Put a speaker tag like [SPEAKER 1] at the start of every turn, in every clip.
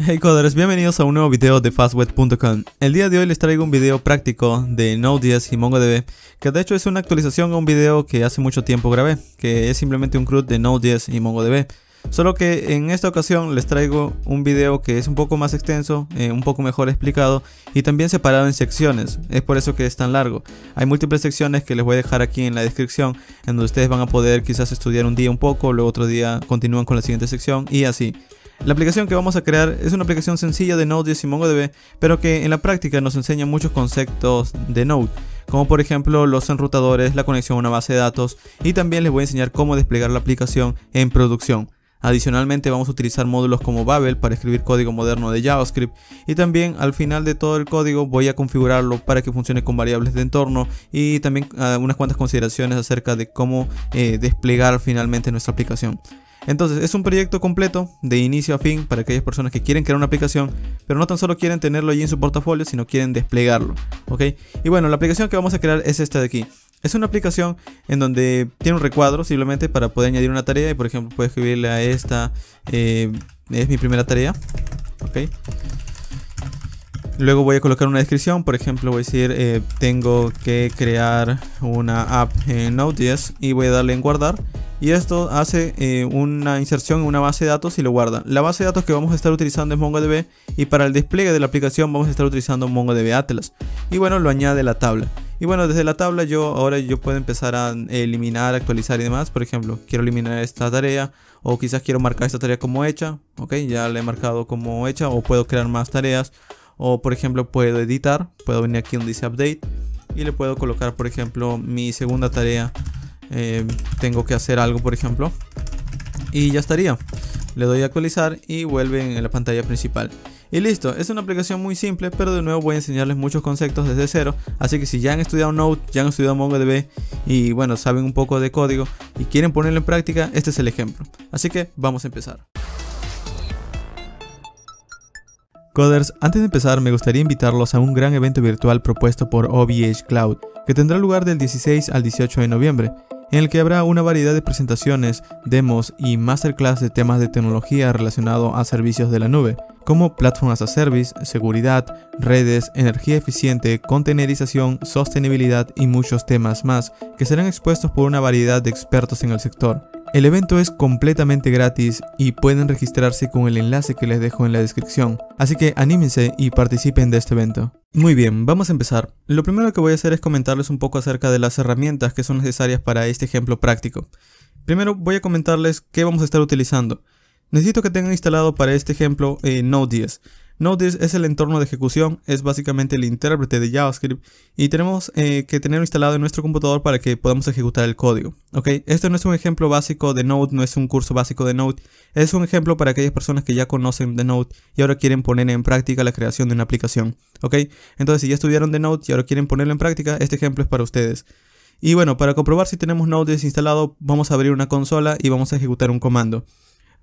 [SPEAKER 1] Hey coders, bienvenidos a un nuevo video de fastweb.com. El día de hoy les traigo un video práctico de Node.js y MongoDB, que de hecho es una actualización a un video que hace mucho tiempo grabé, que es simplemente un CRUD de Node.js y MongoDB. Solo que en esta ocasión les traigo un video que es un poco más extenso, eh, un poco mejor explicado y también separado en secciones, es por eso que es tan largo. Hay múltiples secciones que les voy a dejar aquí en la descripción, en donde ustedes van a poder quizás estudiar un día un poco, luego otro día continúan con la siguiente sección y así. La aplicación que vamos a crear es una aplicación sencilla de Node.js y MongoDB, pero que en la práctica nos enseña muchos conceptos de Node, como por ejemplo los enrutadores, la conexión a una base de datos, y también les voy a enseñar cómo desplegar la aplicación en producción. Adicionalmente vamos a utilizar módulos como Babel para escribir código moderno de JavaScript y también al final de todo el código voy a configurarlo para que funcione con variables de entorno y también ah, unas cuantas consideraciones acerca de cómo eh, desplegar finalmente nuestra aplicación. Entonces, es un proyecto completo de inicio a fin para aquellas personas que quieren crear una aplicación, pero no tan solo quieren tenerlo allí en su portafolio, sino quieren desplegarlo, ¿ok? Y bueno, la aplicación que vamos a crear es esta de aquí. Es una aplicación en donde tiene un recuadro simplemente para poder añadir una tarea y por ejemplo puedo escribirle a esta, eh, es mi primera tarea, ¿ok? Luego voy a colocar una descripción, por ejemplo voy a decir eh, tengo que crear una app en Node.js y voy a darle en guardar y esto hace eh, una inserción en una base de datos y lo guarda. La base de datos que vamos a estar utilizando es MongoDB y para el despliegue de la aplicación vamos a estar utilizando MongoDB Atlas. Y bueno, lo añade la tabla. Y bueno, desde la tabla yo ahora yo puedo empezar a eh, eliminar, actualizar y demás. Por ejemplo, quiero eliminar esta tarea o quizás quiero marcar esta tarea como hecha. Ok, ya la he marcado como hecha o puedo crear más tareas. O por ejemplo, puedo editar, puedo venir aquí donde dice update y le puedo colocar por ejemplo mi segunda tarea eh, tengo que hacer algo, por ejemplo. Y ya estaría. Le doy a actualizar y vuelve en la pantalla principal. Y listo, es una aplicación muy simple, pero de nuevo voy a enseñarles muchos conceptos desde cero. Así que si ya han estudiado Node, ya han estudiado MongoDB y bueno, saben un poco de código y quieren ponerlo en práctica, este es el ejemplo. Así que vamos a empezar. Coders, antes de empezar me gustaría invitarlos a un gran evento virtual propuesto por OVH Cloud, que tendrá lugar del 16 al 18 de noviembre en el que habrá una variedad de presentaciones, demos y masterclass de temas de tecnología relacionado a servicios de la nube, como Platform as a Service, seguridad, redes, energía eficiente, contenerización, sostenibilidad y muchos temas más que serán expuestos por una variedad de expertos en el sector. El evento es completamente gratis y pueden registrarse con el enlace que les dejo en la descripción, así que anímense y participen de este evento. Muy bien, vamos a empezar. Lo primero que voy a hacer es comentarles un poco acerca de las herramientas que son necesarias para este ejemplo práctico. Primero voy a comentarles qué vamos a estar utilizando. Necesito que tengan instalado para este ejemplo eh, Node.js. Node.js es el entorno de ejecución, es básicamente el intérprete de JavaScript y tenemos eh, que tenerlo instalado en nuestro computador para que podamos ejecutar el código. ¿ok? Esto no es un ejemplo básico de Node, no es un curso básico de Node, es un ejemplo para aquellas personas que ya conocen de Node y ahora quieren poner en práctica la creación de una aplicación. ¿ok? Entonces, si ya estudiaron de Node y ahora quieren ponerlo en práctica, este ejemplo es para ustedes. Y bueno, para comprobar si tenemos Node instalado, vamos a abrir una consola y vamos a ejecutar un comando.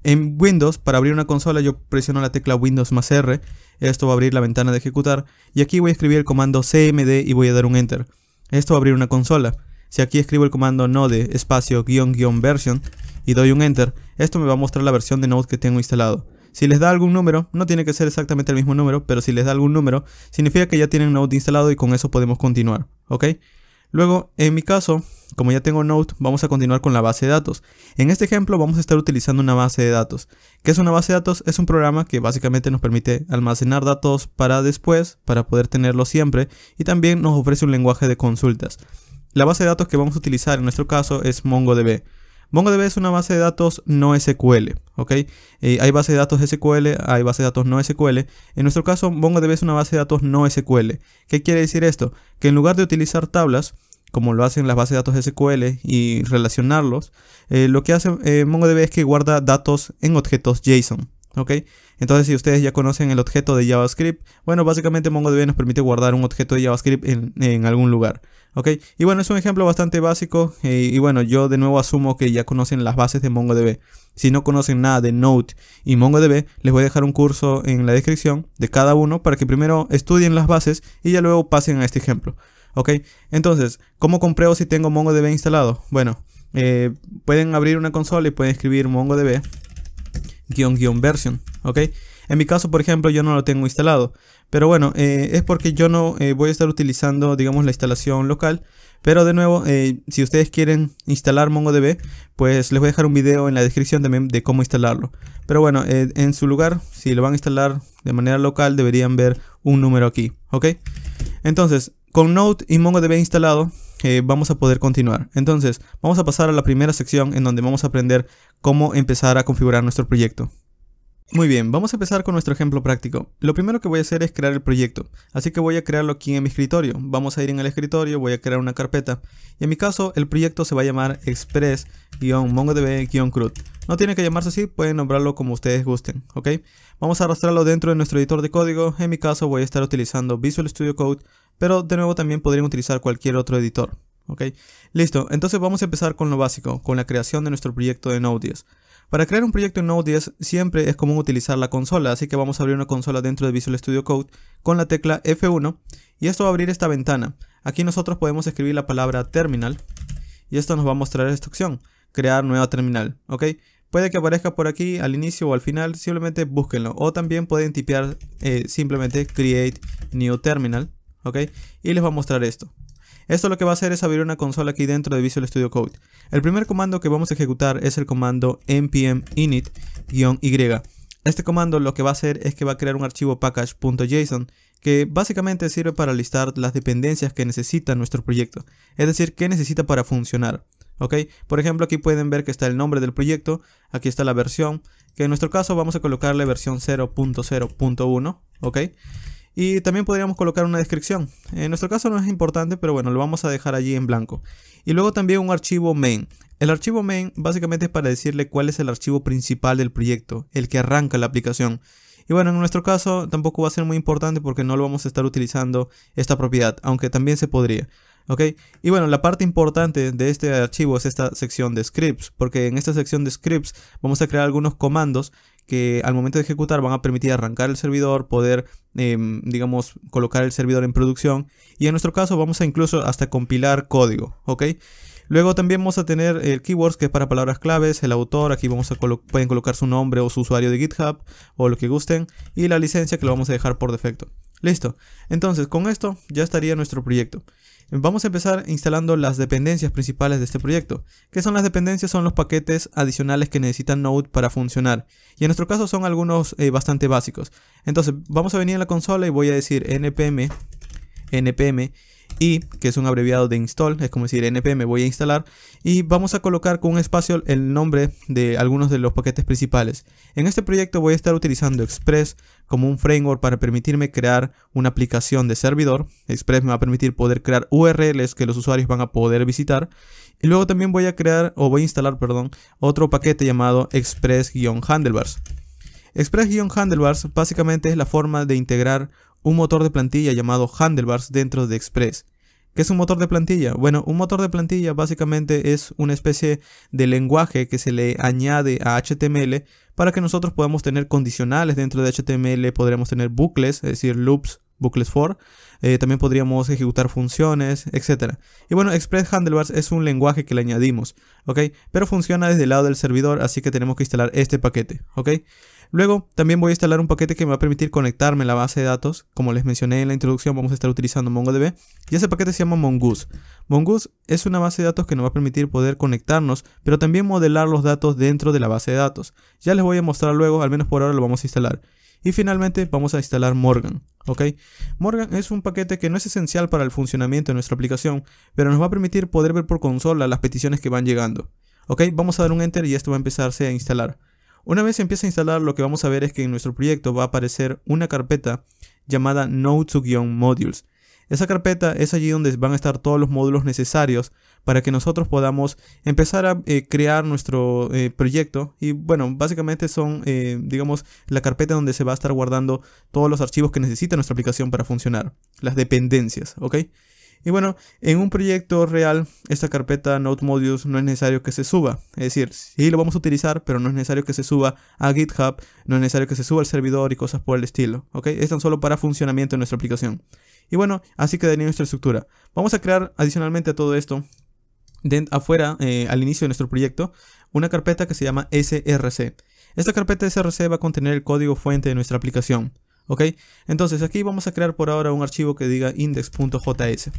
[SPEAKER 1] En Windows, para abrir una consola, yo presiono la tecla Windows más R. Esto va a abrir la ventana de ejecutar. Y aquí voy a escribir el comando cmd y voy a dar un enter. Esto va a abrir una consola. Si aquí escribo el comando node espacio guión guión version y doy un enter, esto me va a mostrar la versión de Node que tengo instalado. Si les da algún número, no tiene que ser exactamente el mismo número, pero si les da algún número, significa que ya tienen Node instalado y con eso podemos continuar, ¿ok? Luego, en mi caso, como ya tengo Node, vamos a continuar con la base de datos. En este ejemplo vamos a estar utilizando una base de datos. ¿Qué es una base de datos? Es un programa que básicamente nos permite almacenar datos para después, para poder tenerlos siempre, y también nos ofrece un lenguaje de consultas. La base de datos que vamos a utilizar en nuestro caso es MongoDB. MongoDB es una base de datos no SQL, ¿ok? Eh, hay base de datos SQL, hay base de datos no SQL. En nuestro caso, MongoDB es una base de datos no SQL. ¿Qué quiere decir esto? Que en lugar de utilizar tablas, como lo hacen las bases de datos SQL y relacionarlos, eh, lo que hace eh, MongoDB es que guarda datos en objetos JSON. ¿ok? Entonces, si ustedes ya conocen el objeto de JavaScript, bueno, básicamente MongoDB nos permite guardar un objeto de JavaScript en, algún lugar, ¿ok? Y bueno, es un ejemplo bastante básico eh, y bueno, yo de nuevo asumo que ya conocen las bases de MongoDB. Si no conocen nada de Node y MongoDB, les voy a dejar un curso en la descripción de cada uno para que primero estudien las bases y ya luego pasen a este ejemplo. ¿Ok? Entonces, ¿cómo compruebo si tengo MongoDB instalado? Bueno, eh, pueden abrir una consola y pueden escribir MongoDB guión version, ¿ok? En mi caso, por ejemplo, yo no lo tengo instalado. Pero bueno, eh, es porque yo no eh, voy a estar utilizando, digamos, la instalación local. Pero de nuevo, si ustedes quieren instalar MongoDB, pues les voy a dejar un video en la descripción también de cómo instalarlo. Pero bueno, en su lugar, si lo van a instalar de manera local, deberían ver un número aquí, ¿ok? Entonces, con Node y MongoDB instalado, eh, vamos a poder continuar. Entonces, vamos a pasar a la primera sección en donde vamos a aprender cómo empezar a configurar nuestro proyecto. Muy bien, vamos a empezar con nuestro ejemplo práctico. Lo primero que voy a hacer es crear el proyecto, así que voy a crearlo aquí en mi escritorio. Vamos a ir en el escritorio, voy a crear una carpeta. Y en mi caso, el proyecto se va a llamar express-mongodb-crud. No tiene que llamarse así, pueden nombrarlo como ustedes gusten, ¿ok? Vamos a arrastrarlo dentro de nuestro editor de código. En mi caso voy a estar utilizando Visual Studio Code pero de nuevo también podrían utilizar cualquier otro editor. ¿ok? Listo, entonces vamos a empezar con lo básico, con la creación de nuestro proyecto de Node.js. Para crear un proyecto en Node.js siempre es común utilizar la consola, así que vamos a abrir una consola dentro de Visual Studio Code con la tecla F1 y esto va a abrir esta ventana. Aquí nosotros podemos escribir la palabra terminal y esto nos va a mostrar esta opción, crear nueva terminal, ¿ok? Puede que aparezca por aquí al inicio o al final, simplemente búsquenlo. O también pueden tipear eh, simplemente create new terminal ¿ok? Y les va a mostrar esto. Esto lo que va a hacer es abrir una consola aquí dentro de Visual Studio Code. El primer comando que vamos a ejecutar es el comando npm init-y. Este comando lo que va a hacer es que va a crear un archivo package.json que básicamente sirve para listar las dependencias que necesita nuestro proyecto, es decir, qué necesita para funcionar. ¿ok? Por ejemplo, aquí pueden ver que está el nombre del proyecto, aquí está la versión, que en nuestro caso vamos a colocarle versión 0.0.1, ¿ok? Y también podríamos colocar una descripción. En nuestro caso no es importante, pero bueno, lo vamos a dejar allí en blanco. Y luego también un archivo main. El archivo main básicamente es para decirle cuál es el archivo principal del proyecto, el que arranca la aplicación. Y bueno, en nuestro caso tampoco va a ser muy importante porque no lo vamos a estar utilizando esta propiedad, aunque también se podría. Y bueno, la parte importante de este archivo es esta sección de scripts, porque en esta sección de scripts vamos a crear algunos comandos que al momento de ejecutar van a permitir arrancar el servidor, poder, em, digamos, colocar el servidor en producción. Y en nuestro caso vamos a incluso hasta compilar código, ¿ok? Luego también vamos a tener el keywords que es para palabras claves, el autor, aquí vamos a pueden colocar su nombre o su usuario de GitHub o lo que gusten y la licencia que lo vamos a dejar por defecto. Listo, entonces con esto ya estaría nuestro proyecto. Vamos a empezar instalando las dependencias principales de este proyecto. ¿Qué son las dependencias? Son los paquetes adicionales que necesita Node para funcionar. Y en nuestro caso son algunos eh, bastante básicos. Entonces vamos a venir a la consola y voy a decir npm, npm y que es un abreviado de install, es como decir npm voy a instalar y vamos a colocar con un espacio el nombre de algunos de los paquetes principales. En este proyecto voy a estar utilizando Express como un framework para permitirme crear una aplicación de servidor. Express me va a permitir poder crear URLs que los usuarios van a poder visitar y luego también voy a crear o voy a instalar, perdón, otro paquete llamado express-handlebars. Express-handlebars básicamente es la forma de integrar un motor de plantilla llamado handlebars dentro de Express. ¿Qué es un motor de plantilla? Bueno, un motor de plantilla básicamente es una especie de lenguaje que se le añade a HTML para que nosotros podamos tener condicionales dentro de HTML, Podríamos tener bucles, es decir, loops, bucles for, eh, también podríamos ejecutar funciones, etc. Y bueno, Express Handlebars es un lenguaje que le añadimos, ¿ok? Pero funciona desde el lado del servidor, así que tenemos que instalar este paquete, ¿ok? Luego, también voy a instalar un paquete que me va a permitir conectarme a la base de datos. Como les mencioné en la introducción, vamos a estar utilizando MongoDB. Y ese paquete se llama Mongoose. Mongoose es una base de datos que nos va a permitir poder conectarnos, pero también modelar los datos dentro de la base de datos. Ya les voy a mostrar luego, al menos por ahora lo vamos a instalar. Y finalmente vamos a instalar Morgan, Morgan es un paquete que no es esencial para el funcionamiento de nuestra aplicación, pero nos va a permitir poder ver por consola las peticiones que van llegando. Vamos a dar un Enter y esto va a empezarse a instalar. Una vez se empieza a instalar, lo que vamos a ver es que en nuestro proyecto va a aparecer una carpeta llamada Node-modules. Esa carpeta es allí donde van a estar todos los módulos necesarios para que nosotros podamos empezar a eh, crear nuestro eh, proyecto. Y bueno, básicamente son, eh, digamos, la carpeta donde se va a estar guardando todos los archivos que necesita nuestra aplicación para funcionar, las dependencias, ¿ok? Y bueno, en un proyecto real, esta carpeta NodeModules no es necesario que se suba. Es decir, sí lo vamos a utilizar, pero no es necesario que se suba a GitHub, no es necesario que se suba al servidor y cosas por el estilo. ¿ok? Es tan solo para funcionamiento de nuestra aplicación. Y bueno, así quedaría nuestra estructura. Vamos a crear adicionalmente a todo esto, afuera, eh, al inicio de nuestro proyecto, una carpeta que se llama SRC. Esta carpeta SRC va a contener el código fuente de nuestra aplicación. ¿Ok? Entonces aquí vamos a crear por ahora un archivo que diga index.js.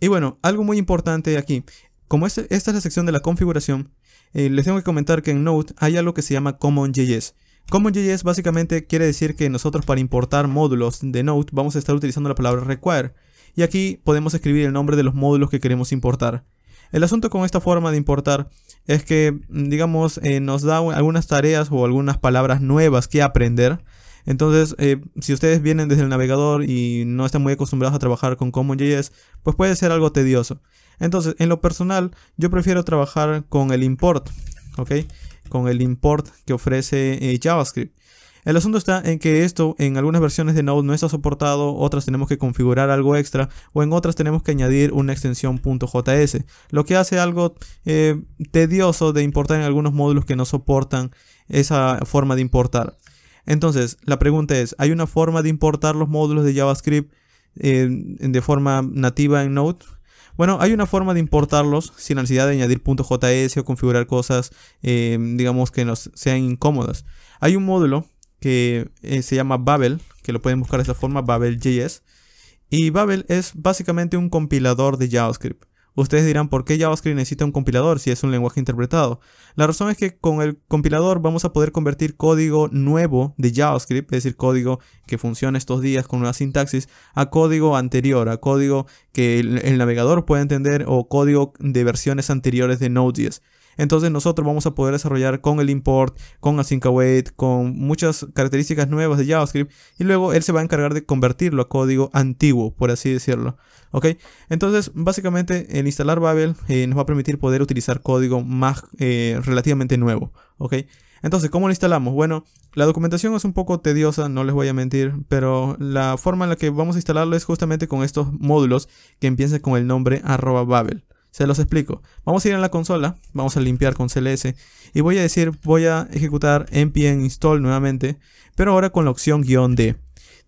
[SPEAKER 1] Y bueno, algo muy importante aquí. Como este, esta es la sección de la configuración, eh, les tengo que comentar que en Node hay algo que se llama CommonJS. CommonJS básicamente quiere decir que nosotros para importar módulos de Node vamos a estar utilizando la palabra require. Y aquí podemos escribir el nombre de los módulos que queremos importar. El asunto con esta forma de importar es que, mm, digamos, eh, nos da algunas tareas o algunas palabras nuevas que aprender entonces, eh, si ustedes vienen desde el navegador y no están muy acostumbrados a trabajar con CommonJS, pues puede ser algo tedioso. Entonces, en lo personal, yo prefiero trabajar con el import, ¿ok? Con el import que ofrece eh, JavaScript. El asunto está en que esto en algunas versiones de Node no está soportado, otras tenemos que configurar algo extra o en otras tenemos que añadir una extensión .js, lo que hace algo eh, tedioso de importar en algunos módulos que no soportan esa forma de importar. Entonces, la pregunta es, ¿hay una forma de importar los módulos de JavaScript de forma nativa en Node? Bueno, hay una forma de importarlos sin necesidad de añadir .js o configurar cosas, em, digamos, que nos sean incómodas. Hay un módulo que eh, se llama Babel, que lo pueden buscar de esta forma, Babel.js. Y Babel es básicamente un compilador de JavaScript. Ustedes dirán, ¿por qué JavaScript necesita un compilador si es un lenguaje interpretado? La razón es que con el compilador vamos a poder convertir código nuevo de JavaScript, es decir, código que funciona estos días con una sintaxis, a código anterior, a código que el, navegador puede entender o código de versiones anteriores de Node.js. Entonces nosotros vamos a poder desarrollar con el import, con async await, con muchas características nuevas de JavaScript y luego él se va a encargar de convertirlo a código antiguo, por así decirlo. ¿Ok? Entonces básicamente el instalar Babel eh, nos va a permitir poder utilizar código más eh, relativamente nuevo. ¿Ok? Entonces, ¿cómo lo instalamos? Bueno, la documentación es un poco tediosa, no les voy a mentir, pero la forma en la que vamos a instalarlo es justamente con estos módulos que empiezan con el nombre arroba Babel. Se los explico. Vamos a ir a la consola, vamos a limpiar con CLS y voy a decir, voy a ejecutar npm install nuevamente, pero ahora con la opción guión D.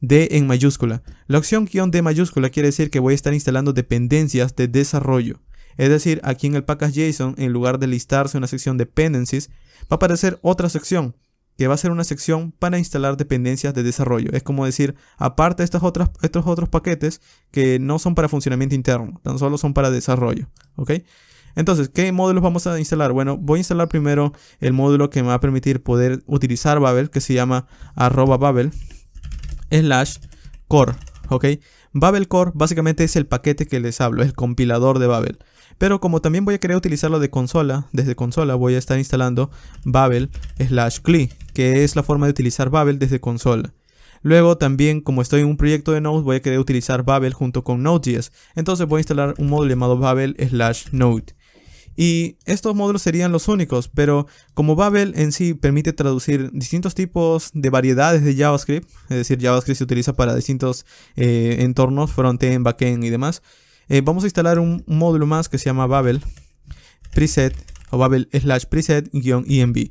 [SPEAKER 1] D en mayúscula. La opción guión D mayúscula quiere decir que voy a estar instalando dependencias de desarrollo. Es decir, aquí en el package.json en lugar de listarse una sección dependencies, va a aparecer otra sección que va a ser una sección para instalar dependencias de desarrollo. Es como decir, aparte de estos otros paquetes que no son para funcionamiento interno, tan solo son para desarrollo. ¿ok? Entonces, ¿qué módulos vamos a instalar? Bueno, voy a instalar primero el módulo que me va a permitir poder utilizar Babel, que se llama arroba Babel slash core. ¿ok? Babel Core básicamente es el paquete que les hablo, el compilador de Babel. Pero como también voy a querer utilizarlo de consola, desde consola voy a estar instalando Babel slash CLI, que es la forma de utilizar Babel desde consola. Luego también, como estoy en un proyecto de Node, voy a querer utilizar Babel junto con Node.js. Entonces voy a instalar un módulo llamado Babel slash Node. Y estos módulos serían los únicos, pero como Babel en sí permite traducir distintos tipos de variedades de JavaScript, es decir, JavaScript se utiliza para distintos eh, entornos, frontend, backend y demás, eh, vamos a instalar un, módulo más que se llama Babel preset o Babel slash preset-env.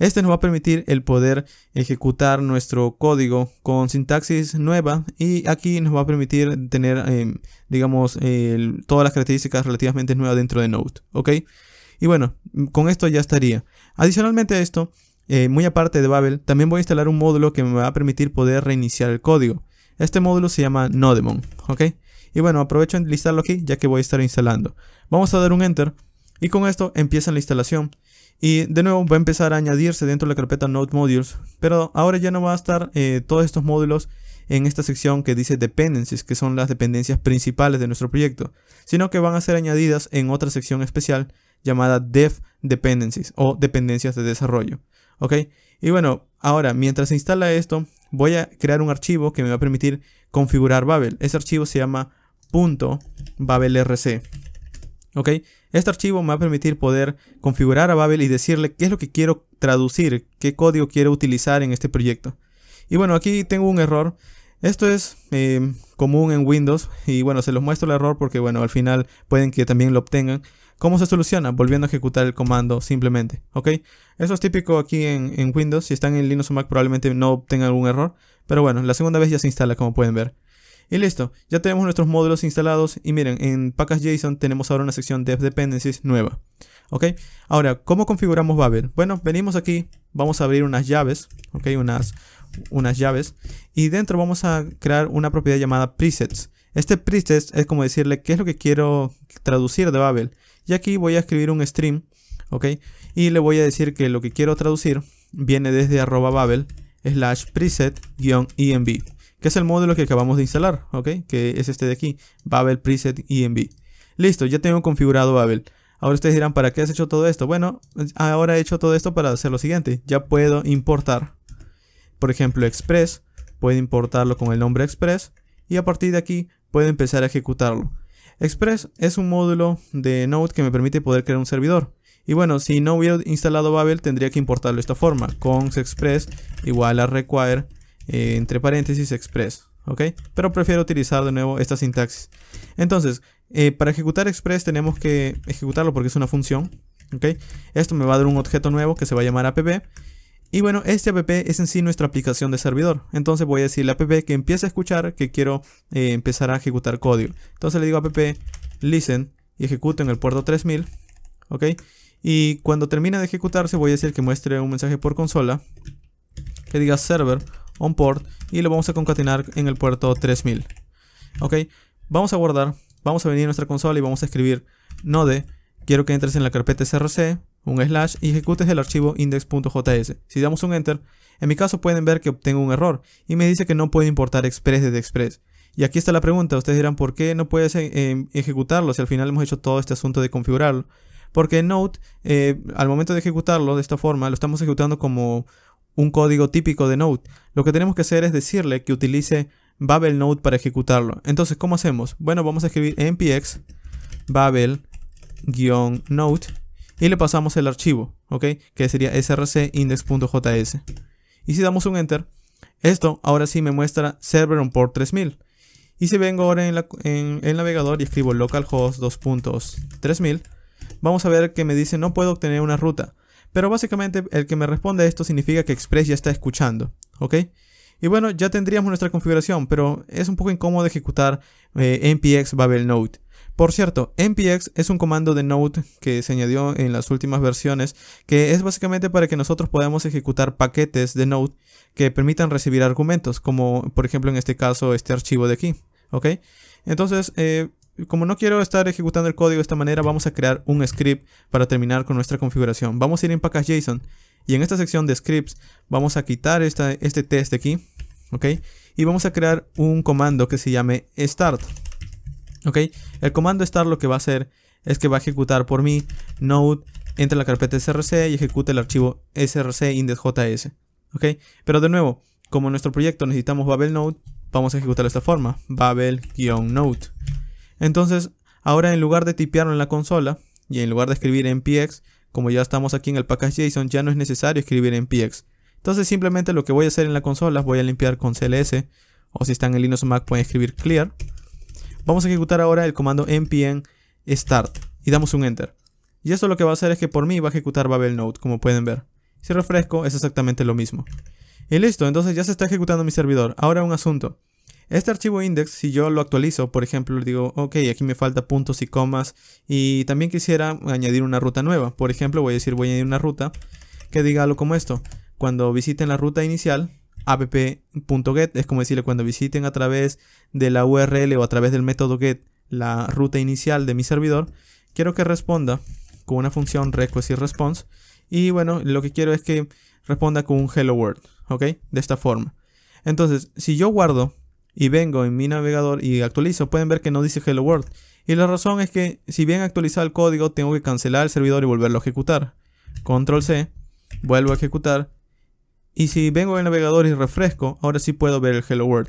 [SPEAKER 1] Este nos va a permitir el poder ejecutar nuestro código con sintaxis nueva y aquí nos va a permitir tener, eh, digamos, todas las características relativamente nuevas dentro de Node, ¿ok? Y bueno, con esto ya estaría. Adicionalmente a esto, eh, muy aparte de Babel, también voy a instalar un módulo que me va a permitir poder reiniciar el código. Este módulo se llama Nodemon, ¿ok? Y bueno, aprovecho en listarlo aquí ya que voy a estar instalando. Vamos a dar un Enter y con esto empieza la instalación. Y de nuevo va a empezar a añadirse dentro de la carpeta Node Modules, pero ahora ya no va a estar eh, todos estos módulos en esta sección que dice Dependencies, que son las dependencias principales de nuestro proyecto, sino que van a ser añadidas en otra sección especial llamada Dev Dependencies o dependencias de desarrollo. ¿Ok? Y bueno, ahora mientras se instala esto, voy a crear un archivo que me va a permitir configurar Babel. Ese archivo se llama .babelrc. ¿ok? Este archivo me va a permitir poder configurar a Babel y decirle qué es lo que quiero traducir, qué código quiero utilizar en este proyecto. Y bueno, aquí tengo un error. Esto es em, común en Windows y bueno, se los muestro el error porque bueno, al final pueden que también lo obtengan. ¿Cómo se soluciona? Volviendo a ejecutar el comando simplemente, ¿ok? Eso es típico aquí en, en Windows, si están en Linux o Mac probablemente no obtengan algún error, pero bueno, la segunda vez ya se instala como pueden ver. Y listo, ya tenemos nuestros módulos instalados y miren, en package.json tenemos ahora una sección de dependencies nueva. ¿Ok? Ahora, ¿cómo configuramos Babel? Bueno, venimos aquí, vamos a abrir unas llaves, ¿ok? Unas, unas llaves y dentro vamos a crear una propiedad llamada presets. Este Presets es como decirle qué es lo que quiero traducir de Babel. Y aquí voy a escribir un stream, ¿ok? Y le voy a decir que lo que quiero traducir viene desde arroba babel slash preset-env que es el módulo que acabamos de instalar, ¿ok? Que es este de aquí, Babel Preset env. Listo, ya tengo configurado Babel. Ahora ustedes dirán, ¿para qué has hecho todo esto? Bueno, ahora he hecho todo esto para hacer lo siguiente. Ya puedo importar, por ejemplo, Express. Puedo importarlo con el nombre Express. Y a partir de aquí, puedo empezar a ejecutarlo. Express es un módulo de Node que me permite poder crear un servidor. Y bueno, si no hubiera instalado Babel, tendría que importarlo de esta forma. Cons Express igual a require eh, entre paréntesis express. ¿Ok? Pero prefiero utilizar de nuevo esta sintaxis. Entonces, eh, para ejecutar express tenemos que ejecutarlo porque es una función. ¿Ok? Esto me va a dar un objeto nuevo que se va a llamar app. Y bueno, este app es en sí nuestra aplicación de servidor. Entonces voy a decirle a app que empiece a escuchar que quiero eh, empezar a ejecutar código. Entonces le digo app listen y ejecuto en el puerto 3000. ¿Ok? Y cuando termine de ejecutarse voy a decir que muestre un mensaje por consola que diga server on port y lo vamos a concatenar en el puerto 3000. Ok, vamos a guardar, vamos a venir a nuestra consola y vamos a escribir node. Quiero que entres en la carpeta src, un slash y ejecutes el archivo index.js. Si damos un enter, en mi caso pueden ver que obtengo un error y me dice que no puede importar Express desde Express. Y aquí está la pregunta, ustedes dirán ¿por qué no puedes eh, em, ejecutarlo si al final hemos hecho todo este asunto de configurarlo? Porque Node, eh, al momento de ejecutarlo de esta forma, lo estamos ejecutando como un código típico de Node, lo que tenemos que hacer es decirle que utilice Babel Node para ejecutarlo. Entonces, ¿cómo hacemos? Bueno, vamos a escribir npx babel-node y le pasamos el archivo, ¿ok? Que sería src index.js. Y si damos un enter, esto ahora sí me muestra server on port 3000. Y si vengo ahora en, en el navegador y escribo localhost 2.3000, vamos a ver que me dice no puedo obtener una ruta. Pero básicamente el que me responde a esto significa que Express ya está escuchando, ¿ok? Y bueno, ya tendríamos nuestra configuración, pero es un poco incómodo ejecutar eh, babel node. Por cierto, npx es un comando de Node que se añadió en las últimas versiones, que es básicamente para que nosotros podamos ejecutar paquetes de Node que permitan recibir argumentos, como por ejemplo en este caso este archivo de aquí. ¿ok? Entonces, eh, como no quiero estar ejecutando el código de esta manera, vamos a crear un script para terminar con nuestra configuración. Vamos a ir en package.json y en esta sección de scripts vamos a quitar este test de aquí, ¿ok? Y vamos a crear un comando que se llame start, ¿ok? El comando start lo que va a hacer es que va a ejecutar por mí node entre la carpeta src y ejecuta el archivo src index.js, ¿ok? Pero de nuevo, como en nuestro proyecto necesitamos babel node, vamos a ejecutar de esta forma, babel-node, entonces, ahora en lugar de tipearlo en la consola y en lugar de escribir en como ya estamos aquí en el package ya no es necesario escribir en Entonces simplemente lo que voy a hacer en la consola, voy a limpiar con CLS, o si están en Linux o Mac pueden escribir clear. Vamos a ejecutar ahora el comando npm start y damos un enter. Y eso lo que va a hacer es que por mí va a ejecutar Babel Node, como pueden ver. Si refresco, es exactamente lo mismo. Y listo, entonces ya se está ejecutando mi servidor. Ahora un asunto. Este archivo index, si yo lo actualizo, por ejemplo, digo, ok, aquí me falta puntos y comas y también quisiera añadir una ruta nueva. Por ejemplo, voy a decir, voy a añadir una ruta que diga algo como esto. Cuando visiten la ruta inicial, app.get, es como decirle, cuando visiten a través de la URL o a través del método get la ruta inicial de mi servidor, quiero que responda con una función request y response. Y bueno, lo que quiero es que responda con un hello world, ¿ok? De esta forma. Entonces, si yo guardo y vengo en mi navegador y actualizo, pueden ver que no dice Hello World. Y la razón es que si bien actualizado el código, tengo que cancelar el servidor y volverlo a ejecutar. Control C, vuelvo a ejecutar. Y si vengo el navegador y refresco, ahora sí puedo ver el Hello World.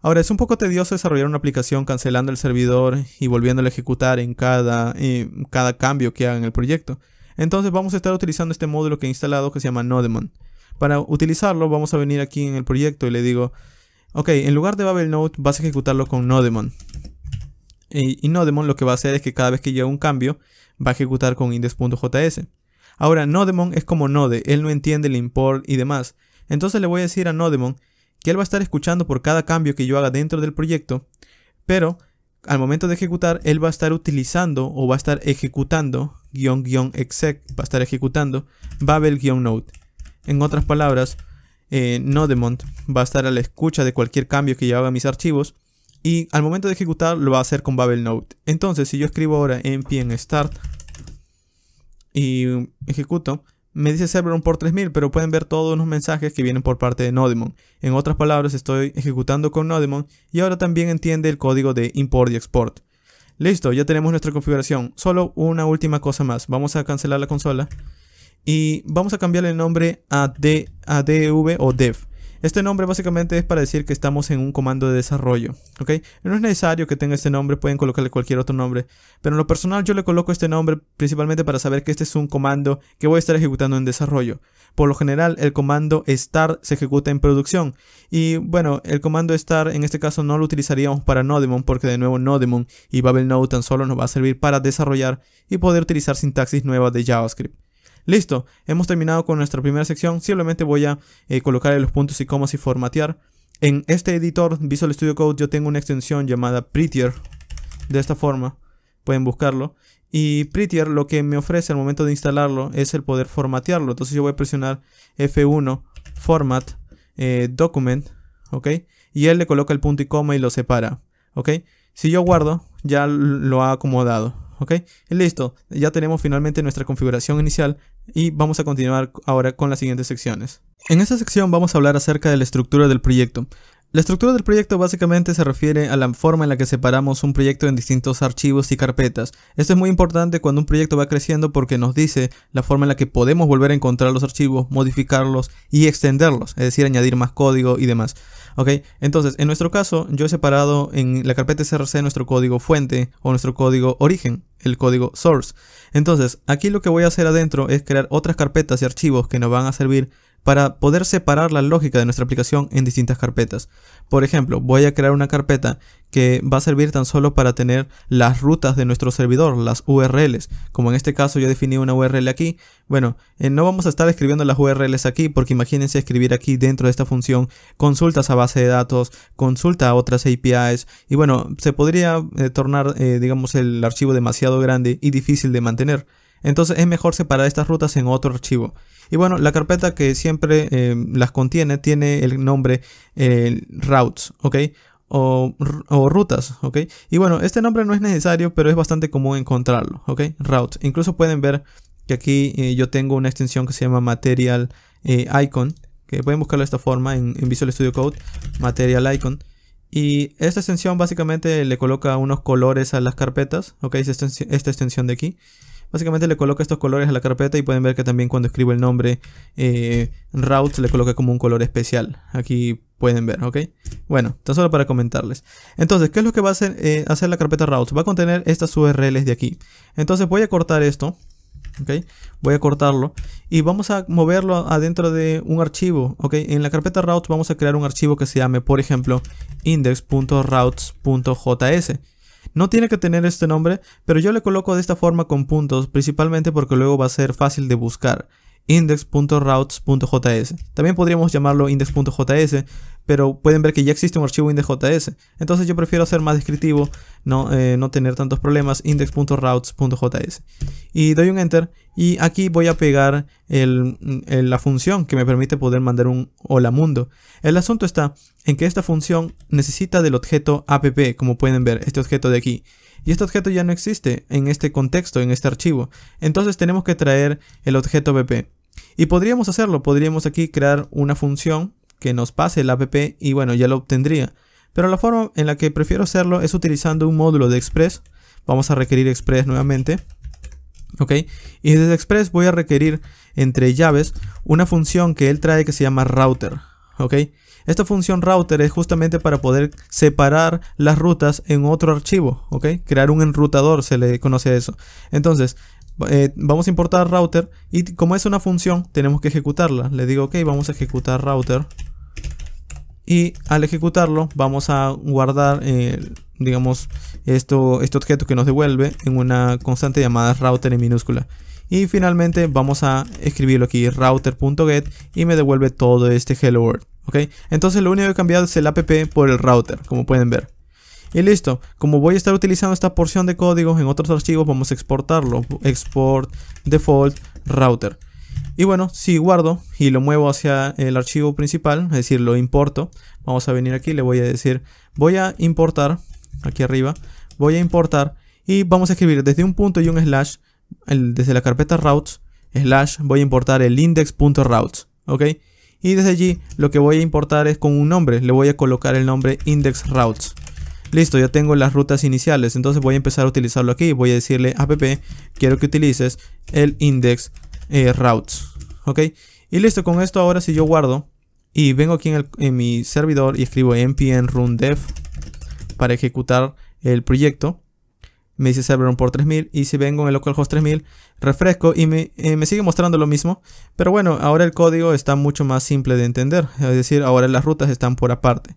[SPEAKER 1] Ahora es un poco tedioso desarrollar una aplicación cancelando el servidor y volviéndolo a ejecutar en cada, cada cambio que haga en el proyecto. Entonces vamos a estar utilizando este módulo que he instalado que se llama Nodemon. Para utilizarlo vamos a venir aquí en el proyecto y le digo Ok, en lugar de Babel Node vas a ejecutarlo con Nodemon. Y, Nodemon lo que va a hacer es que cada vez que llega un cambio, va a ejecutar con index.js. Ahora, Nodemon es como Node, él no entiende el import y demás. Entonces le voy a decir a Nodemon que él va a estar escuchando por cada cambio que yo haga dentro del proyecto, pero al momento de ejecutar, él va a estar utilizando o va a estar ejecutando exec, va a estar ejecutando babel node. En otras palabras, eh, Nodemont va a estar a la escucha de cualquier cambio que yo haga a mis archivos y al momento de ejecutar lo va a hacer con Babel Node. Entonces, si yo escribo ahora npm start y ejecuto, me dice server on por 3000, pero pueden ver todos los mensajes que vienen por parte de Nodemon. En otras palabras, estoy ejecutando con Nodemon y ahora también entiende el código de import y export. Listo, ya tenemos nuestra configuración. Solo una última cosa más. Vamos a cancelar la consola y vamos a cambiarle el nombre a, D, a DV o dev. Este nombre básicamente es para decir que estamos en un comando de desarrollo, No es necesario que tenga este nombre, pueden colocarle cualquier otro nombre, pero en lo personal yo le coloco este nombre principalmente para saber que este es un comando que voy a estar ejecutando en desarrollo. Por lo general el comando start se ejecuta en producción y bueno, el comando start en este caso no lo utilizaríamos para Nodemon porque de nuevo Nodemon y Babel Node tan solo nos va a servir para desarrollar y poder utilizar sintaxis nuevas de JavaScript. Listo, hemos terminado con nuestra primera sección. Simplemente voy a eh, colocar los puntos y comas y formatear. En este editor Visual Studio Code yo tengo una extensión llamada Prettier. De esta forma, pueden buscarlo. Y Prettier lo que me ofrece al momento de instalarlo es el poder formatearlo. Entonces yo voy a presionar F1 Format eh, Document. ¿Ok? Y él le coloca el punto y coma y lo separa. ¿Ok? Si yo guardo, ya lo ha acomodado. ¿ok? listo, ya tenemos finalmente nuestra configuración inicial y vamos a continuar ahora con las siguientes secciones. En esta sección vamos a hablar acerca de la estructura del proyecto. La estructura del proyecto básicamente se refiere a la forma en la que separamos un proyecto en distintos archivos y carpetas. Esto es muy importante cuando un proyecto va creciendo porque nos dice la forma en la que podemos volver a encontrar los archivos, modificarlos y extenderlos, es decir, añadir más código y demás. Ok, entonces en nuestro caso yo he separado en la carpeta src nuestro código fuente o nuestro código origen, el código source. Entonces aquí lo que voy a hacer adentro es crear otras carpetas y archivos que nos van a servir para poder separar la lógica de nuestra aplicación en distintas carpetas. Por ejemplo, voy a crear una carpeta que va a servir tan solo para tener las rutas de nuestro servidor, las URLs. Como en este caso yo definí una URL aquí, bueno, eh, no vamos a estar escribiendo las URLs aquí porque imagínense escribir aquí dentro de esta función consultas a base de datos, consulta a otras APIs y bueno, se podría eh, tornar, eh, digamos, el archivo demasiado grande y difícil de mantener. Entonces es mejor separar estas rutas en otro archivo. Y bueno, la carpeta que siempre eh, las contiene tiene el nombre routes, ¿ok? O, rutas, ¿ok? Y bueno, este nombre no es necesario, pero es bastante común encontrarlo, ¿ok? Routes, Incluso pueden ver que aquí eh, yo tengo una extensión que se llama Material eh, Icon, que pueden buscarlo de esta forma en, en Visual Studio Code, Material Icon. Y esta extensión básicamente le coloca unos colores a las carpetas, ¿ok? Esta extensión de aquí. Básicamente le coloca estos colores a la carpeta y pueden ver que también cuando escribo el nombre eh, routes le coloca como un color especial. Aquí pueden ver, ¿ok? Bueno, tan solo para comentarles. Entonces, ¿qué es lo que va a hacer, eh, hacer la carpeta routes? Va a contener estas URLs de aquí. Entonces voy a cortar esto. ¿ok? Voy a cortarlo y vamos a moverlo adentro de un archivo, ¿ok? En la carpeta routes vamos a crear un archivo que se llame, por ejemplo, index.routes.js. No tiene que tener este nombre, pero yo le coloco de esta forma con puntos, principalmente porque luego va a ser fácil de buscar index.routes.js. También podríamos llamarlo index.js, pero pueden ver que ya existe un archivo index.js. Entonces yo prefiero ser más descriptivo, no, eh, no tener tantos problemas, index.routes.js. Y doy un enter y aquí voy a pegar la función que me permite poder mandar un hola mundo. El asunto está en que esta función necesita del objeto app, como pueden ver, este objeto de aquí. Y este objeto ya no existe en este contexto, en este archivo. Entonces tenemos que traer el objeto app. Y podríamos hacerlo, podríamos aquí crear una función que nos pase el app y bueno, ya lo obtendría. Pero la forma en la que prefiero hacerlo es utilizando un módulo de Express. Vamos a requerir Express nuevamente. ¿Ok? Y desde Express voy a requerir entre llaves una función que él trae que se llama router. ¿Ok? Esta función router es justamente para poder separar las rutas en otro archivo. ¿Ok? Crear un enrutador, se le conoce a eso. Entonces, eh, vamos a importar router y como es una función, tenemos que ejecutarla. Le digo, ok, vamos a ejecutar router y al ejecutarlo vamos a guardar eh, digamos esto, este objeto que nos devuelve en una constante llamada router en minúscula y finalmente vamos a escribirlo aquí router.get y me devuelve todo este hello world ¿ok? entonces lo único que he cambiado es el app por el router como pueden ver y listo, como voy a estar utilizando esta porción de código en otros archivos vamos a exportarlo export default router y bueno, si guardo y lo muevo hacia el archivo principal, es decir, lo importo, vamos a venir aquí, le voy a decir, voy a importar, aquí arriba, voy a importar y vamos a escribir desde un punto y un slash, desde la carpeta routes, slash, voy a importar el index.routes, ¿ok? Y desde allí lo que voy a importar es con un nombre, le voy a colocar el nombre index routes. Listo, ya tengo las rutas iniciales, entonces voy a empezar a utilizarlo aquí, voy a decirle app, quiero que utilices el index eh, routes. ¿Ok? Y listo, con esto ahora si yo guardo y vengo aquí en, el, mi servidor y escribo npm run dev para ejecutar el proyecto. Me dice server por 3000 y si vengo en el localhost 3000 refresco y eh, me, sigue mostrando lo mismo. Pero bueno, ahora el código está mucho más simple de entender. Es decir, ahora las rutas están por aparte.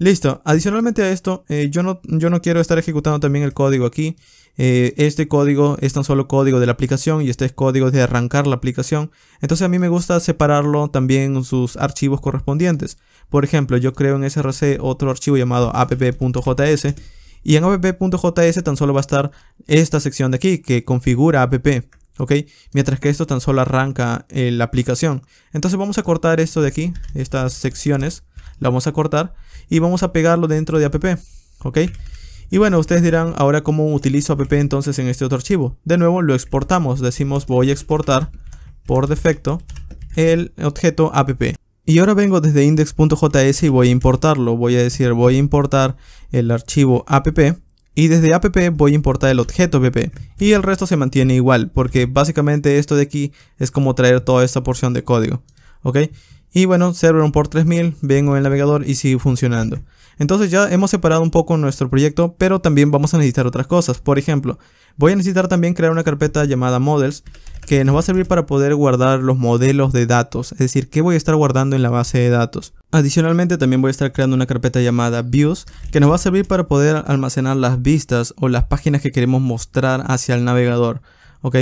[SPEAKER 1] Listo, adicionalmente a esto, eh, yo, no, yo no quiero estar ejecutando también el código aquí. Eh, este código es tan solo código de la aplicación y este es código de arrancar la aplicación. Entonces a mí me gusta separarlo también en sus archivos correspondientes. Por ejemplo, yo creo en src otro archivo llamado app.js y en app.js tan solo va a estar esta sección de aquí que configura app. ¿ok? Mientras que esto tan solo arranca eh, la aplicación. Entonces vamos a cortar esto de aquí, estas secciones, la vamos a cortar y vamos a pegarlo dentro de app, ¿ok? Y bueno, ustedes dirán, ahora cómo utilizo app entonces en este otro archivo. De nuevo, lo exportamos, decimos voy a exportar por defecto el objeto app. Y ahora vengo desde index.js y voy a importarlo. Voy a decir, voy a importar el archivo app y desde app voy a importar el objeto app y el resto se mantiene igual porque básicamente esto de aquí es como traer toda esta porción de código. ¿Ok? Y bueno, server on por 3000, vengo en el navegador y sigue funcionando. Entonces ya hemos separado un poco nuestro proyecto, pero también vamos a necesitar otras cosas. Por ejemplo, voy a necesitar también crear una carpeta llamada models, que nos va a servir para poder guardar los modelos de datos, es decir, qué voy a estar guardando en la base de datos. Adicionalmente también voy a estar creando una carpeta llamada views, que nos va a servir para poder almacenar las vistas o las páginas que queremos mostrar hacia el navegador. ¿ok?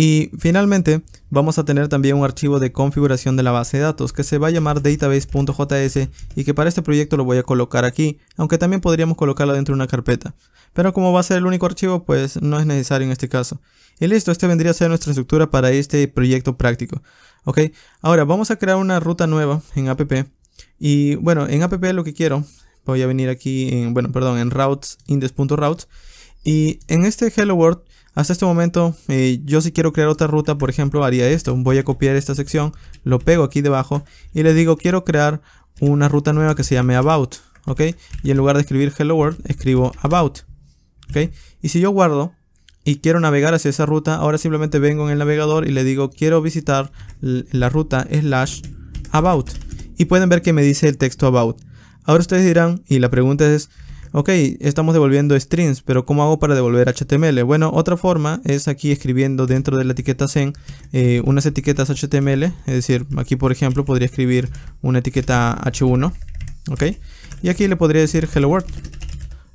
[SPEAKER 1] Y finalmente vamos a tener también un archivo de configuración de la base de datos que se va a llamar database.js y que para este proyecto lo voy a colocar aquí, aunque también podríamos colocarlo dentro de una carpeta. Pero como va a ser el único archivo, pues no es necesario en este caso. Y listo, este vendría a ser nuestra estructura para este proyecto práctico. Ok, ahora vamos a crear una ruta nueva en app. Y bueno, en app lo que quiero, voy a venir aquí en, bueno, perdón, en routes, index.routes. Y en este hello world hasta este momento, eh, yo si quiero crear otra ruta, por ejemplo, haría esto. Voy a copiar esta sección, lo pego aquí debajo y le digo quiero crear una ruta nueva que se llame About. ¿Ok? Y en lugar de escribir Hello World, escribo About. ¿Ok? Y si yo guardo y quiero navegar hacia esa ruta, ahora simplemente vengo en el navegador y le digo quiero visitar la ruta slash About. Y pueden ver que me dice el texto About. Ahora ustedes dirán, y la pregunta es Ok, estamos devolviendo strings, pero ¿cómo hago para devolver HTML? Bueno, otra forma es aquí escribiendo dentro de la etiqueta Zen eh, unas etiquetas HTML, es decir, aquí por ejemplo podría escribir una etiqueta H1, ok, y aquí le podría decir hello world,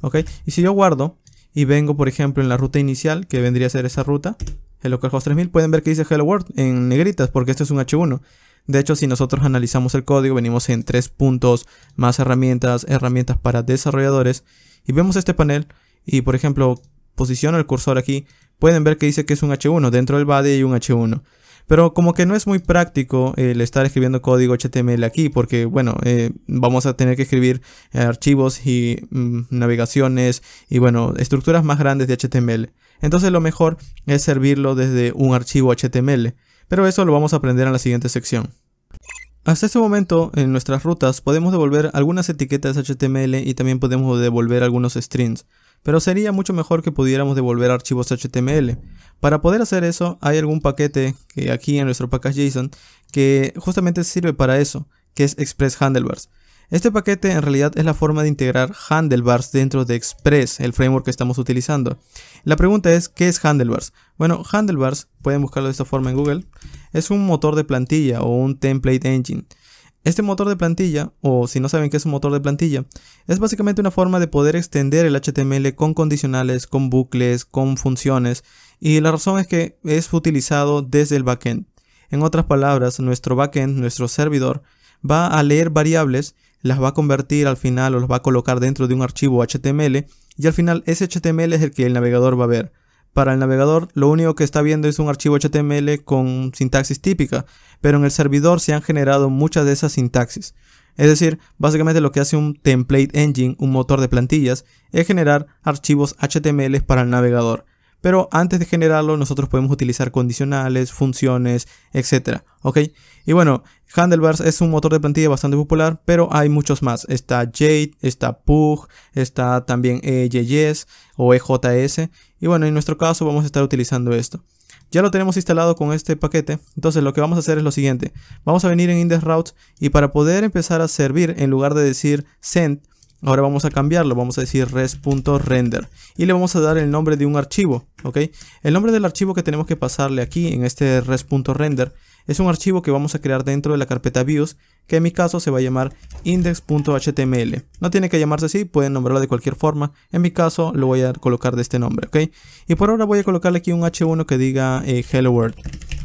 [SPEAKER 1] ok, y si yo guardo y vengo por ejemplo en la ruta inicial, que vendría a ser esa ruta, el localhost 3000, pueden ver que dice hello world en negritas porque esto es un H1. De hecho, si nosotros analizamos el código, venimos en tres puntos, más herramientas, herramientas para desarrolladores, y vemos este panel, y por ejemplo, posiciono el cursor aquí, pueden ver que dice que es un H1, dentro del body hay un H1. Pero como que no es muy práctico el estar escribiendo código HTML aquí, porque bueno, eh, vamos a tener que escribir eh, archivos y mm, navegaciones y bueno, estructuras más grandes de HTML. Entonces lo mejor es servirlo desde un archivo HTML. Pero eso lo vamos a aprender en la siguiente sección. Hasta este momento, en nuestras rutas, podemos devolver algunas etiquetas HTML y también podemos devolver algunos strings, pero sería mucho mejor que pudiéramos devolver archivos HTML. Para poder hacer eso, hay algún paquete que aquí en nuestro package JSON que justamente sirve para eso, que es Express Handlebars. Este paquete en realidad es la forma de integrar handlebars dentro de Express, el framework que estamos utilizando. La pregunta es, ¿qué es handlebars? Bueno, handlebars, pueden buscarlo de esta forma en Google, es un motor de plantilla o un template engine. Este motor de plantilla, o si no saben qué es un motor de plantilla, es básicamente una forma de poder extender el HTML con condicionales, con bucles, con funciones, y la razón es que es utilizado desde el backend. En otras palabras, nuestro backend, nuestro servidor, va a leer variables las va a convertir al final o las va a colocar dentro de un archivo HTML y al final ese HTML es el que el navegador va a ver. Para el navegador lo único que está viendo es un archivo HTML con sintaxis típica, pero en el servidor se han generado muchas de esas sintaxis. Es decir, básicamente lo que hace un template engine, un motor de plantillas, es generar archivos HTML para el navegador. Pero antes de generarlo nosotros podemos utilizar condicionales, funciones, etc. ¿Ok? Y bueno, Handlebars es un motor de plantilla bastante popular, pero hay muchos más. Está Jade, está Pug, está también EJS o EJS. Y bueno, en nuestro caso vamos a estar utilizando esto. Ya lo tenemos instalado con este paquete, entonces lo que vamos a hacer es lo siguiente. Vamos a venir en Index Routes y para poder empezar a servir, en lugar de decir send, Ahora vamos a cambiarlo, vamos a decir res.render y le vamos a dar el nombre de un archivo, ¿ok? El nombre del archivo que tenemos que pasarle aquí en este res.render es un archivo que vamos a crear dentro de la carpeta views, que en mi caso se va a llamar index.html. No tiene que llamarse así, pueden nombrarlo de cualquier forma, en mi caso lo voy a colocar de este nombre, ¿ok? Y por ahora voy a colocarle aquí un h1 que diga eh, hello world.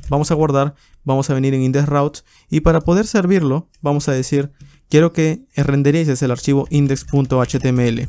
[SPEAKER 1] Vamos a guardar, vamos a venir en index routes y para poder servirlo vamos a decir quiero que renderices el archivo index.html.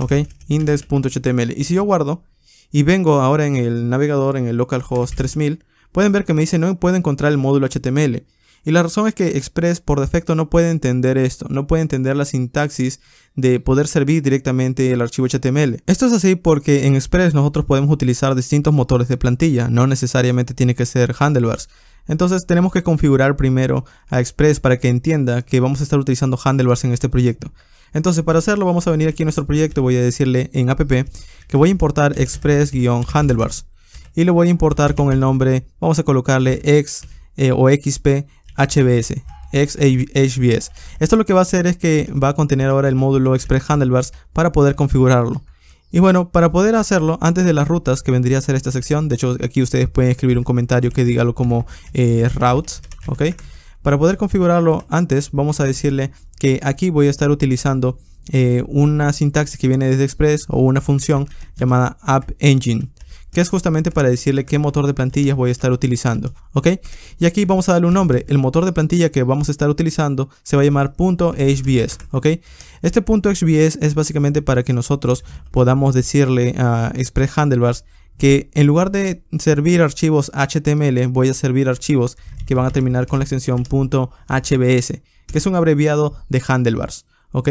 [SPEAKER 1] ¿Ok? Index.html. Y si yo guardo y vengo ahora en el navegador, en el localhost 3000, Pueden ver que me dice no puede encontrar el módulo HTML. Y la razón es que Express por defecto no puede entender esto, no puede entender la sintaxis de poder servir directamente el archivo HTML. Esto es así porque en Express nosotros podemos utilizar distintos motores de plantilla, no necesariamente tiene que ser handlebars. Entonces tenemos que configurar primero a Express para que entienda que vamos a estar utilizando handlebars en este proyecto. Entonces para hacerlo vamos a venir aquí a nuestro proyecto, voy a decirle en app que voy a importar express-handlebars y lo voy a importar con el nombre, vamos a colocarle X eh, o XP HBS. Esto lo que va a hacer es que va a contener ahora el módulo Express Handlebars para poder configurarlo. Y bueno, para poder hacerlo, antes de las rutas que vendría a ser esta sección, de hecho aquí ustedes pueden escribir un comentario que diga como eh, routes, Para poder configurarlo antes, vamos a decirle que aquí voy a estar utilizando eh, una sintaxis que viene desde Express o una función llamada App Engine que es justamente para decirle qué motor de plantilla voy a estar utilizando, ¿ok? Y aquí vamos a darle un nombre, el motor de plantilla que vamos a estar utilizando se va a llamar .hbs, ¿ok? Este .hbs es básicamente para que nosotros podamos decirle a Express Handlebars que en lugar de servir archivos HTML, voy a servir archivos que van a terminar con la extensión .hbs, que es un abreviado de handlebars, ¿ok?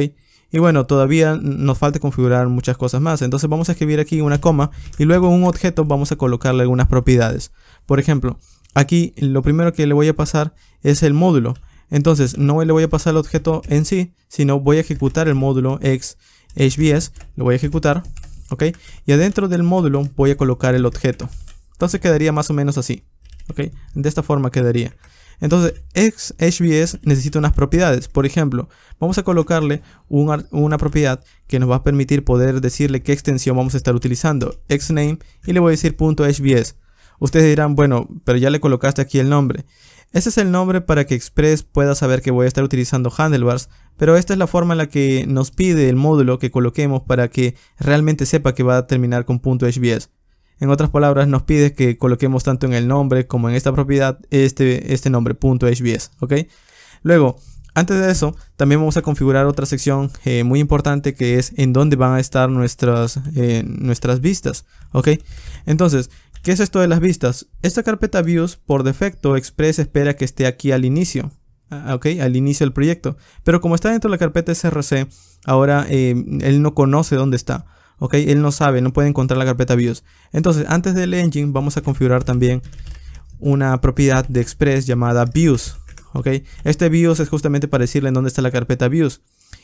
[SPEAKER 1] Y bueno, todavía nos falta configurar muchas cosas más. Entonces vamos a escribir aquí una coma y luego en un objeto vamos a colocarle algunas propiedades. Por ejemplo, aquí lo primero que le voy a pasar es el módulo. Entonces no le voy a pasar el objeto en sí, sino voy a ejecutar el módulo xHBS Lo voy a ejecutar, ¿ok? Y adentro del módulo voy a colocar el objeto. Entonces quedaría más o menos así, ¿ok? De esta forma quedaría. Entonces, xhbs necesita unas propiedades. Por ejemplo, vamos a colocarle una propiedad que nos va a permitir poder decirle qué extensión vamos a estar utilizando. Xname y le voy a decir .hbs. Ustedes dirán, bueno, pero ya le colocaste aquí el nombre. Ese es el nombre para que Express pueda saber que voy a estar utilizando handlebars, pero esta es la forma en la que nos pide el módulo que coloquemos para que realmente sepa que va a terminar con .hbs. En otras palabras, nos pide que coloquemos tanto en el nombre como en esta propiedad este, este nombre .hbs, Luego, antes de eso, también vamos a configurar otra sección eh, muy importante que es en dónde van a estar nuestras, eh, nuestras vistas, ¿ok? Entonces, ¿qué es esto de las vistas? Esta carpeta views, por defecto, Express espera que esté aquí al inicio, ah, ¿ok? Al inicio del proyecto. Pero como está dentro de la carpeta src, ahora eh, él no conoce dónde está. Ok, él no sabe, no puede encontrar la carpeta views. Entonces, antes del engine vamos a configurar también una propiedad de Express llamada views. Ok, este views es justamente para decirle en dónde está la carpeta views.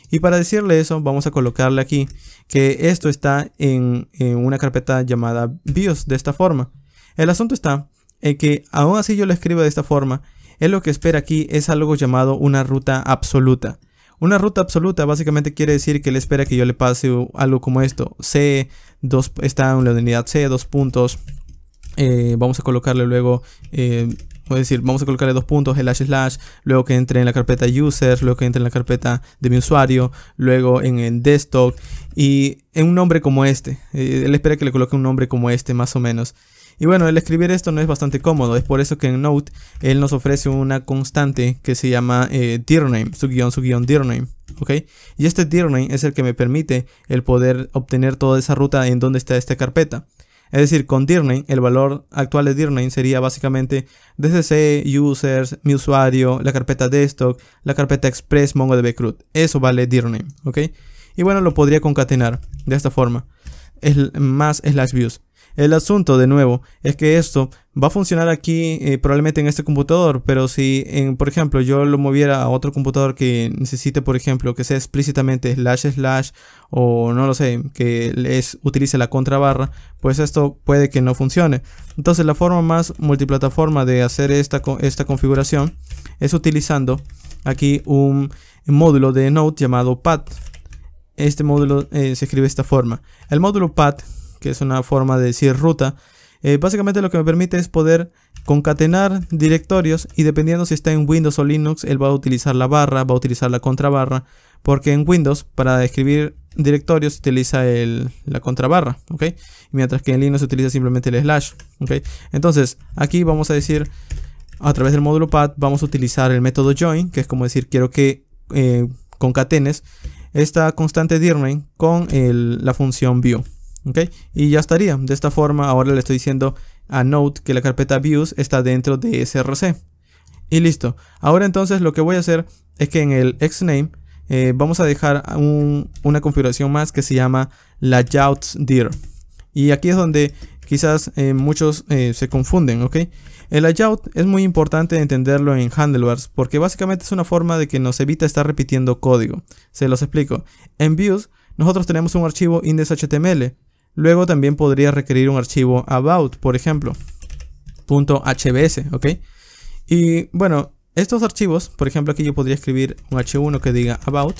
[SPEAKER 1] Y para decirle eso, vamos a colocarle aquí que esto está en, una carpeta llamada views de esta forma. El asunto está en que, aún así yo lo escribo de esta forma, él lo que espera aquí es algo llamado una ruta absoluta. Una ruta absoluta básicamente quiere decir que él espera que yo le pase algo como esto. C, dos, está en la unidad C, dos puntos. Eh, vamos a colocarle luego, eh, a decir, vamos a colocarle dos puntos, el slash slash, luego que entre en la carpeta users, luego que entre en la carpeta de mi usuario, luego en el desktop y en un nombre como este. Eh, él espera que le coloque un nombre como este, más o menos. Y bueno, el escribir esto no es bastante cómodo, es por eso que en Note él nos ofrece una constante que se llama eh, dirname, su guión, su guión dirname. ¿ok? Y este dirname es el que me permite el poder obtener toda esa ruta en donde está esta carpeta. Es decir, con dirname, el valor actual de dirname sería básicamente DCC, users, mi usuario, la carpeta desktop, la carpeta express, MongoDB CRUD. Eso vale dirname, ¿ok? Y bueno, lo podría concatenar de esta forma. más slash views. El asunto, de nuevo, es que esto va a funcionar aquí eh, probablemente en este computador, pero si, en, por ejemplo, yo lo moviera a otro computador que necesite, por ejemplo, que sea explícitamente slash slash o no lo sé, que utilice la contrabarra, pues esto puede que no funcione. Entonces la forma más multiplataforma de hacer esta, esta configuración es utilizando aquí un módulo de Node llamado Path. Este módulo eh, se escribe de esta forma. El módulo Path que es una forma de decir ruta. Eh, básicamente lo que me permite es poder concatenar directorios y dependiendo si está en Windows o Linux, él va a utilizar la barra, va a utilizar la contrabarra, porque en Windows para escribir directorios utiliza el, la contrabarra, ¿ok? Mientras que en Linux se utiliza simplemente el slash, ¿ok? Entonces, aquí vamos a decir, a través del módulo path, vamos a utilizar el método join, que es como decir, quiero que eh, concatenes esta constante dirme con la función view, y ya estaría. De esta forma ahora le estoy diciendo a Node que la carpeta views está dentro de src. Y listo. Ahora entonces lo que voy a hacer es que en el xname eh, vamos a dejar una configuración más que se llama dir Y aquí es donde quizás eh, muchos eh, se confunden, El layout es muy importante entenderlo en handlebars porque básicamente es una forma de que nos evita estar repitiendo código. Se los explico. En views nosotros tenemos un archivo index.html Luego también podría requerir un archivo about, por ejemplo, .hbs, ¿ok? Y bueno, estos archivos, por ejemplo, aquí yo podría escribir un h1 que diga about.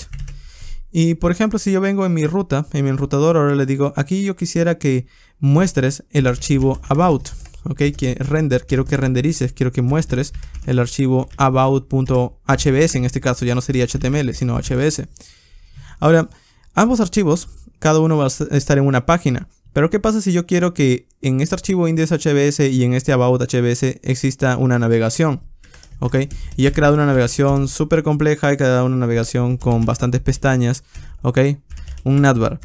[SPEAKER 1] Y por ejemplo, si yo vengo en mi ruta, en mi enrutador, ahora le digo, aquí yo quisiera que muestres el archivo about, ¿ok? Que render, quiero que renderices, quiero que muestres el archivo about.hbs, en este caso ya no sería HTML, sino HBS. Ahora, ambos archivos cada uno va a estar en una página. Pero ¿qué pasa si yo quiero que en este archivo index y en este about exista una navegación? ¿Ok? Y he creado una navegación súper compleja, he creado una navegación con bastantes pestañas, ¿ok? Un navbar.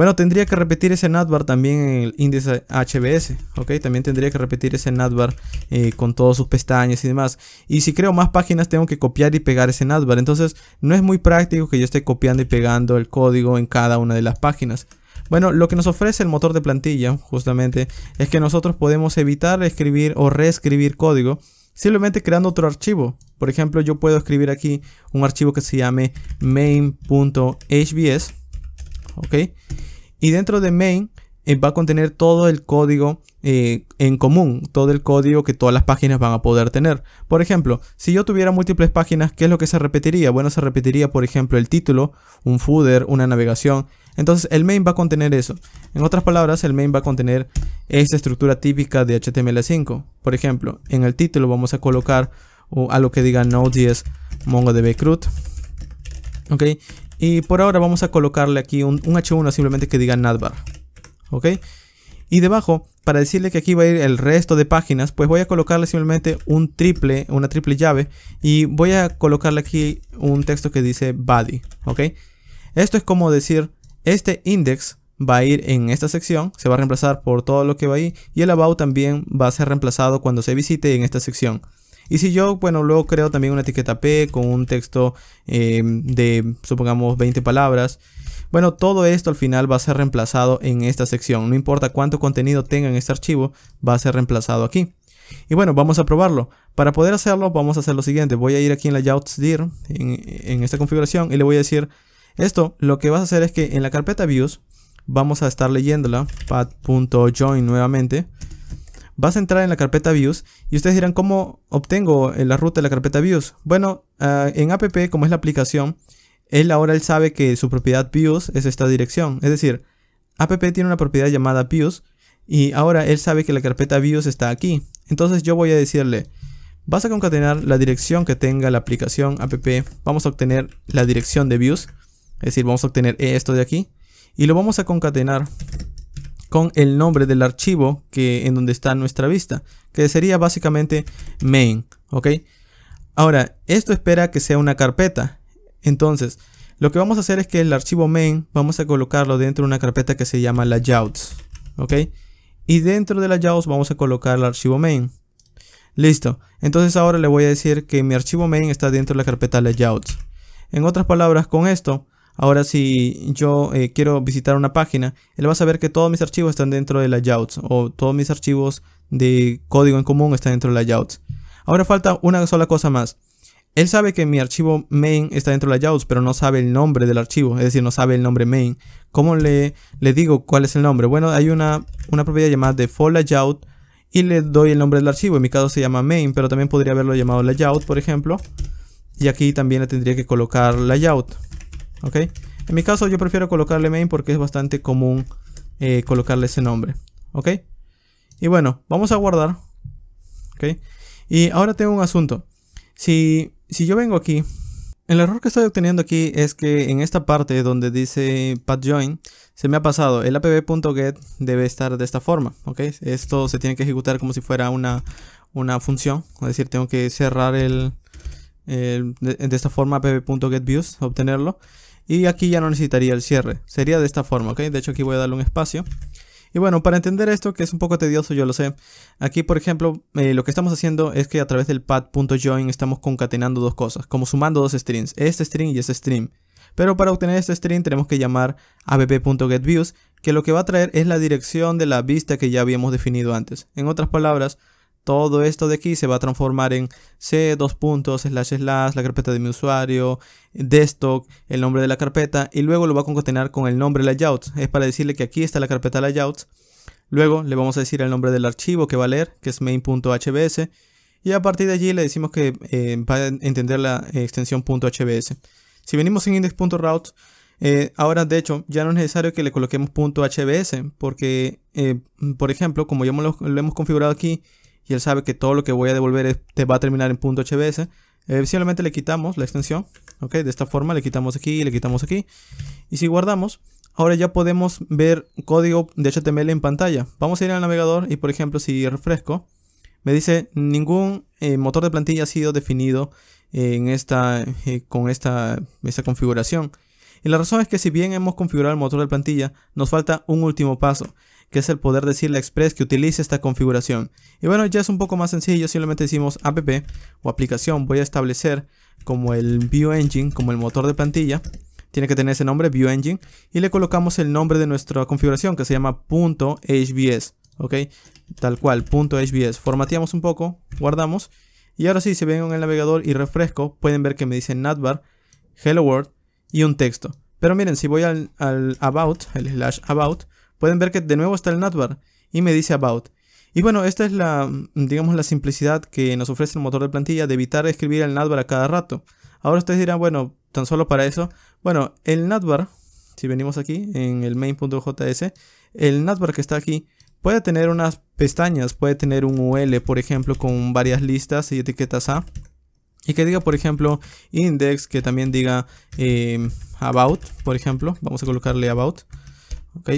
[SPEAKER 1] Bueno, tendría que repetir ese navbar también en el índice HBS, ¿ok? También tendría que repetir ese navbar eh, con todos sus pestañas y demás. Y si creo más páginas, tengo que copiar y pegar ese navbar. Entonces, no es muy práctico que yo esté copiando y pegando el código en cada una de las páginas. Bueno, lo que nos ofrece el motor de plantilla, justamente, es que nosotros podemos evitar escribir o reescribir código simplemente creando otro archivo. Por ejemplo, yo puedo escribir aquí un archivo que se llame main.hbs, ¿ok? Y dentro de main eh, va a contener todo el código eh, en común, todo el código que todas las páginas van a poder tener. Por ejemplo, si yo tuviera múltiples páginas, ¿qué es lo que se repetiría? Bueno, se repetiría, por ejemplo, el título, un footer, una navegación. Entonces, el main va a contener eso. En otras palabras, el main va a contener esa estructura típica de HTML5. Por ejemplo, en el título vamos a colocar a lo que diga Node.js MongoDB CRUD. ¿Ok? Y por ahora vamos a colocarle aquí un, H1 simplemente que diga navbar. ¿Ok? Y debajo, para decirle que aquí va a ir el resto de páginas, pues voy a colocarle simplemente un triple, una triple llave. Y voy a colocarle aquí un texto que dice body. ¿Ok? Esto es como decir, este index va a ir en esta sección, se va a reemplazar por todo lo que va ahí. Y el about también va a ser reemplazado cuando se visite en esta sección. Y si yo, bueno, luego creo también una etiqueta P con un texto em, de, supongamos, 20 palabras. Bueno, todo esto al final va a ser reemplazado en esta sección. No importa cuánto contenido tenga en este archivo, va a ser reemplazado aquí. Y bueno, vamos a probarlo. Para poder hacerlo, vamos a hacer lo siguiente. Voy a ir aquí en la DIR, en, esta configuración, y le voy a decir esto. Lo que vas a hacer es que en la carpeta Views, vamos a estar leyéndola, path.join nuevamente vas a entrar en la carpeta views y ustedes dirán cómo obtengo eh, la ruta de la carpeta views. Bueno, ah, en app como es la aplicación, él ahora él sabe que su propiedad views es esta dirección, es decir, app tiene una propiedad llamada views y ahora él sabe que la carpeta views está aquí. Entonces yo voy a decirle, vas a concatenar la dirección que tenga la aplicación app, vamos a obtener la dirección de views, es decir, vamos a obtener esto de aquí y lo vamos a concatenar con el nombre del archivo que, en donde está nuestra vista, que sería básicamente main, ¿ok? Ahora, esto espera que sea una carpeta. Entonces, lo que vamos a hacer es que el archivo main vamos a colocarlo dentro de una carpeta que se llama layouts, ¿ok? Y dentro de layouts vamos a colocar el archivo main. Listo. Entonces ahora le voy a decir que mi archivo main está dentro de la carpeta layouts. En otras palabras, con esto Ahora si yo eh, quiero visitar una página, él va a saber que todos mis archivos están dentro de layouts o todos mis archivos de código en común están dentro de layouts. Ahora falta una sola cosa más. Él sabe que mi archivo main está dentro de layouts, pero no sabe el nombre del archivo, es decir, no sabe el nombre main. ¿Cómo le, le digo cuál es el nombre? Bueno, hay una, una propiedad llamada default layout y le doy el nombre del archivo. En mi caso se llama main, pero también podría haberlo llamado layout, por ejemplo. Y aquí también le tendría que colocar layout. En mi caso yo prefiero colocarle main porque es bastante común eh, colocarle ese nombre, Y bueno, vamos a guardar, Y ahora tengo un asunto. Si, si yo vengo aquí, el error que estoy obteniendo aquí es que en esta parte donde dice path join, se me ha pasado, el app.get debe estar de esta forma, Esto se tiene que ejecutar como si fuera una, una función, es decir, tengo que cerrar el, de, de esta forma app.getViews, obtenerlo y aquí ya no necesitaría el cierre, sería de esta forma, ¿ok? De hecho aquí voy a darle un espacio. Y bueno, para entender esto, que es un poco tedioso, yo lo sé, aquí por ejemplo, eh, lo que estamos haciendo es que a través del pad.join estamos concatenando dos cosas, como sumando dos strings, este string y este string. Pero para obtener este string tenemos que llamar app.getViews, que lo que va a traer es la dirección de la vista que ya habíamos definido antes. En otras palabras, todo esto de aquí se va a transformar en c dos puntos slash slash la carpeta de mi usuario desktop el nombre de la carpeta y luego lo va a concatenar con el nombre layouts es para decirle que aquí está la carpeta layouts luego le vamos a decir el nombre del archivo que va a leer que es main.hbs y a partir de allí le decimos que eh, va a entender la extensión .hbs si venimos en index.route eh, ahora, de hecho, ya no es necesario que le coloquemos .hbs porque, eh, por ejemplo, como ya lo hemos configurado aquí, y él sabe que todo lo que voy a devolver te va a terminar en .hbs. Eh, simplemente le quitamos la extensión, ¿ok? De esta forma le quitamos aquí, y le quitamos aquí. Y si guardamos, ahora ya podemos ver código de HTML en pantalla. Vamos a ir al navegador y por ejemplo si refresco, me dice ningún eh, motor de plantilla ha sido definido en esta, eh, con esta configuración. Y la razón es que si bien hemos configurado el motor de plantilla, nos falta un último paso que es el poder decirle a Express que utilice esta configuración. Y bueno, ya es un poco más sencillo, simplemente decimos app o aplicación, voy a establecer como el View Engine, como el motor de plantilla, tiene que tener ese nombre, View Engine, y le colocamos el nombre de nuestra configuración que se llama .hbs, ¿ok? Tal cual, .hbs. Formateamos un poco, guardamos, y ahora sí, si vengo en el navegador y refresco, pueden ver que me dice Navbar, Hello World y un texto. Pero miren, si voy al About, el slash About, pueden ver que de nuevo está el NATBAR y me dice about. Y bueno, esta es la, mm, digamos, la simplicidad que nos ofrece el motor de plantilla de evitar escribir el NATBAR a cada rato. Ahora ustedes dirán, bueno, tan solo para eso. Bueno, el NATBAR, si venimos aquí en el main.js, el NATBAR que está aquí puede tener unas pestañas, puede tener un UL, por ejemplo, con varias listas y etiquetas A. Y que diga, por ejemplo, index, que también diga eh, about, por ejemplo. Vamos a colocarle about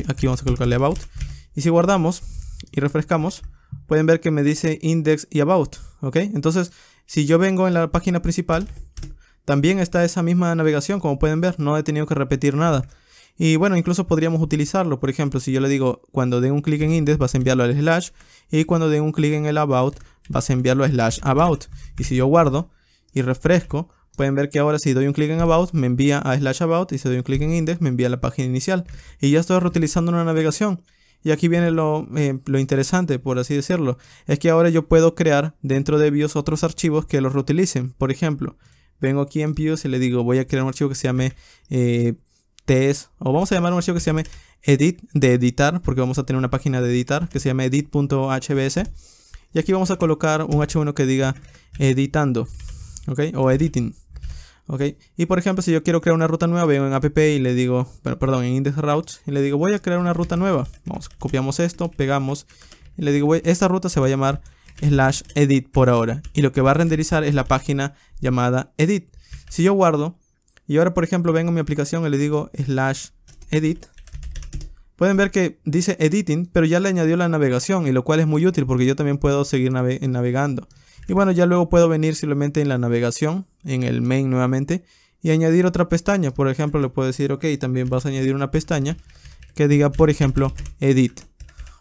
[SPEAKER 1] aquí vamos a colocarle about y si guardamos y refrescamos pueden ver que me dice index y about ok, entonces si yo vengo en la página principal también está esa misma navegación como pueden ver, no he tenido que repetir nada y bueno, incluso podríamos utilizarlo, por ejemplo, si yo le digo cuando den un clic en index vas a enviarlo al slash y cuando den un clic en el about vas a enviarlo a slash about y si yo guardo y refresco Pueden ver que ahora si doy un clic en About, me envía a slash About y si doy un clic en Index, me envía a la página inicial. Y ya estoy reutilizando una navegación. Y aquí viene eh, lo, interesante, por así decirlo. Es que ahora yo puedo crear dentro de BIOS otros archivos que los reutilicen. Por ejemplo, vengo aquí en BIOS y le digo, voy a crear un archivo que se llame eh, TS. O vamos a llamar un archivo que se llame edit, de editar, porque vamos a tener una página de editar que se llama edit.hbs. Y aquí vamos a colocar un H1 que diga editando, ¿ok? O editing. Y por ejemplo, si yo quiero crear una ruta nueva, vengo en app y le digo, perdón, en index routes, y le digo, voy a crear una ruta nueva. Vamos, copiamos esto, pegamos, y le digo, esta ruta se va a llamar slash edit por ahora. Y lo que va a renderizar es la página llamada edit. Si yo guardo, y ahora por ejemplo vengo a mi aplicación y le digo slash edit, Pueden ver que dice editing, pero ya le añadió la navegación, y lo cual es muy útil porque yo también puedo seguir navegando. Y bueno, ya luego puedo venir simplemente en la navegación, en el main nuevamente, y añadir otra pestaña. Por ejemplo, le puedo decir, ok, también vas a añadir una pestaña que diga, por ejemplo, edit.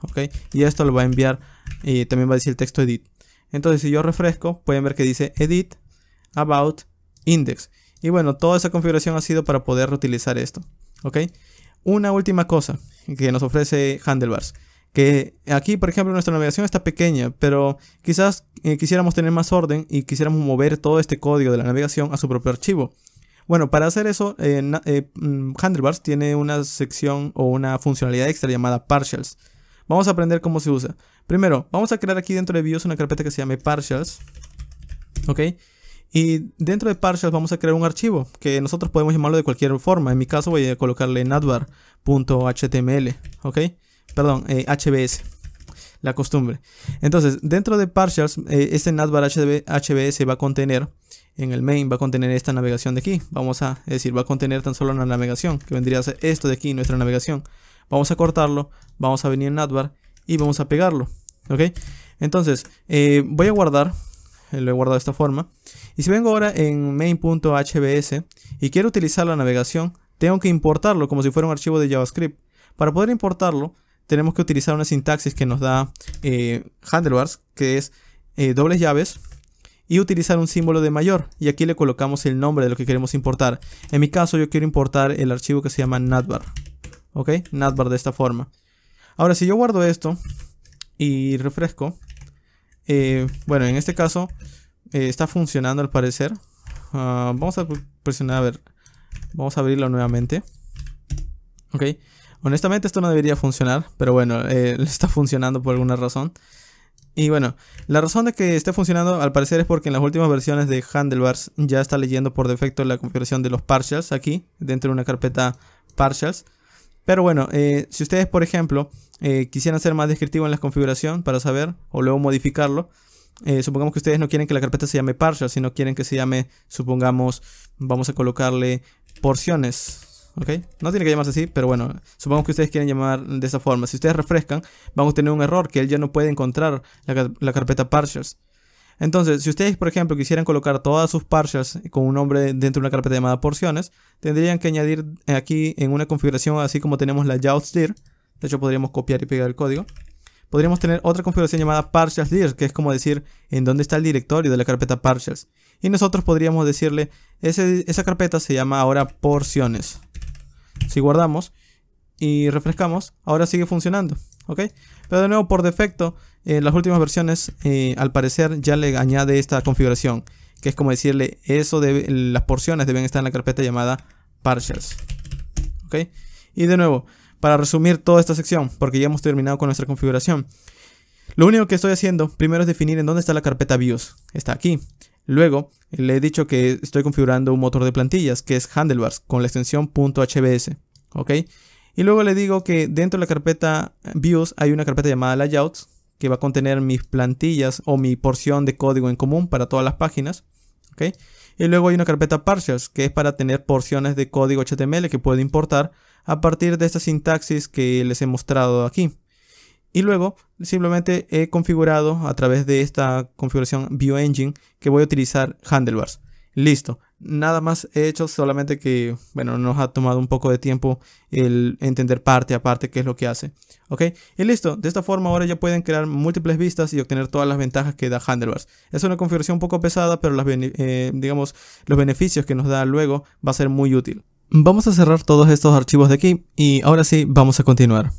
[SPEAKER 1] Ok, y esto lo va a enviar y también va a decir el texto edit. Entonces, si yo refresco, pueden ver que dice edit about index. Y bueno, toda esa configuración ha sido para poder reutilizar esto. Ok, una última cosa que nos ofrece Handlebars que aquí, por ejemplo, nuestra navegación está pequeña, pero quizás eh, quisiéramos tener más orden y quisiéramos mover todo este código de la navegación a su propio archivo. Bueno, para hacer eso, eh, eh, mm, Handlebars tiene una sección o una funcionalidad extra llamada Partials. Vamos a aprender cómo se usa. Primero, vamos a crear aquí dentro de Views una carpeta que se llame Partials. ¿Ok? Y dentro de Partials vamos a crear un archivo que nosotros podemos llamarlo de cualquier forma. En mi caso voy a colocarle natvar.html. ¿Ok? perdón, HBS. Eh, la costumbre. Entonces, dentro de partials, eh, este navbar HBS va a contener, en el main va a contener esta navegación de aquí. Vamos a, decir, va a contener tan solo una navegación, que vendría a ser esto de aquí, nuestra navegación. Vamos a cortarlo, vamos a venir en navbar y vamos a pegarlo. ¿Ok? Entonces, eh, voy a guardar lo he guardado de esta forma. Y si vengo ahora en main.hbs y quiero utilizar la navegación, tengo que importarlo como si fuera un archivo de JavaScript. Para poder importarlo, tenemos que utilizar una sintaxis que nos da eh, handlebars, que es eh, dobles llaves, y utilizar un símbolo de mayor. Y aquí le colocamos el nombre de lo que queremos importar. En mi caso yo quiero importar el archivo que se llama natbar. ¿Ok? Natbar de esta forma. Ahora si yo guardo esto y refresco. Eh, bueno, en este caso está funcionando al parecer. Ah, vamos a presionar, a ver. Vamos a abrirlo nuevamente. ¿Ok? Honestamente esto no debería funcionar, pero bueno, eh, está funcionando por alguna razón. Y bueno, la razón de que esté funcionando al parecer es porque en las últimas versiones de Handlebars ya está leyendo por defecto la configuración de los partials aquí, dentro de una carpeta partials. Pero bueno, eh, si ustedes por ejemplo eh, quisieran ser más descriptivo en la configuración para saber o luego modificarlo, supongamos que ustedes no quieren que la carpeta se llame partial, sino quieren que se llame, supongamos, vamos a colocarle porciones no tiene que llamarse así, pero bueno, supongamos que ustedes quieren llamar de esa forma. Si ustedes refrescan, vamos a tener un error que él ya no puede encontrar la, carpeta partials. Entonces, si ustedes, por ejemplo, quisieran colocar todas sus partials con un nombre dentro de una carpeta llamada porciones, tendrían que añadir aquí en una configuración así como tenemos la dir De hecho, podríamos copiar y pegar el código. Podríamos tener otra configuración llamada partials que es como decir en dónde está el directorio de la carpeta partials. Y nosotros podríamos decirle, esa carpeta se llama ahora porciones. Si guardamos y refrescamos, ahora sigue funcionando. ¿ok? Pero de nuevo, por defecto, eh, las últimas versiones, eh, al parecer, ya le añade esta configuración. Que es como decirle, eso de las porciones deben estar en la carpeta llamada partials. ¿Ok? Y de nuevo, para resumir toda esta sección, porque ya hemos terminado con nuestra configuración. Lo único que estoy haciendo primero es definir en dónde está la carpeta views. Está aquí. Luego, le he dicho que estoy configurando un motor de plantillas, que es Handlebars, con la extensión .hbs, Y luego le digo que dentro de la carpeta Views hay una carpeta llamada Layouts, que va a contener mis plantillas o mi porción de código en común para todas las páginas, Y luego hay una carpeta Partials, que es para tener porciones de código HTML que puedo importar a partir de esta sintaxis que les he mostrado aquí. Y luego simplemente he configurado a través de esta configuración View Engine que voy a utilizar handlebars. Listo. Nada más he hecho, solamente que, bueno, nos ha tomado un poco de tiempo el entender parte a parte qué es lo que hace. ¿Ok? Y listo. De esta forma ahora ya pueden crear múltiples vistas y obtener todas las ventajas que da Handlebars. Es una configuración un poco pesada, pero eh, digamos, los beneficios que nos da luego va a ser muy útil. Vamos a cerrar todos estos archivos de aquí y ahora sí vamos a continuar.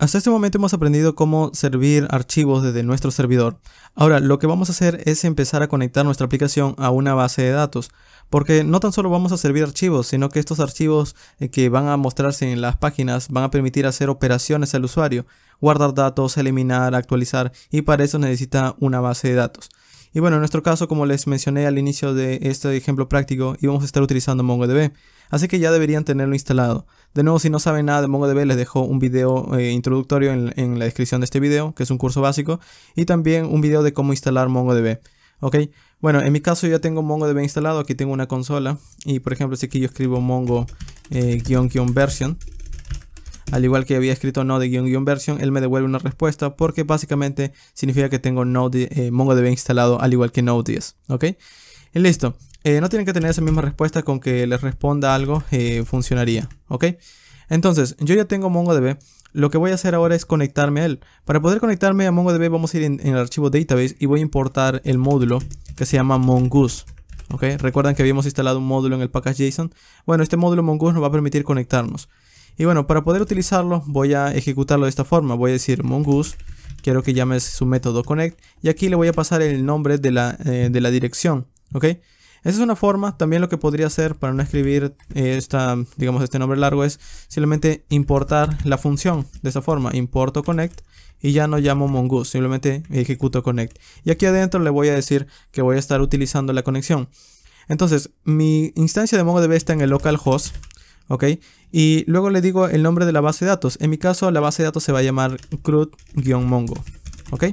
[SPEAKER 1] Hasta este momento hemos aprendido cómo servir archivos desde nuestro servidor. Ahora, lo que vamos a hacer es empezar a conectar nuestra aplicación a una base de datos, porque no tan solo vamos a servir archivos, sino que estos archivos eh, que van a mostrarse en las páginas van a permitir hacer operaciones al usuario, guardar datos, eliminar, actualizar, y para eso necesita una base de datos. Y bueno, en nuestro caso, como les mencioné al inicio de este ejemplo práctico, íbamos a estar utilizando MongoDB así que ya deberían tenerlo instalado. De nuevo, si no saben nada de MongoDB, les dejo un video eh, introductorio en, la descripción de este video, que es un curso básico, y también un video de cómo instalar MongoDB. ¿Ok? Bueno, en mi caso ya tengo MongoDB instalado, aquí tengo una consola, y por ejemplo, si aquí yo escribo mongo-version, eh, al igual que había escrito node-version, él me devuelve una respuesta porque básicamente significa que tengo node, eh, MongoDB instalado al igual que Node.js, ¿ok? Y listo. Eh, no tienen que tener esa misma respuesta con que les responda algo, eh, funcionaría, ¿ok? Entonces, yo ya tengo MongoDB, lo que voy a hacer ahora es conectarme a él. Para poder conectarme a MongoDB vamos a ir en, el archivo database y voy a importar el módulo que se llama mongoose. ¿ok? Recuerdan que habíamos instalado un módulo en el package.json. Bueno, este módulo mongoose nos va a permitir conectarnos. Y bueno, para poder utilizarlo voy a ejecutarlo de esta forma. Voy a decir mongoose, quiero que llames su método connect y aquí le voy a pasar el nombre de la, eh, de la dirección. ¿ok? Esa es una forma, también lo que podría hacer para no escribir eh, esta, digamos, este nombre largo es simplemente importar la función de esa forma, importo connect y ya no llamo mongoose, simplemente ejecuto connect. Y aquí adentro le voy a decir que voy a estar utilizando la conexión. Entonces, mi instancia de MongoDB está en el localhost, ¿ok? Y luego le digo el nombre de la base de datos. En mi caso, la base de datos se va a llamar crud-mongo, ¿ok?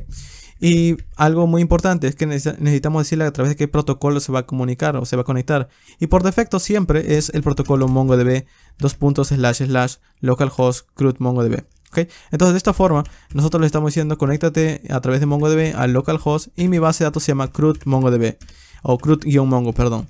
[SPEAKER 1] Y algo muy importante es que necesitamos decirle a través de qué protocolo se va a comunicar o se va a conectar. Y por defecto siempre es el protocolo MongoDB dos puntos slash localhost CRUD MongoDB. ¿Okay? Entonces de esta forma nosotros le estamos diciendo conéctate a través de MongoDB al localhost y mi base de datos se llama CRUD MongoDB o CRUD-Mongo, perdón.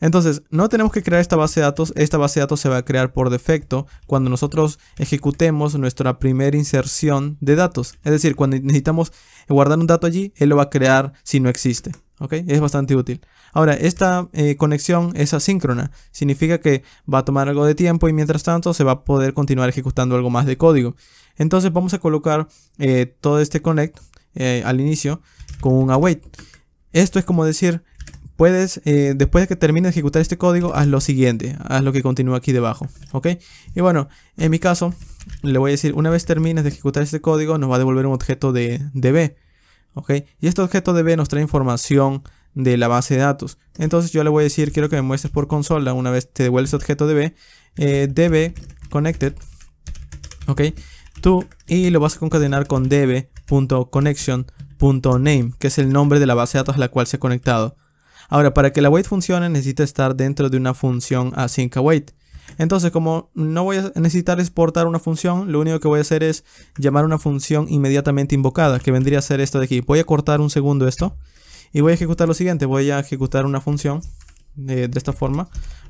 [SPEAKER 1] Entonces, no tenemos que crear esta base de datos, esta base de datos se va a crear por defecto cuando nosotros ejecutemos nuestra primera inserción de datos. Es decir, cuando necesitamos guardar un dato allí, él lo va a crear si no existe. ¿ok? Es bastante útil. Ahora, esta eh, conexión es asíncrona, significa que va a tomar algo de tiempo y mientras tanto se va a poder continuar ejecutando algo más de código. Entonces vamos a colocar eh, todo este connect eh, al inicio con un await. Esto es como decir, puedes, eh, después de que termine de ejecutar este código, haz lo siguiente, haz lo que continúa aquí debajo, ¿ok? Y bueno, en mi caso, le voy a decir, una vez termines de ejecutar este código, nos va a devolver un objeto de DB, ¿ok? Y este objeto DB nos trae información de la base de datos. Entonces yo le voy a decir, quiero que me muestres por consola, una vez te devuelves este objeto DB, eh, DB connected, ¿ok? Tú, y lo vas a concatenar con db.connection.name, que es el nombre de la base de datos a la cual se ha conectado. Ahora, para que la wait funcione necesita estar dentro de una función async await. Entonces, como no voy a necesitar exportar una función, lo único que voy a hacer es llamar una función inmediatamente invocada, que vendría a ser esto de aquí. Voy a cortar un segundo esto y voy a ejecutar lo siguiente. Voy a ejecutar una función eh, de, esta forma.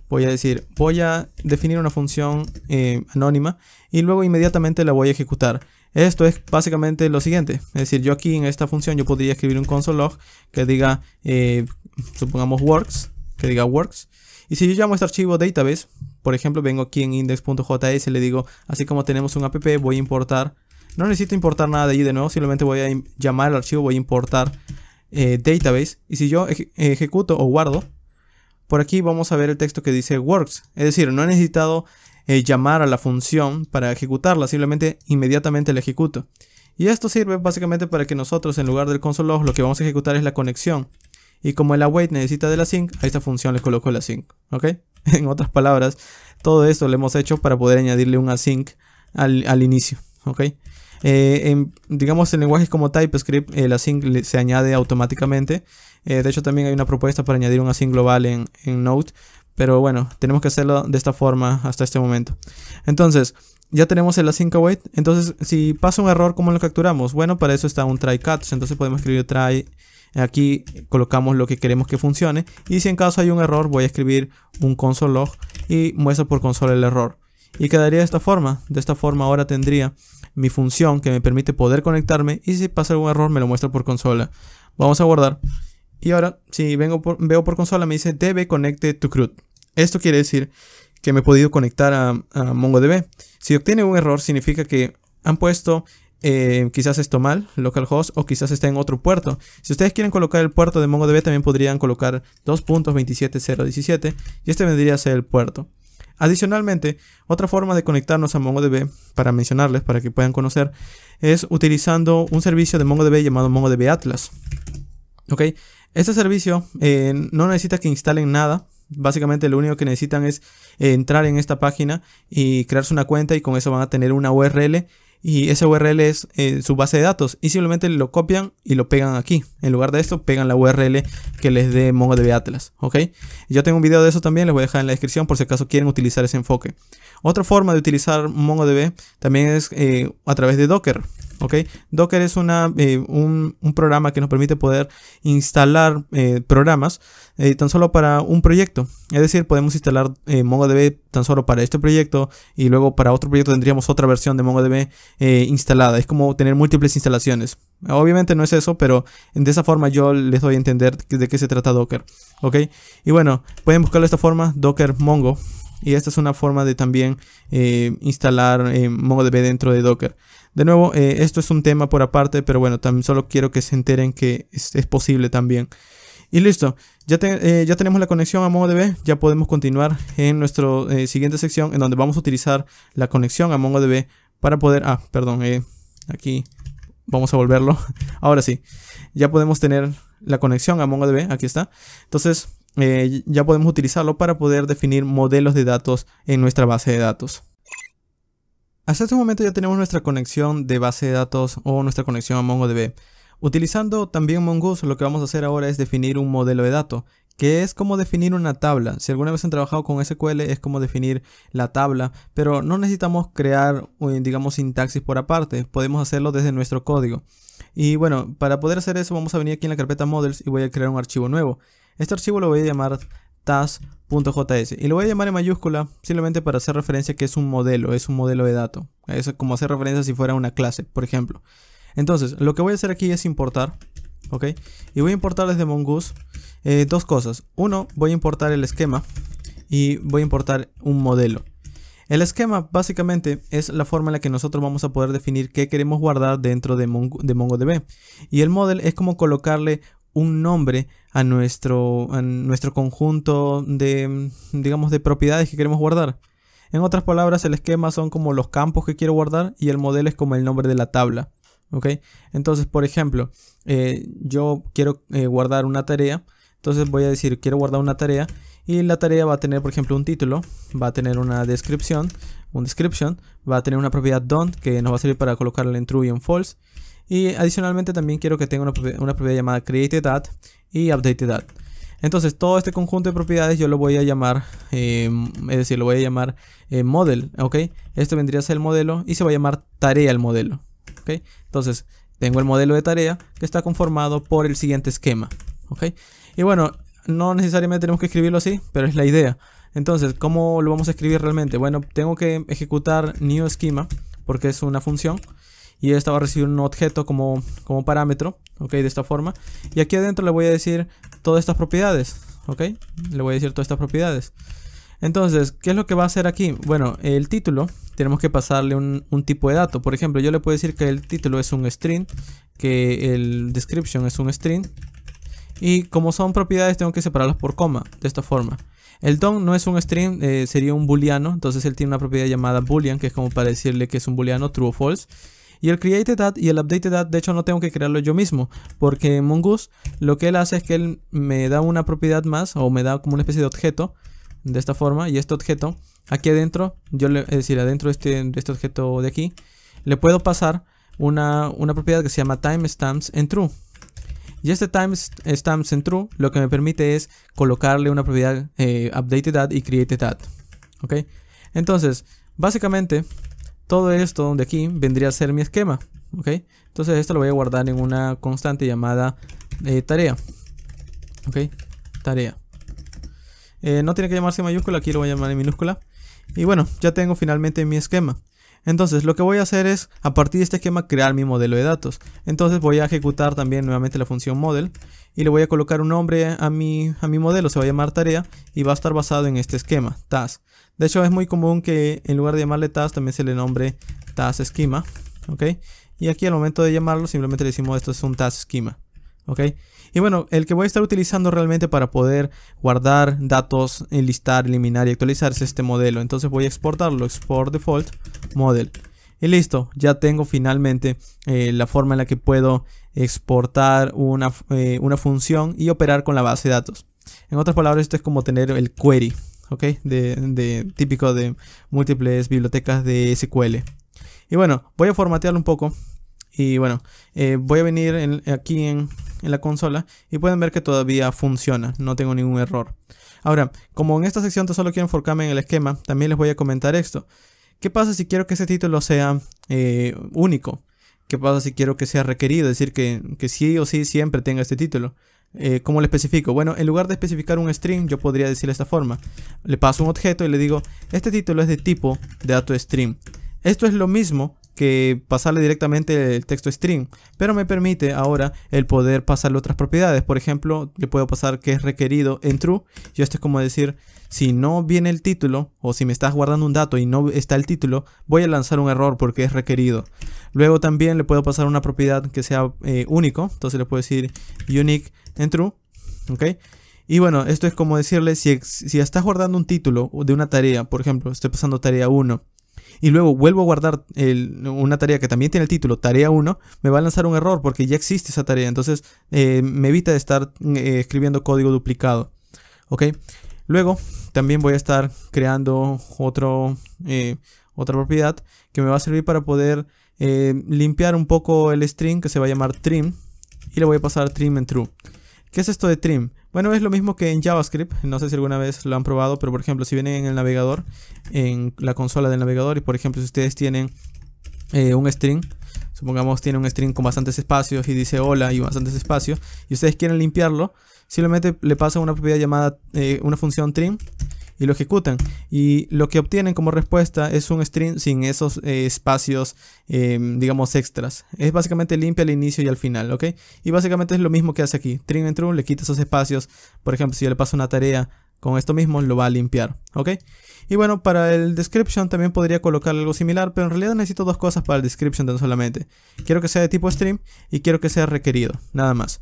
[SPEAKER 1] Voy a decir, voy a definir una función eh, anónima y luego inmediatamente la voy a ejecutar. Esto es básicamente lo siguiente, es decir, yo aquí en esta función yo podría escribir un console que diga eh, supongamos works, que diga works. Y si yo llamo este archivo database, por ejemplo, vengo aquí en index.js y le digo, así como tenemos un app, voy a importar. No necesito importar nada de allí de nuevo, simplemente voy a llamar al archivo, voy a importar eh, database. Y si yo ejecuto o guardo, por aquí vamos a ver el texto que dice works. Es decir, no he necesitado eh, llamar a la función para ejecutarla, simplemente inmediatamente la ejecuto. Y esto sirve básicamente para que nosotros en lugar del console lo que vamos a ejecutar es la conexión y como el await necesita de la sync, a esta función le coloco la async. ¿ok? En otras palabras, todo esto lo hemos hecho para poder añadirle un async al, inicio, ¿ok? Eh, en, digamos en lenguajes como TypeScript, el eh, async se añade automáticamente. Eh, de hecho, también hay una propuesta para añadir un async global en, en Node. Pero bueno, tenemos que hacerlo de esta forma hasta este momento. Entonces, ya tenemos el async await. Entonces, si pasa un error, ¿cómo lo capturamos? Bueno, para eso está un try catch. Entonces podemos escribir try Aquí colocamos lo que queremos que funcione y si en caso hay un error voy a escribir un console log y muestro por consola el error. Y quedaría de esta forma. De esta forma ahora tendría mi función que me permite poder conectarme y si pasa algún error me lo muestra por consola. Vamos a guardar. Y ahora si vengo veo por consola me dice debe connected to CRUD. Esto quiere decir que me he podido conectar a MongoDB. Si obtiene un error significa que han puesto eh, quizás esto mal, localhost, o quizás está en otro puerto. Si ustedes quieren colocar el puerto de MongoDB, también podrían colocar 2.27017 y este vendría a ser el puerto. Adicionalmente, otra forma de conectarnos a MongoDB, para mencionarles, para que puedan conocer, es utilizando un servicio de MongoDB llamado MongoDB Atlas. ¿Ok? Este servicio eh, no necesita que instalen nada, Básicamente lo único que necesitan es eh, entrar en esta página y crearse una cuenta y con eso van a tener una URL y ese URL es eh, su base de datos y simplemente lo copian y lo pegan aquí. En lugar de esto, pegan la URL que les dé MongoDB Atlas, ¿ok? Yo tengo un video de eso también, les voy a dejar en la descripción por si acaso quieren utilizar ese enfoque. Otra forma de utilizar MongoDB también es eh, a través de Docker. Docker es eh, un, programa que nos permite poder instalar eh, programas eh, tan solo para un proyecto. Es decir, podemos instalar MongoDB tan solo para este proyecto y luego para otro proyecto tendríamos otra versión de MongoDB instalada. Es como tener múltiples instalaciones. Obviamente no es eso, pero de esa forma yo les doy a entender de qué se trata Docker, ¿ok? Y bueno, pueden buscarlo de esta forma, Docker Mongo. Y esta es una forma de también instalar MongoDB dentro de Docker. De nuevo, eh, esto es un tema por aparte, pero bueno, también solo quiero que se enteren que es, posible también. Y listo, ya, eh, tenemos la conexión a MongoDB, ya podemos continuar en nuestra eh, siguiente sección en donde vamos a utilizar la conexión a MongoDB para poder... Ah, perdón, aquí vamos a volverlo. Ahora sí, ya podemos tener la conexión a MongoDB, aquí está. Entonces, ya podemos utilizarlo para poder definir modelos de datos en nuestra base de datos. Hasta este momento ya tenemos nuestra conexión de base de datos o nuestra conexión a MongoDB. Utilizando también Mongoose, lo que vamos a hacer ahora es definir un modelo de datos, que es como definir una tabla. Si alguna vez han trabajado con SQL, es como definir la tabla, pero no necesitamos crear, digamos, sintaxis por aparte, podemos hacerlo desde nuestro código. Y bueno, para poder hacer eso, vamos a venir aquí en la carpeta Models y voy a crear un archivo nuevo. Este archivo lo voy a llamar tas.js. Y lo voy a llamar en mayúscula simplemente para hacer referencia que es un modelo, es un modelo de dato. Es como hacer referencia si fuera una clase, por ejemplo. Entonces, lo que voy a hacer aquí es importar, ¿ok? Y voy a importar desde Mongoose eh, dos cosas. Uno, voy a importar el esquema y voy a importar un modelo. El esquema básicamente es la forma en la que nosotros vamos a poder definir qué queremos guardar dentro de, de MongoDB. Y el model es como colocarle un nombre a nuestro, nuestro conjunto de, digamos, de propiedades que queremos guardar. En otras palabras, el esquema son como los campos que quiero guardar y el modelo es como el nombre de la tabla. Entonces, por ejemplo, eh, yo quiero eh, guardar una tarea. Entonces voy a decir, quiero guardar una tarea y la tarea va a tener, por ejemplo, un título, va a tener una descripción, un description, va a tener una propiedad don't que nos va a servir para colocarla en true y en false y adicionalmente también quiero que tenga una propiedad, llamada CreateDat y UpdateDat. Entonces todo este conjunto de propiedades yo lo voy a llamar, em, es decir, lo voy a llamar eh, model, ¿ok? Esto vendría a ser el modelo y se va a llamar tarea el modelo, ¿ok? Entonces tengo el modelo de tarea que está conformado por el siguiente esquema, ¿ok? Y bueno, no necesariamente tenemos que escribirlo así, pero es la idea. Entonces, ¿cómo lo vamos a escribir realmente? Bueno, tengo que ejecutar new schema porque es una función y esta va a recibir un objeto como, como parámetro, ok, de esta forma. Y aquí adentro le voy a decir todas estas propiedades, ok, le voy a decir todas estas propiedades. Entonces, ¿qué es lo que va a hacer aquí? Bueno, el título, tenemos que pasarle un, tipo de dato. Por ejemplo, yo le puedo decir que el título es un string, que el description es un string. Y como son propiedades, tengo que separarlas por coma, de esta forma. El DON no es un string, eh, sería un booleano. Entonces él tiene una propiedad llamada boolean, que es como para decirle que es un booleano, true o false. Y el create y el update de hecho no tengo que crearlo yo mismo, porque Mongoose lo que él hace es que él me da una propiedad más o me da como una especie de objeto de esta forma y este objeto aquí adentro, yo le, es decir, adentro de este, este objeto de aquí, le puedo pasar una, propiedad que se llama timestamps en true. Y este timestamps en true lo que me permite es colocarle una propiedad eh, y created ¿Ok? Entonces, básicamente todo esto de aquí vendría a ser mi esquema, ¿ok? Entonces esto lo voy a guardar en una constante llamada eh, tarea, ¿ok? Tarea. Eh, no tiene que llamarse mayúscula, aquí lo voy a llamar en minúscula. Y bueno, ya tengo finalmente mi esquema. Entonces lo que voy a hacer es, a partir de este esquema, crear mi modelo de datos. Entonces voy a ejecutar también nuevamente la función model y le voy a colocar un nombre a mi, a mi modelo, se va a llamar tarea y va a estar basado en este esquema, task. De hecho, es muy común que en lugar de llamarle task también se le nombre TAS schema. Y aquí al momento de llamarlo simplemente le decimos esto es un task schema. Y bueno, el que voy a estar utilizando realmente para poder guardar datos, enlistar, eliminar y actualizar es este modelo. Entonces voy a exportarlo, export default model. Y listo, ya tengo finalmente eh, la forma en la que puedo exportar una, eh, una función y operar con la base de datos. En otras palabras, esto es como tener el query, ¿ok? De, típico de múltiples bibliotecas de SQL. Y bueno, voy a formatearlo un poco. Y bueno, eh, voy a venir aquí en, la consola y pueden ver que todavía funciona, no tengo ningún error. Ahora, como en esta sección solo quiero enfocarme en el esquema, también les voy a comentar esto. ¿Qué pasa si quiero que ese título sea eh, único? ¿Qué pasa si quiero que sea requerido? Es decir, que sí o sí siempre tenga este título. Eh, ¿Cómo le especifico? Bueno, en lugar de especificar un string, yo podría decir de esta forma. Le paso un objeto y le digo, este título es de tipo de dato string. Esto es lo mismo que pasarle directamente el texto string, pero me permite ahora el poder pasarle otras propiedades. Por ejemplo, le puedo pasar que es requerido en true, y esto es como decir, si no viene el título, o si me estás guardando un dato y no está el título, voy a lanzar un error porque es requerido. Luego también le puedo pasar una propiedad que sea eh, único, entonces le puedo decir unique en true, ¿ok? Y bueno, esto es como decirle, si, si estás guardando un título de una tarea, por ejemplo, estoy pasando tarea 1, y luego vuelvo a guardar una tarea que también tiene el título, tarea 1, me va a lanzar un error porque ya existe esa tarea, entonces eh, me evita de estar eh, escribiendo código duplicado, ¿ok? Luego, también voy a estar creando otro, eh, otra propiedad que me va a servir para poder limpiar un poco el string que se va a llamar trim y le voy a pasar trim en true. ¿Qué es esto de trim? Bueno, es lo mismo que en JavaScript, no sé si alguna vez lo han probado, pero por ejemplo, si vienen en el navegador, en la consola del navegador, y por ejemplo, si ustedes tienen eh, un string, supongamos tiene un string con bastantes espacios y dice hola y bastantes espacios, y ustedes quieren limpiarlo, simplemente le pasan una propiedad llamada, eh, una función trim, y lo ejecutan. Y lo que obtienen como respuesta es un string sin esos eh, espacios, em, digamos, extras. Es básicamente limpia al inicio y al final, ¿ok? Y básicamente es lo mismo que hace aquí. Trim and true le quita esos espacios. Por ejemplo, si yo le paso una tarea con esto mismo lo va a limpiar, ¿ok? Y bueno, para el description también podría colocar algo similar, pero en realidad necesito dos cosas para el description tan solamente. Quiero que sea de tipo stream y quiero que sea requerido, nada más.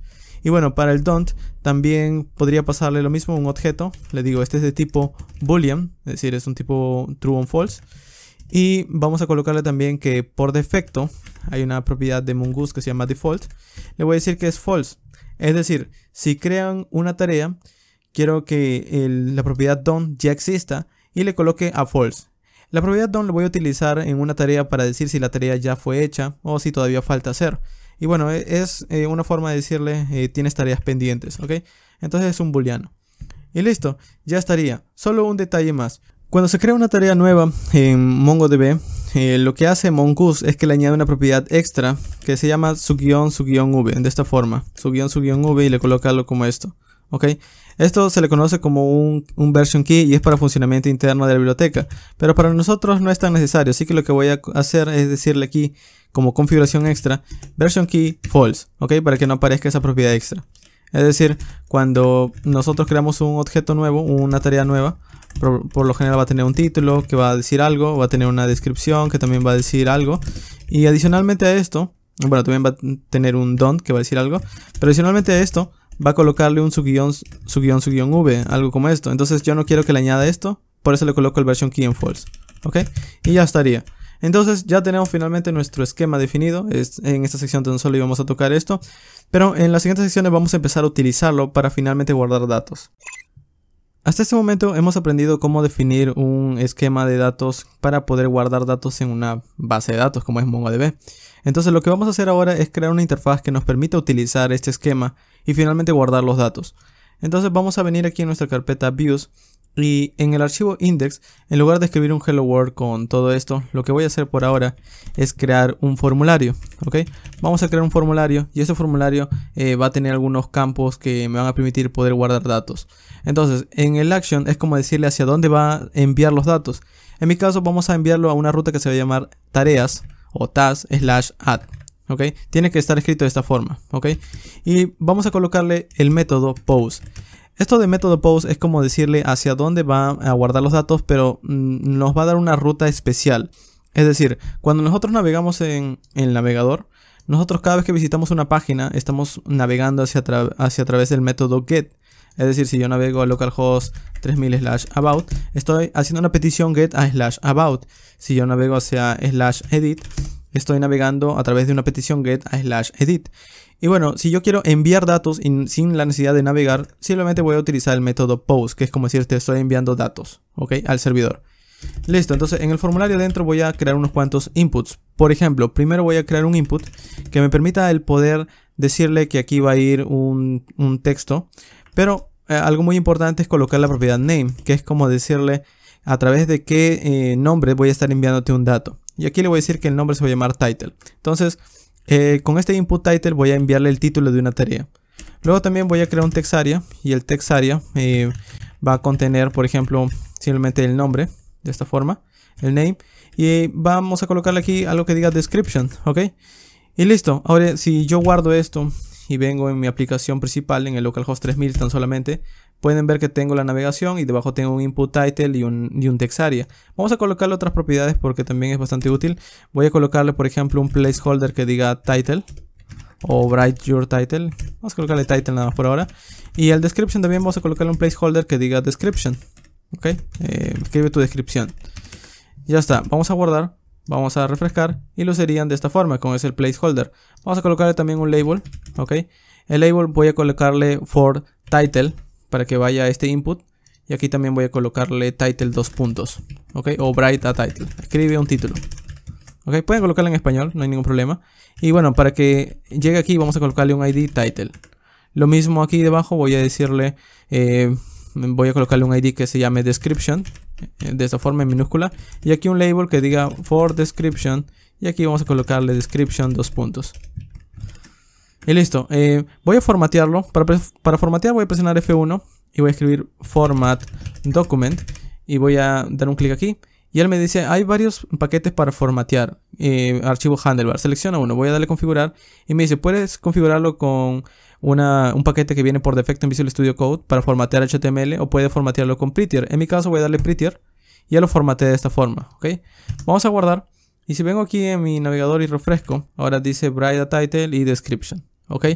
[SPEAKER 1] Y bueno, para el don't también podría pasarle lo mismo, un objeto. Le digo, este es de tipo boolean, es decir, es un tipo true o false. Y vamos a colocarle también que por defecto hay una propiedad de Mongoose que se llama default. Le voy a decir que es false. Es decir, si crean una tarea, quiero que la propiedad don't ya exista y le coloque a false. La propiedad don lo voy a utilizar en una tarea para decir si la tarea ya fue hecha o si todavía falta hacer. Y bueno, e, es eh, una forma de decirle eh, tienes tareas pendientes, ¿ok? Entonces es un booleano. Y listo, ya estaría. Solo un detalle más. Cuando se crea una tarea nueva en MongoDB, eh, lo que hace Mongoose es que le añade una propiedad extra que se llama su guión, su guión v, de esta forma, su guión, su guión v y le coloca algo como esto, ¿ok? Esto se le conoce como un, un, version key y es para funcionamiento interno de la biblioteca, pero para nosotros no es tan necesario, así que lo que voy a hacer es decirle aquí como configuración extra version key false, ¿ok? Para que no aparezca esa propiedad extra. Es decir, cuando nosotros creamos un objeto nuevo, una tarea nueva, por, lo general va a tener un título que va a decir algo, va a tener una descripción que también va a decir algo. Y adicionalmente a esto, bueno, también va a tener un don que va a decir algo, pero adicionalmente a esto va a colocarle un subguión, subguión, subguión v, algo como esto. Entonces yo no quiero que le añada esto, por eso le coloco el version key en false. ¿Ok? Y ya estaría. Entonces ya tenemos finalmente nuestro esquema definido. en esta sección tan solo íbamos a tocar esto. Pero en las siguientes secciones vamos a empezar a utilizarlo para finalmente guardar datos. Hasta este momento hemos aprendido cómo definir un esquema de datos para poder guardar datos en una base de datos como es MongoDB. Entonces lo que vamos a hacer ahora es crear una interfaz que nos permita utilizar este esquema y finalmente guardar los datos. Entonces vamos a venir aquí en nuestra carpeta Views y en el archivo index, en lugar de escribir un hello world con todo esto, lo que voy a hacer por ahora es crear un formulario, ¿ok? Vamos a crear un formulario y ese formulario eh, va a tener algunos campos que me van a permitir poder guardar datos. Entonces, en el action es como decirle hacia dónde va a enviar los datos. En mi caso vamos a enviarlo a una ruta que se va a llamar tareas o task slash add. ¿Ok? Tiene que estar escrito de esta forma, ¿ok? Y vamos a colocarle el método post. Esto de método post es como decirle hacia dónde va a guardar los datos, pero mm, nos va a dar una ruta especial. Es decir, cuando nosotros navegamos en el navegador, nosotros cada vez que visitamos una página estamos navegando hacia, hacia través del método get. Es decir, si yo navego a localhost 3000 slash about, estoy haciendo una petición get a slash about. Si yo navego hacia slash edit, estoy navegando a través de una petición get a slash edit. Y bueno, si yo quiero enviar datos sin la necesidad de navegar, simplemente voy a utilizar el método POST, que es como decirte estoy enviando datos, ¿ok? Al servidor. Listo, entonces en el formulario adentro voy a crear unos cuantos inputs. Por ejemplo, primero voy a crear un input que me permita el poder decirle que aquí va a ir un, un texto. Pero eh, algo muy importante es colocar la propiedad name, que es como decirle a través de qué eh, nombre voy a estar enviándote un dato. Y aquí le voy a decir que el nombre se va a llamar title. Entonces, eh, con este input title voy a enviarle el título de una tarea. Luego también voy a crear un text area y el text area eh, va a contener, por ejemplo, simplemente el nombre de esta forma, el name. Y vamos a colocarle aquí algo que diga description, ¿ok? Y listo. Ahora, si yo guardo esto y vengo en mi aplicación principal, en el localhost 3000 tan solamente, pueden ver que tengo la navegación y debajo tengo un input title y un, text area. Vamos a colocarle otras propiedades porque también es bastante útil. Voy a colocarle, por ejemplo, un placeholder que diga title o write your title. Vamos a colocarle title nada más por ahora. Y el description también vamos a colocarle un placeholder que diga description. Ok, eh, escribe tu descripción. Ya está, vamos a guardar, vamos a refrescar y lo serían de esta forma, con ese placeholder. Vamos a colocarle también un label, ok. El label voy a colocarle for title para que vaya a este input. Y aquí también voy a colocarle title dos puntos, ¿ok? O bright a title, escribe un título. ¿Ok? Pueden colocarlo en español, no hay ningún problema. Y bueno, para que llegue aquí vamos a colocarle un ID title. Lo mismo aquí debajo voy a decirle, eh, voy a colocarle un ID que se llame description, eh, de esta forma en minúscula. Y aquí un label que diga for description. Y aquí vamos a colocarle description dos puntos. Y listo. Eh, voy a formatearlo. Para, para formatear voy a presionar F1 y voy a escribir format document y voy a dar un clic aquí. Y él me dice, hay varios paquetes para formatear. Eh, archivo handlebar. Selecciona uno. Voy a darle configurar. Y me dice, puedes configurarlo con un paquete que viene por defecto en Visual Studio Code para formatear HTML o puedes formatearlo con Prettier. En mi caso voy a darle Prettier. Y ya lo formateé de esta forma. ¿ok? Vamos a guardar. Y si vengo aquí en mi navegador y refresco, ahora dice Bright Title y Description. ¿ok?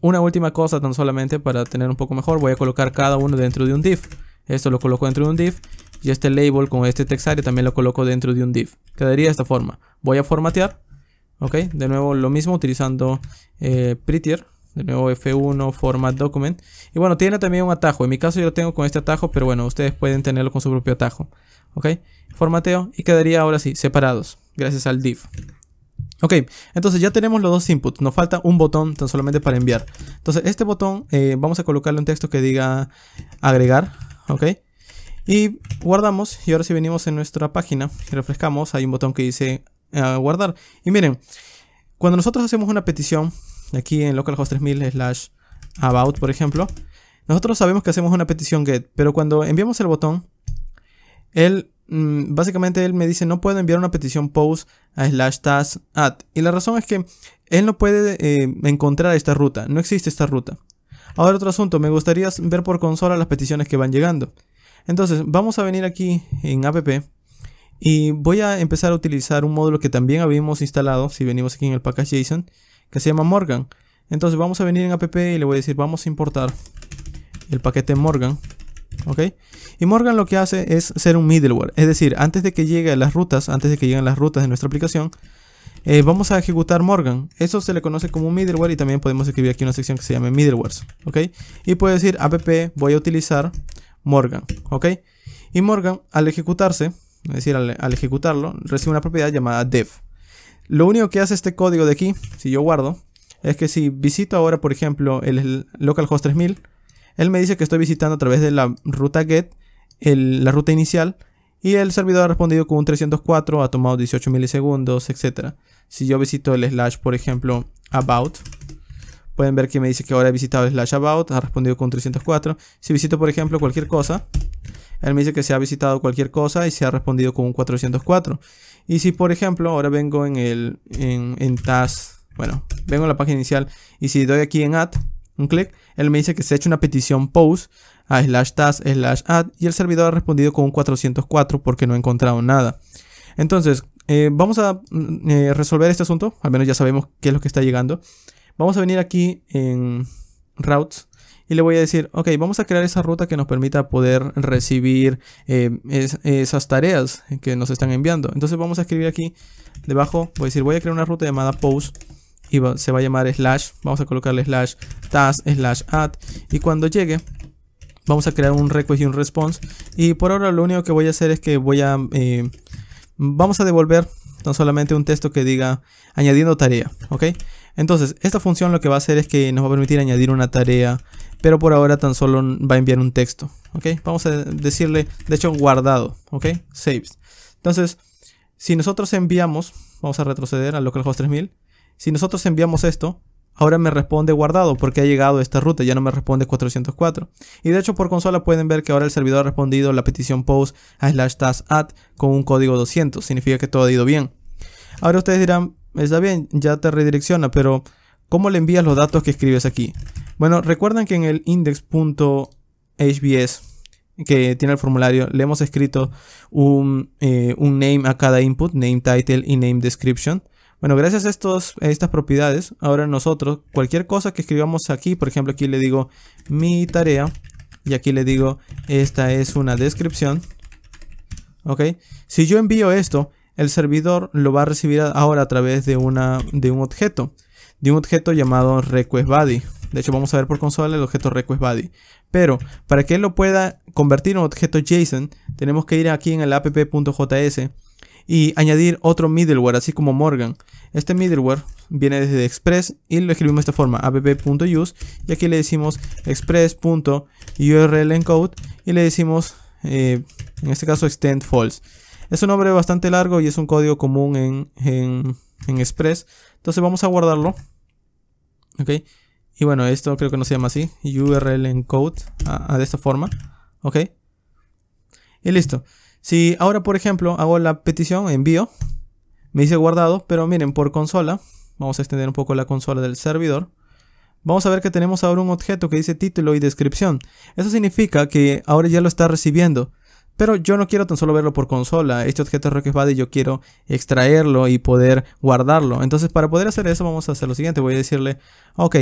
[SPEAKER 1] Una última cosa tan solamente para tener un poco mejor, voy a colocar cada uno dentro de un div. Esto lo coloco dentro de un div y este label con este textario también lo coloco dentro de un div. Quedaría de esta forma. Voy a formatear, ¿ok? De nuevo lo mismo utilizando eh, prettier. De nuevo F1 format document. Y bueno, tiene también un atajo. En mi caso yo lo tengo con este atajo, pero bueno, ustedes pueden tenerlo con su propio atajo. ¿Ok? Formateo y quedaría ahora sí, separados, gracias al div. Ok, entonces ya tenemos los dos inputs, nos falta un botón tan solamente para enviar. Entonces este botón eh, vamos a colocarle un texto que diga agregar, ok. Y guardamos y ahora si venimos en nuestra página y refrescamos, hay un botón que dice eh, guardar. Y miren, cuando nosotros hacemos una petición, aquí en localhost 3000 slash about por ejemplo, nosotros sabemos que hacemos una petición get, pero cuando enviamos el botón, él Mm, básicamente él me dice no puedo enviar una petición post a slash task at. Y la razón es que él no puede eh, encontrar esta ruta, no existe esta ruta. Ahora otro asunto, me gustaría ver por consola las peticiones que van llegando. Entonces vamos a venir aquí en app y voy a empezar a utilizar un módulo que también habíamos instalado, si venimos aquí en el package JSON, que se llama Morgan. Entonces vamos a venir en app y le voy a decir vamos a importar el paquete Morgan y Morgan lo que hace es ser un middleware, es decir, antes de que lleguen las rutas, antes de que lleguen las rutas de nuestra aplicación, eh, vamos a ejecutar Morgan. Eso se le conoce como un middleware y también podemos escribir aquí una sección que se llama middlewares, Y puede decir app voy a utilizar Morgan, Y Morgan al ejecutarse, es decir, al, al ejecutarlo, recibe una propiedad llamada dev. Lo único que hace este código de aquí, si yo guardo, es que si visito ahora, por ejemplo, el localhost 3000, él me dice que estoy visitando a través de la ruta GET, la ruta inicial, y el servidor ha respondido con un 304, ha tomado 18 milisegundos, etc. Si yo visito el slash, por ejemplo, about, pueden ver que me dice que ahora he visitado el slash about, ha respondido con un 304. Si visito, por ejemplo, cualquier cosa, él me dice que se ha visitado cualquier cosa y se ha respondido con un 404. Y si, por ejemplo, ahora vengo en el, en, en task, bueno, vengo a la página inicial y si doy aquí en add, un clic, él me dice que se ha hecho una petición post a slash task slash add y el servidor ha respondido con un 404 porque no ha encontrado nada. Entonces, eh, vamos a mm, eh, resolver este asunto, al menos ya sabemos qué es lo que está llegando. Vamos a venir aquí en routes y le voy a decir, ok, vamos a crear esa ruta que nos permita poder recibir eh, esas tareas que nos están enviando. Entonces vamos a escribir aquí debajo, voy a decir, voy a crear una ruta llamada post y se va a llamar slash, vamos a colocarle slash task slash add y cuando llegue vamos a crear un request y un response y por ahora lo único que voy a hacer es que voy a eh, vamos a devolver no solamente un texto que diga añadiendo tarea, ¿ok? Entonces, esta función lo que va a hacer es que nos va a permitir añadir una tarea, pero por ahora tan solo va a enviar un texto, ¿ok? Vamos a decirle, de hecho, guardado, ¿ok? Saves. Entonces, si nosotros enviamos, vamos a retroceder a localhost 3000, si nosotros enviamos esto, ahora me responde guardado porque ha llegado esta ruta, ya no me responde 404. Y de hecho por consola pueden ver que ahora el servidor ha respondido la petición post a slash task add con un código 200, significa que todo ha ido bien. Ahora ustedes dirán, está bien, ya te redirecciona, pero ¿cómo le envías los datos que escribes aquí? Bueno, recuerdan que en el index.hbs que tiene el formulario, le hemos escrito eh, un name a cada input, name title y name description. Bueno, gracias a, estas propiedades, ahora nosotros, cualquier cosa que escribamos aquí, por ejemplo, aquí le digo mi tarea, y aquí le digo esta es una descripción, ¿ok? Si yo envío esto, el servidor lo va a recibir ahora a través de, una, de un objeto, de un objeto llamado request body. De hecho, vamos a ver por consola el objeto request body. Pero para que él lo pueda convertir en un objeto JSON, tenemos que ir aquí en el app.js y añadir otro middleware, así como Morgan. Este middleware viene desde Express y lo escribimos de esta forma, app.use, y aquí le decimos express.urlencode y le decimos, eh, en este caso, extend false. Es un nombre bastante largo y es un código común en, en, Express. Entonces vamos a guardarlo. ¿Ok? Y bueno, esto creo que no se llama así. URL encode. Ah, ah, de esta forma. ¿Ok? Y listo. Si ahora, por ejemplo, hago la petición, envío, me dice guardado, pero miren, por consola, vamos a extender un poco la consola del servidor, vamos a ver que tenemos ahora un objeto que dice título y descripción. Eso significa que ahora ya lo está recibiendo. Pero yo no quiero tan solo verlo por consola. Este objeto Request y yo quiero extraerlo y poder guardarlo. Entonces para poder hacer eso vamos a hacer lo siguiente. Voy a decirle, ok,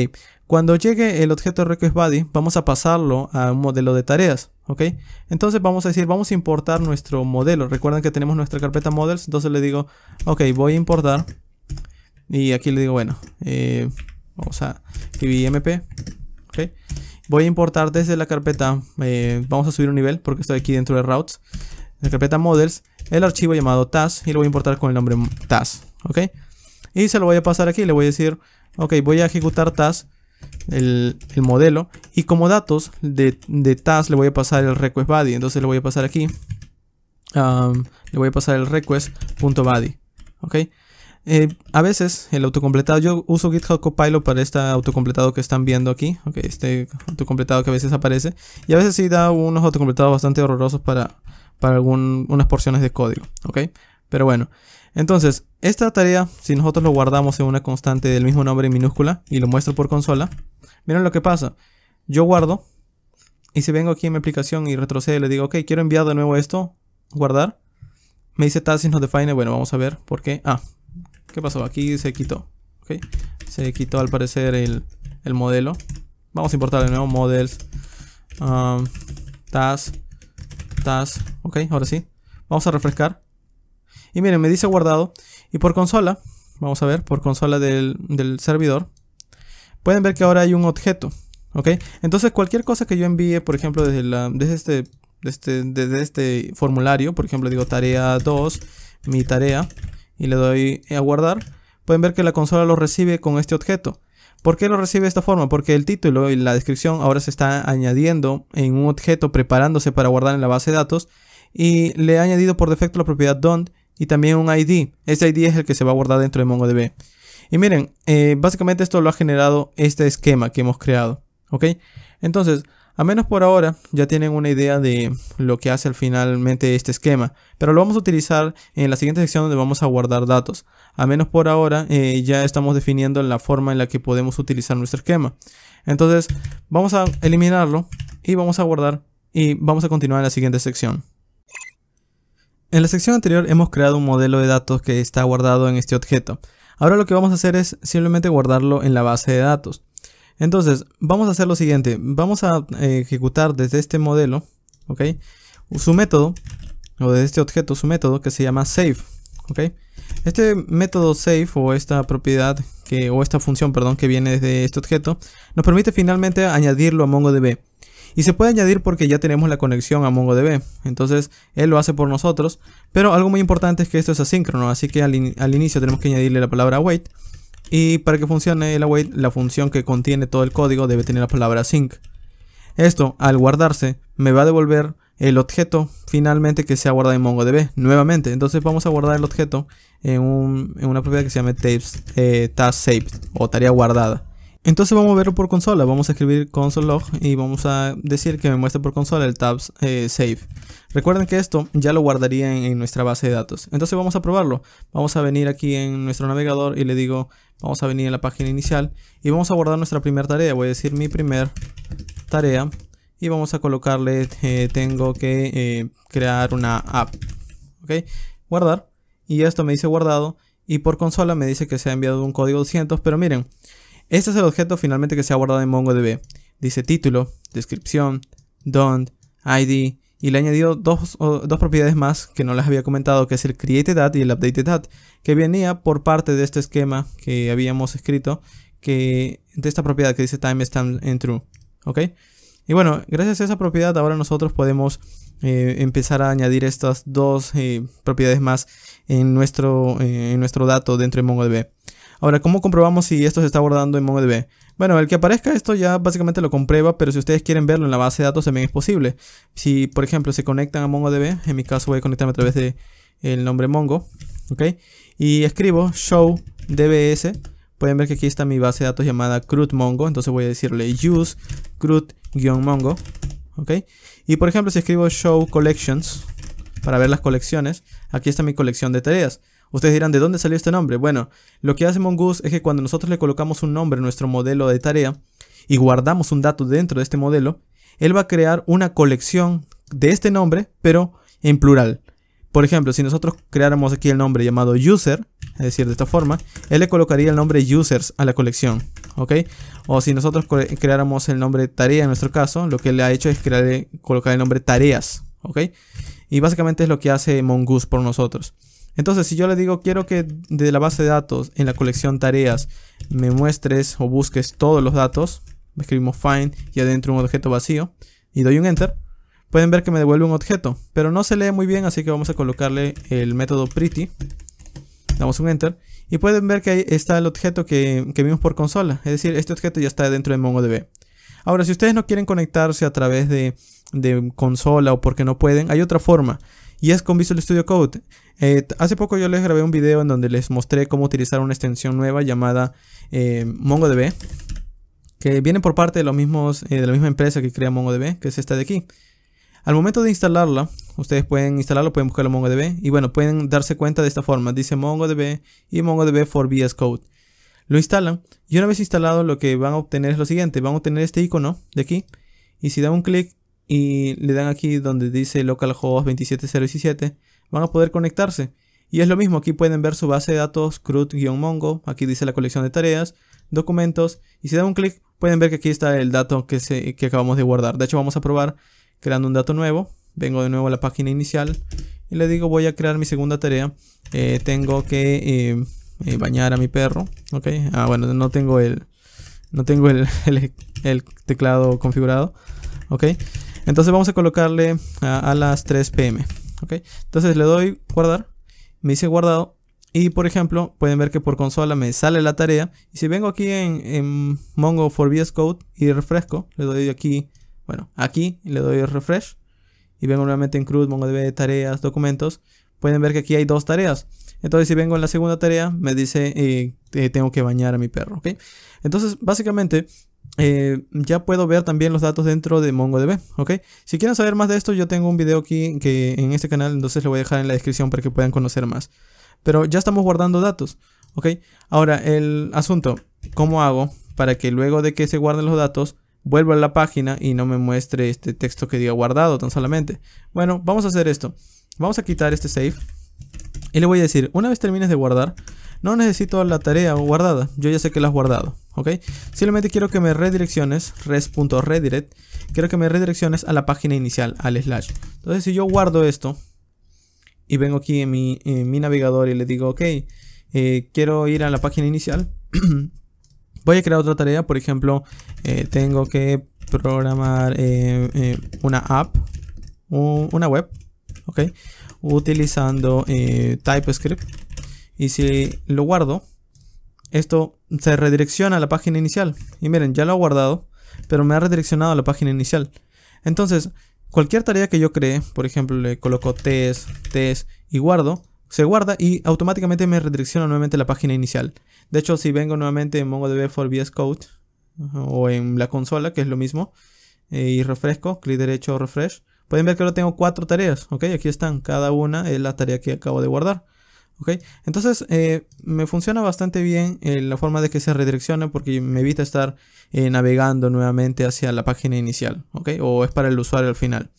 [SPEAKER 1] cuando llegue el objeto Request vamos a pasarlo a un modelo de tareas. ¿Ok? Entonces vamos a decir, vamos a importar nuestro modelo. Recuerden que tenemos nuestra carpeta models. Entonces le digo, ok, voy a importar. Y aquí le digo, bueno, eh, vamos a ¿Ok? Voy a importar desde la carpeta, eh, vamos a subir un nivel porque estoy aquí dentro de routes. En la carpeta models, el archivo llamado task y lo voy a importar con el nombre task, ¿ok? Y se lo voy a pasar aquí, le voy a decir, ok, voy a ejecutar task el, modelo, y como datos de, task TAS le voy a pasar el request body, entonces le voy a pasar aquí, um, le voy a pasar el request.body, ¿ok? Eh, a veces el autocompletado, yo uso GitHub Copilot para este autocompletado que están viendo aquí, okay, este autocompletado que a veces aparece, y a veces sí da unos autocompletados bastante horrorosos para, para algunas porciones de código, Pero bueno, entonces, esta tarea, si nosotros lo guardamos en una constante del mismo nombre en minúscula y lo muestro por consola, miren lo que pasa, yo guardo, y si vengo aquí en mi aplicación y retrocedo y le digo, ok, quiero enviar de nuevo esto, guardar, me dice task is not bueno, vamos a ver por qué, ah, ¿Qué pasó? Aquí se quitó. ¿okay? Se quitó al parecer el, modelo. Vamos a importar de nuevo models. Ah, tas. Ok, ahora sí. Vamos a refrescar. Y miren, me dice guardado. Y por consola, vamos a ver, por consola del, servidor, pueden ver que ahora hay un objeto. ¿Ok? Entonces cualquier cosa que yo envíe, por ejemplo, desde, desde este desde este, desde este formulario, por ejemplo, digo tarea 2, mi tarea, y le doy eh, a guardar, pueden ver que la consola lo recibe con este objeto. ¿Por qué lo recibe de esta forma? Porque el título y la descripción ahora se está añadiendo en un objeto preparándose para guardar en la base de datos y le ha añadido por defecto la propiedad don't y también un ID. Este ID es el que se va a guardar dentro de MongoDB. Y miren, eh, básicamente esto lo ha generado este esquema que hemos creado. ¿Ok? Entonces, a menos por ahora ya tienen una idea de lo que hace finalmente este esquema, pero lo vamos a utilizar en la siguiente sección donde vamos a guardar datos. A menos por ahora eh, ya estamos definiendo la forma en la que podemos utilizar nuestro esquema. Entonces vamos a eliminarlo y vamos a guardar y vamos a continuar en la siguiente sección. En la sección anterior hemos creado un modelo de datos que está guardado en este objeto. Ahora lo que vamos a hacer es simplemente guardarlo en la base de datos. Entonces, vamos a hacer lo siguiente. Vamos a eh, ejecutar desde este modelo, ¿ok? Su método, o desde este objeto, su método que se llama save, ¿ok? Este método save o esta propiedad, que, o esta función, perdón, que viene desde este objeto, nos permite finalmente añadirlo a MongoDB. Y se puede añadir porque ya tenemos la conexión a MongoDB. Entonces, él lo hace por nosotros. Pero algo muy importante es que esto es asíncrono. Así que al, al inicio tenemos que añadirle la palabra wait. Y para que funcione el await, la función que contiene todo el código debe tener la palabra sync. Esto, al guardarse, me va a devolver el objeto finalmente que se ha guardado en MongoDB nuevamente. Entonces vamos a guardar el objeto en, una propiedad que se llama tapes, eh, task saved o tarea guardada. Entonces vamos a verlo por consola, vamos a escribir console log y vamos a decir que me muestre por consola el tabs eh, save. Recuerden que esto ya lo guardaría en, nuestra base de datos. Entonces vamos a probarlo. Vamos a venir aquí en nuestro navegador y le digo, vamos a venir a la página inicial y vamos a guardar nuestra primera tarea. Voy a decir mi primer tarea y vamos a colocarle, eh, tengo que eh, crear una app. ¿Ok? Guardar. Y esto me dice guardado y por consola me dice que se ha enviado un código 200, pero miren. Este es el objeto finalmente que se ha guardado en MongoDB. Dice título, descripción, don't, ID, y le he añadido dos, dos, propiedades más que no les había comentado, que es el created y el updated que venía por parte de este esquema que habíamos escrito, que de esta propiedad que dice timestamp en true, ¿ok? Y bueno, gracias a esa propiedad ahora nosotros podemos eh, empezar a añadir estas dos eh, propiedades más en nuestro, eh, en nuestro dato dentro de MongoDB. Ahora, ¿cómo comprobamos si esto se está guardando en MongoDB? Bueno, el que aparezca esto ya básicamente lo comprueba, pero si ustedes quieren verlo en la base de datos también es posible. Si, por ejemplo, se conectan a MongoDB, en mi caso voy a conectarme a través de el nombre Mongo, ¿ok? Y escribo show dbs, pueden ver que aquí está mi base de datos llamada crudmongo, Mongo, entonces voy a decirle use CRUD-mongo, ¿ok? Y por ejemplo, si escribo show collections, para ver las colecciones, aquí está mi colección de tareas. Ustedes dirán, ¿de dónde salió este nombre? Bueno, lo que hace Mongoose es que cuando nosotros le colocamos un nombre a nuestro modelo de tarea y guardamos un dato dentro de este modelo, él va a crear una colección de este nombre, pero en plural. Por ejemplo, si nosotros creáramos aquí el nombre llamado user, es decir, de esta forma, él le colocaría el nombre users a la colección, ¿ok? O si nosotros creáramos el nombre tarea en nuestro caso, lo que él ha hecho es crear, colocar el nombre tareas, ¿ok? Y básicamente es lo que hace Mongoose por nosotros. Entonces, si yo le digo, quiero que de la base de datos en la colección tareas me muestres o busques todos los datos, escribimos find y adentro un objeto vacío y doy un enter, pueden ver que me devuelve un objeto, pero no se lee muy bien, así que vamos a colocarle el método pretty, damos un enter y pueden ver que ahí está el objeto que, vimos por consola, es decir, este objeto ya está dentro de MongoDB. Ahora, si ustedes no quieren conectarse a través de, de consola o porque no pueden, hay otra forma y es con Visual Studio Code. Eh, hace poco yo les grabé un video en donde les mostré cómo utilizar una extensión nueva llamada eh, MongoDB, que viene por parte de, los mismos, eh, de la misma empresa que crea MongoDB, que es esta de aquí. Al momento de instalarla, ustedes pueden instalarlo, pueden buscarlo MongoDB y bueno, pueden darse cuenta de esta forma. Dice MongoDB y MongoDB for VS Code. Lo instalan y una vez instalado lo que van a obtener es lo siguiente. Van a obtener este icono de aquí y si dan un clic y le dan aquí donde dice localhost 27017, van a poder conectarse. Y es lo mismo, aquí pueden ver su base de datos CRUD-Mongo, aquí dice la colección de tareas, documentos, y si dan un clic pueden ver que aquí está el dato que, acabamos de guardar. De hecho vamos a probar creando un dato nuevo, vengo de nuevo a la página inicial y le digo voy a crear mi segunda tarea, eh, tengo que eh, eh, bañar a mi perro, ok, ah bueno, no tengo el, no tengo el, el teclado configurado, ok, entonces vamos a colocarle a, las 3 pm. ¿okay? Entonces le doy guardar. Me dice guardado. Y por ejemplo, pueden ver que por consola me sale la tarea. Y si vengo aquí en, Mongo for VS Code y refresco, le doy aquí, bueno, aquí le doy refresh. Y vengo nuevamente en CRUD, MongoDB, tareas, documentos. Pueden ver que aquí hay dos tareas. Entonces si vengo en la segunda tarea, me dice eh, eh, tengo que bañar a mi perro. ¿okay? Entonces básicamente eh, ya puedo ver también los datos dentro de MongoDB, ¿ok? Si quieren saber más de esto, yo tengo un video aquí que en este canal, entonces lo voy a dejar en la descripción para que puedan conocer más. Pero ya estamos guardando datos, ¿ok? Ahora, el asunto, ¿cómo hago para que luego de que se guarden los datos, vuelva a la página y no me muestre este texto que diga guardado tan solamente? Bueno, vamos a hacer esto. Vamos a quitar este save y le voy a decir, una vez termines de guardar, no necesito la tarea guardada, yo ya sé que la has guardado, ¿ok? Simplemente quiero que me redirecciones, res.redirect, quiero que me redirecciones a la página inicial, al slash. Entonces si yo guardo esto y vengo aquí en mi, navegador y le digo, ok, eh, quiero ir a la página inicial, voy a crear otra tarea, por ejemplo, eh, tengo que programar eh, una app, una web, ¿ok? Utilizando TypeScript y si lo guardo, esto se redirecciona a la página inicial. Y miren, ya lo ha guardado, pero me ha redireccionado a la página inicial. Entonces, cualquier tarea que yo cree, por ejemplo, le coloco test, test y guardo, se guarda y automáticamente me redirecciona nuevamente a la página inicial. De hecho, si vengo nuevamente en MongoDB for VS Code o en la consola, que es lo mismo, eh, y refresco, clic derecho, refresh, pueden ver que ahora tengo cuatro tareas, ¿ok? Aquí están, cada una es la tarea que acabo de guardar. Entonces eh, me funciona bastante bien eh, la forma de que se redireccione porque me evita estar eh, navegando nuevamente hacia la página inicial, ¿ok? O es para el usuario al final.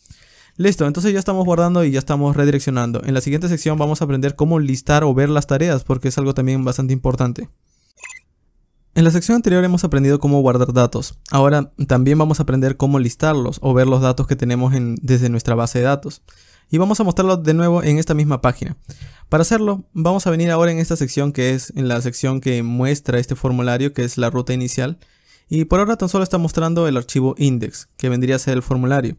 [SPEAKER 1] Listo, entonces ya estamos guardando y ya estamos redireccionando. En la siguiente sección vamos a aprender cómo listar o ver las tareas porque es algo también bastante importante. En la sección anterior hemos aprendido cómo guardar datos. Ahora también vamos a aprender cómo listarlos o ver los datos que tenemos desde nuestra base de datos y vamos a mostrarlo de nuevo en esta misma página. Para hacerlo, vamos a venir ahora en esta sección que es en la sección que muestra este formulario, que es la ruta inicial. Y por ahora tan solo está mostrando el archivo index, que vendría a ser el formulario.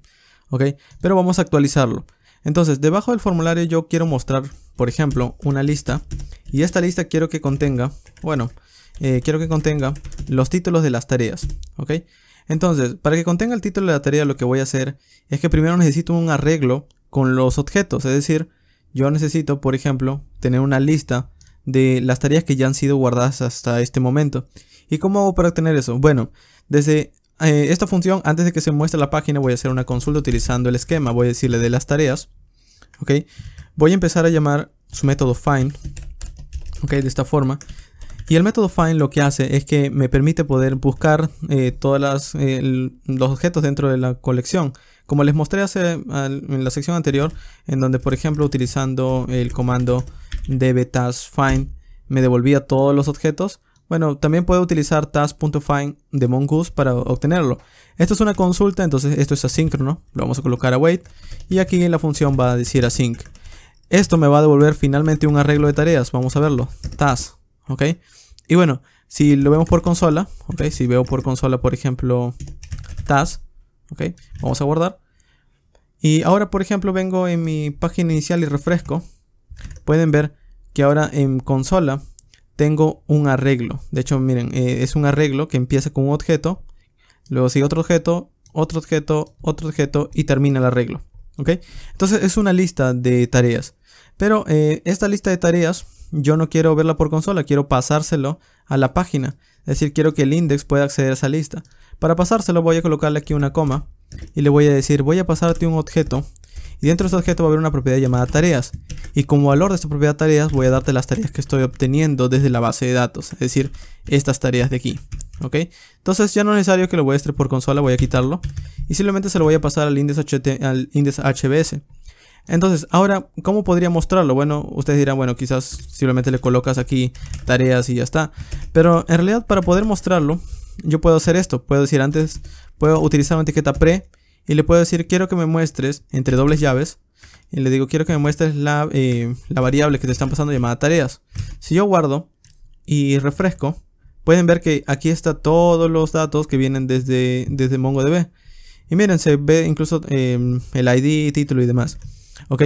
[SPEAKER 1] ¿Ok? Pero vamos a actualizarlo. Entonces, debajo del formulario yo quiero mostrar, por ejemplo, una lista. Y esta lista quiero que contenga, bueno, eh, quiero que contenga los títulos de las tareas. ¿Ok? Entonces, para que contenga el título de la tarea, lo que voy a hacer es que primero necesito un arreglo con los objetos. Es decir, yo necesito, por ejemplo, tener una lista de las tareas que ya han sido guardadas hasta este momento. ¿Y cómo hago para obtener eso? Bueno, desde eh, esta función, antes de que se muestre la página, voy a hacer una consulta utilizando el esquema. Voy a decirle de las tareas. ¿Ok? Voy a empezar a llamar su método find. ¿Ok? De esta forma. Y el método find lo que hace es que me permite poder buscar eh, todos eh, los objetos dentro de la colección. Como les mostré hace, en la sección anterior, en donde por ejemplo utilizando el comando dbtaskfind me devolvía todos los objetos, bueno, también puedo utilizar task.find de Mongoose para obtenerlo. Esto es una consulta, entonces esto es asíncrono. Lo vamos a colocar a wait. Y aquí en la función va a decir async. Esto me va a devolver finalmente un arreglo de tareas. Vamos a verlo. Task. ¿Ok? Y bueno, si lo vemos por consola. ¿Ok? Si veo por consola, por ejemplo, task. Vamos a guardar. Y ahora, por ejemplo, vengo en mi página inicial y refresco. Pueden ver que ahora en consola tengo un arreglo. De hecho, miren, eh, es un arreglo que empieza con un objeto, luego sigue otro objeto, otro objeto, otro objeto y termina el arreglo. Entonces es una lista de tareas. Pero eh, esta lista de tareas yo no quiero verla por consola, quiero pasárselo a la página. Es decir, quiero que el index pueda acceder a esa lista. Para pasárselo voy a colocarle aquí una coma y le voy a decir voy a pasarte un objeto y dentro de ese objeto va a haber una propiedad llamada tareas y como valor de esta propiedad tareas voy a darte las tareas que estoy obteniendo desde la base de datos, es decir, estas tareas de aquí. ¿Ok? Entonces ya no es necesario que lo muestre por consola, voy a quitarlo y simplemente se lo voy a pasar al índice, al índice HBS. Entonces, ahora, ¿cómo podría mostrarlo? Bueno, ustedes dirán, bueno, quizás simplemente le colocas aquí tareas y ya está. Pero en realidad para poder mostrarlo, yo puedo hacer esto, puedo decir antes, puedo utilizar una etiqueta pre y le puedo decir quiero que me muestres entre dobles llaves y le digo quiero que me muestres la, eh, variable que te están pasando llamada tareas. Si yo guardo y refresco, pueden ver que aquí está todos los datos que vienen desde, desde MongoDB. Y miren, se ve incluso em, el ID, título y demás. ¿Ok?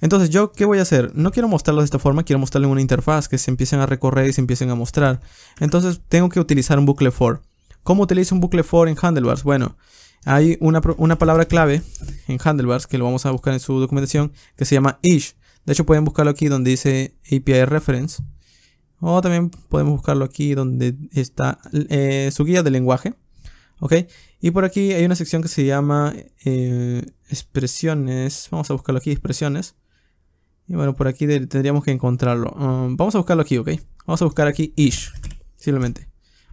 [SPEAKER 1] Entonces, ¿yo qué voy a hacer? No quiero mostrarlo de esta forma, quiero mostrarlo en una interfaz que se empiecen a recorrer y se empiecen a mostrar. Entonces, tengo que utilizar un bucle for. ¿Cómo utilizo un bucle for en handlebars? Bueno, hay una, palabra clave en handlebars que lo vamos a buscar en su documentación que se llama ish. De hecho, pueden buscarlo aquí donde dice API reference. O también podemos buscarlo aquí donde está eh, su guía de lenguaje. ¿Ok? Y por aquí hay una sección que se llama eh, expresiones. Vamos a buscarlo aquí, expresiones. Y bueno, por aquí tendríamos que encontrarlo. Ah, vamos a buscarlo aquí, ¿ok? Vamos a buscar aquí ish, simplemente.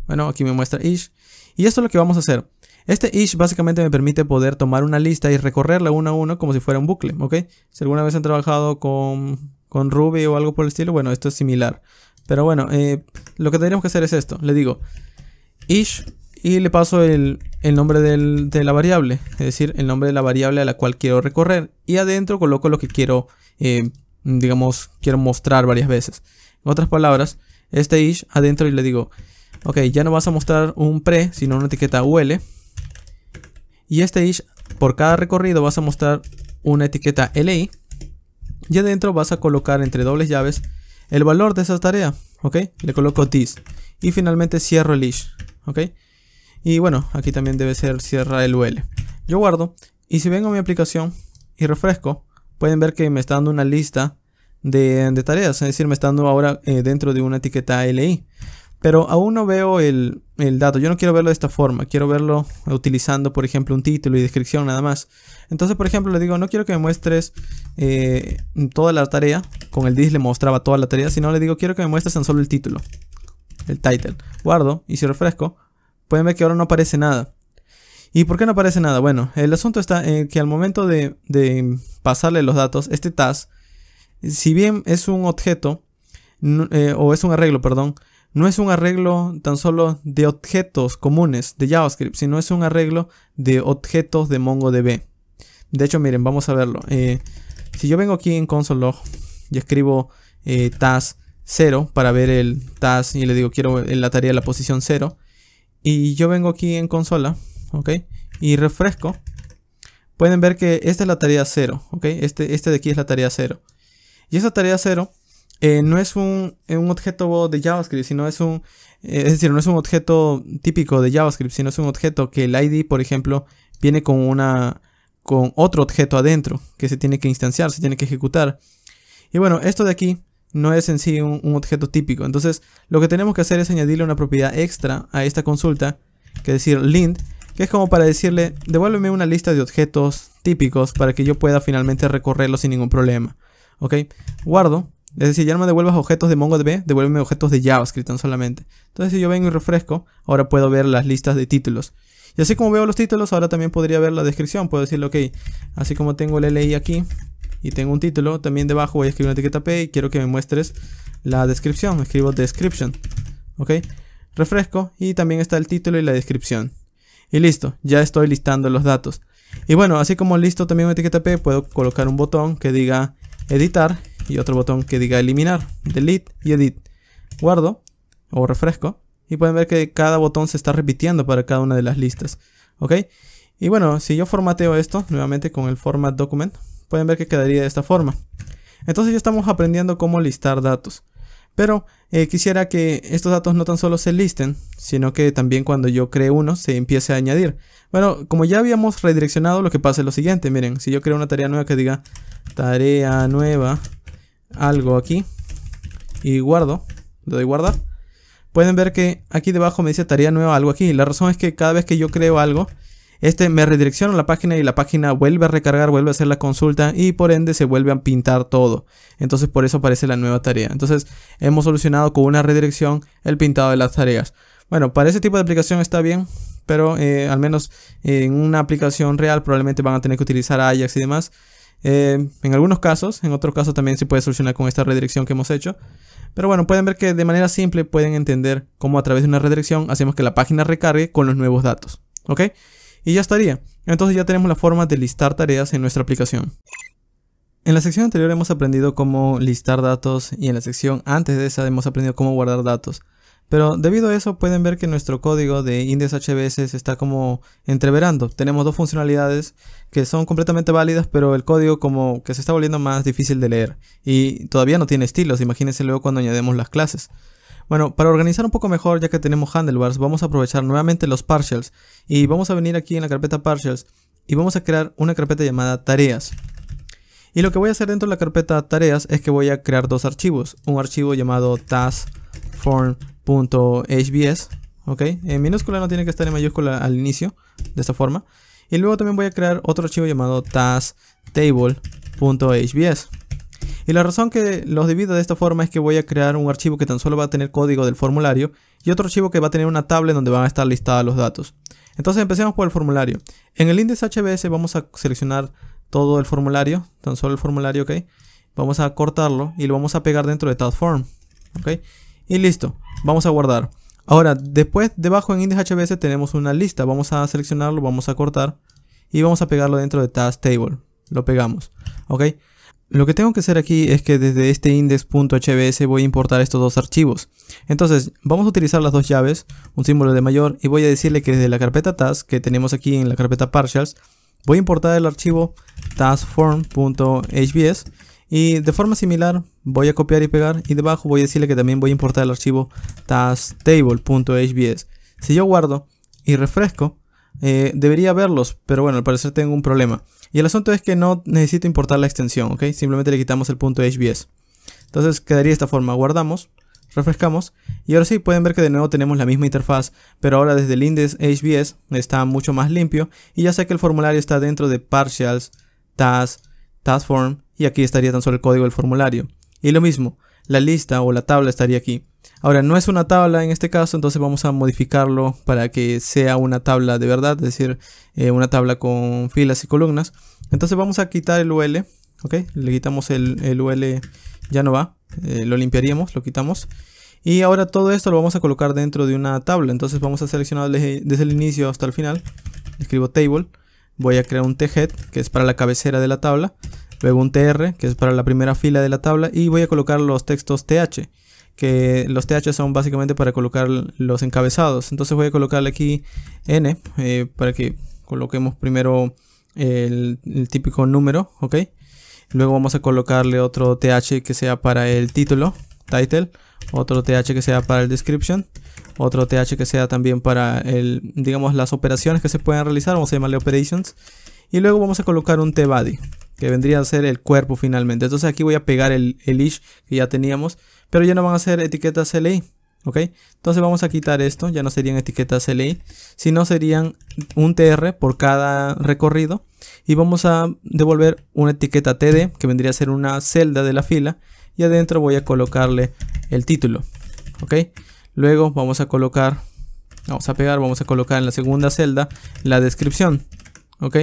[SPEAKER 1] Bueno, aquí me muestra ish. Y esto es lo que vamos a hacer. Este ish básicamente me permite poder tomar una lista y recorrerla uno a uno como si fuera un bucle, ¿ok? Si alguna vez han trabajado con, Ruby o algo por el estilo, bueno, esto es similar. Pero bueno, eh, lo que tendríamos que hacer es esto. Le digo ish y le paso el, nombre de la variable, es decir, el nombre de la variable a la cual quiero recorrer. Y adentro coloco lo que quiero eh, digamos, quiero mostrar varias veces. En otras palabras, este ish adentro y le digo, ok, ya no vas a mostrar un pre, sino una etiqueta ul. Y este ish, por cada recorrido vas a mostrar una etiqueta li. Y adentro vas a colocar entre dobles llaves el valor de esa tarea, ok. Le coloco this. Y finalmente cierro el ish, ok. Y bueno, aquí también debe ser cierra el ul. Yo guardo. Y si vengo a mi aplicación y refresco, pueden ver que me está dando una lista de, tareas, es decir, me está dando ahora eh, dentro de una etiqueta LI. Pero aún no veo el, dato, yo no quiero verlo de esta forma, quiero verlo utilizando, por ejemplo, un título y descripción nada más. Entonces, por ejemplo, le digo, no quiero que me muestres eh, toda la tarea, con el dis le mostraba toda la tarea, sino le digo, quiero que me muestres tan solo el título, el title. Guardo y si refresco, pueden ver que ahora no aparece nada. ¿Y por qué no aparece nada? Bueno, el asunto está en que al momento de, pasarle los datos, este TAS, si bien es un objeto, eh, o es un arreglo, perdón, no es un arreglo tan solo de objetos comunes de JavaScript, sino es un arreglo de objetos de MongoDB. De hecho, miren, vamos a verlo. Eh, si yo vengo aquí en console y escribo eh, TAS 0 para ver el TAS y le digo quiero en la tarea la posición 0, y yo vengo aquí en consola ¿ok? Y refresco. Pueden ver que esta es la tarea 0, ¿ok? Este, este de aquí es la tarea 0. Y esa tarea 0 eh, no es eh, un, objeto de JavaScript, sino es un, eh, decir, no es un objeto típico de JavaScript, sino es un objeto que el ID, por ejemplo, viene con una, con otro objeto adentro que se tiene que instanciar, se tiene que ejecutar. Y bueno, esto de aquí no es en sí un, un objeto típico. Entonces, lo que tenemos que hacer es añadirle una propiedad extra a esta consulta, que es decir, lint, que es como para decirle, devuélveme una lista de objetos típicos para que yo pueda finalmente recorrerlos sin ningún problema. ¿Ok? Guardo. Es decir, ya no me devuelvas objetos de MongoDB, devuélveme objetos de JavaScript tan solamente. Entonces si yo vengo y refresco, ahora puedo ver las listas de títulos. Y así como veo los títulos, ahora también podría ver la descripción. Puedo decirle, ok, así como tengo el LI aquí y tengo un título, también debajo voy a escribir una etiqueta P y quiero que me muestres la descripción. Escribo description. ¿Ok? Refresco y también está el título y la descripción. Y listo, ya estoy listando los datos. Y bueno, así como listo también un etiqueta P, puedo colocar un botón que diga editar y otro botón que diga eliminar, delete y edit. Guardo o refresco y pueden ver que cada botón se está repitiendo para cada una de las listas. ¿Ok? Y bueno, si yo formateo esto nuevamente con el format document, pueden ver que quedaría de esta forma. Entonces ya estamos aprendiendo cómo listar datos. Pero eh, quisiera que estos datos no tan solo se listen, sino que también cuando yo cree uno se empiece a añadir. Bueno, como ya habíamos redireccionado, lo que pasa es lo siguiente. Miren, si yo creo una tarea nueva que diga tarea nueva, algo aquí, y guardo, le doy guardar. Pueden ver que aquí debajo me dice tarea nueva, algo aquí. La razón es que cada vez que yo creo algo, este me redirecciona a la página y la página vuelve a recargar, vuelve a hacer la consulta y por ende se vuelve a pintar todo. Entonces por eso aparece la nueva tarea. Entonces hemos solucionado con una redirección el pintado de las tareas. Bueno, para ese tipo de aplicación está bien, pero eh, al menos en una aplicación real probablemente van a tener que utilizar Ajax y demás. Eh, en algunos casos, en otros casos también se puede solucionar con esta redirección que hemos hecho. Pero bueno, pueden ver que de manera simple pueden entender cómo a través de una redirección hacemos que la página recargue con los nuevos datos. ¿Ok? Y ya estaría. Entonces ya tenemos la forma de listar tareas en nuestra aplicación. En la sección anterior hemos aprendido cómo listar datos y en la sección antes de esa hemos aprendido cómo guardar datos. Pero debido a eso pueden ver que nuestro código de index HBS está como entreverando. Tenemos dos funcionalidades que son completamente válidas, pero el código como que se está volviendo más difícil de leer. Y todavía no tiene estilos, imagínense luego cuando añadimos las clases. Bueno, para organizar un poco mejor, ya que tenemos handlebars, vamos a aprovechar nuevamente los partials y vamos a venir aquí en la carpeta partials y vamos a crear una carpeta llamada tareas. Y lo que voy a hacer dentro de la carpeta tareas es que voy a crear dos archivos, un archivo llamado taskform.hbs, ok, en minúscula no tiene que estar en mayúscula al inicio, de esta forma. Y luego también voy a crear otro archivo llamado tasktable.hbs. Y la razón que los divido de esta forma es que voy a crear un archivo que tan solo va a tener código del formulario y otro archivo que va a tener una tabla donde van a estar listados los datos. Entonces empecemos por el formulario. En el índice HBS vamos a seleccionar todo el formulario, tan solo el formulario, ok. Vamos a cortarlo y lo vamos a pegar dentro de Form, ok. Y listo, vamos a guardar. Ahora, después debajo en índice HBS tenemos una lista, vamos a seleccionarlo, vamos a cortar y vamos a pegarlo dentro de task table. Lo pegamos, ok. Lo que tengo que hacer aquí es que desde este index.hbs voy a importar estos dos archivos. Entonces vamos a utilizar las dos llaves, un símbolo de mayor y voy a decirle que desde la carpeta task que tenemos aquí en la carpeta partials voy a importar el archivo taskform.hbs y de forma similar voy a copiar y pegar y debajo voy a decirle que también voy a importar el archivo tasktable.hbs. Si yo guardo y refresco eh, debería verlos pero bueno al parecer tengo un problema. Y el asunto es que no necesito importar la extensión, ¿ok? Simplemente le quitamos el punto HBS. Entonces quedaría de esta forma, guardamos, refrescamos y ahora sí pueden ver que de nuevo tenemos la misma interfaz, pero ahora desde el index HBS está mucho más limpio y ya sé que el formulario está dentro de partials, task, task y aquí estaría tan solo el código del formulario. Y lo mismo, la lista o la tabla estaría aquí. Ahora, no es una tabla en este caso, entonces vamos a modificarlo para que sea una tabla de verdad, es decir, eh, una tabla con filas y columnas. Entonces vamos a quitar el UL, ¿ok? Le quitamos el, el UL, ya no va, eh, lo limpiaríamos, lo quitamos. Y ahora todo esto lo vamos a colocar dentro de una tabla, entonces vamos a seleccionar desde el inicio hasta el final. Escribo table, voy a crear un thead, que es para la cabecera de la tabla. Luego un tr, que es para la primera fila de la tabla. Y voy a colocar los textos th que los TH son básicamente para colocar los encabezados. Entonces voy a colocarle aquí N eh, para que coloquemos primero el, típico número, ¿ok? Luego vamos a colocarle otro TH que sea para el título, title, otro TH que sea para el description, otro TH que sea también para el, digamos, las operaciones que se pueden realizar, vamos a llamarle operations. Y luego vamos a colocar un T-body, que vendría a ser el cuerpo finalmente. Entonces aquí voy a pegar el, el ish que ya teníamos pero ya no van a ser etiquetas LI, ¿ok? Entonces vamos a quitar esto, ya no serían etiquetas LI, sino serían un TR por cada recorrido y vamos a devolver una etiqueta TD que vendría a ser una celda de la fila y adentro voy a colocarle el título, ¿ok? Luego vamos a colocar, vamos a pegar, vamos a colocar en la segunda celda la descripción, ¿ok?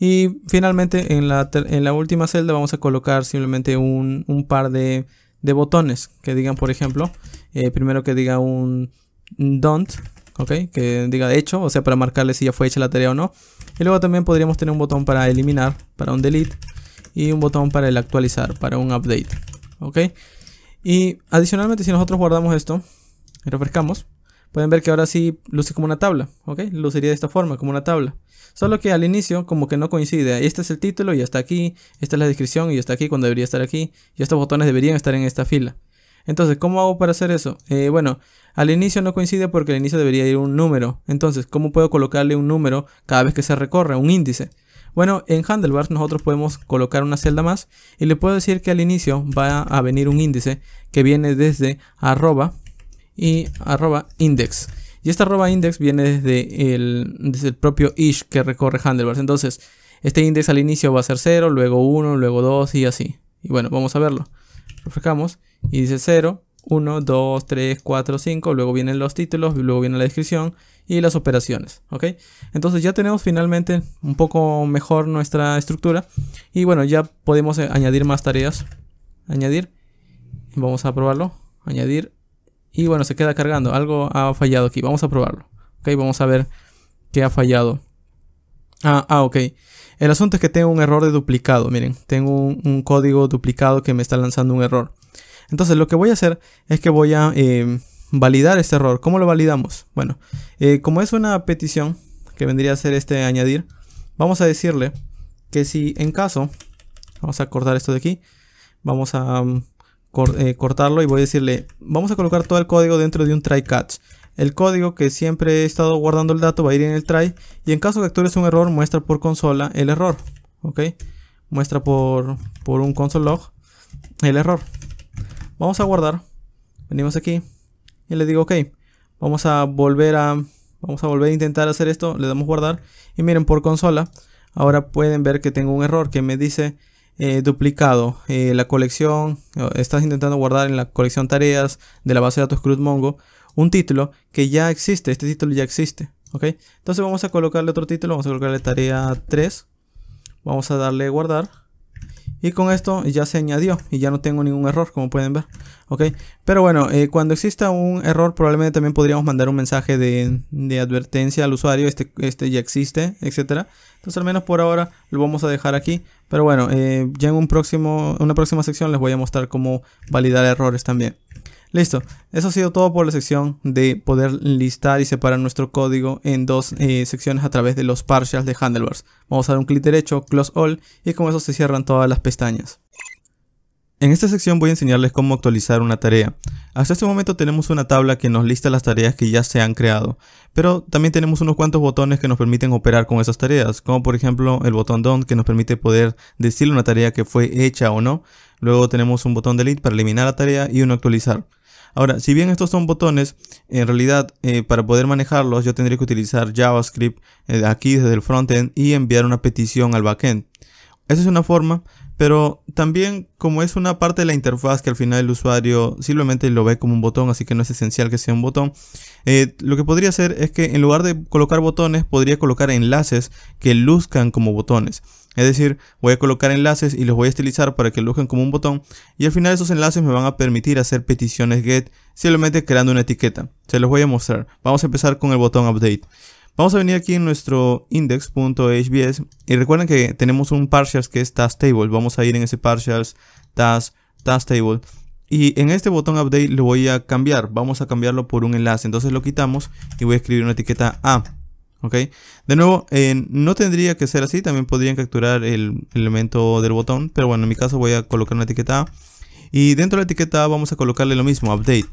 [SPEAKER 1] Y finalmente en la, en la última celda vamos a colocar simplemente un par de de botones que digan, por ejemplo, eh, primero que diga un don't, ¿ok? Que diga De hecho, o sea, para marcarle si ya fue hecha la tarea o no. Y luego también podríamos tener un botón para eliminar, para un delete, y un botón para el actualizar, para un update, ¿ok? Y adicionalmente, si nosotros guardamos esto, Y refrescamos, pueden ver que ahora sí luce como una tabla, ¿ok? Luciría de esta forma, como una tabla. Solo que al inicio como que no coincide. Este es el título y está aquí. Esta es la descripción y está aquí cuando debería estar aquí. Y estos botones deberían estar en esta fila. Entonces, ¿cómo hago para hacer eso? Eh, bueno, al inicio no coincide porque al inicio debería ir un número. Entonces, ¿cómo puedo colocarle un número cada vez que se recorre? Un índice. Bueno, en Handlebars nosotros podemos colocar una celda más y le puedo decir que al inicio va a venir un índice que viene desde arroba y arroba index. Y esta arroba index viene desde el, propio ish que recorre Handlebars. Entonces, este index al inicio va a ser 0, luego 1, luego 2 y así. Y bueno, vamos a verlo. Reflejamos. y dice 0, 1, 2, 3, 4, 5. Luego vienen los títulos, luego viene la descripción y las operaciones. ¿Ok? Entonces ya tenemos finalmente un poco mejor nuestra estructura. Y bueno, ya podemos añadir más tareas. Añadir. Vamos a probarlo. Añadir y bueno, se queda cargando. Algo ha fallado aquí. Vamos a probarlo. Ok, vamos a ver qué ha fallado. Ah, ah, ok. El asunto es que tengo un error de duplicado. Miren, tengo un, código duplicado que me está lanzando un error. Entonces lo que voy a hacer es que voy a em, validar este error. ¿Cómo lo validamos? Bueno, eh, como es una petición que vendría a ser este añadir, vamos a decirle que si en caso, vamos a cortar esto de aquí, vamos a mm, eh, cortarlo y voy a decirle, vamos a colocar todo el código dentro de un try catch. El código que siempre he estado guardando el dato va a ir en el try y en caso que actúes un error muestra por consola el error. ¿Ok? Muestra por, por un console log el error. Vamos a guardar. Venimos aquí y le digo, ok, vamos a volver a, vamos a volver a intentar hacer esto. Le damos guardar y miren por consola. Ahora pueden ver que tengo un error que me dice eh, duplicado eh, la colección, estás intentando guardar en la colección tareas de la base de datos CRUD Mongo un título que ya existe, este título ya existe, ¿ok? Entonces vamos a colocarle otro título, vamos a colocarle tarea 3, vamos a darle guardar y con esto ya se añadió y ya no tengo ningún error como pueden ver, ¿ok? Pero bueno, eh, cuando exista un error probablemente también podríamos mandar un mensaje de, de advertencia al usuario, este, este ya existe, etcétera. Entonces al menos por ahora lo vamos a dejar aquí pero bueno, eh, ya en un próximo, una próxima sección les voy a mostrar cómo validar errores también. Listo, eso ha sido todo por la sección de poder listar y separar nuestro código en dos eh, secciones a través de los partials de handlebars. Vamos a dar un clic derecho, close all y con eso se cierran todas las pestañas. En esta sección voy a enseñarles cómo actualizar una tarea. Hasta este momento tenemos una tabla que nos lista las tareas que ya se han creado, pero también tenemos unos cuantos botones que nos permiten operar con esas tareas, como por ejemplo el botón Done que nos permite poder decirle una tarea que fue hecha o no. Luego tenemos un botón Delete para eliminar la tarea y uno Actualizar. Ahora, si bien estos son botones, en realidad eh, para poder manejarlos yo tendría que utilizar JavaScript eh, aquí desde el frontend y enviar una petición al backend. Esa es una forma, pero también como es una parte de la interfaz que al final el usuario simplemente lo ve como un botón, así que no es esencial que sea un botón, eh, lo que podría hacer es que en lugar de colocar botones, podría colocar enlaces que luzcan como botones. Es decir, voy a colocar enlaces y los voy a estilizar para que luzcan como un botón y al final esos enlaces me van a permitir hacer peticiones GET simplemente creando una etiqueta. Se los voy a mostrar. Vamos a empezar con el botón Update. Vamos a venir aquí en nuestro index.hbs y recuerden que tenemos un partials que es task table. Vamos a ir en ese partials task, table y en este botón update lo voy a cambiar. Vamos a cambiarlo por un enlace. Entonces lo quitamos y voy a escribir una etiqueta A. ¿Ok? De nuevo, eh, no tendría que ser así. También podrían capturar el elemento del botón. Pero bueno, en mi caso voy a colocar una etiqueta A. Y dentro de la etiqueta A vamos a colocarle lo mismo, update.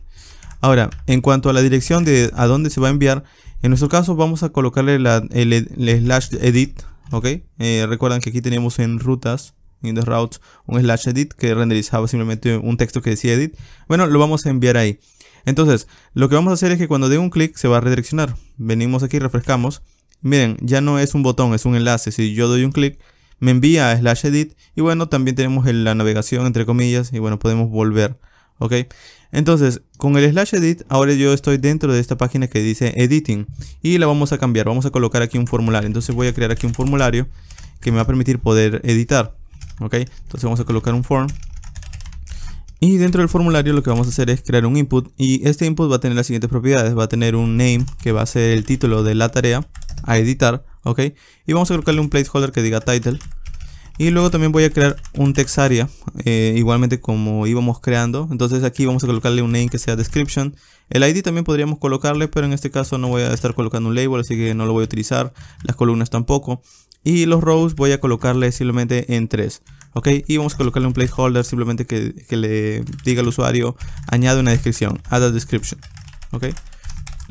[SPEAKER 1] Ahora, en cuanto a la dirección de a dónde se va a enviar, en nuestro caso vamos a colocarle el, slash edit, ¿ok? Eh, recuerdan que aquí teníamos en rutas, en the routes, un slash edit que renderizaba simplemente un texto que decía edit. Bueno, lo vamos a enviar ahí. Entonces, lo que vamos a hacer es que cuando dé un clic se va a redireccionar. Venimos aquí, refrescamos. Miren, ya no es un botón, es un enlace. Si yo doy un clic, me envía a slash edit. Y bueno, también tenemos la navegación, entre comillas, y bueno, podemos volver. ¿Ok? Entonces, con el slash edit, ahora yo estoy dentro de esta página que dice editing y la vamos a cambiar, vamos a colocar aquí un formulario. Entonces voy a crear aquí un formulario que me va a permitir poder editar, ¿ok? Entonces vamos a colocar un form y dentro del formulario lo que vamos a hacer es crear un input y este input va a tener las siguientes propiedades, va a tener un name que va a ser el título de la tarea a editar, ¿ok? Y vamos a colocarle un placeholder que diga title y luego también voy a crear un text area, eh, igualmente como íbamos creando. Entonces aquí vamos a colocarle un name que sea description. El ID también podríamos colocarle, pero en este caso no voy a estar colocando un label, así que no lo voy a utilizar. Las columnas tampoco. Y los rows voy a colocarle simplemente en 3. ¿Ok? Y vamos a colocarle un placeholder simplemente que, que le diga al usuario, añade una descripción, add a description. ¿Ok?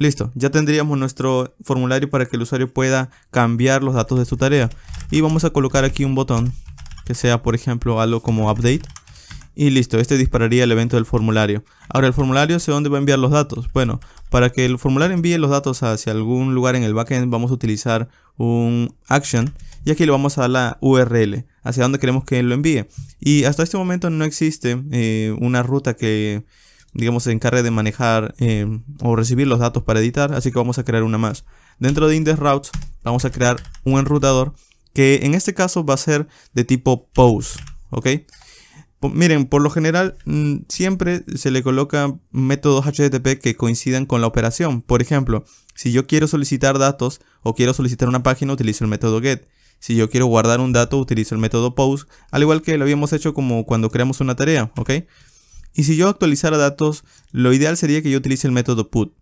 [SPEAKER 1] Listo, ya tendríamos nuestro formulario para que el usuario pueda cambiar los datos de su tarea. Y vamos a colocar aquí un botón que sea, por ejemplo, algo como update. Y listo, este dispararía el evento del formulario. Ahora el formulario hacia dónde va a enviar los datos. Bueno, para que el formulario envíe los datos hacia algún lugar en el backend vamos a utilizar un action y aquí le vamos a dar la URL hacia dónde queremos que lo envíe. Y hasta este momento no existe eh, una ruta que digamos, se encargue de manejar eh, o recibir los datos para editar, así que vamos a crear una más. Dentro de index routes vamos a crear un enrutador que en este caso va a ser de tipo POST ¿ok? Miren, por lo general mm, siempre se le coloca métodos HTTP que coincidan con la operación. Por ejemplo, si yo quiero solicitar datos o quiero solicitar una página, utilizo el método get. Si yo quiero guardar un dato, utilizo el método post, al igual que lo habíamos hecho como cuando creamos una tarea, ¿ok? Y si yo actualizara datos, lo ideal sería que yo utilice el método put.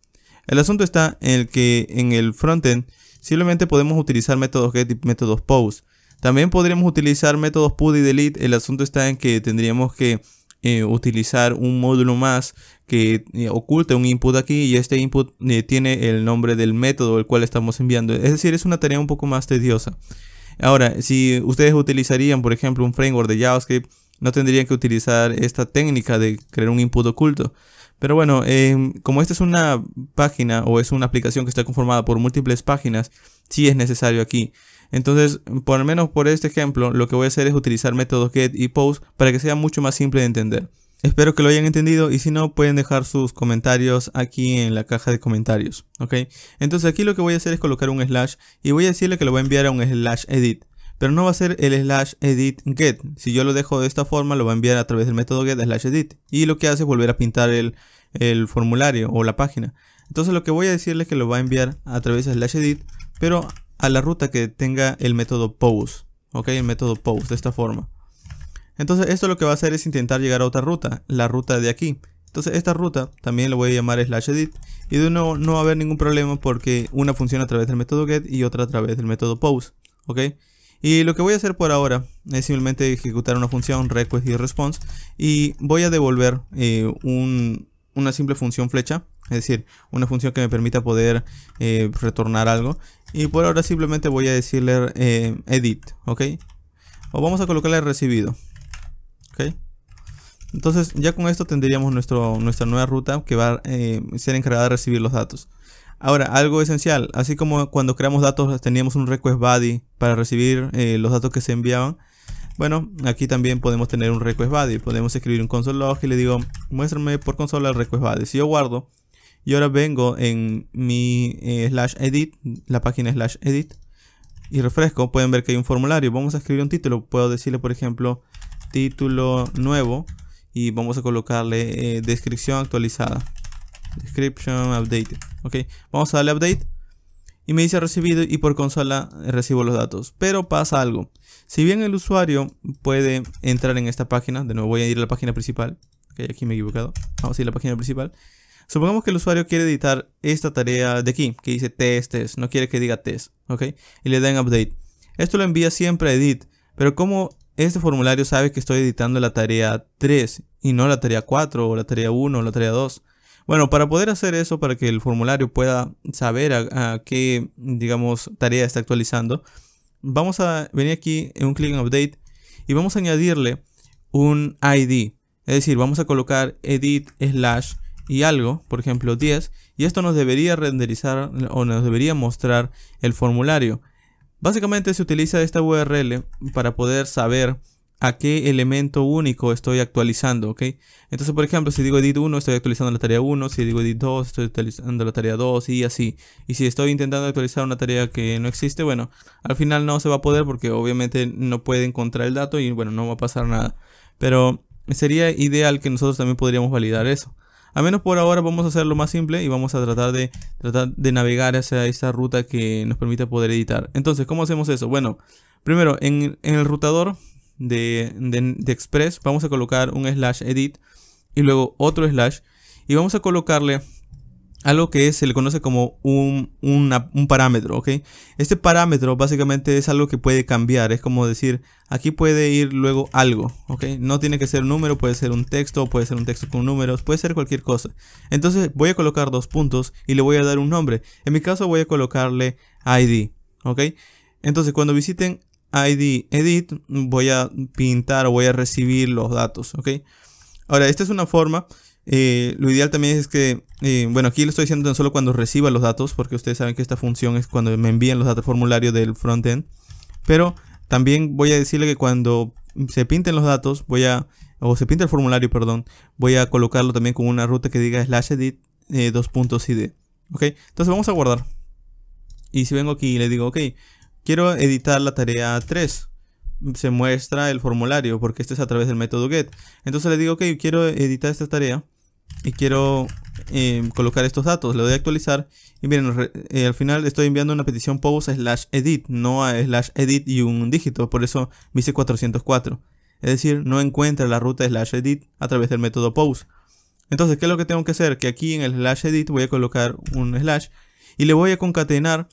[SPEAKER 1] El asunto está en que en el frontend simplemente podemos utilizar métodos get y métodos post. También podríamos utilizar métodos put y delete. El asunto está en que tendríamos que eh, utilizar un módulo más que eh, oculte un input aquí y este input eh, tiene el nombre del método el cual estamos enviando. Es decir, es una tarea un poco más tediosa. Ahora, si ustedes utilizarían, por ejemplo, un framework de JavaScript no tendrían que utilizar esta técnica de crear un input oculto. Pero bueno, em, como esta es una página o es una aplicación que está conformada por múltiples páginas, sí es necesario aquí. Entonces, por lo menos por este ejemplo, lo que voy a hacer es utilizar métodos get y post para que sea mucho más simple de entender. Espero que lo hayan entendido y si no pueden dejar sus comentarios aquí en la caja de comentarios, ¿ok? Entonces aquí lo que voy a hacer es colocar un slash y voy a decirle que lo voy a enviar a un slash edit pero no va a ser el slash edit get. Si yo lo dejo de esta forma, lo va a enviar a través del método get slash edit. Y lo que hace es volver a pintar el, formulario o la página. Entonces lo que voy a decirle es que lo va a enviar a través de slash edit, pero a la ruta que tenga el método pose. Ok, el método pose de esta forma. Entonces esto lo que va a hacer es intentar llegar a otra ruta, la ruta de aquí. Entonces esta ruta también lo voy a llamar slash edit y de nuevo no va a haber ningún problema porque una funciona a través del método get y otra a través del método pose. ¿ok? Y lo que voy a hacer por ahora es simplemente ejecutar una función request y response y voy a devolver eh, una simple función flecha, es decir, una función que me permita poder eh, retornar algo. Y por ahora simplemente voy a decirle eh, edit, ¿ok? O vamos a colocarle recibido, ¿ok? Entonces ya con esto tendríamos nuestra nueva ruta que va a ser encargada de recibir los datos. Ahora, algo esencial, así como cuando creamos datos teníamos un request body para recibir eh, los datos que se enviaban, bueno, aquí también podemos tener un request body, podemos escribir un console log y le digo, muéstrame por consola el request body. Si yo guardo y ahora vengo en mi eh, slash edit, la página slash edit, y refresco, pueden ver que hay un formulario, vamos a escribir un título, puedo decirle por ejemplo título nuevo y vamos a colocarle eh, descripción actualizada. Description updated. Ok, vamos a darle update. Y me dice recibido y por consola recibo los datos. Pero pasa algo. Si bien el usuario puede entrar en esta página, de nuevo voy a ir a la página principal. Ok, aquí me he equivocado. Vamos a ir a la página principal. Supongamos que el usuario quiere editar esta tarea de aquí, que dice test, test, no quiere que diga test, ¿ok? Y le dan update. Esto lo envía siempre a edit, pero como este formulario sabe que estoy editando la tarea 3 y no la tarea 4 o la tarea 1 o la tarea 2, bueno, para poder hacer eso, para que el formulario pueda saber a, qué, digamos, tarea está actualizando, vamos a venir aquí en un clic en Update y vamos a añadirle un ID. Es decir, vamos a colocar edit slash y algo, por ejemplo 10, y esto nos debería renderizar o nos debería mostrar el formulario. Básicamente se utiliza esta URL para poder saber a qué elemento único estoy actualizando, ¿ok? Entonces, por ejemplo, si digo edit 1, estoy actualizando la tarea 1, si digo edit 2, estoy actualizando la tarea 2 y así. Y si estoy intentando actualizar una tarea que no existe, bueno, al final no se va a poder porque obviamente no puede encontrar el dato y bueno, no va a pasar nada. Pero sería ideal que nosotros también podríamos validar eso. A menos por ahora vamos a hacerlo más simple y vamos a tratar de, tratar de navegar hacia esa ruta que nos permite poder editar. Entonces, ¿cómo hacemos eso? Bueno, primero en, en el rutador de, Express, vamos a colocar un slash edit y luego otro slash y vamos a colocarle algo que se le conoce como un, un, parámetro, ¿ok? Este parámetro básicamente es algo que puede cambiar, es como decir, aquí puede ir luego algo, ¿ok? No tiene que ser un número, puede ser un texto, puede ser un texto con números, puede ser cualquier cosa. Entonces voy a colocar dos puntos y le voy a dar un nombre. En mi caso voy a colocarle ID, ¿ok? Entonces cuando visiten ID edit voy a pintar o voy a recibir los datos, ¿ok? Ahora, esta es una forma. Eh, lo ideal también es que, eh, bueno, aquí le estoy diciendo tan solo cuando reciba los datos, porque ustedes saben que esta función es cuando me envían los datos formulario del frontend. Pero también voy a decirle que cuando se pinten los datos, voy a, o se pinta el formulario, perdón, voy a colocarlo también con una ruta que diga slash edit eh, 2.cd. Ok, entonces vamos a guardar. Y si vengo aquí y le digo, ok, Quiero editar la tarea 3. Se muestra el formulario porque este es a través del método get. Entonces le digo, que quiero editar esta tarea y quiero em, colocar estos datos. Le doy a actualizar y miren, eh, al final estoy enviando una petición POST slash edit, no a slash edit y un dígito, por eso me hice 404. Es decir, no encuentra la ruta slash edit a través del método POST. Entonces, ¿qué es lo que tengo que hacer? Que aquí en el slash edit voy a colocar un slash y le voy a concatenar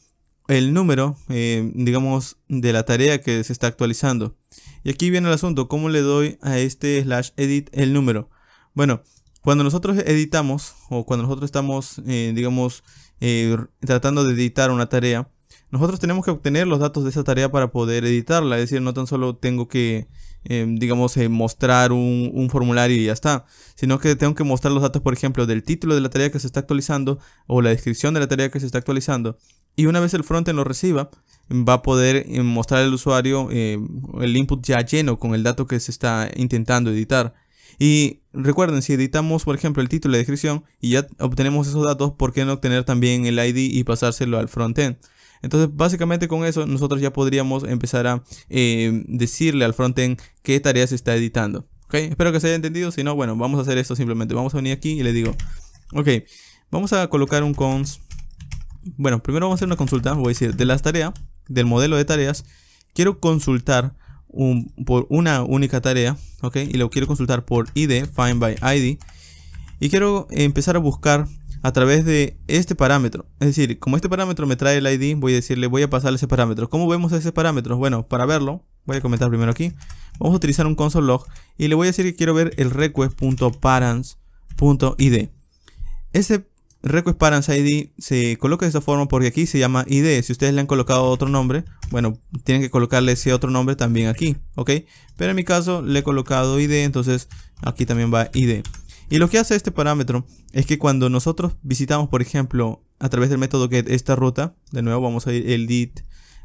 [SPEAKER 1] el número, eh, digamos, de la tarea que se está actualizando. Y aquí viene el asunto, ¿cómo le doy a este slash edit el número? Bueno, cuando nosotros editamos o cuando nosotros estamos, eh, digamos, eh, tratando de editar una tarea, nosotros tenemos que obtener los datos de esa tarea para poder editarla. Es decir, no tan solo tengo que, digamos, mostrar un, un, formulario y ya está, sino que tengo que mostrar los datos, por ejemplo, del título de la tarea que se está actualizando o la descripción de la tarea que se está actualizando. Y una vez el frontend lo reciba, va a poder eh, mostrar al usuario eh, el input ya lleno con el dato que se está intentando editar. Y recuerden, si editamos, por ejemplo, el título y la descripción y ya obtenemos esos datos, ¿por qué no obtener también el ID y pasárselo al frontend? Entonces, básicamente con eso, nosotros ya podríamos empezar a eh, decirle al frontend qué tarea se está editando. ¿ok? Espero que se haya entendido. Si no, bueno, vamos a hacer esto simplemente. Vamos a venir aquí y le digo, ok, vamos a colocar un cons bueno, primero vamos a hacer una consulta, voy a decir, de las tareas, del modelo de tareas, quiero consultar por una única tarea, ¿ok? Y lo quiero consultar por ID, find by ID. Y quiero empezar a buscar a través de este parámetro. Es decir, como este parámetro me trae el ID, voy a decirle, voy a pasar ese parámetro. ¿Cómo vemos ese parámetro? Bueno, para verlo, voy a comentar primero aquí. Vamos a utilizar un console log y le voy a decir que quiero ver el request.params.id. Ese Request Parents ID se coloca de esta forma porque aquí se llama ID. Si ustedes le han colocado otro nombre, bueno, tienen que colocarle ese otro nombre también aquí, ¿ok? Pero en mi caso le he colocado ID, entonces aquí también va ID. Y lo que hace este parámetro es que cuando nosotros visitamos, por ejemplo, a través del método get esta ruta, de nuevo vamos a ir el dit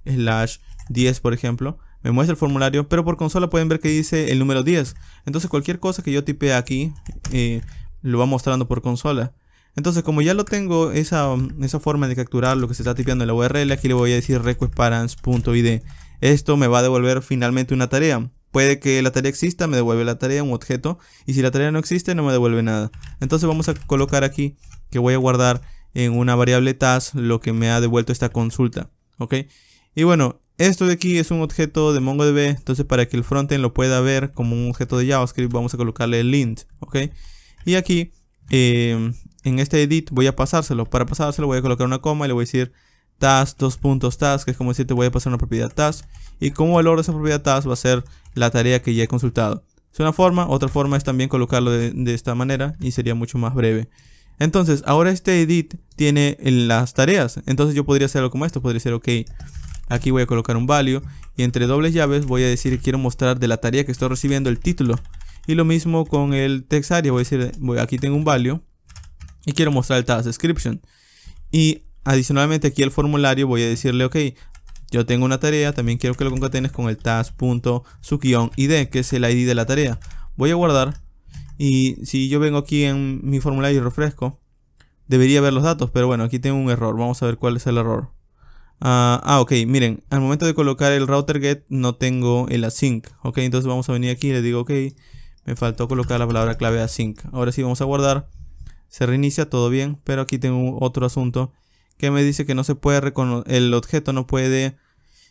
[SPEAKER 1] slash 10, por ejemplo, me muestra el formulario, pero por consola pueden ver que dice el número 10. Entonces cualquier cosa que yo type aquí eh, lo va mostrando por consola. Entonces, como ya lo tengo, esa, esa forma de capturar lo que se está tipeando en la URL, aquí le voy a decir requestParents.id Esto me va a devolver finalmente una tarea. Puede que la tarea exista, me devuelve la tarea, un objeto. Y si la tarea no existe, no me devuelve nada. Entonces vamos a colocar aquí que voy a guardar en una variable task lo que me ha devuelto esta consulta. ¿Ok? Y bueno, esto de aquí es un objeto de MongoDB. Entonces para que el frontend lo pueda ver como un objeto de JavaScript, vamos a colocarle el int ¿Ok? Y aquí... Eh, en este edit voy a pasárselo. Para pasárselo voy a colocar una coma y le voy a decir task dos puntos task que es como decir te voy a pasar una propiedad task Y como valor de esa propiedad task va a ser la tarea que ya he consultado. Es una forma, otra forma es también colocarlo de, esta manera y sería mucho más breve. Entonces, ahora este edit tiene las tareas. Entonces yo podría hacerlo como esto, podría decir ok. Aquí voy a colocar un value y entre dobles llaves voy a decir quiero mostrar de la tarea que estoy recibiendo el título. Y lo mismo con el text voy a decir, voy, aquí tengo un value y quiero mostrar el task description. Y adicionalmente aquí el formulario voy a decirle, ok, yo tengo una tarea, también quiero que lo concatenes con el task.su-id, que es el ID de la tarea. Voy a guardar y si yo vengo aquí en mi formulario y refresco, debería ver los datos, pero bueno, aquí tengo un error, vamos a ver cuál es el error. Ah, ah, ok, miren, al momento de colocar el router get no tengo el async, ok, entonces vamos a venir aquí y le digo, ok, me faltó colocar la palabra clave async. Ahora sí, vamos a guardar se reinicia todo bien, pero aquí tengo otro asunto que me dice que no se puede reconocer, el objeto no puede...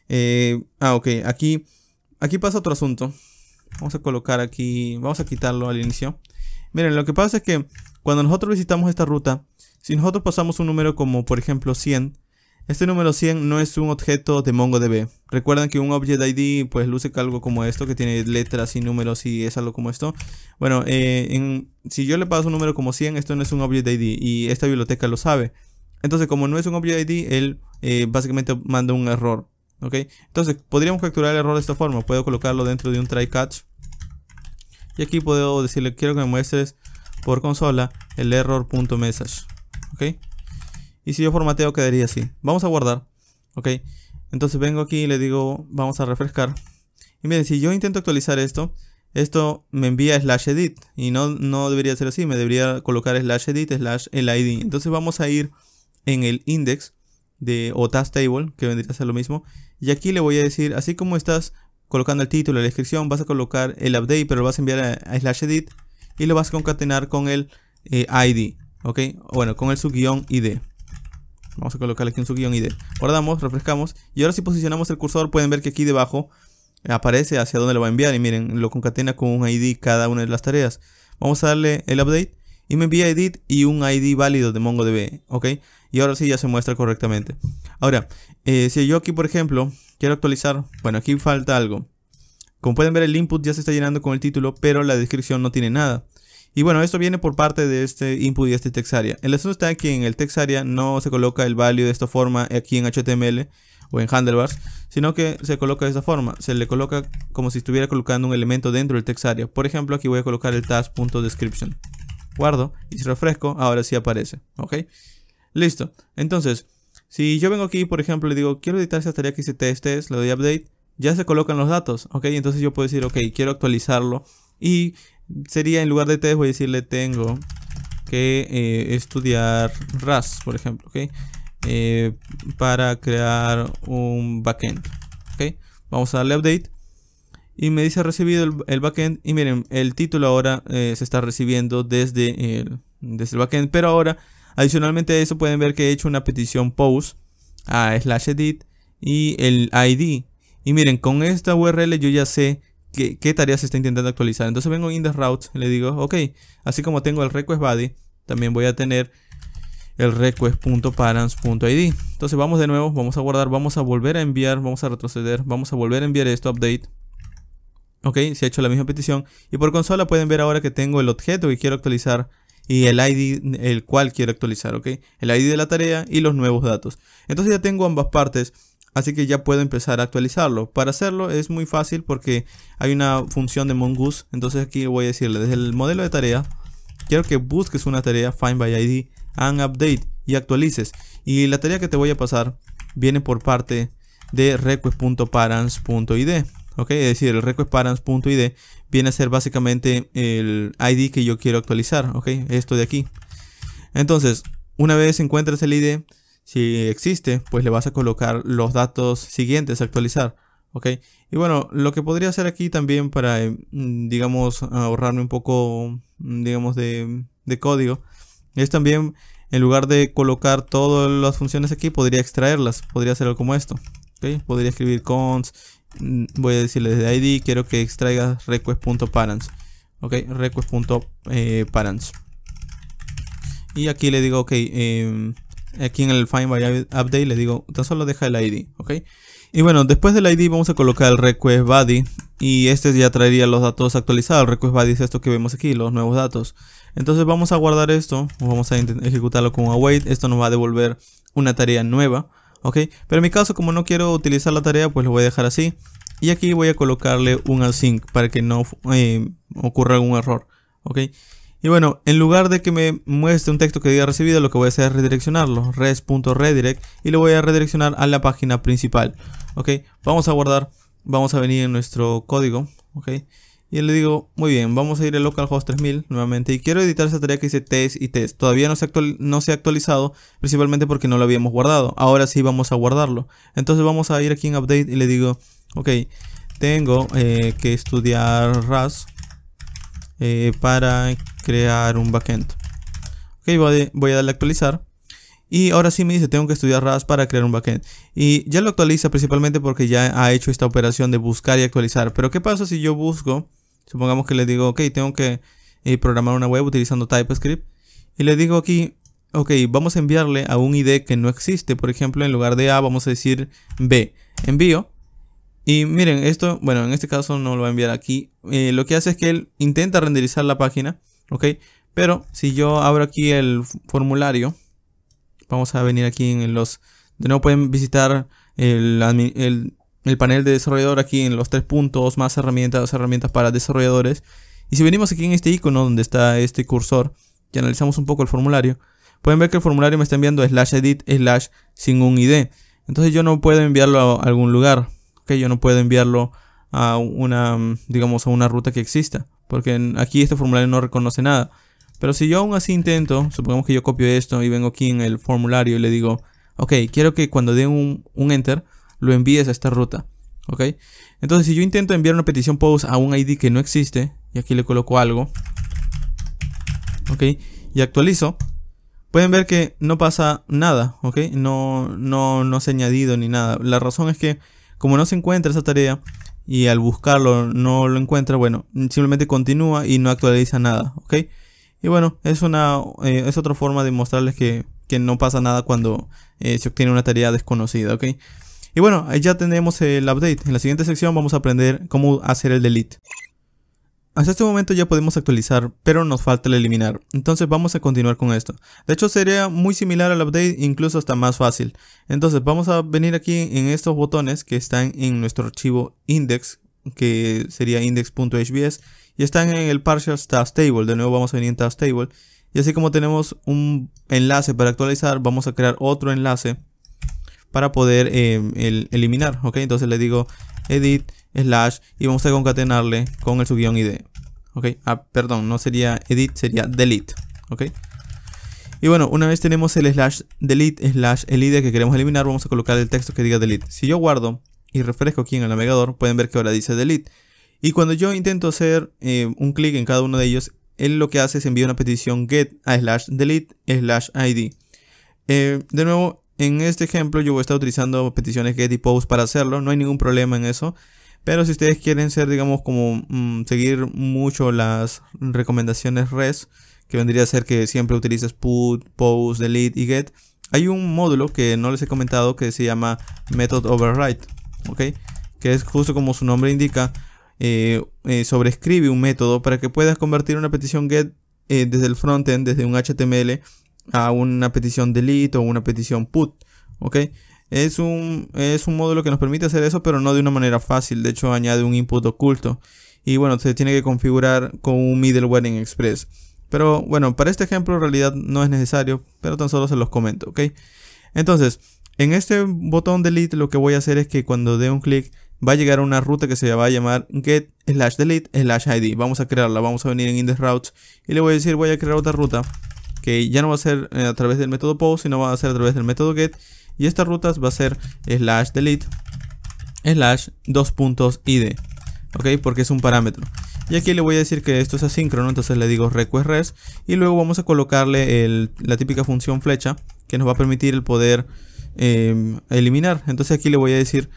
[SPEAKER 1] Eh, ah, ok, aquí, aquí pasa otro asunto. Vamos a colocar aquí, vamos a quitarlo al inicio. Miren, lo que pasa es que cuando nosotros visitamos esta ruta, si nosotros pasamos un número como por ejemplo 100, este número 100 no es un objeto de MongoDB. Recuerden que un Object ID pues luce algo como esto, que tiene letras y números y es algo como esto. Bueno, eh, si yo le paso un número como 100, esto no es un Object ID y esta biblioteca lo sabe. Entonces, como no es un Object ID, él eh, básicamente manda un error. ¿ok? Entonces, podríamos capturar el error de esta forma. Puedo colocarlo dentro de un try catch. Y aquí puedo decirle, quiero que me muestres por consola el error.message. ¿ok? Y si yo formateo quedaría así. Vamos a guardar. ¿Ok? Entonces vengo aquí y le digo, vamos a refrescar. Y miren, si yo intento actualizar esto, esto me envía slash edit. Y no, no debería ser así, me debería colocar slash edit slash el ID. Entonces vamos a ir en el index de, o task table, que vendría a ser lo mismo. Y aquí le voy a decir, así como estás colocando el título, la descripción, vas a colocar el update, pero lo vas a enviar a, slash edit y lo vas a concatenar con el eh, ID, ¿ok? Bueno, con el subguión ID. Vamos a colocarle aquí un subguión ID. Guardamos, refrescamos. Y ahora si posicionamos el cursor pueden ver que aquí debajo aparece hacia dónde lo va a enviar. Y miren, lo concatena con un ID cada una de las tareas. Vamos a darle el update. Y me envía edit y un ID válido de MongoDB. ¿Ok? Y ahora sí ya se muestra correctamente. Ahora, eh, si yo aquí por ejemplo quiero actualizar. Bueno, aquí falta algo. Como pueden ver el input ya se está llenando con el título. Pero la descripción no tiene nada. Y bueno, esto viene por parte de este input y este textarea. El asunto está aquí en el textarea no se coloca el value de esta forma aquí en HTML o en handlebars, sino que se coloca de esta forma. Se le coloca como si estuviera colocando un elemento dentro del textarea. Por ejemplo, aquí voy a colocar el task.description. Guardo y si refresco, ahora sí aparece. ¿Ok? Listo. Entonces, si yo vengo aquí, por ejemplo, le digo, quiero editar esta tarea que hice test, test, le doy update, ya se colocan los datos. ¿Ok? Entonces yo puedo decir, ok, quiero actualizarlo y sería en lugar de test voy a decirle tengo que eh, estudiar RAS, por ejemplo, eh, para crear un backend, Vamos a darle update. Y me dice recibido el, backend. Y miren, el título ahora eh, se está recibiendo desde el, desde el backend. Pero ahora, adicionalmente a eso, pueden ver que he hecho una petición post a slash edit y el ID. Y miren, con esta URL yo ya sé qué, tarea se está intentando actualizar. Entonces vengo a Index Routes y le digo, ok, así como tengo el request body, también voy a tener el request.parents.id. Entonces vamos de nuevo, vamos a guardar, vamos a volver a enviar, vamos a retroceder, vamos a volver a enviar esto update. Ok, se ha hecho la misma petición. Y por consola pueden ver ahora que tengo el objeto que quiero actualizar y el ID el cual quiero actualizar, ok. El ID de la tarea y los nuevos datos. Entonces ya tengo ambas partes. Así que ya puedo empezar a actualizarlo. Para hacerlo es muy fácil porque hay una función de Mongoose. Entonces aquí voy a decirle desde el modelo de tarea. Quiero que busques una tarea find by ID and update y actualices. Y la tarea que te voy a pasar viene por parte de request.parents.id. ¿ok? Es decir, el requestParents.id viene a ser básicamente el ID que yo quiero actualizar, Okay, Esto de aquí. Entonces, una vez encuentras el ID, si existe, pues le vas a colocar los datos siguientes, actualizar. ¿Ok? Y bueno, lo que podría hacer aquí también para, em, digamos, ahorrarme un poco, mm, digamos, de, código, es también, en lugar de colocar todas las funciones aquí, podría extraerlas. Podría hacer algo como esto. ¿Ok? Podría escribir cons, mm, voy a decirle desde id, quiero que extraigas request.parents. ¿Ok? Request.parents. Eh, y aquí le digo, ok, eh, aquí en el Find Update le digo, tan solo deja el ID, ¿ok? Y bueno, después del ID vamos a colocar el request body y este ya traería los datos actualizados. El request body es esto que vemos aquí, los nuevos datos. Entonces vamos a guardar esto, vamos a ejecutarlo con await, esto nos va a devolver una tarea nueva, ¿ok? Pero en mi caso, como no quiero utilizar la tarea, pues lo voy a dejar así. Y aquí voy a colocarle un async para que no eh, ocurra algún error, ¿ok? Y bueno, en lugar de que me muestre un texto que diga recibido, lo que voy a hacer es redireccionarlo, res.redirect, y lo voy a redireccionar a la página principal. Ok, vamos a guardar, vamos a venir en nuestro código, ok, y le digo, muy bien, vamos a ir a localhost 3000 nuevamente, y quiero editar esa tarea que dice test y test. Todavía no se, no se ha actualizado, principalmente porque no lo habíamos guardado. Ahora sí vamos a guardarlo. Entonces vamos a ir aquí en update y le digo, ok, tengo eh, que estudiar RAS. Eh, para para crear un backend. Ok, voy a, darle actualizar. Y ahora sí me dice, tengo que estudiar RAS para crear un backend. Y ya lo actualiza principalmente porque ya ha hecho esta operación de buscar y actualizar. Pero ¿qué pasa si yo busco? Supongamos que le digo, ok, tengo que eh, programar una web utilizando TypeScript. Y le digo aquí, ok, vamos a enviarle a un ID que no existe. Por ejemplo, en lugar de A vamos a decir B. Envío. Y miren, esto, bueno, en este caso no lo va a enviar aquí. Eh, lo que hace es que él intenta renderizar la página. Pero si yo abro aquí el formulario, vamos a venir aquí en los... De nuevo pueden visitar el, panel de desarrollador aquí en los tres puntos, más herramientas, herramientas para desarrolladores. Y si venimos aquí en este icono donde está este cursor y analizamos un poco el formulario, pueden ver que el formulario me está enviando slash edit slash sin un ID. Entonces yo no puedo enviarlo a algún lugar, Yo no puedo enviarlo a una, mm, digamos, a una ruta que exista. Porque aquí este formulario no reconoce nada. Pero si yo aún así intento, supongamos que yo copio esto y vengo aquí en el formulario y le digo, ok, quiero que cuando dé un, enter, lo envíes a esta ruta. ¿Ok? Entonces, si yo intento enviar una petición post a un ID que no existe, y aquí le coloco algo, ¿ok? Y actualizo, pueden ver que no pasa nada, ¿ok? No, no, no se ha añadido ni nada. La razón es que, como no se encuentra esa tarea, y al buscarlo no lo encuentra, bueno, simplemente continúa y no actualiza nada, ¿ok? Y bueno, es, una, eh, es otra forma de mostrarles que, no pasa nada cuando eh, se obtiene una tarea desconocida, ¿ok? Y bueno, ya tenemos el update. En la siguiente sección vamos a aprender cómo hacer el delete. Hasta este momento ya podemos actualizar, pero nos falta el eliminar, entonces vamos a continuar con esto. De hecho sería muy similar al update, incluso hasta más fácil. Entonces vamos a venir aquí en estos botones que están en nuestro archivo index, que sería index.hbs, y están en el partial task table, de nuevo vamos a venir en task table. Y así como tenemos un enlace para actualizar, vamos a crear otro enlace para poder em, eliminar, ok, entonces le digo edit slash y vamos a concatenarle con el subguión id. Ah, perdón, no sería edit, sería delete, ¿ok? Y bueno, una vez tenemos el slash delete slash el ID que queremos eliminar, vamos a colocar el texto que diga delete. Si yo guardo y refresco aquí en el navegador, pueden ver que ahora dice delete. Y cuando yo intento hacer eh, un clic en cada uno de ellos, él lo que hace es enviar una petición get a slash delete slash ID. Eh, de nuevo, en este ejemplo yo voy a estar utilizando peticiones get y post para hacerlo, no hay ningún problema en eso. Pero si ustedes quieren ser, digamos, como mm, seguir mucho las recomendaciones REST, que vendría a ser que siempre utilices put, post, delete y get, hay un módulo que no les he comentado que se llama method override, ¿ok? Que es justo como su nombre indica, eh, eh sobrescribe un método para que puedas convertir una petición get eh, desde el frontend, desde un HTML, a una petición delete o una petición put, ¿ok? Es un, es un módulo que nos permite hacer eso, pero no de una manera fácil. De hecho, añade un input oculto. Y bueno, se tiene que configurar con un middleware en Express. Pero bueno, para este ejemplo en realidad no es necesario, pero tan solo se los comento, ¿ok? Entonces, en este botón delete lo que voy a hacer es que cuando dé un clic va a llegar a una ruta que se va a llamar get slash delete slash id. Vamos a crearla, vamos a venir en index routes y le voy a decir voy a crear otra ruta que ya no va a ser eh, a través del método post, sino va a ser a través del método get y estas rutas va a ser slash delete slash dos puntos id ok porque es un parámetro y aquí le voy a decir que esto es asíncrono entonces le digo request res y luego vamos a colocarle la típica función flecha que nos va a permitir el poder em, eliminar entonces aquí le voy a decir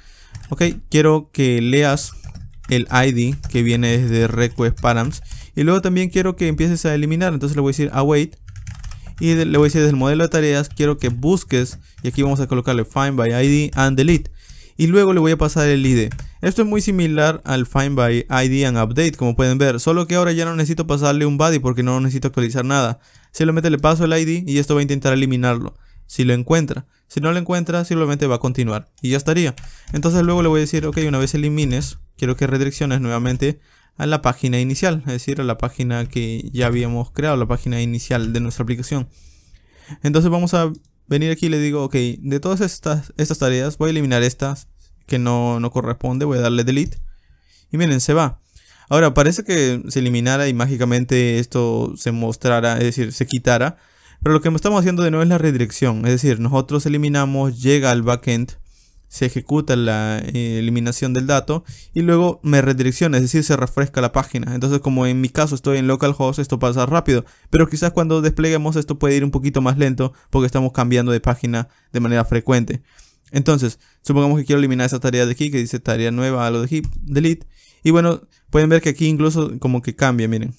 [SPEAKER 1] ok quiero que leas el id que viene desde request params y luego también quiero que empieces a eliminar entonces le voy a decir await y le voy a decir desde el modelo de tareas quiero que busques y aquí vamos a colocarle find by id and delete y luego le voy a pasar el id esto es muy similar al find by id and update como pueden ver solo que ahora ya no necesito pasarle un body porque no necesito actualizar nada simplemente le paso el id y esto va a intentar eliminarlo si lo encuentra si no lo encuentra simplemente va a continuar y ya estaría entonces luego le voy a decir ok una vez elimines quiero que redirecciones nuevamente a la página inicial, es decir, a la página que ya habíamos creado, la página inicial de nuestra aplicación. Entonces vamos a venir aquí y le digo, ok, de todas estas, estas tareas voy a eliminar estas que no, no corresponde, voy a darle delete. Y miren, se va. Ahora, parece que se eliminara y mágicamente esto se mostrara, es decir, se quitara. Pero lo que estamos haciendo de nuevo es la redirección. Es decir, nosotros eliminamos, llega al backend se ejecuta la eh, eliminación del dato y luego me redirecciona, es decir, se refresca la página. Entonces, como en mi caso estoy en localhost, esto pasa rápido, pero quizás cuando despleguemos esto puede ir un poquito más lento porque estamos cambiando de página de manera frecuente. Entonces, supongamos que quiero eliminar esa tarea de aquí que dice tarea nueva, a lo de aquí, delete. Y bueno, pueden ver que aquí incluso como que cambia, miren.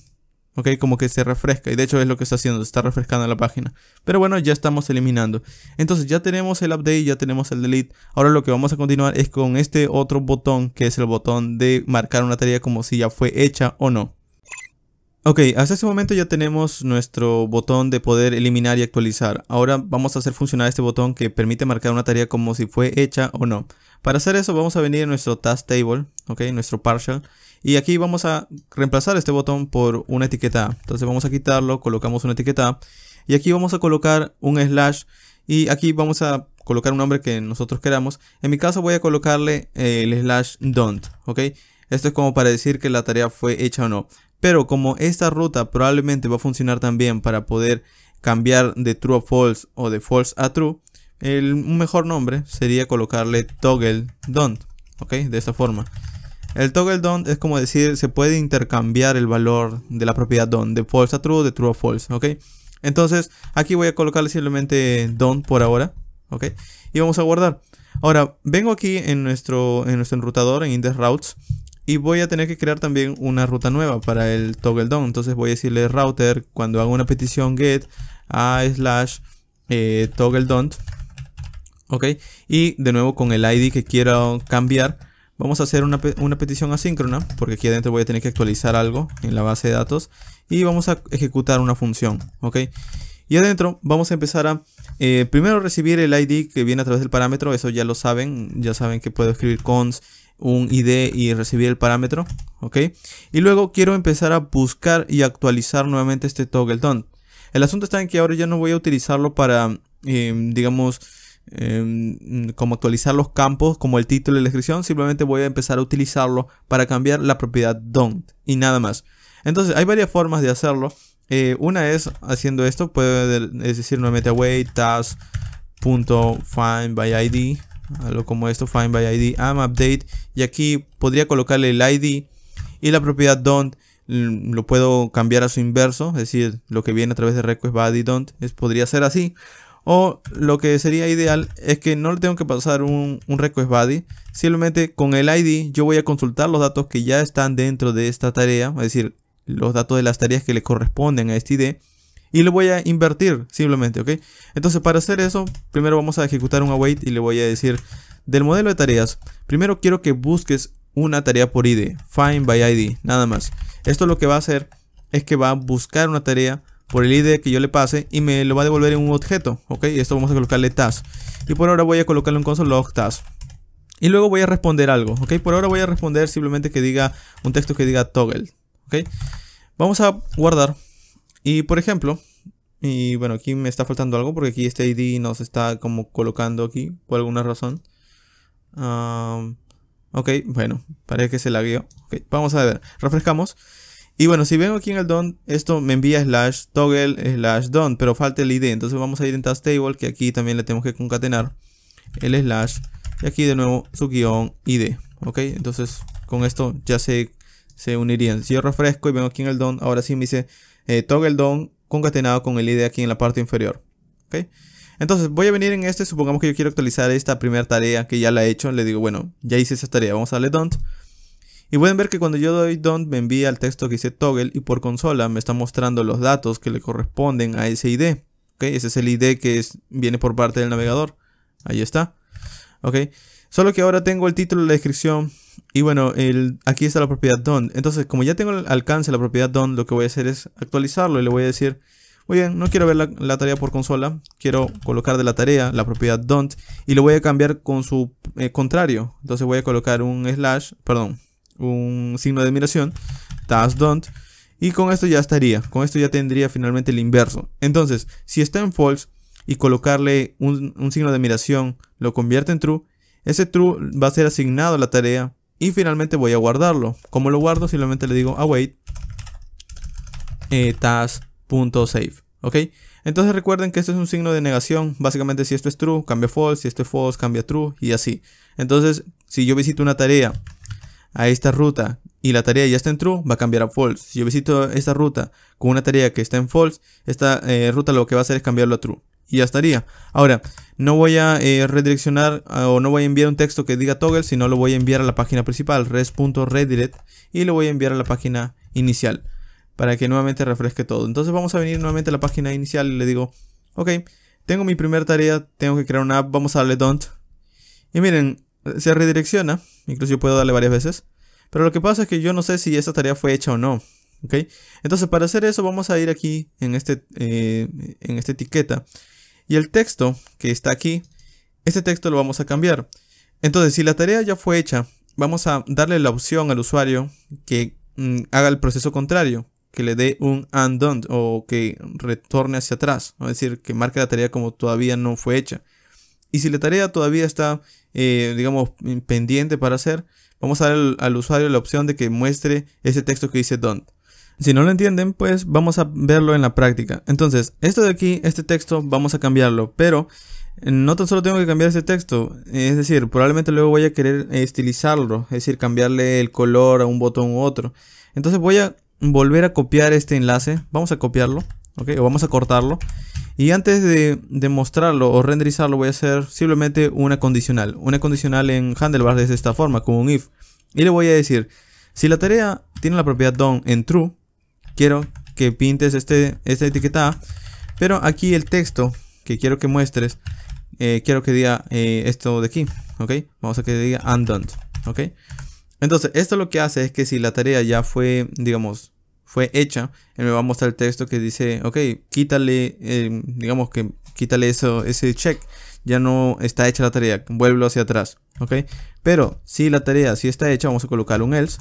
[SPEAKER 1] ¿ok? Como que se refresca y de hecho es lo que está haciendo, está refrescando la página. Pero bueno, ya estamos eliminando. Entonces ya tenemos el update, ya tenemos el delete. Ahora lo que vamos a continuar es con este otro botón que es el botón de marcar una tarea como si ya fue hecha o no. Ok, hasta ese momento ya tenemos nuestro botón de poder eliminar y actualizar. Ahora vamos a hacer funcionar este botón que permite marcar una tarea como si fue hecha o no. Para hacer eso vamos a venir a nuestro task table, ok, nuestro partial. Y aquí vamos a reemplazar este botón por una etiqueta. Entonces vamos a quitarlo, colocamos una etiqueta. Y aquí vamos a colocar un slash. Y aquí vamos a colocar un nombre que nosotros queramos. En mi caso voy a colocarle eh, el slash don't. Esto es como para decir que la tarea fue hecha o no. Pero como esta ruta probablemente va a funcionar también para poder cambiar de true a false o de false a true. El, mejor nombre sería colocarle toggle don't. De esta forma. El toggle don't es como decir, se puede intercambiar el valor de la propiedad don't, de false a true, de true a false, ¿ok? Entonces, aquí voy a colocarle simplemente don't por ahora, ¿ok? Y vamos a guardar. Ahora, vengo aquí en nuestro, en nuestro enrutador, en index routes, y voy a tener que crear también una ruta nueva para el toggle don't Entonces voy a decirle router cuando hago una petición get a slash eh, toggle don't. Ok, y de nuevo con el ID que quiero cambiar Vamos a hacer una, petición asíncrona, porque aquí adentro voy a tener que actualizar algo en la base de datos. Y vamos a ejecutar una función, ¿ok? Y adentro vamos a empezar a, eh, primero recibir el ID que viene a través del parámetro, eso ya lo saben, ya saben que puedo escribir cons un ID y recibir el parámetro, ¿ok? Y luego quiero empezar a buscar y actualizar nuevamente este toggle El asunto está en que ahora ya no voy a utilizarlo para, em, digamos, Em, como actualizar los campos, como el título y la descripción, simplemente voy a empezar a utilizarlo para cambiar la propiedad don't y nada más. Entonces, hay varias formas de hacerlo. Eh, una es haciendo esto, puede, es decir, nuevamente away Task.findById algo como esto, findById by update, y aquí podría colocarle el id y la propiedad don't mm, lo puedo cambiar a su inverso, es decir, lo que viene a través de request body don't, es, podría ser así, o lo que sería ideal es que no le tengo que pasar un, request body. Simplemente con el ID yo voy a consultar los datos que ya están dentro de esta tarea. Es decir, los datos de las tareas que le corresponden a este ID. Y le voy a invertir simplemente, ¿ok? Entonces para hacer eso, primero vamos a ejecutar un await y le voy a decir del modelo de tareas. Primero quiero que busques una tarea por ID. Find by ID, nada más. Esto lo que va a hacer es que va a buscar una tarea por el ID que yo le pase y me lo va a devolver en un objeto, ok, esto vamos a colocarle task y por ahora voy a colocarle un console task y luego voy a responder algo, ok, por ahora voy a responder simplemente que diga un texto que diga toggle, ok, vamos a guardar y por ejemplo y bueno aquí me está faltando algo porque aquí este ID nos está como colocando aquí por alguna razón ah, ok bueno parece que se la guió ok vamos a ver refrescamos y bueno, si vengo aquí en el don esto me envía slash toggle slash don pero falta el ID. Entonces vamos a ir en task table, que aquí también le tenemos que concatenar el slash. Y aquí de nuevo su guión ID. Ok, entonces con esto ya se, se unirían. Si yo refresco y vengo aquí en el don ahora sí me dice eh, toggle don concatenado con el ID aquí en la parte inferior. Ok. Entonces voy a venir en este, supongamos que yo quiero actualizar esta primera tarea que ya la he hecho, le digo, bueno, ya hice esa tarea, vamos a darle don't y pueden ver que cuando yo doy don't me envía el texto que dice toggle y por consola me está mostrando los datos que le corresponden a ese ID. ¿okay? Ese es el ID que es, viene por parte del navegador. Ahí está. ¿okay? Solo que ahora tengo el título, la descripción y bueno, el, aquí está la propiedad don't. Entonces, como ya tengo el alcance la propiedad don't lo que voy a hacer es actualizarlo y le voy a decir, muy bien, no quiero ver la, tarea por consola, quiero colocar de la tarea la propiedad don't y lo voy a cambiar con su eh, contrario. Entonces voy a colocar un slash, perdón, un signo de admiración, task don't, y con esto ya estaría, con esto ya tendría finalmente el inverso. Entonces, si está en false y colocarle un, signo de admiración lo convierte en true, ese true va a ser asignado a la tarea y finalmente voy a guardarlo. Como lo guardo, simplemente le digo await eh, task.save. ¿Ok? Entonces recuerden que esto es un signo de negación. Básicamente si esto es true, cambia false. Si esto es false, cambia true y así. Entonces, si yo visito una tarea a esta ruta y la tarea ya está en true, va a cambiar a false. Si yo visito esta ruta con una tarea que está en false, esta eh, ruta lo que va a hacer es cambiarlo a true. Y ya estaría. Ahora, no voy a eh, redireccionar ah, o no voy a enviar un texto que diga toggle, sino lo voy a enviar a la página principal, res.redirect, y lo voy a enviar a la página inicial, para que nuevamente refresque todo. Entonces vamos a venir nuevamente a la página inicial y le digo, ok, tengo mi primera tarea, tengo que crear una app, vamos a darle don't. Y miren, se redirecciona, incluso yo puedo darle varias veces, pero lo que pasa es que yo no sé si esta tarea fue hecha o no. ¿okay? Entonces para hacer eso vamos a ir aquí en, este, eh, en esta etiqueta y el texto que está aquí, este texto lo vamos a cambiar. Entonces si la tarea ya fue hecha, vamos a darle la opción al usuario que mm, haga el proceso contrario que le dé un undone o que retorne hacia atrás, es decir, que marque la tarea como todavía no fue hecha. Y si la tarea todavía está, eh, digamos, pendiente para hacer, vamos a dar al, al, usuario la opción de que muestre ese texto que dice don't. Si no lo entienden, pues vamos a verlo en la práctica. Entonces, esto de aquí, este texto, vamos a cambiarlo, pero no tan solo tengo que cambiar este texto, es decir, probablemente luego voy a querer estilizarlo, es decir, cambiarle el color a un botón u otro. Entonces voy a volver a copiar este enlace, vamos a copiarlo, ¿ok? O vamos a cortarlo y antes de, mostrarlo o renderizarlo voy a hacer simplemente una condicional. Una condicional en handlebar es de esta forma, como un if. Y le voy a decir, si la tarea tiene la propiedad done en true, quiero que pintes este, esta etiqueta Pero aquí el texto que quiero que muestres, eh, quiero que diga eh, esto de aquí, ¿ok? Vamos a que diga undone, ¿ok? Entonces, esto lo que hace es que si la tarea ya fue, digamos, fue hecha, él me va a mostrar el texto que dice, ok, quítale, eh, digamos que quítale eso, ese check, ya no está hecha la tarea, vuelvo hacia atrás, ok. Pero si la tarea si está hecha, vamos a colocar un else.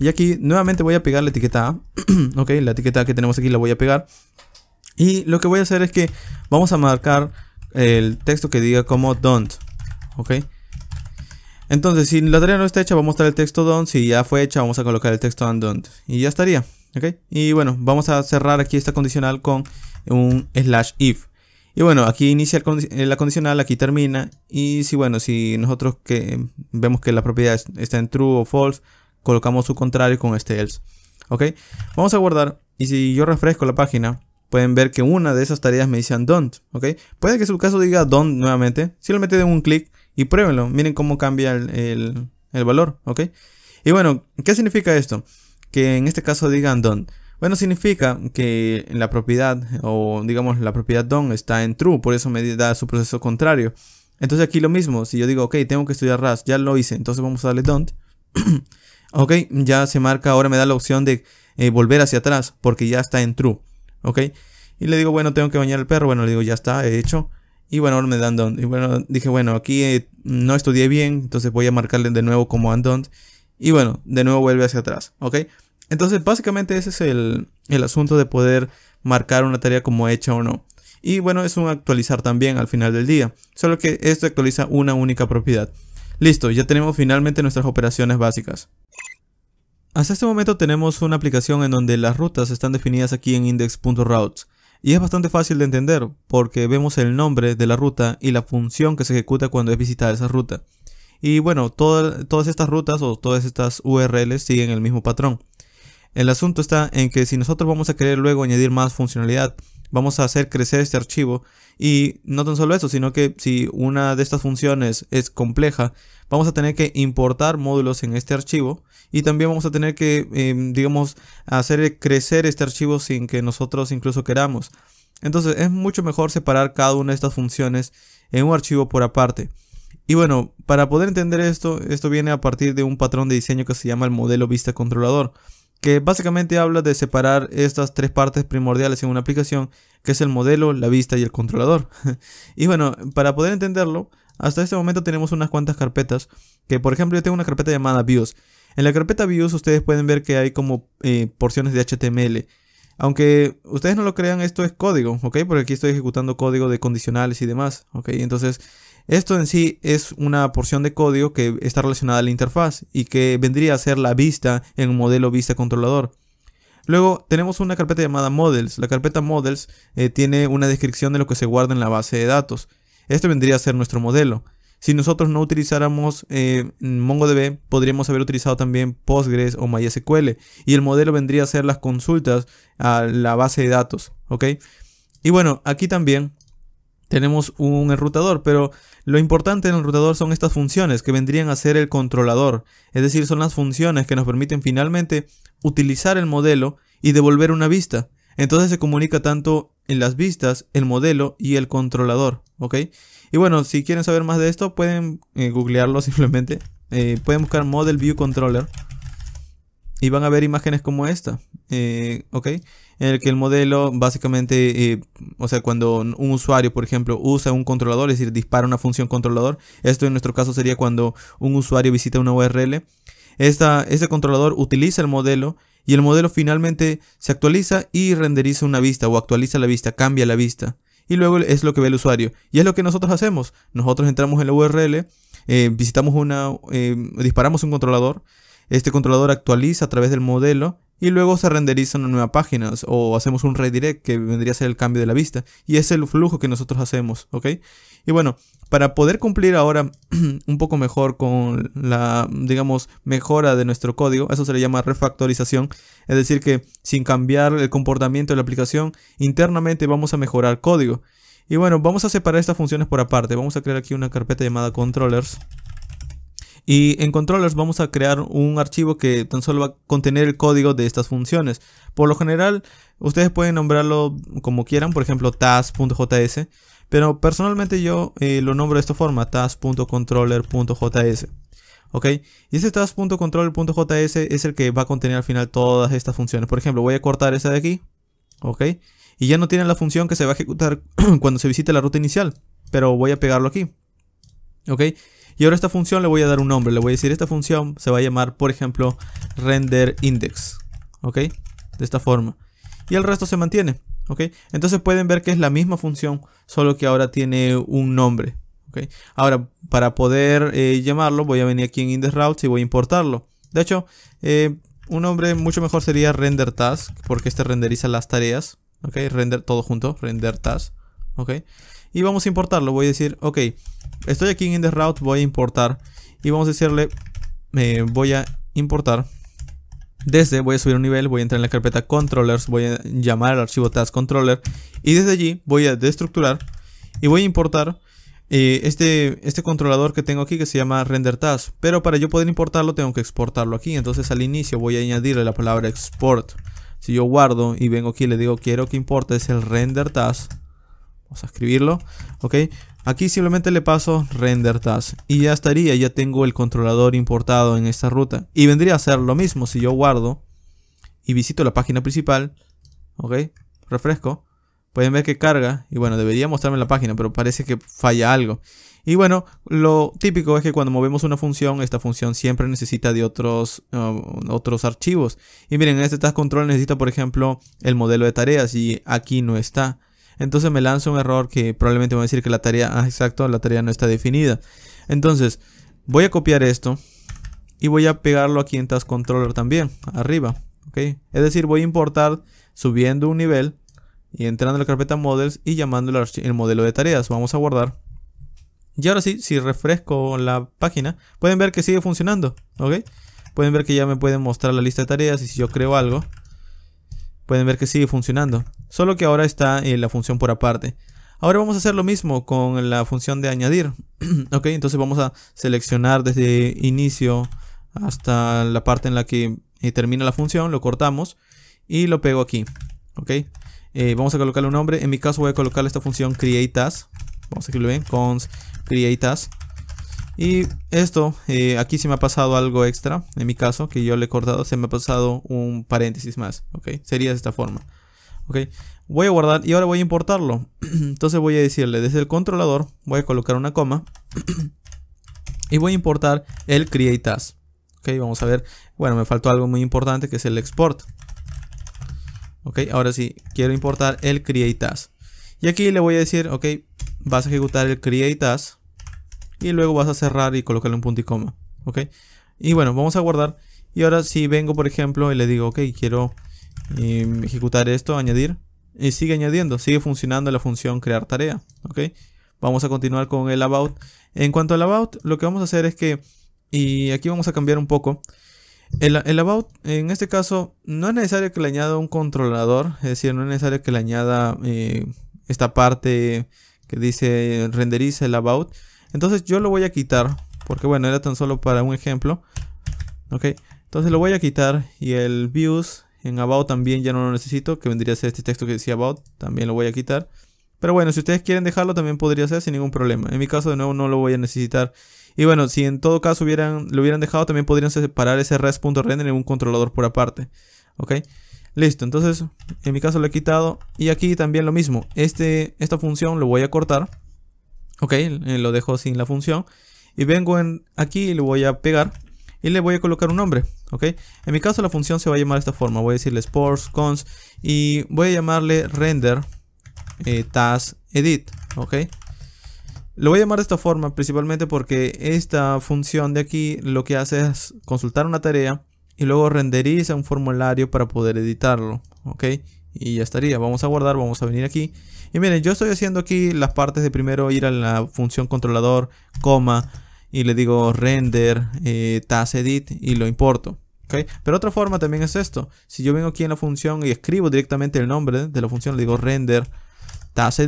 [SPEAKER 1] Y aquí nuevamente voy a pegar la etiqueta A, ok, la etiqueta que tenemos aquí la voy a pegar. Y lo que voy a hacer es que vamos a marcar el texto que diga como don't, ok. Entonces, si la tarea no está hecha, vamos a mostrar el texto don't. Si ya fue hecha, vamos a colocar el texto and don't. Y ya estaría. Y bueno, vamos a cerrar aquí esta condicional con un slash if. Y bueno, aquí inicia eh, la condicional, aquí termina. Y si bueno, si nosotros que vemos que la propiedad está en true o false, colocamos su contrario con este else. Vamos a guardar. Y si yo refresco la página, pueden ver que una de esas tareas me dicen don't. ¿Ok? Puede que su caso diga don't nuevamente. Simplemente den un clic y pruébenlo. Miren cómo cambia el, valor. ¿Ok? Y bueno, ¿qué significa esto? que en este caso digan don. Bueno, significa que la propiedad o digamos la propiedad don está en true, por eso me da su proceso contrario. Entonces aquí lo mismo, si yo digo, ok, tengo que estudiar RAS, ya lo hice, entonces vamos a darle don ok, ya se marca, ahora me da la opción de eh, volver hacia atrás porque ya está en true. Ok, y le digo, bueno, tengo que bañar El perro, bueno, le digo, ya está, he hecho. Y bueno, ahora me dan don Y bueno, dije, bueno, aquí eh, no estudié bien, entonces voy a marcarle de nuevo como and don Y bueno, de nuevo vuelve hacia atrás, ¿ok? Entonces, básicamente ese es el, asunto de poder marcar una tarea como hecha o no. Y bueno, es un actualizar también al final del día, solo que esto actualiza una única propiedad. Listo, ya tenemos finalmente nuestras operaciones básicas. Hasta este momento tenemos una aplicación en donde las rutas están definidas aquí en index.routes y es bastante fácil de entender porque vemos el nombre de la ruta y la función que se ejecuta cuando es visitada esa ruta. Y bueno, todas estas rutas o todas estas URLs siguen el mismo patrón. El asunto está en que si nosotros vamos a querer luego añadir más funcionalidad, vamos a hacer crecer este archivo y no tan solo eso, sino que si una de estas funciones es compleja, vamos a tener que importar módulos en este archivo y también vamos a tener que, em, digamos, hacer crecer este archivo sin que nosotros incluso queramos. Entonces es mucho mejor separar cada una de estas funciones en un archivo por aparte. Y bueno, para poder entender esto, esto viene a partir de un patrón de diseño que se llama el modelo vista controlador que básicamente habla de separar estas tres partes primordiales en una aplicación, que es el modelo, la vista y el controlador. y bueno, para poder entenderlo, hasta este momento tenemos unas cuantas carpetas, que por ejemplo yo tengo una carpeta llamada views. En la carpeta views ustedes pueden ver que hay como eh, porciones de HTML. Aunque ustedes no lo crean, esto es código, ¿ok? Porque aquí estoy ejecutando código de condicionales y demás, ¿ok? Entonces, esto en sí es una porción de código que está relacionada a la interfaz y que vendría a ser la vista en un modelo vista controlador. Luego tenemos una carpeta llamada models. La carpeta models eh, tiene una descripción de lo que se guarda en la base de datos. Este vendría a ser nuestro modelo. Si nosotros no utilizáramos eh, MongoDB, podríamos haber utilizado también Postgres o MySQL. Y el modelo vendría a ser las consultas a la base de datos. ¿ok? Y bueno, aquí también tenemos un enrutador, pero lo importante en el enrutador son estas funciones que vendrían a ser el controlador, es decir, son las funciones que nos permiten finalmente utilizar el modelo y devolver una vista. Entonces se comunica tanto en las vistas, el modelo y el controlador, ¿ok? Y bueno, si quieren saber más de esto, pueden eh, googlearlo simplemente. Eh, pueden buscar Model View Controller y van a ver imágenes como esta, eh, ¿ok? En el que el modelo básicamente, eh, o sea, cuando un usuario, por ejemplo, usa un controlador, es decir, dispara una función controlador, esto en nuestro caso sería cuando un usuario visita una URL, Esta, este controlador utiliza el modelo y el modelo finalmente se actualiza y renderiza una vista o actualiza la vista, cambia la vista. Y luego es lo que ve el usuario. Y es lo que nosotros hacemos. Nosotros entramos en la URL, eh, visitamos una, disparamos un controlador, este controlador actualiza a través del modelo y luego se renderiza una nueva página o hacemos un redirect que vendría a ser el cambio de la vista y es el flujo que nosotros hacemos, ¿ok? Y bueno, para poder cumplir ahora un poco mejor con la, digamos, mejora de nuestro código, eso se le llama refactorización, es decir que sin cambiar el comportamiento de la aplicación, internamente vamos a mejorar código. Y bueno, vamos a separar estas funciones por aparte, vamos a crear aquí una carpeta llamada controllers y en controllers vamos a crear un archivo que tan solo va a contener el código de estas funciones. Por lo general, ustedes pueden nombrarlo como quieran, por ejemplo, task.js. Pero personalmente yo eh, lo nombro de esta forma, task.controller.js. ¿Ok? Y ese task.controller.js es el que va a contener al final todas estas funciones. Por ejemplo, voy a cortar esta de aquí. ¿Ok? Y ya no tiene la función que se va a ejecutar cuando se visite la ruta inicial. Pero voy a pegarlo aquí. ¿Ok? Y ahora esta función le voy a dar un nombre. Le voy a decir esta función se va a llamar, por ejemplo, render index. ¿Ok? De esta forma. Y el resto se mantiene. ¿Ok? Entonces pueden ver que es la misma función, solo que ahora tiene un nombre. ¿Ok? Ahora, para poder eh, llamarlo, voy a venir aquí en index routes y voy a importarlo. De hecho, eh, un nombre mucho mejor sería render task, porque este renderiza las tareas. ¿Ok? Render todo junto, render ¿Ok? y vamos a importarlo. Voy a decir, ok, estoy aquí en route voy a importar y vamos a decirle, voy a importar desde, voy a subir un nivel, voy a entrar en la carpeta controllers, voy a llamar al archivo task controller y desde allí voy a destructurar y voy a importar eh, este, este controlador que tengo aquí que se llama render task. Pero para yo poder importarlo tengo que exportarlo aquí. Entonces al inicio voy a añadirle la palabra export. Si yo guardo y vengo aquí y le digo quiero que Es el render task a escribirlo, ok. Aquí simplemente le paso render task y ya estaría, ya tengo el controlador importado en esta ruta. Y vendría a ser lo mismo si yo guardo y visito la página principal, ok, refresco. Pueden ver que carga y bueno, debería mostrarme la página, pero parece que falla algo. Y bueno, lo típico es que cuando movemos una función, esta función siempre necesita de otros, um, otros archivos. Y miren, en este task control necesita, por ejemplo, el modelo de tareas y aquí no está entonces me lanza un error que probablemente va a decir que la tarea, ah, exacto, la tarea no está definida. Entonces, voy a copiar esto y voy a pegarlo aquí en Task Controller también, arriba, ¿ok? Es decir, voy a importar subiendo un nivel y entrando en la carpeta Models y llamando el, modelo de tareas. Vamos a guardar. Y ahora sí, si refresco la página, pueden ver que sigue funcionando, ¿ok? Pueden ver que ya me pueden mostrar la lista de tareas y si yo creo algo, Pueden ver que sigue funcionando, solo que ahora está eh, la función por aparte. Ahora vamos a hacer lo mismo con la función de añadir. ok, entonces vamos a seleccionar desde inicio hasta la parte en la que eh, termina la función, lo cortamos y lo pego aquí. Ok, eh, vamos a colocarle un nombre. En mi caso voy a colocarle esta función createAs Vamos a escribirlo bien, cons y esto, eh, aquí se me ha pasado algo extra, en mi caso, que yo le he cortado, se me ha pasado un paréntesis más, ¿ok? Sería de esta forma, ¿ok? Voy a guardar y ahora voy a importarlo. Entonces voy a decirle, desde el controlador voy a colocar una coma y voy a importar el create Ok, vamos a ver. Bueno, me faltó algo muy importante que es el export. Ok, ahora sí, quiero importar el create Y aquí le voy a decir, ok, vas a ejecutar el create as y luego vas a cerrar y colocarle un punto y coma, ¿ok? Y bueno, vamos a guardar. Y ahora si vengo, por ejemplo, y le digo, ok, quiero em, ejecutar esto, añadir. Y sigue añadiendo, sigue funcionando la función crear tarea, ¿ok? Vamos a continuar con el about. En cuanto al about, lo que vamos a hacer es que, y aquí vamos a cambiar un poco. El, about, en este caso, no es necesario que le añada un controlador, es decir, no es necesario que le añada eh, esta parte que dice renderiza el about entonces yo lo voy a quitar. Porque bueno, era tan solo para un ejemplo. Ok. Entonces lo voy a quitar. Y el views en about también ya no lo necesito. Que vendría a ser este texto que decía about. También lo voy a quitar. Pero bueno, si ustedes quieren dejarlo también podría ser sin ningún problema. En mi caso de nuevo no lo voy a necesitar. Y bueno, si en todo caso lo hubieran dejado también podrían separar ese res.render en un controlador por aparte. Ok. Listo, entonces en mi caso lo he quitado. Y aquí también lo mismo. Este, esta función lo voy a cortar. Ok, eh, lo dejo sin la función. Y vengo en aquí y le voy a pegar. Y le voy a colocar un nombre, ¿ok? En mi caso la función se va a llamar de esta forma. Voy a decirle sports, cons. Y voy a llamarle render eh, task edit, ¿ok? Lo voy a llamar de esta forma principalmente porque esta función de aquí lo que hace es consultar una tarea y luego renderiza un formulario para poder editarlo, ¿ok? y ya estaría. Vamos a guardar, vamos a venir aquí. Y miren, yo estoy haciendo aquí las partes de primero ir a la función controlador, coma, y le digo render, eh, task edit y lo importo. ¿okay? Pero otra forma también es esto. Si yo vengo aquí en la función y escribo directamente el nombre de la función, le digo render, task,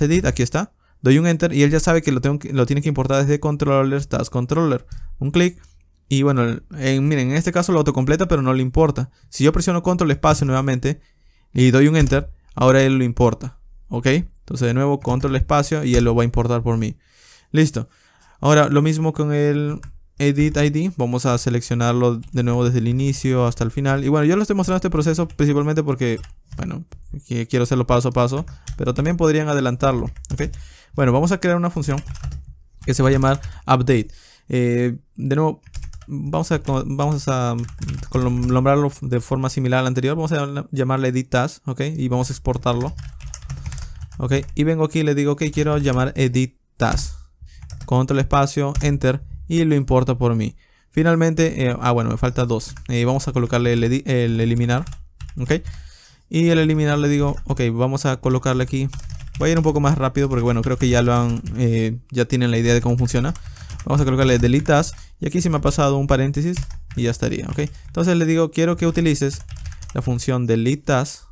[SPEAKER 1] edit, aquí está. Doy un enter y él ya sabe que lo, tengo lo tiene que importar desde controller, task controller. Un clic. Y bueno, miren, en este caso lo autocompleta, pero no le importa. Si yo presiono control espacio nuevamente y doy un enter, ahora él lo importa, ¿ok? Entonces de nuevo control espacio y él lo va a importar por mí. Listo. Ahora lo mismo con el edit ID, vamos a seleccionarlo de nuevo desde el inicio hasta el final. Y bueno, yo lo estoy mostrando este proceso principalmente porque, bueno, quiero hacerlo paso a paso, pero también podrían adelantarlo, ¿ok? Bueno, vamos a crear una función que se va a llamar update. Eh, de nuevo, vamos a, vamos a nombrarlo de forma similar a la anterior. Vamos a llamarle editas task, ¿ok? Y vamos a exportarlo. ¿Ok? Y vengo aquí y le digo, que quiero llamar editas task. Control espacio, enter y lo importa por mí. Finalmente, eh, ah bueno, me falta dos. Eh, vamos a colocarle el, eliminar, ¿ok? Y el eliminar le digo, ok, vamos a colocarle aquí. Voy a ir un poco más rápido porque bueno, creo que ya lo han, eh, ya tienen la idea de cómo funciona. Vamos a colocarle delitas y aquí se me ha pasado un paréntesis y ya estaría, ¿ok? Entonces le digo, quiero que utilices la función delitas,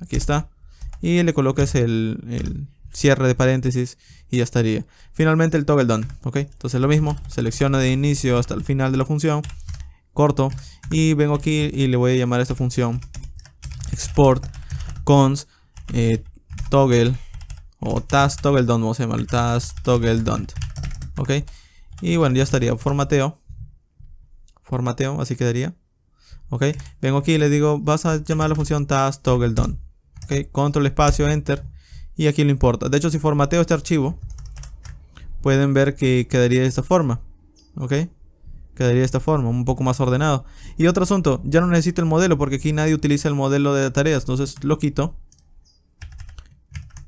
[SPEAKER 1] aquí está, y le coloques el, cierre de paréntesis y ya estaría. Finalmente el toggle don, ¿ok? Entonces lo mismo, selecciona de inicio hasta el final de la función, corto, y vengo aquí y le voy a llamar a esta función export cons eh, toggle o task toggle done, vamos a llamar task toggle ¿ok? Y bueno, ya estaría. Formateo. Formateo, así quedaría. Ok, vengo aquí y le digo, vas a llamar a la función task toggle done. Ok, control espacio, enter. Y aquí lo importa. De hecho, si formateo este archivo, pueden ver que quedaría de esta forma. Ok, quedaría de esta forma, un poco más ordenado. Y otro asunto, ya no necesito el modelo porque aquí nadie utiliza el modelo de tareas. Entonces lo quito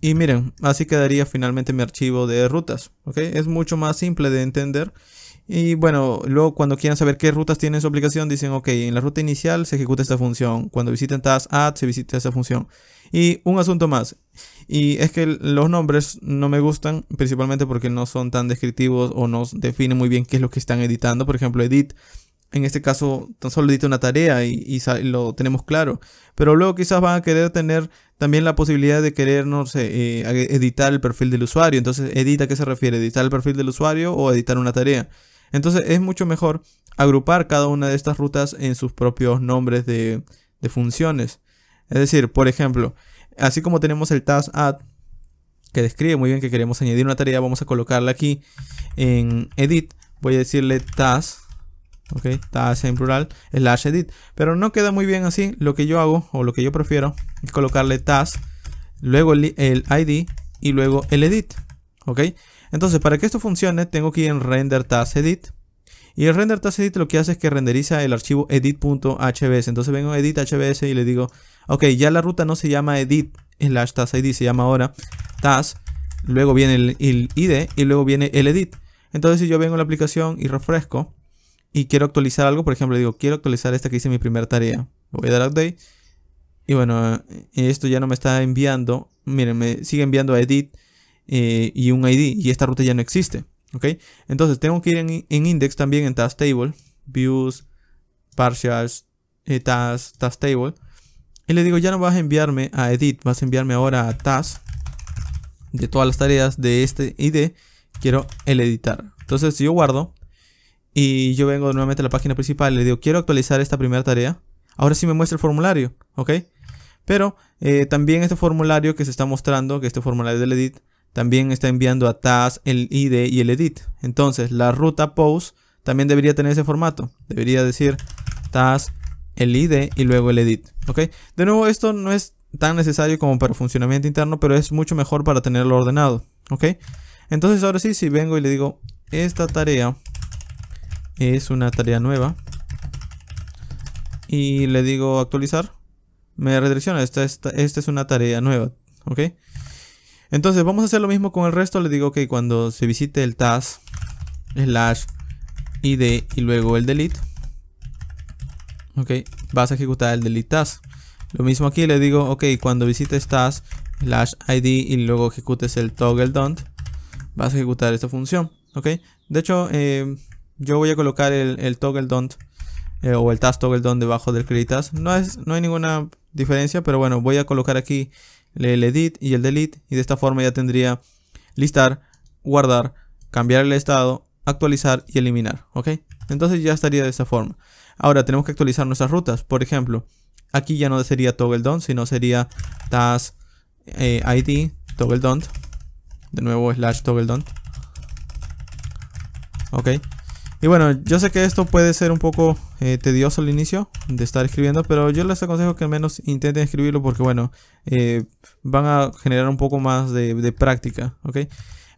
[SPEAKER 1] y miren, así quedaría finalmente mi archivo de rutas. Es mucho más simple de entender. Y bueno, luego cuando quieran saber qué rutas tiene su aplicación, dicen, ok, en la ruta inicial se ejecuta esta función. Cuando visiten Task Add se visita esta función. Y un asunto más. Y es que los nombres no me gustan, principalmente porque no son tan descriptivos o no definen muy bien qué es lo que están editando. Por ejemplo, edit en este caso tan solo edita una tarea y, lo tenemos claro. Pero luego quizás van a querer tener también la posibilidad de querer, no sé, eh, editar el perfil del usuario. Entonces, edita, ¿qué se refiere? ¿Editar el perfil del usuario o editar una tarea? Entonces, es mucho mejor agrupar cada una de estas rutas en sus propios nombres de, de funciones. Es decir, por ejemplo, así como tenemos el task add, que describe muy bien que queremos añadir una tarea, vamos a colocarla aquí en edit. Voy a decirle task ok, tas en plural, slash edit. Pero no queda muy bien así. Lo que yo hago o lo que yo prefiero es colocarle task, luego el, ID y luego el edit. Ok, entonces para que esto funcione tengo que ir en render tas edit. Y el render task edit lo que hace es que renderiza el archivo edit.hbs. Entonces vengo a edit y le digo, ok, ya la ruta no se llama edit slash task id, se llama ahora task. Luego viene el, id y luego viene el edit. Entonces si yo vengo a la aplicación y refresco, y quiero actualizar algo, por ejemplo, digo, quiero actualizar esta que hice mi primera tarea. Voy a dar update. Y bueno, eh, esto ya no me está enviando. Miren, me sigue enviando a edit eh, y un ID. Y esta ruta ya no existe. ¿Ok? Entonces tengo que ir en, index también en task table. Views, partials, eh, task, task table. Y le digo, ya no vas a enviarme a edit. Vas a enviarme ahora a task. De todas las tareas de este ID. Quiero el editar. Entonces si yo guardo y yo vengo nuevamente a la página principal, Y le digo quiero actualizar esta primera tarea, ahora sí me muestra el formulario, ¿ok? Pero eh, también este formulario que se está mostrando, que este formulario del edit, también está enviando a task, el id y el edit. Entonces la ruta post también debería tener ese formato, debería decir task, el id y luego el edit, ¿ok? De nuevo esto no es tan necesario como para funcionamiento interno, pero es mucho mejor para tenerlo ordenado, ¿ok? Entonces ahora sí, si vengo y le digo esta tarea es una tarea nueva y le digo actualizar me redirecciona esta, esta, esta es una tarea nueva ok entonces vamos a hacer lo mismo con el resto le digo que cuando se visite el task slash id y luego el delete ok vas a ejecutar el delete task lo mismo aquí le digo ok cuando visites task slash id y luego ejecutes el toggle don't vas a ejecutar esta función ok de hecho eh, yo voy a colocar el, toggle don't eh, o el task toggle don't debajo del credit. No, no hay ninguna diferencia, pero bueno, voy a colocar aquí el edit y el delete y de esta forma ya tendría listar, guardar, cambiar el estado, actualizar y eliminar, ¿ok? Entonces ya estaría de esta forma. Ahora tenemos que actualizar nuestras rutas, por ejemplo, aquí ya no sería toggle don't, sino sería task eh, id toggle don't, de nuevo slash toggle don't, ¿ok? Y bueno, yo sé que esto puede ser un poco eh, tedioso al inicio de estar escribiendo, pero yo les aconsejo que al menos intenten escribirlo porque bueno, eh, van a generar un poco más de, práctica, ¿ok?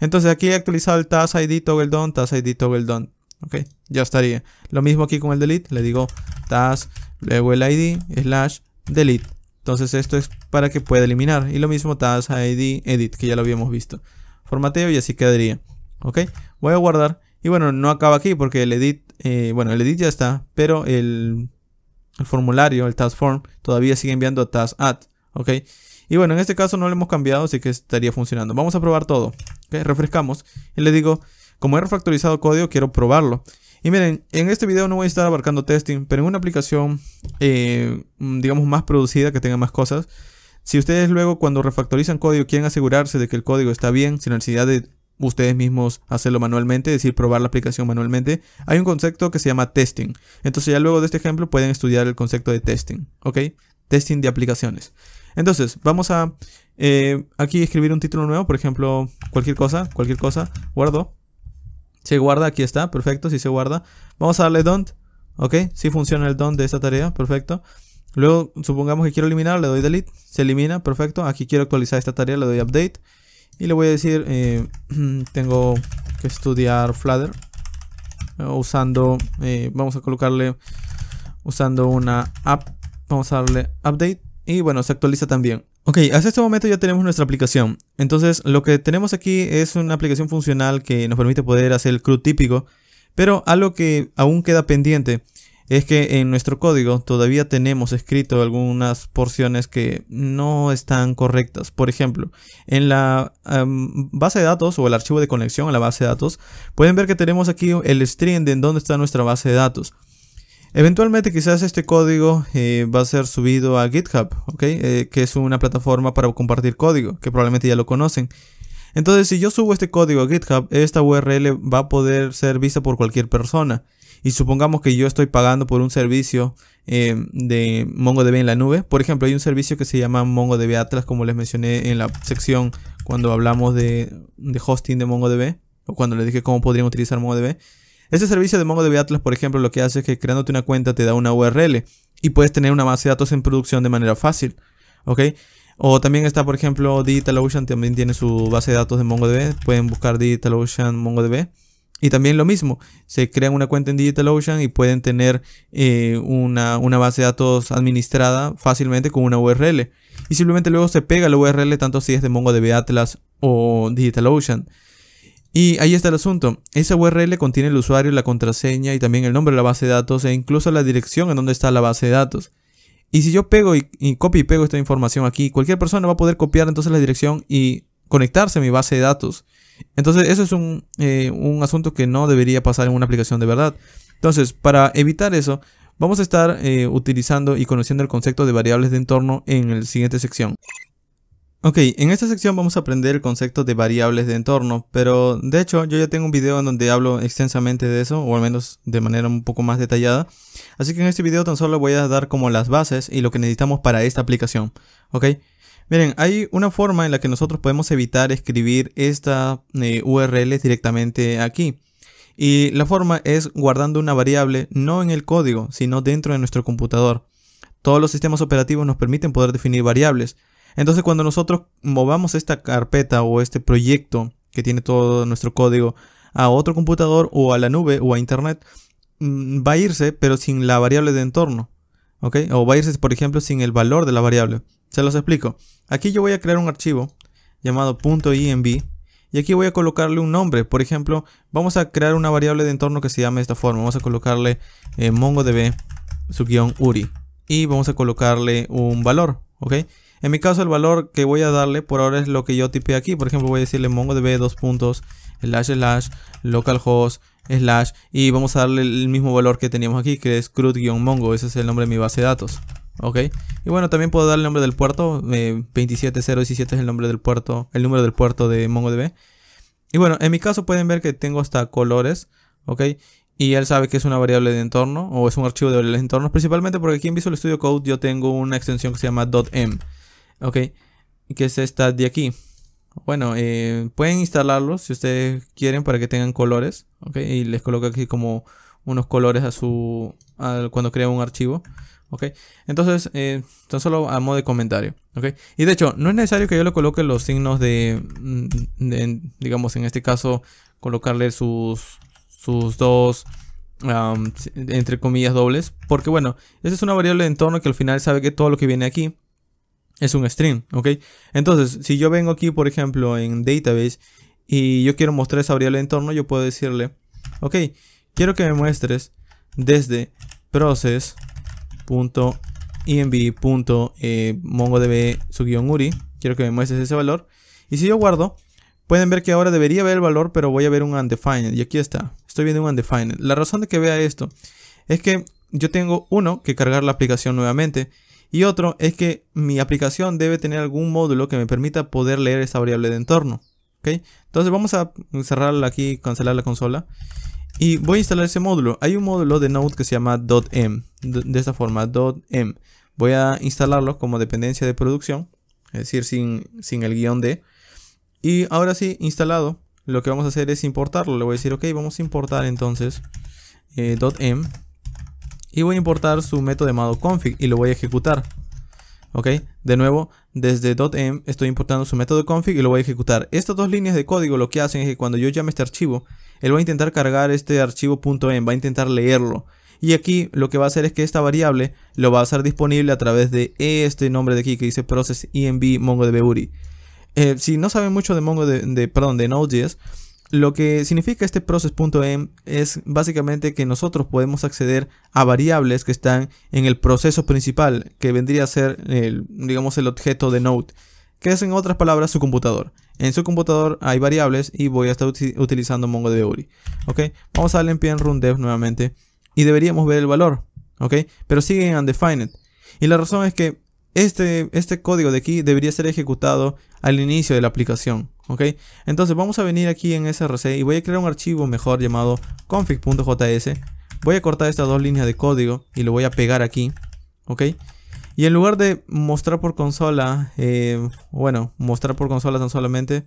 [SPEAKER 1] Entonces aquí he actualizado el task ID toggle don, task ID toggle done, ¿ok? Ya estaría. Lo mismo aquí con el delete, le digo task, luego el ID, slash, delete. Entonces esto es para que pueda eliminar. Y lo mismo task ID edit, que ya lo habíamos visto. Formateo y así quedaría. ¿Ok? Voy a guardar. Y bueno, no acaba aquí porque el edit, eh, bueno, el edit ya está, pero el, formulario, el task form, todavía sigue enviando a task add, ¿ok? Y bueno, en este caso no lo hemos cambiado, así que estaría funcionando. Vamos a probar todo, ¿ok? Refrescamos y le digo, como he refactorizado código, quiero probarlo. Y miren, en este video no voy a estar abarcando testing, pero en una aplicación, eh, digamos, más producida, que tenga más cosas, si ustedes luego cuando refactorizan código quieren asegurarse de que el código está bien, sin necesidad de ustedes mismos hacerlo manualmente, es decir, probar la aplicación manualmente, hay un concepto que se llama testing. Entonces ya luego de este ejemplo pueden estudiar el concepto de testing, ¿ok? Testing de aplicaciones. Entonces, vamos a eh, aquí escribir un título nuevo, por ejemplo, cualquier cosa, cualquier cosa, guardo. Se guarda, aquí está, perfecto, si se guarda. Vamos a darle don't, ¿ok? Si funciona el don't de esta tarea, perfecto. Luego, supongamos que quiero eliminar, le doy delete, se elimina, perfecto. Aquí quiero actualizar esta tarea, le doy update y le voy a decir eh, tengo que estudiar Flutter eh, usando eh, vamos a colocarle usando una app vamos a darle update y bueno se actualiza también ok hasta este momento ya tenemos nuestra aplicación entonces lo que tenemos aquí es una aplicación funcional que nos permite poder hacer el CRUD típico pero algo que aún queda pendiente es que en nuestro código todavía tenemos escrito algunas porciones que no están correctas. Por ejemplo, en la em, base de datos o el archivo de conexión a la base de datos, pueden ver que tenemos aquí el string de en dónde está nuestra base de datos. Eventualmente quizás este código eh, va a ser subido a GitHub, eh, que es una plataforma para compartir código, que probablemente ya lo conocen. Entonces si yo subo este código a GitHub, esta URL va a poder ser vista por cualquier persona y supongamos que yo estoy pagando por un servicio eh, de MongoDB en la nube. Por ejemplo, hay un servicio que se llama MongoDB Atlas, como les mencioné en la sección cuando hablamos de, de hosting de MongoDB, o cuando les dije cómo podrían utilizar MongoDB. Este servicio de MongoDB Atlas, por ejemplo, lo que hace es que creándote una cuenta te da una URL y puedes tener una base de datos en producción de manera fácil. ¿Ok? O también está, por ejemplo, DigitalOcean, también tiene su base de datos de MongoDB. Pueden buscar DigitalOcean MongoDB y también lo mismo, se crean una cuenta en DigitalOcean y pueden tener eh, una, base de datos administrada fácilmente con una URL. Y simplemente luego se pega la URL tanto si es de MongoDB Atlas o DigitalOcean. Y ahí está el asunto. Esa URL contiene el usuario, la contraseña y también el nombre de la base de datos e incluso la dirección en donde está la base de datos. Y si yo pego y, y copio y pego esta información aquí, cualquier persona va a poder copiar entonces la dirección y conectarse a mi base de datos. Entonces, eso es eh, un, asunto que no debería pasar en una aplicación de verdad. Entonces, para evitar eso, vamos a estar eh, utilizando y conociendo el concepto de variables de entorno en la siguiente sección. Ok, en esta sección vamos a aprender el concepto de variables de entorno, pero de hecho yo ya tengo un video en donde hablo extensamente de eso, o al menos de manera un poco más detallada. Así que en este video tan solo voy a dar como las bases y lo que necesitamos para esta aplicación, ok. Miren, hay una forma en la que nosotros podemos evitar escribir esta eh, URL directamente aquí. Y la forma es guardando una variable no en el código, sino dentro de nuestro computador. Todos los sistemas operativos nos permiten poder definir variables. Entonces cuando nosotros movamos esta carpeta o este proyecto que tiene todo nuestro código a otro computador o a la nube o a internet, mm, va a irse pero sin la variable de entorno. O va a irse por ejemplo sin el valor de la variable. Se los explico. Aquí yo voy a crear un archivo llamado .env y aquí voy a colocarle un nombre. Por ejemplo, vamos a crear una variable de entorno que se llame de esta forma. Vamos a colocarle eh, MongoDB sub uri y vamos a colocarle un valor, ¿ok? En mi caso el valor que voy a darle por ahora es lo que yo tipé aquí. Por ejemplo, voy a decirle mongodb dos puntos slash slash localhost slash y vamos a darle el mismo valor que teníamos aquí que es crud-mongo. Ese es el nombre de mi base de datos. Y bueno, también puedo dar el nombre del puerto. 27017 eh, es el nombre del puerto, el número del puerto de MongoDB. Y bueno, en mi caso pueden ver que tengo hasta colores. Y él sabe que es una variable de entorno o es un archivo de variables de entorno. Principalmente porque aquí en Visual Studio Code yo tengo una extensión que se llama .m. Que es esta de aquí. Bueno, eh, pueden instalarlos si ustedes quieren para que tengan colores. Y les coloco aquí como unos colores a su... cuando crea un archivo. ¿ok? Entonces, eh, tan solo a modo de comentario, ¿ok? Y de hecho, no es necesario que yo le coloque los signos de, mm, digamos, en este caso, colocarle sus, sus dos, entre comillas, dobles. Porque bueno, esa es una variable de entorno que al final sabe que todo lo que viene aquí es un string, ¿ok? Entonces, si yo vengo aquí, por ejemplo, en database y yo quiero mostrar esa variable de entorno, yo puedo decirle, ok, quiero que me muestres desde process .env.mongodb-uri. Eh, Quiero que me muestres ese valor. Y si yo guardo, pueden ver que ahora debería ver el valor, pero voy a ver un undefined. Y aquí está. Estoy viendo un undefined. La razón de que vea esto es que yo tengo uno que cargar la aplicación nuevamente. Y otro es que mi aplicación debe tener algún módulo que me permita poder leer esa variable de entorno. ¿ok? Entonces vamos a cerrarla aquí, cancelar la consola. Y voy a instalar ese módulo. Hay un módulo de Node que se llama .m. De esta forma, .m. Voy a instalarlo como dependencia de producción. Es decir, sin, sin el guión de. Y ahora sí, instalado. Lo que vamos a hacer es importarlo. Le voy a decir, ok, vamos a importar entonces eh, .m. Y voy a importar su método llamado config y lo voy a ejecutar. ¿Ok? De nuevo, desde .m estoy importando su método config y lo voy a ejecutar. Estas dos líneas de código lo que hacen es que cuando yo llame este archivo, él va a intentar cargar este archivo va a intentar leerlo. Y aquí lo que va a hacer es que esta variable lo va a hacer disponible a través de este nombre de aquí que dice process.env.mongoDBuri. Eh, si no saben mucho de, Mongo de, perdón, de Node.js, lo que significa este process.m es básicamente que nosotros podemos acceder a variables que están en el proceso principal, que vendría a ser, el, digamos, el objeto de Node, que es en otras palabras su computador. En su computador hay variables y voy a estar utilizando MongoDB URI. Vamos a darle en pn run dev nuevamente y deberíamos ver el valor, pero sigue en undefined. Y la razón es que este, este código de aquí debería ser ejecutado al inicio de la aplicación. ¿ok? Entonces vamos a venir aquí en src y voy a crear un archivo mejor llamado config.js. Voy a cortar estas dos líneas de código y lo voy a pegar aquí, ¿ok? Y en lugar de mostrar por consola, eh, bueno, mostrar por consola tan solamente,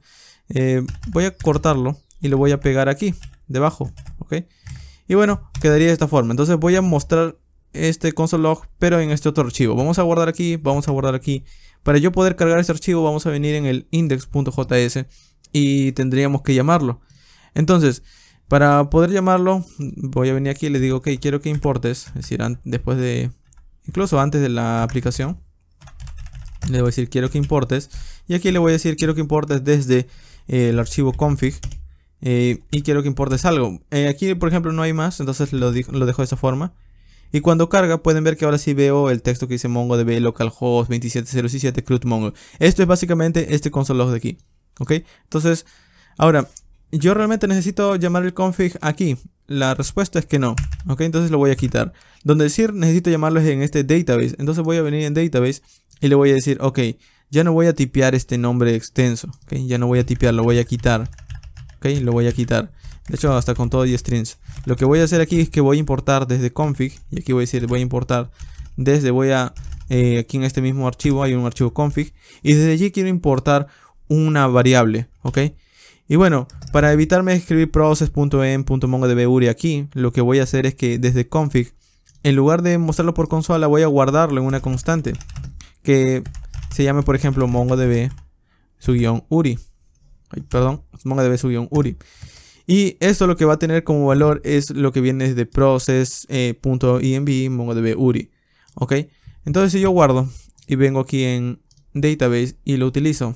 [SPEAKER 1] eh, voy a cortarlo y lo voy a pegar aquí, debajo, ¿ok? Y bueno, quedaría de esta forma. Entonces voy a mostrar este console log, pero en este otro archivo. Vamos a guardar aquí, vamos a guardar aquí para yo poder cargar ese archivo vamos a venir en el index.js y tendríamos que llamarlo. Entonces, para poder llamarlo, voy a venir aquí y le digo, ok, quiero que importes, es decir, después de, incluso antes de la aplicación, le voy a decir quiero que importes y aquí le voy a decir quiero que importes desde eh, el archivo config eh, y quiero que importes algo. Eh, aquí, por ejemplo, no hay más, entonces lo, lo dejo de esa forma. Y cuando carga pueden ver que ahora sí veo el texto que dice MongoDB localhost 27.0.7 crude Mongo. Esto es básicamente este console log de aquí. ¿Ok? Entonces, ahora, yo realmente necesito llamar el config aquí. La respuesta es que no. ¿Ok? Entonces lo voy a quitar. Donde decir necesito llamarlo es en este database. Entonces voy a venir en database y le voy a decir, ok, ya no voy a tipear este nombre extenso. ¿Ok? Ya no voy a tipear, lo voy a quitar. ¿Ok? Lo voy a quitar. De hecho, hasta con todo y strings. Lo que voy a hacer aquí es que voy a importar desde config. Y aquí voy a decir, voy a importar desde, voy a... Eh, aquí en este mismo archivo hay un archivo config. Y desde allí quiero importar una variable, ¿ok? Y bueno, para evitarme escribir process.en.mongodb.uri aquí, lo que voy a hacer es que desde config, en lugar de mostrarlo por consola, voy a guardarlo en una constante que se llame, por ejemplo, mongodb uri. perdón, mongodb uri. Y esto lo que va a tener como valor es lo que viene de process.env eh, mongodb URI. ¿Ok? Entonces si yo guardo y vengo aquí en database y lo utilizo.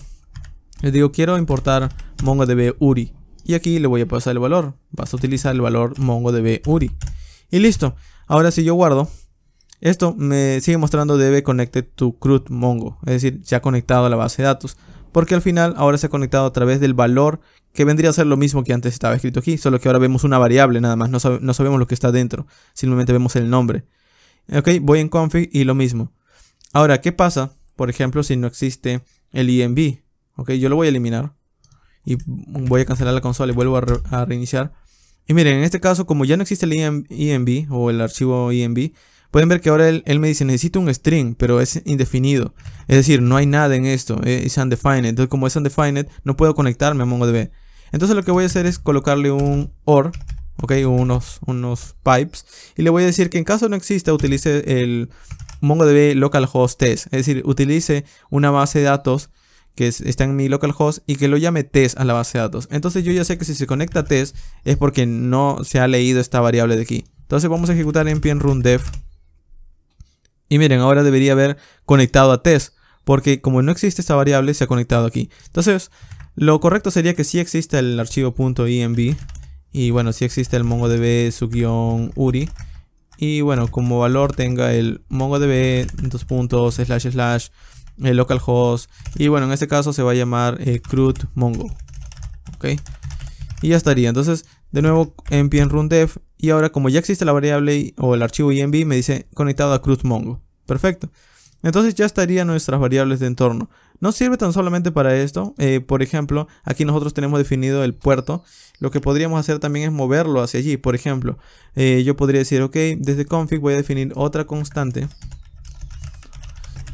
[SPEAKER 1] Les digo quiero importar mongodb URI. Y aquí le voy a pasar el valor. Vas a utilizar el valor mongodb URI. Y listo. Ahora si yo guardo. Esto me sigue mostrando debe connected to CRUD Mongo. Es decir, ya conectado a la base de datos porque al final ahora se ha conectado a través del valor que vendría a ser lo mismo que antes estaba escrito aquí, solo que ahora vemos una variable nada más, no, sabemos lo que está dentro, simplemente vemos el nombre. Ok, voy en config y lo mismo. Ahora, ¿qué pasa, por ejemplo, si no existe el env Ok, yo lo voy a eliminar y voy a cancelar la consola y vuelvo a, reiniciar. Y miren, en este caso, como ya no existe el env o el archivo env Pueden ver que ahora él, me dice, necesito un string, pero es indefinido. Es decir, no hay nada en esto, eh, es undefined. Entonces, como es undefined, no puedo conectarme a MongoDB. Entonces lo que voy a hacer es colocarle un OR, ok, unos, unos pipes. Y le voy a decir que en caso no exista, utilice el MongoDB localhost test. Es decir, utilice una base de datos que está en mi localhost y que lo llame test a la base de datos. Entonces yo ya sé que si se conecta test es porque no se ha leído esta variable de aquí. Entonces vamos a ejecutar npm run dev y miren, ahora debería haber conectado a test, porque como no existe esta variable, se ha conectado aquí. Entonces, lo correcto sería que sí exista el archivo .env, y bueno, si existe el mongodb su guión uri, y bueno, como valor tenga el mongodb, dos puntos, slash slash, localhost, y bueno, en este caso se va a llamar eh, crudMongo, mongo, ok, y ya estaría. Entonces, de nuevo, npm run dev y ahora como ya existe la variable o el archivo env me dice conectado a cruz Mongo. Perfecto. Entonces ya estarían nuestras variables de entorno. No sirve tan solamente para esto. Eh, por ejemplo, aquí nosotros tenemos definido el puerto. Lo que podríamos hacer también es moverlo hacia allí. Por ejemplo, eh, yo podría decir, ok, desde config voy a definir otra constante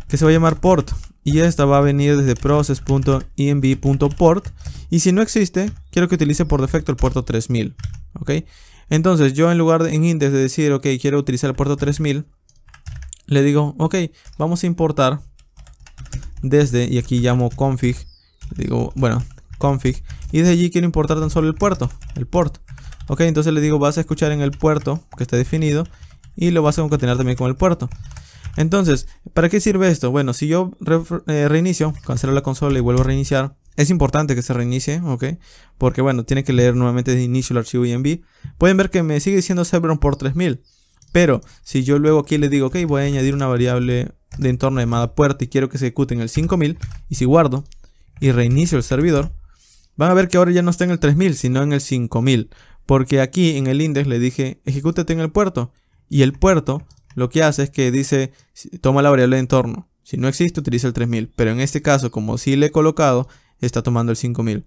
[SPEAKER 1] que se va a llamar port. Y esta va a venir desde process.env.port. Y si no existe, quiero que utilice por defecto el puerto 3000. ¿Ok? Entonces yo en lugar de en index de decir, ok, quiero utilizar el puerto 3000, le digo, ok, vamos a importar desde, y aquí llamo config, digo, bueno, config, y desde allí quiero importar tan solo el puerto, el port. Ok, entonces le digo, vas a escuchar en el puerto que está definido y lo vas a concatenar también con el puerto. Entonces, ¿para qué sirve esto? Bueno, si yo eh, reinicio, cancelo la consola y vuelvo a reiniciar, es importante que se reinicie, ¿ok? Porque bueno, tiene que leer nuevamente de inicio el archivo INV. Pueden ver que me sigue diciendo Sebron por 3000. Pero si yo luego aquí le digo, ok, voy a añadir una variable de entorno llamada puerta y quiero que se ejecute en el 5000. Y si guardo y reinicio el servidor, van a ver que ahora ya no está en el 3000, sino en el 5000. Porque aquí en el index le dije, ejecútate en el puerto. Y el puerto lo que hace es que dice, toma la variable de entorno. Si no existe, utiliza el 3000. Pero en este caso, como si le he colocado está tomando el 5000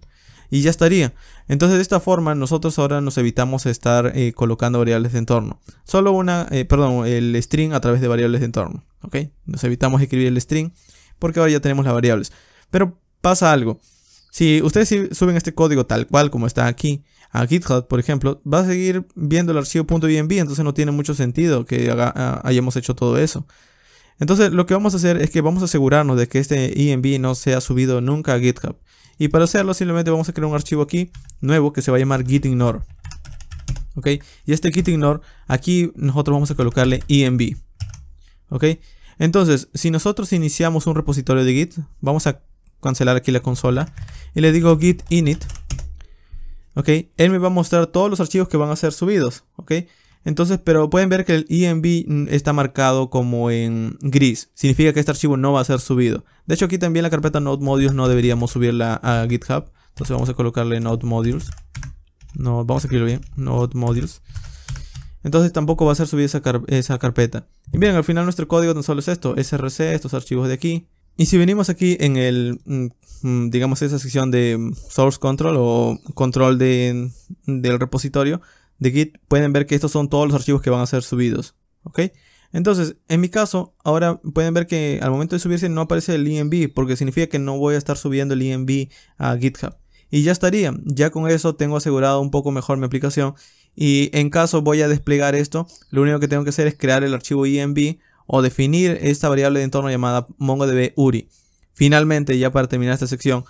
[SPEAKER 1] y ya estaría. Entonces de esta forma nosotros ahora nos evitamos estar eh, colocando variables de entorno. Solo una, eh, perdón, el string a través de variables de entorno. ¿Ok? Nos evitamos escribir el string porque ahora ya tenemos las variables. Pero pasa algo. Si ustedes suben este código tal cual como está aquí a GitHub, por ejemplo, va a seguir viendo el archivo .env, entonces no tiene mucho sentido que ah, hayamos hecho todo eso. Entonces lo que vamos a hacer es que vamos a asegurarnos de que este env no sea subido nunca a GitHub. Y para hacerlo simplemente vamos a crear un archivo aquí nuevo que se va a llamar gitignore. ¿Ok? Y este gitignore aquí nosotros vamos a colocarle env. ¿Ok? Entonces si nosotros iniciamos un repositorio de git, vamos a cancelar aquí la consola y le digo git init. ¿Ok? Él me va a mostrar todos los archivos que van a ser subidos. ¿Ok? Entonces, pero pueden ver que el env está marcado como en gris. Significa que este archivo no va a ser subido. De hecho, aquí también la carpeta Node Modules no deberíamos subirla a GitHub. Entonces vamos a colocarle Node Modules. No, vamos a escribirlo bien. Node Modules. Entonces tampoco va a ser subida esa, carpeta. Y bien, al final nuestro código tan solo es esto. SRC, estos archivos de aquí. Y si venimos aquí en el, mm, mm, digamos, esa sección de mm, source control o control de, del repositorio, de Git, pueden ver que estos son todos los archivos que van a ser subidos. ¿Ok? Entonces, en mi caso, ahora pueden ver que al momento de subirse no aparece el env porque significa que no voy a estar subiendo el env a GitHub. Y ya estaría, ya con eso tengo asegurado un poco mejor mi aplicación. Y en caso voy a desplegar esto, lo único que tengo que hacer es crear el archivo env o definir esta variable de entorno llamada MongoDB URI. Finalmente, ya para terminar esta sección,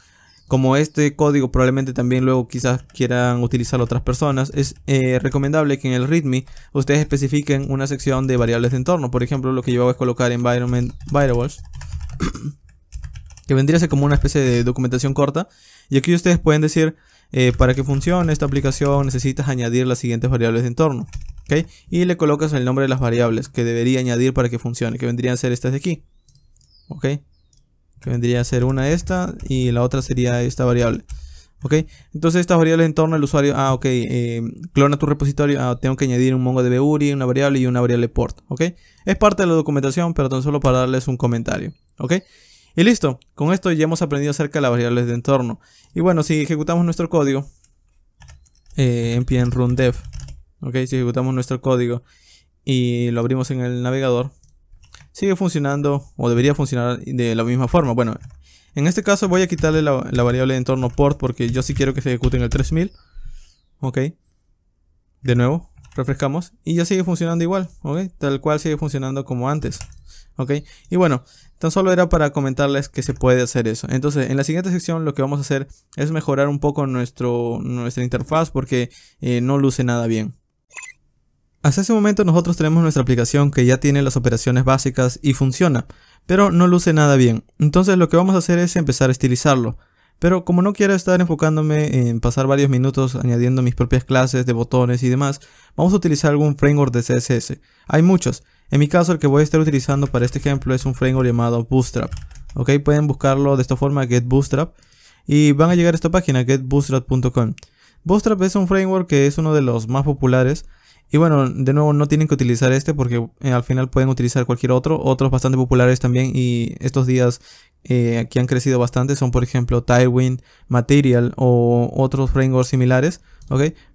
[SPEAKER 1] como este código probablemente también luego quizás quieran utilizar otras personas, es eh, recomendable que en el README ustedes especifiquen una sección de variables de entorno. Por ejemplo, lo que yo hago es colocar environment variables, que vendría a ser como una especie de documentación corta. Y aquí ustedes pueden decir, eh, para que funcione esta aplicación necesitas añadir las siguientes variables de entorno. Y le colocas el nombre de las variables que debería añadir para que funcione, que vendrían a ser estas de aquí que vendría a ser una esta y la otra sería esta variable. ¿Ok? Entonces estas variables de entorno El usuario, ah, ok, eh, clona tu repositorio, ah, tengo que añadir un mongo de URI, una variable y una variable port, ¿ok? Es parte de la documentación, pero tan solo para darles un comentario, ¿ok? Y listo, con esto ya hemos aprendido acerca de las variables de entorno. Y bueno, si ejecutamos nuestro código, eh, En en run dev, ¿ok? Si ejecutamos nuestro código y lo abrimos en el navegador, sigue funcionando o debería funcionar de la misma forma. Bueno, en este caso voy a quitarle la, variable de entorno port porque yo sí quiero que se ejecute en el 3000. Ok. De nuevo, refrescamos y ya sigue funcionando igual, ok. Tal cual sigue funcionando como antes. ¿ok? Y bueno, tan solo era para comentarles que se puede hacer eso. Entonces, en la siguiente sección lo que vamos a hacer es mejorar un poco nuestro, nuestra interfaz porque eh, no luce nada bien. Hasta ese momento nosotros tenemos nuestra aplicación que ya tiene las operaciones básicas y funciona, pero no luce nada bien. Entonces lo que vamos a hacer es empezar a estilizarlo. Pero como no quiero estar enfocándome en pasar varios minutos añadiendo mis propias clases de botones y demás, vamos a utilizar algún framework de CSS. Hay muchos. En mi caso el que voy a estar utilizando para este ejemplo es un framework llamado Bootstrap. ¿Ok? Pueden buscarlo de esta forma, getbootstrap Y van a llegar a esta página, getbootstrap.com. Bootstrap es un framework que es uno de los más populares y bueno, de nuevo no tienen que utilizar este porque eh, al final pueden utilizar cualquier otro. Otros bastante populares también y estos días eh, que han crecido bastante son por ejemplo Tailwind, Material o otros frameworks similares.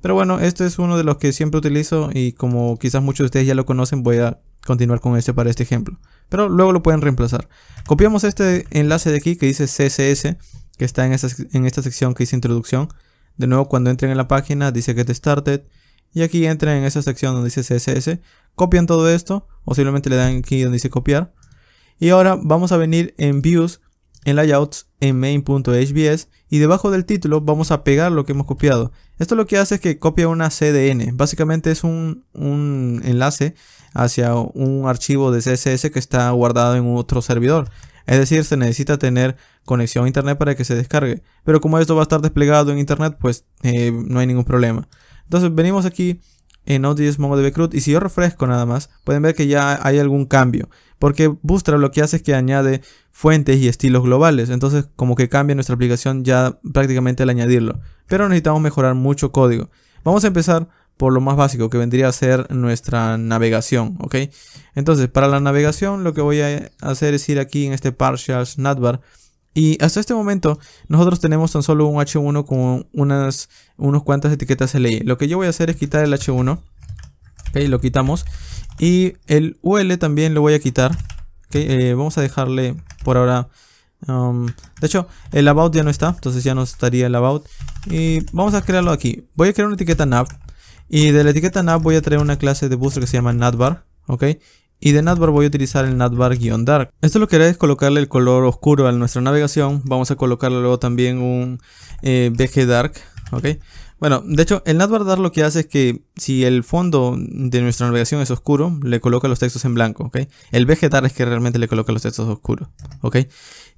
[SPEAKER 1] Pero bueno, este es uno de los que siempre utilizo y como quizás muchos de ustedes ya lo conocen voy a continuar con este para este ejemplo. Pero luego lo pueden reemplazar. Copiamos este enlace de aquí que dice CSS que está en en esta sección que dice introducción. De nuevo cuando entren en la página dice Get Started y aquí entran en esa sección donde dice CSS, copian todo esto o simplemente le dan aquí donde dice copiar. Y ahora vamos a venir en views, en layouts, en main.hbs y debajo del título vamos a pegar lo que hemos copiado. Esto lo que hace es que copia una CDN, básicamente es un, enlace hacia un archivo de CSS que está guardado en otro servidor. Es decir, se necesita tener conexión a internet para que se descargue. Pero como esto va a estar desplegado en internet, pues eh, no hay ningún problema. Entonces venimos aquí en Node.js MongoDB CRUD y si yo refresco nada más, pueden ver que ya hay algún cambio. Porque Bootstrap lo que hace es que añade fuentes y estilos globales. Entonces como que cambia nuestra aplicación ya prácticamente al añadirlo. Pero necesitamos mejorar mucho código. Vamos a empezar por lo más básico que vendría a ser nuestra navegación, ¿ok? Entonces para la navegación lo que voy a hacer es ir aquí en este Partials Navbar y hasta este momento nosotros tenemos tan solo un H1 con unas unos cuantas etiquetas LI. Lo que yo voy a hacer es quitar el H1. Ok, lo quitamos. Y el UL también lo voy a quitar. Eh, vamos a dejarle por ahora... Um, de hecho, el about ya no está, entonces ya no estaría el about. Y vamos a crearlo aquí. Voy a crear una etiqueta nav. Y de la etiqueta nav voy a traer una clase de booster que se llama navbar. ¿ok? y de natbar voy a utilizar el natbar dark Esto lo que haré es colocarle el color oscuro a nuestra navegación. Vamos a colocarle luego también un eh, dark, Bueno, de hecho, el natbar dark lo que hace es que si el fondo de nuestra navegación es oscuro, le coloca los textos en blanco, El BG dark es que realmente le coloca los textos oscuros,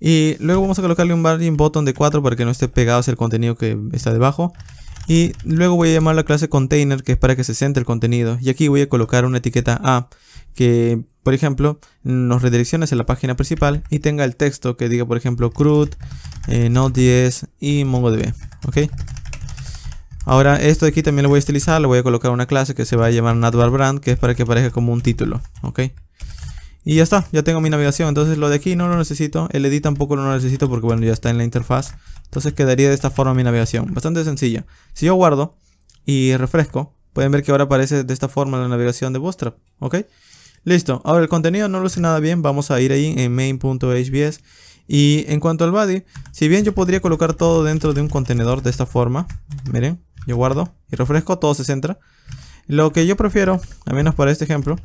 [SPEAKER 1] Y luego vamos a colocarle un margin button de 4 para que no esté pegado hacia el contenido que está debajo. Y luego voy a llamar la clase container que es para que se centre el contenido. Y aquí voy a colocar una etiqueta A que, por ejemplo, nos redireccione a la página principal y tenga el texto que diga, por ejemplo, CRUD, eh, 10 y MongoDB. ¿Ok? Ahora esto de aquí también lo voy a estilizar, le voy a colocar una clase que se va a llamar Navbar Brand, que es para que aparezca como un título, ¿ok? Y ya está, ya tengo mi navegación, entonces lo de aquí no lo necesito, el edit tampoco lo necesito porque bueno, ya está en la interfaz, entonces quedaría de esta forma mi navegación, bastante sencilla. Si yo guardo y refresco, pueden ver que ahora aparece de esta forma la navegación de Bootstrap, ¿ok? Listo, ahora el contenido no luce nada bien, vamos a ir ahí en main.hbs y en cuanto al body, si bien yo podría colocar todo dentro de un contenedor de esta forma, miren, yo guardo y refresco, todo se centra. Lo que yo prefiero, al menos para este ejemplo,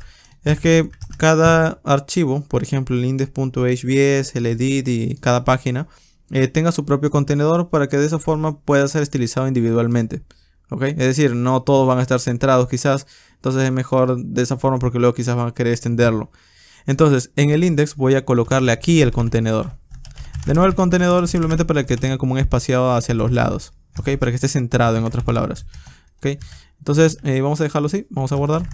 [SPEAKER 1] es que cada archivo, por ejemplo el index.hbs, el edit y cada página, eh, tenga su propio contenedor para que de esa forma pueda ser estilizado individualmente. ¿ok? Es decir, no todos van a estar centrados quizás entonces es mejor de esa forma porque luego quizás van a querer extenderlo. Entonces en el index voy a colocarle aquí el contenedor. De nuevo el contenedor simplemente para que tenga como un espaciado hacia los lados. ¿Ok? Para que esté centrado en otras palabras. ¿Ok? Entonces eh, vamos a dejarlo así. Vamos a guardar.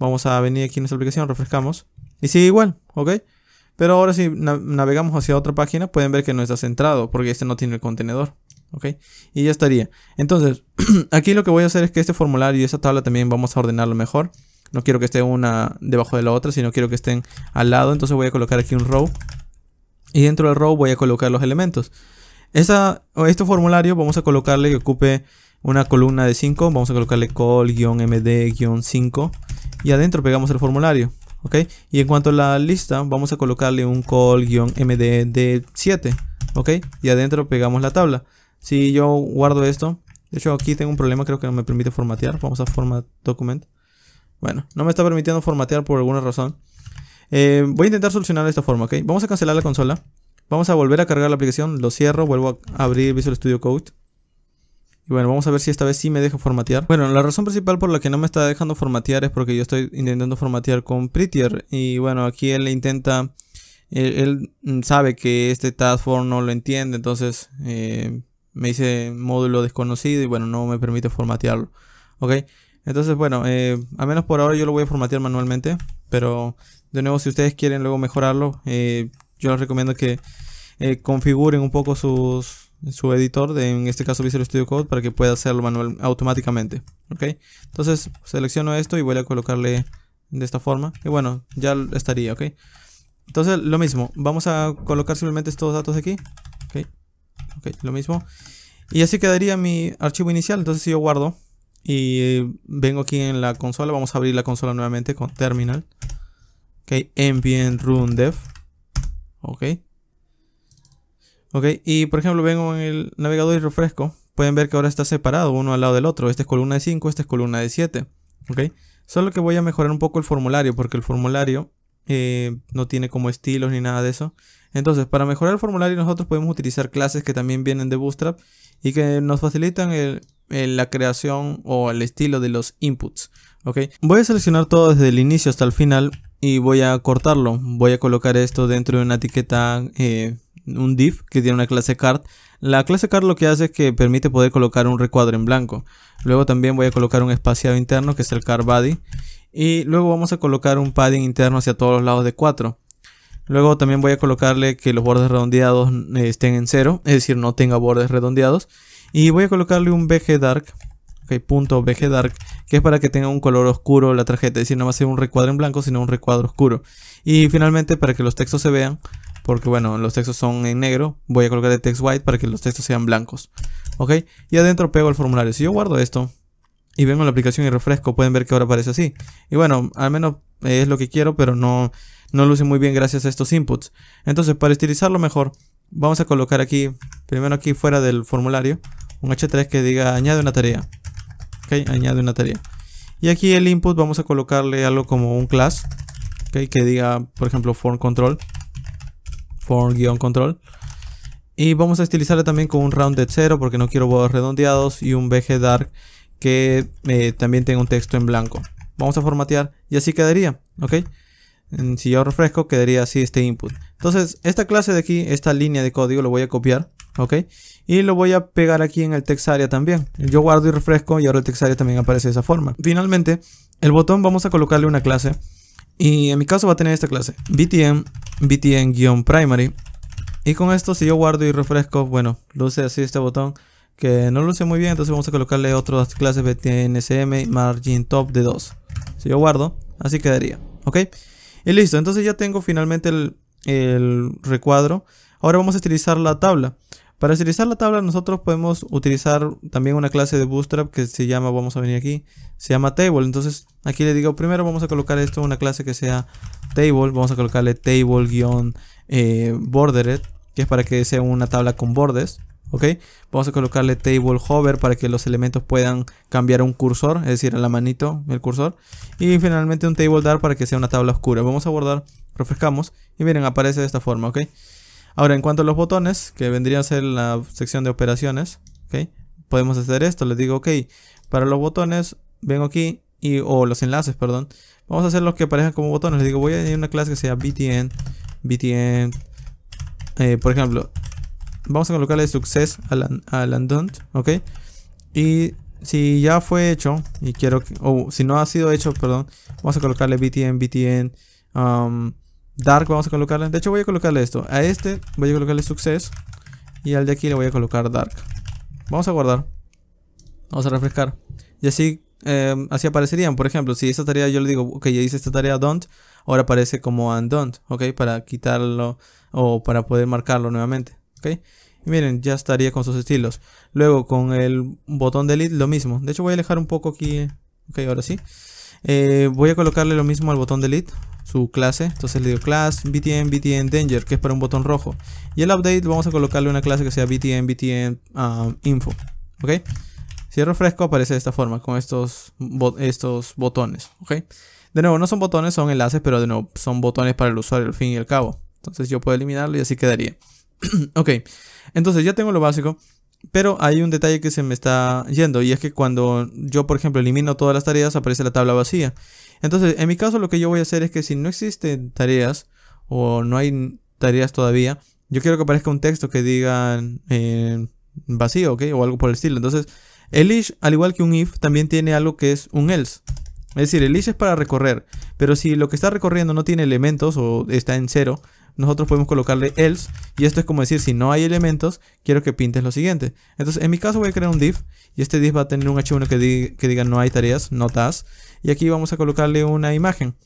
[SPEAKER 1] Vamos a venir aquí en nuestra aplicación. Refrescamos. Y sigue igual. ¿Ok? Pero ahora si navegamos hacia otra página pueden ver que no está centrado porque este no tiene el contenedor. Y ya estaría. Entonces, aquí lo que voy a hacer es que este formulario y esta tabla también vamos a ordenarlo mejor. No quiero que esté una debajo de la otra, sino quiero que estén al lado. Entonces voy a colocar aquí un row. Y dentro del row voy a colocar los elementos. este formulario vamos a colocarle que ocupe una columna de 5. Vamos a colocarle col-md-5. Y adentro pegamos el formulario. ¿Ok? Y en cuanto a la lista, vamos a colocarle un col-md de 7. Y adentro pegamos la tabla si yo guardo esto, de hecho aquí tengo un problema, creo que no me permite formatear. Vamos a format document. Bueno, no me está permitiendo formatear por alguna razón. Eh, voy a intentar solucionar de esta forma, ¿ok? Vamos a cancelar la consola. Vamos a volver a cargar la aplicación. Lo cierro, vuelvo a abrir Visual Studio Code. Y bueno, vamos a ver si esta vez sí me deja formatear. Bueno, la razón principal por la que no me está dejando formatear es porque yo estoy intentando formatear con Prettier. Y bueno, aquí él intenta... Eh, él, mm, sabe que este task no lo entiende, entonces... Eh, me dice módulo desconocido y bueno, no me permite formatearlo. ¿Ok? Entonces, bueno, eh, al menos por ahora yo lo voy a formatear manualmente. Pero de nuevo, si ustedes quieren luego mejorarlo, eh, yo les recomiendo que eh, configuren un poco sus, su editor, de, en este caso Visual Studio Code, para que pueda hacerlo manual, automáticamente. ¿Ok? Entonces, selecciono esto y voy a colocarle de esta forma. Y bueno, ya estaría, ¿ok? Entonces, lo mismo, vamos a colocar simplemente estos datos aquí. ¿Ok? lo mismo. Y así quedaría mi archivo inicial, entonces si yo guardo y vengo aquí en la consola, vamos a abrir la consola nuevamente con terminal. Ok, ambient run dev. Ok. Ok, y por ejemplo vengo en el navegador y refresco. Pueden ver que ahora está separado uno al lado del otro. Esta es columna de 5, esta es columna de 7. Ok, solo que voy a mejorar un poco el formulario porque el formulario eh, no tiene como estilos ni nada de eso. Entonces, para mejorar el formulario nosotros podemos utilizar clases que también vienen de Bootstrap y que nos facilitan la creación o el estilo de los inputs. Voy a seleccionar todo desde el inicio hasta el final y voy a cortarlo. Voy a colocar esto dentro de una etiqueta, eh, un div que tiene una clase card. La clase card lo que hace es que permite poder colocar un recuadro en blanco. Luego también voy a colocar un espaciado interno que es el card body. Y luego vamos a colocar un padding interno hacia todos los lados de 4. Luego también voy a colocarle que los bordes redondeados eh, estén en cero, es decir, no tenga bordes redondeados. Y voy a colocarle un BG Dark, punto BG Dark, que es para que tenga un color oscuro la tarjeta, es decir, no va a ser un recuadro en blanco, sino un recuadro oscuro. Y finalmente, para que los textos se vean, porque bueno, los textos son en negro, voy a colocarle text white para que los textos sean blancos. Ok, y adentro pego el formulario. Si yo guardo esto y vengo a la aplicación y refresco, pueden ver que ahora aparece así. Y bueno, al menos es lo que quiero, pero no no luce muy bien gracias a estos inputs. Entonces, para estilizarlo mejor, vamos a colocar aquí, primero aquí fuera del formulario, un H3 que diga añade una tarea. Ok, añade una tarea. Y aquí el input vamos a colocarle algo como un class, ok, que diga, por ejemplo, form control, form-control. Y vamos a estilizarle también con un rounded 0 porque no quiero bordes redondeados y un BG dark que eh, también tenga un texto en blanco. Vamos a formatear y así quedaría, ¿ok? si yo refresco quedaría así este input entonces esta clase de aquí esta línea de código lo voy a copiar ok y lo voy a pegar aquí en el area también yo guardo y refresco y ahora el area también aparece de esa forma finalmente el botón vamos a colocarle una clase y en mi caso va a tener esta clase btn btn primary y con esto si yo guardo y refresco bueno luce así este botón que no luce muy bien entonces vamos a colocarle otras clases sm margin top de 2 si yo guardo así quedaría ok y listo, entonces ya tengo finalmente el, recuadro. Ahora vamos a estilizar la tabla. Para estilizar la tabla nosotros podemos utilizar también una clase de Bootstrap que se llama, vamos a venir aquí, se llama Table. Entonces aquí le digo, primero vamos a colocar esto una clase que sea Table. Vamos a colocarle Table-Bordered, eh, que es para que sea una tabla con bordes. ¿ok? Vamos a colocarle table hover para que los elementos puedan cambiar un cursor, es decir, a la manito el cursor. Y finalmente un table dar para que sea una tabla oscura. Vamos a guardar, refrescamos y miren, aparece de esta forma, ¿ok? Ahora, en cuanto a los botones, que vendría a ser la sección de operaciones, ¿ok? Podemos hacer esto, les digo, ok, para los botones, vengo aquí, y, o los enlaces, perdón. Vamos a hacer los que aparezcan como botones. Les digo, voy a a una clase que sea btn, btn, eh, por ejemplo, vamos a colocarle success al, al undone, ¿ok? Y si ya fue hecho, y quiero o si no ha sido hecho, perdón, vamos a colocarle btn, btn, um, dark vamos a colocarle, de hecho voy a colocarle esto, a este voy a colocarle success, y al de aquí le voy a colocar dark. Vamos a guardar, vamos a refrescar, y así, em, así aparecerían, por ejemplo, si esta tarea yo le digo, que ya hice esta tarea don't, ahora aparece como undone, ok, para quitarlo, o para poder marcarlo nuevamente. ¿ok? Y miren, ya estaría con sus estilos. Luego con el botón delete lo mismo. De hecho voy a alejar un poco aquí. Ok, ahora sí. Eh, voy a colocarle lo mismo al botón delete, su clase. Entonces le digo class btn btn danger, que es para un botón rojo. Y el update vamos a colocarle una clase que sea btn btn um, info. ¿Ok? Si refresco aparece de esta forma, con estos, estos botones. ¿Ok? De nuevo, no son botones, son enlaces, pero de nuevo son botones para el usuario al fin y al cabo. Entonces yo puedo eliminarlo y así quedaría. ok, entonces ya tengo lo básico. Pero hay un detalle que se me está yendo y es que cuando yo, por ejemplo, elimino todas las tareas, aparece la tabla vacía. Entonces, en mi caso, lo que yo voy a hacer es que si no existen tareas o no hay tareas todavía, yo quiero que aparezca un texto que diga eh, vacío, ¿ok? O algo por el estilo. Entonces, el ish al igual que un if, también tiene algo que es un else. Es decir, el ish es para recorrer, pero si lo que está recorriendo no tiene elementos o está en cero, nosotros podemos colocarle else. Y esto es como decir, si no hay elementos, quiero que pintes lo siguiente. Entonces, en mi caso voy a crear un div. Y este div va a tener un h1 que, diga, que diga no hay tareas, no tasks. Y aquí vamos a colocarle una imagen.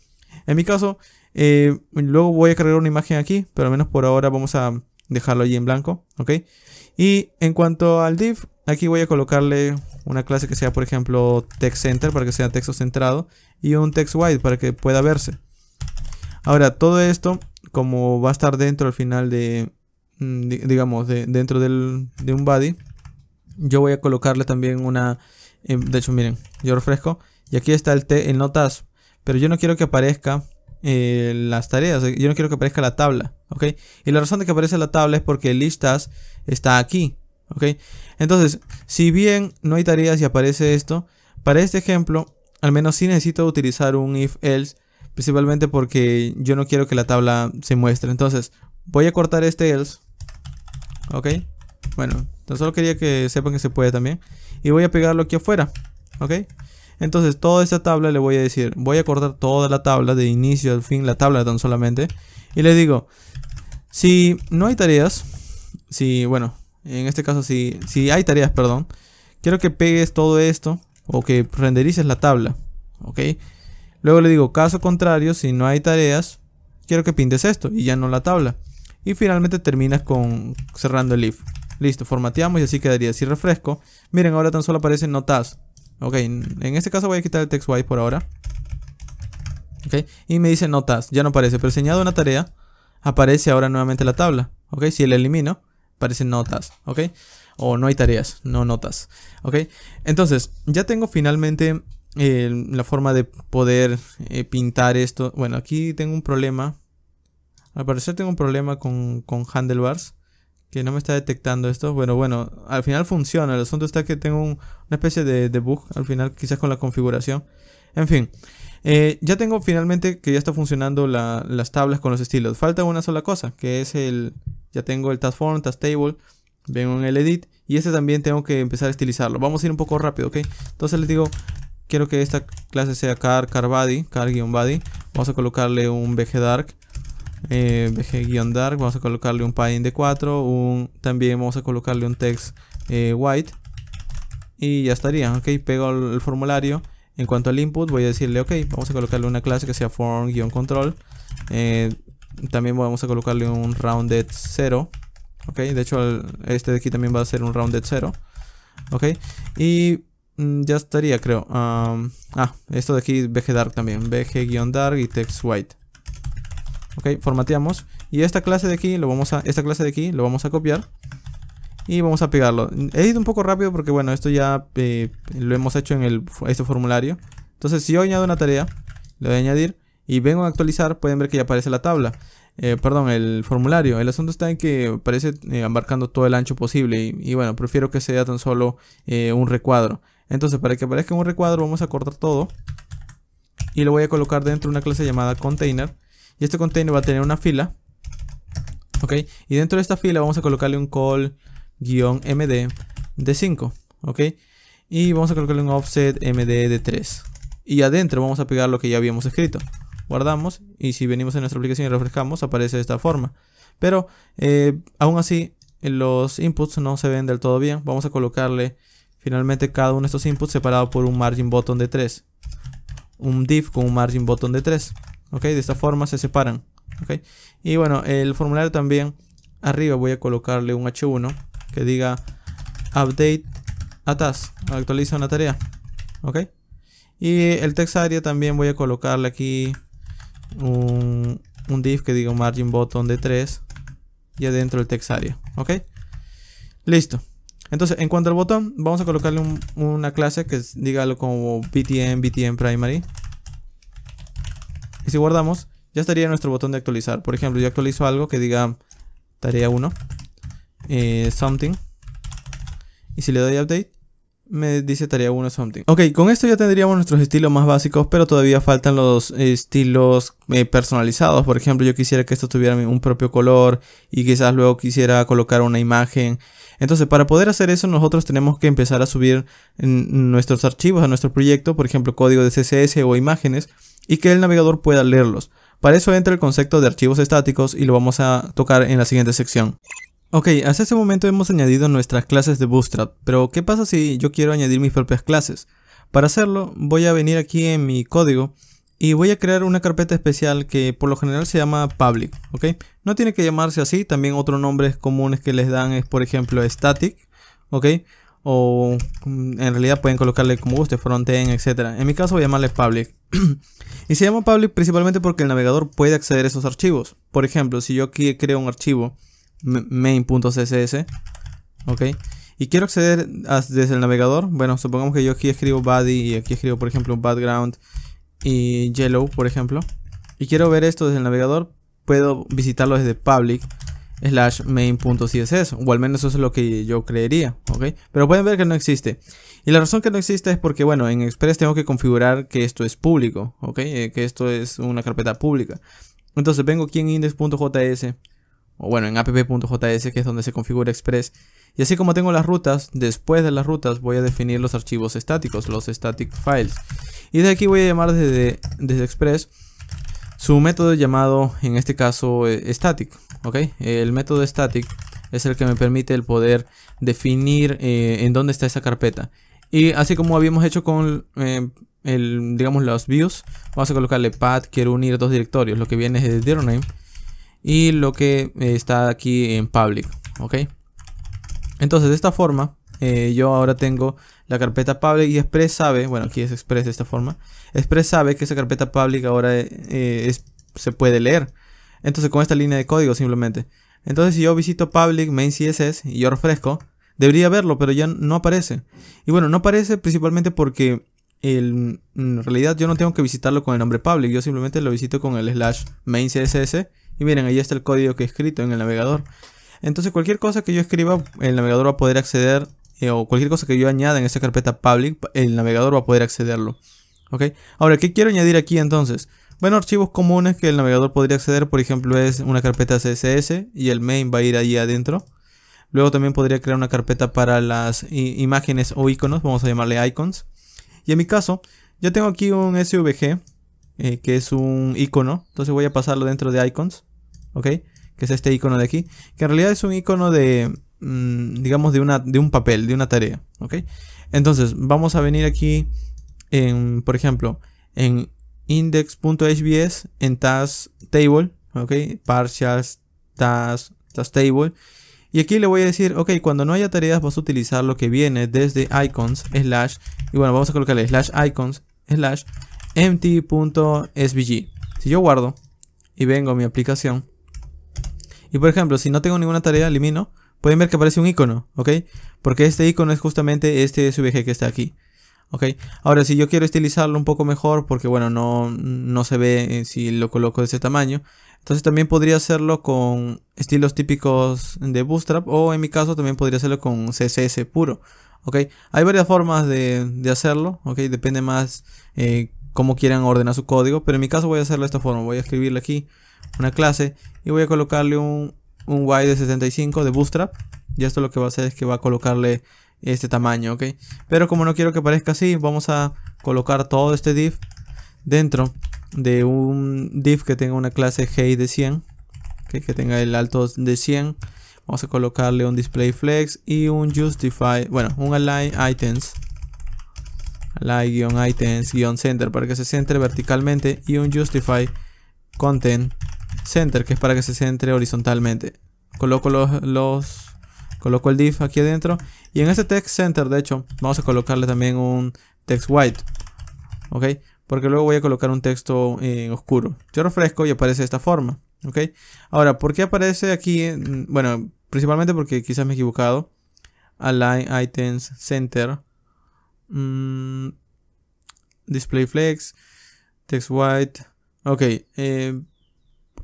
[SPEAKER 1] En mi caso, eh, luego voy a crear una imagen aquí, pero al menos por ahora vamos a dejarlo allí en blanco, ¿ok? Y en cuanto al div, aquí voy a colocarle una clase que sea, por ejemplo, text center para que sea texto centrado y un text wide para que pueda verse. Ahora, todo esto como va a estar dentro al final de, mm, digamos, de, dentro de un body, yo voy a colocarle también una, em, de hecho miren, yo refresco, y aquí está el, T, el notas, pero yo no quiero que aparezca eh, las tareas, yo no quiero que aparezca la tabla, ¿ok? Y la razón de que aparece la tabla es porque listas está aquí, ¿ok? Entonces, si bien no hay tareas y aparece esto, para este ejemplo, al menos sí necesito utilizar un if else Principalmente porque yo no quiero que la tabla se muestre. Entonces, voy a cortar este else. ¿Ok? Bueno, tan solo quería que sepan que se puede también. Y voy a pegarlo aquí afuera. ¿Ok? Entonces, toda esta tabla le voy a decir, voy a cortar toda la tabla de inicio al fin, la tabla tan solamente. Y le digo, si no hay tareas, si, bueno, en este caso si, si hay tareas, perdón, quiero que pegues todo esto o que renderices la tabla. ¿Ok? Luego le digo, caso contrario, si no hay tareas, quiero que pintes esto y ya no la tabla. Y finalmente terminas con cerrando el if. Listo, formateamos y así quedaría. Si refresco, miren, ahora tan solo aparecen notas. Ok, en este caso voy a quitar el text white por ahora. Ok, y me dice notas, ya no aparece, pero si una tarea, aparece ahora nuevamente la tabla. Ok, si la elimino, Aparece notas. Ok, o no hay tareas, no notas. Ok, entonces ya tengo finalmente la forma de poder eh, pintar esto. Bueno, aquí tengo un problema. Al parecer tengo un problema con, con handlebars. Que no me está detectando esto. Bueno, bueno, al final funciona. El asunto está que tengo una especie de, de, bug. Al final, quizás con la configuración. En fin. Eh, ya tengo finalmente que ya está funcionando las tablas con los estilos. Falta una sola cosa. Que es el... Ya tengo el task form, task table. Vengo en el edit. Y este también tengo que empezar a estilizarlo. Vamos a ir un poco rápido, ¿ok? Entonces les digo Quiero que esta clase sea car, car body, car-body. Vamos a colocarle un bg dark, eh, bg dark. Vamos a colocarle un padding de 4. también vamos a colocarle un text eh, white. Y ya estaría. Ok, pego el, formulario. En cuanto al input, voy a decirle, ok, vamos a colocarle una clase que sea form-control. Eh, también vamos a colocarle un rounded 0. Ok, de hecho, este de aquí también va a ser un rounded 0. Ok, y Mm, ya estaría, creo. ah, esto de aquí, BG Dark también. BG-Dark y Text White. Ok, formateamos. Y esta clase de aquí lo vamos a. Esta clase de aquí lo vamos a copiar. Y vamos a pegarlo. He ido un poco rápido porque bueno, esto ya eh, lo hemos hecho en el, este formulario. Entonces, si yo añado una tarea, le voy a añadir y vengo a actualizar, pueden ver que ya aparece la tabla. Eh, perdón, el formulario. El asunto está en que aparece embarcando eh, todo el ancho posible y, bueno, prefiero que sea tan solo un recuadro. Entonces, para que aparezca un recuadro, vamos a cortar todo. Y lo voy a colocar dentro de una clase llamada container. Y este container va a tener una fila. ¿Ok? Y dentro de esta fila vamos a colocarle un call-md de 5. ¿Ok? Y vamos a colocarle un offset md de 3. Y adentro vamos a pegar lo que ya habíamos escrito. Guardamos y si venimos a nuestra aplicación y refrescamos aparece de esta forma. Pero eh, aún así los inputs no se ven del todo bien. Vamos a colocarle Finalmente cada uno de estos inputs separado por un margin button de 3. Un div con un margin button de 3. ¿Ok? De esta forma se separan. Y bueno, el formulario también. Arriba voy a colocarle un H1 que diga update a task. Actualiza una tarea. ¿Ok? Y el text area también voy a colocarle aquí un, un div que diga margin button de 3. Y adentro el text area. ¿Ok? Listo. Entonces, en cuanto al botón, vamos a colocarle una clase que diga algo como btm, btm primary. Y si guardamos, ya estaría nuestro botón de actualizar. Por ejemplo, yo actualizo algo que diga tarea 1, eh, something. Y si le doy update, me dice tarea 1 something. Ok, con esto ya tendríamos nuestros estilos más básicos, pero todavía faltan los estilos eh, personalizados. Por ejemplo, yo quisiera que esto tuviera un propio color y quizás luego quisiera colocar una imagen entonces, para poder hacer eso, nosotros tenemos que empezar a subir nuestros archivos a nuestro proyecto, por ejemplo, código de CSS o imágenes, y que el navegador pueda leerlos. Para eso entra el concepto de archivos estáticos y lo vamos a tocar en la siguiente sección. Ok, hasta ese momento hemos añadido nuestras clases de Bootstrap, pero ¿qué pasa si yo quiero añadir mis propias clases? Para hacerlo, voy a venir aquí en mi código y voy a crear una carpeta especial que por lo general se llama public, No tiene que llamarse así, también otros nombres comunes que les dan es por ejemplo static, O mm, en realidad pueden colocarle como guste, frontend, etc. En mi caso voy a llamarle public. y se llama public principalmente porque el navegador puede acceder a esos archivos. Por ejemplo, si yo aquí creo un archivo main.css, ¿ok? y quiero acceder desde el navegador, bueno, supongamos que yo aquí escribo body y aquí escribo, por ejemplo, background y Yellow, por ejemplo, y quiero ver esto desde el navegador, puedo visitarlo desde public slash main.css o al menos eso es lo que yo creería, ¿ok? Pero pueden ver que no existe. Y la razón que no existe es porque, bueno, en Express tengo que configurar que esto es público, ¿ok? Eh, que esto es una carpeta pública. Entonces vengo aquí en index.js, o bueno, en app.js, que es donde se configura Express, y así como tengo las rutas, después de las rutas voy a definir los archivos estáticos, los static files. Y de aquí voy a llamar desde, desde Express su método llamado, en este caso, eh, static. ¿ok? El método static es el que me permite el poder definir eh, en dónde está esa carpeta. Y así como habíamos hecho con, eh, el, digamos, los views, vamos a colocarle pad, quiero unir dos directorios, lo que viene es de name y lo que está aquí en public, ¿ok? Entonces, de esta forma, eh, yo ahora tengo la carpeta public y Express sabe, bueno, aquí es Express de esta forma, Express sabe que esa carpeta public ahora eh, se puede leer. Entonces, con esta línea de código simplemente. Entonces, si yo visito public main CSS y yo refresco, debería verlo, pero ya no aparece. Y bueno, no aparece principalmente porque en realidad yo no tengo que visitarlo con el nombre public, yo simplemente lo visito con el slash main CSS y miren, ahí está el código que he escrito en el navegador. Entonces cualquier cosa que yo escriba, el navegador va a poder acceder, eh, o cualquier cosa que yo añada en esta carpeta public, el navegador va a poder accederlo. ¿Ok? Ahora, ¿qué quiero añadir aquí entonces? Bueno, archivos comunes que el navegador podría acceder, por ejemplo, es una carpeta CSS y el main va a ir ahí adentro. Luego también podría crear una carpeta para las imágenes o iconos, vamos a llamarle icons. Y en mi caso, yo tengo aquí un SVG, eh, que es un icono, entonces voy a pasarlo dentro de icons, ¿ok? que es este icono de aquí, que en realidad es un icono de, mm, digamos, de, una, de un papel, de una tarea, ¿ok? Entonces, vamos a venir aquí, en, por ejemplo, en index.hbs, en task table, ¿ok? Partials, task, task table. Y aquí le voy a decir, ok, cuando no haya tareas vas a utilizar lo que viene desde icons, slash, y bueno, vamos a colocarle slash icons, slash, empty.svg. Si yo guardo y vengo a mi aplicación, y por ejemplo, si no tengo ninguna tarea, elimino. Pueden ver que aparece un icono, ¿ok? Porque este icono es justamente este SVG que está aquí. ¿Ok? Ahora, si yo quiero estilizarlo un poco mejor, porque bueno, no, no se ve eh, si lo coloco de ese tamaño. Entonces también podría hacerlo con estilos típicos de Bootstrap o en mi caso también podría hacerlo con CSS puro. ¿Ok? Hay varias formas de, de hacerlo, ¿ok? Depende más eh, cómo quieran ordenar su código, pero en mi caso voy a hacerlo de esta forma. Voy a escribirle aquí una clase y voy a colocarle un, un y de 75 de bootstrap y esto lo que va a hacer es que va a colocarle este tamaño, ¿ok? Pero como no quiero que parezca así, vamos a colocar todo este div dentro de un div que tenga una clase hey de 100, que tenga el alto de 100. Vamos a colocarle un display flex y un justify, bueno, un align items. Align-items-center para que se centre verticalmente y un justify content center, que es para que se centre horizontalmente. Coloco los, los coloco el div aquí adentro y en este text center, de hecho, vamos a colocarle también un text white. ¿Ok? Porque luego voy a colocar un texto eh, oscuro. Yo refresco y aparece de esta forma. ¿Ok? Ahora, ¿por qué aparece aquí? Bueno, principalmente porque quizás me he equivocado. Align Items Center. Mm, display Flex. Text White. Ok. Eh,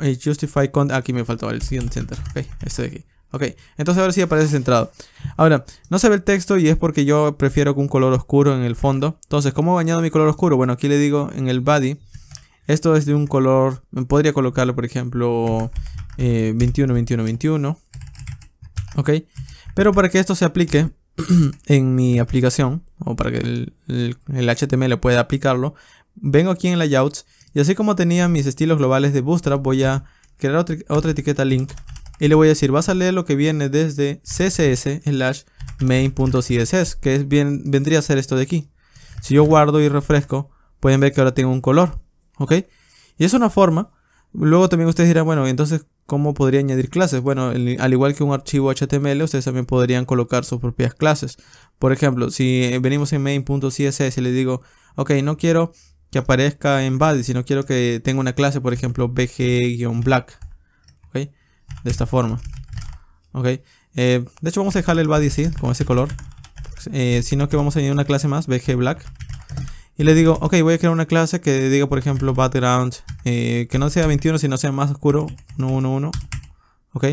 [SPEAKER 1] eh, justify con ah, aquí me faltaba el siguiente center. Ok, este de aquí. Ok, entonces ahora si aparece centrado. Ahora, no se ve el texto y es porque yo prefiero un color oscuro en el fondo. Entonces, ¿cómo añado mi color oscuro? Bueno, aquí le digo en el body. Esto es de un color, podría colocarlo por ejemplo 21, 21, 21. Ok, pero para que esto se aplique en mi aplicación, o para que el, el HTML pueda aplicarlo, vengo aquí en Layouts y así como tenía mis estilos globales de Bootstrap, voy a crear otra, etiqueta link y le voy a decir, vas a leer lo que viene desde css slash main.css, que es bien, vendría a ser esto de aquí. Si yo guardo y refresco, pueden ver que ahora tengo un color, ¿ok? Y es una forma. Luego también ustedes dirán, bueno, entonces, ¿cómo podría añadir clases? Bueno, al igual que un archivo HTML, ustedes también podrían colocar sus propias clases. Por ejemplo, si venimos en main.css y le digo, ok, no quiero que aparezca en body, si no quiero que tenga una clase, por ejemplo, bg-black. Ok, De esta forma. Ok, eh, de hecho, vamos a dejarle el body así, con ese color. Eh, sino que vamos a añadir una clase más, bg-black. Y le digo, ok, voy a crear una clase que diga, por ejemplo, background, eh, que no sea 21, sino sea más oscuro, 111. ¿Ok?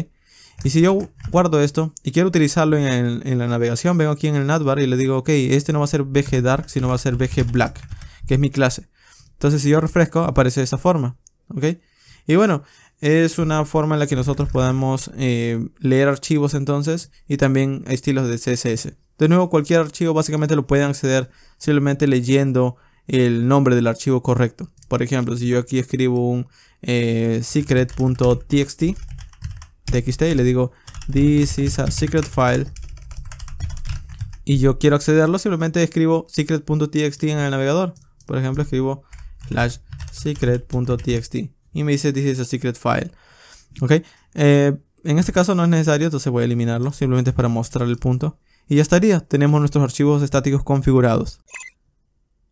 [SPEAKER 1] Y si yo guardo esto y quiero utilizarlo en, la navegación, vengo aquí en el navbar y le digo, ok, este no va a ser BG Dark, sino va a ser BG Black que es mi clase. Entonces si yo refresco, aparece de esta forma. ¿Ok? Y bueno, es una forma en la que nosotros podemos eh, leer archivos entonces y también estilos de CSS. De nuevo, cualquier archivo básicamente lo pueden acceder simplemente leyendo el nombre del archivo correcto. Por ejemplo, si yo aquí escribo un eh, secret.txt txt y le digo this is a secret file y yo quiero accederlo, simplemente escribo secret.txt en el navegador. Por ejemplo, escribo slash secret.txt y me dice this is a secret file. ¿Ok? Eh, en este caso no es necesario, entonces voy a eliminarlo, simplemente es para mostrar el punto. Y ya estaría, tenemos nuestros archivos estáticos configurados.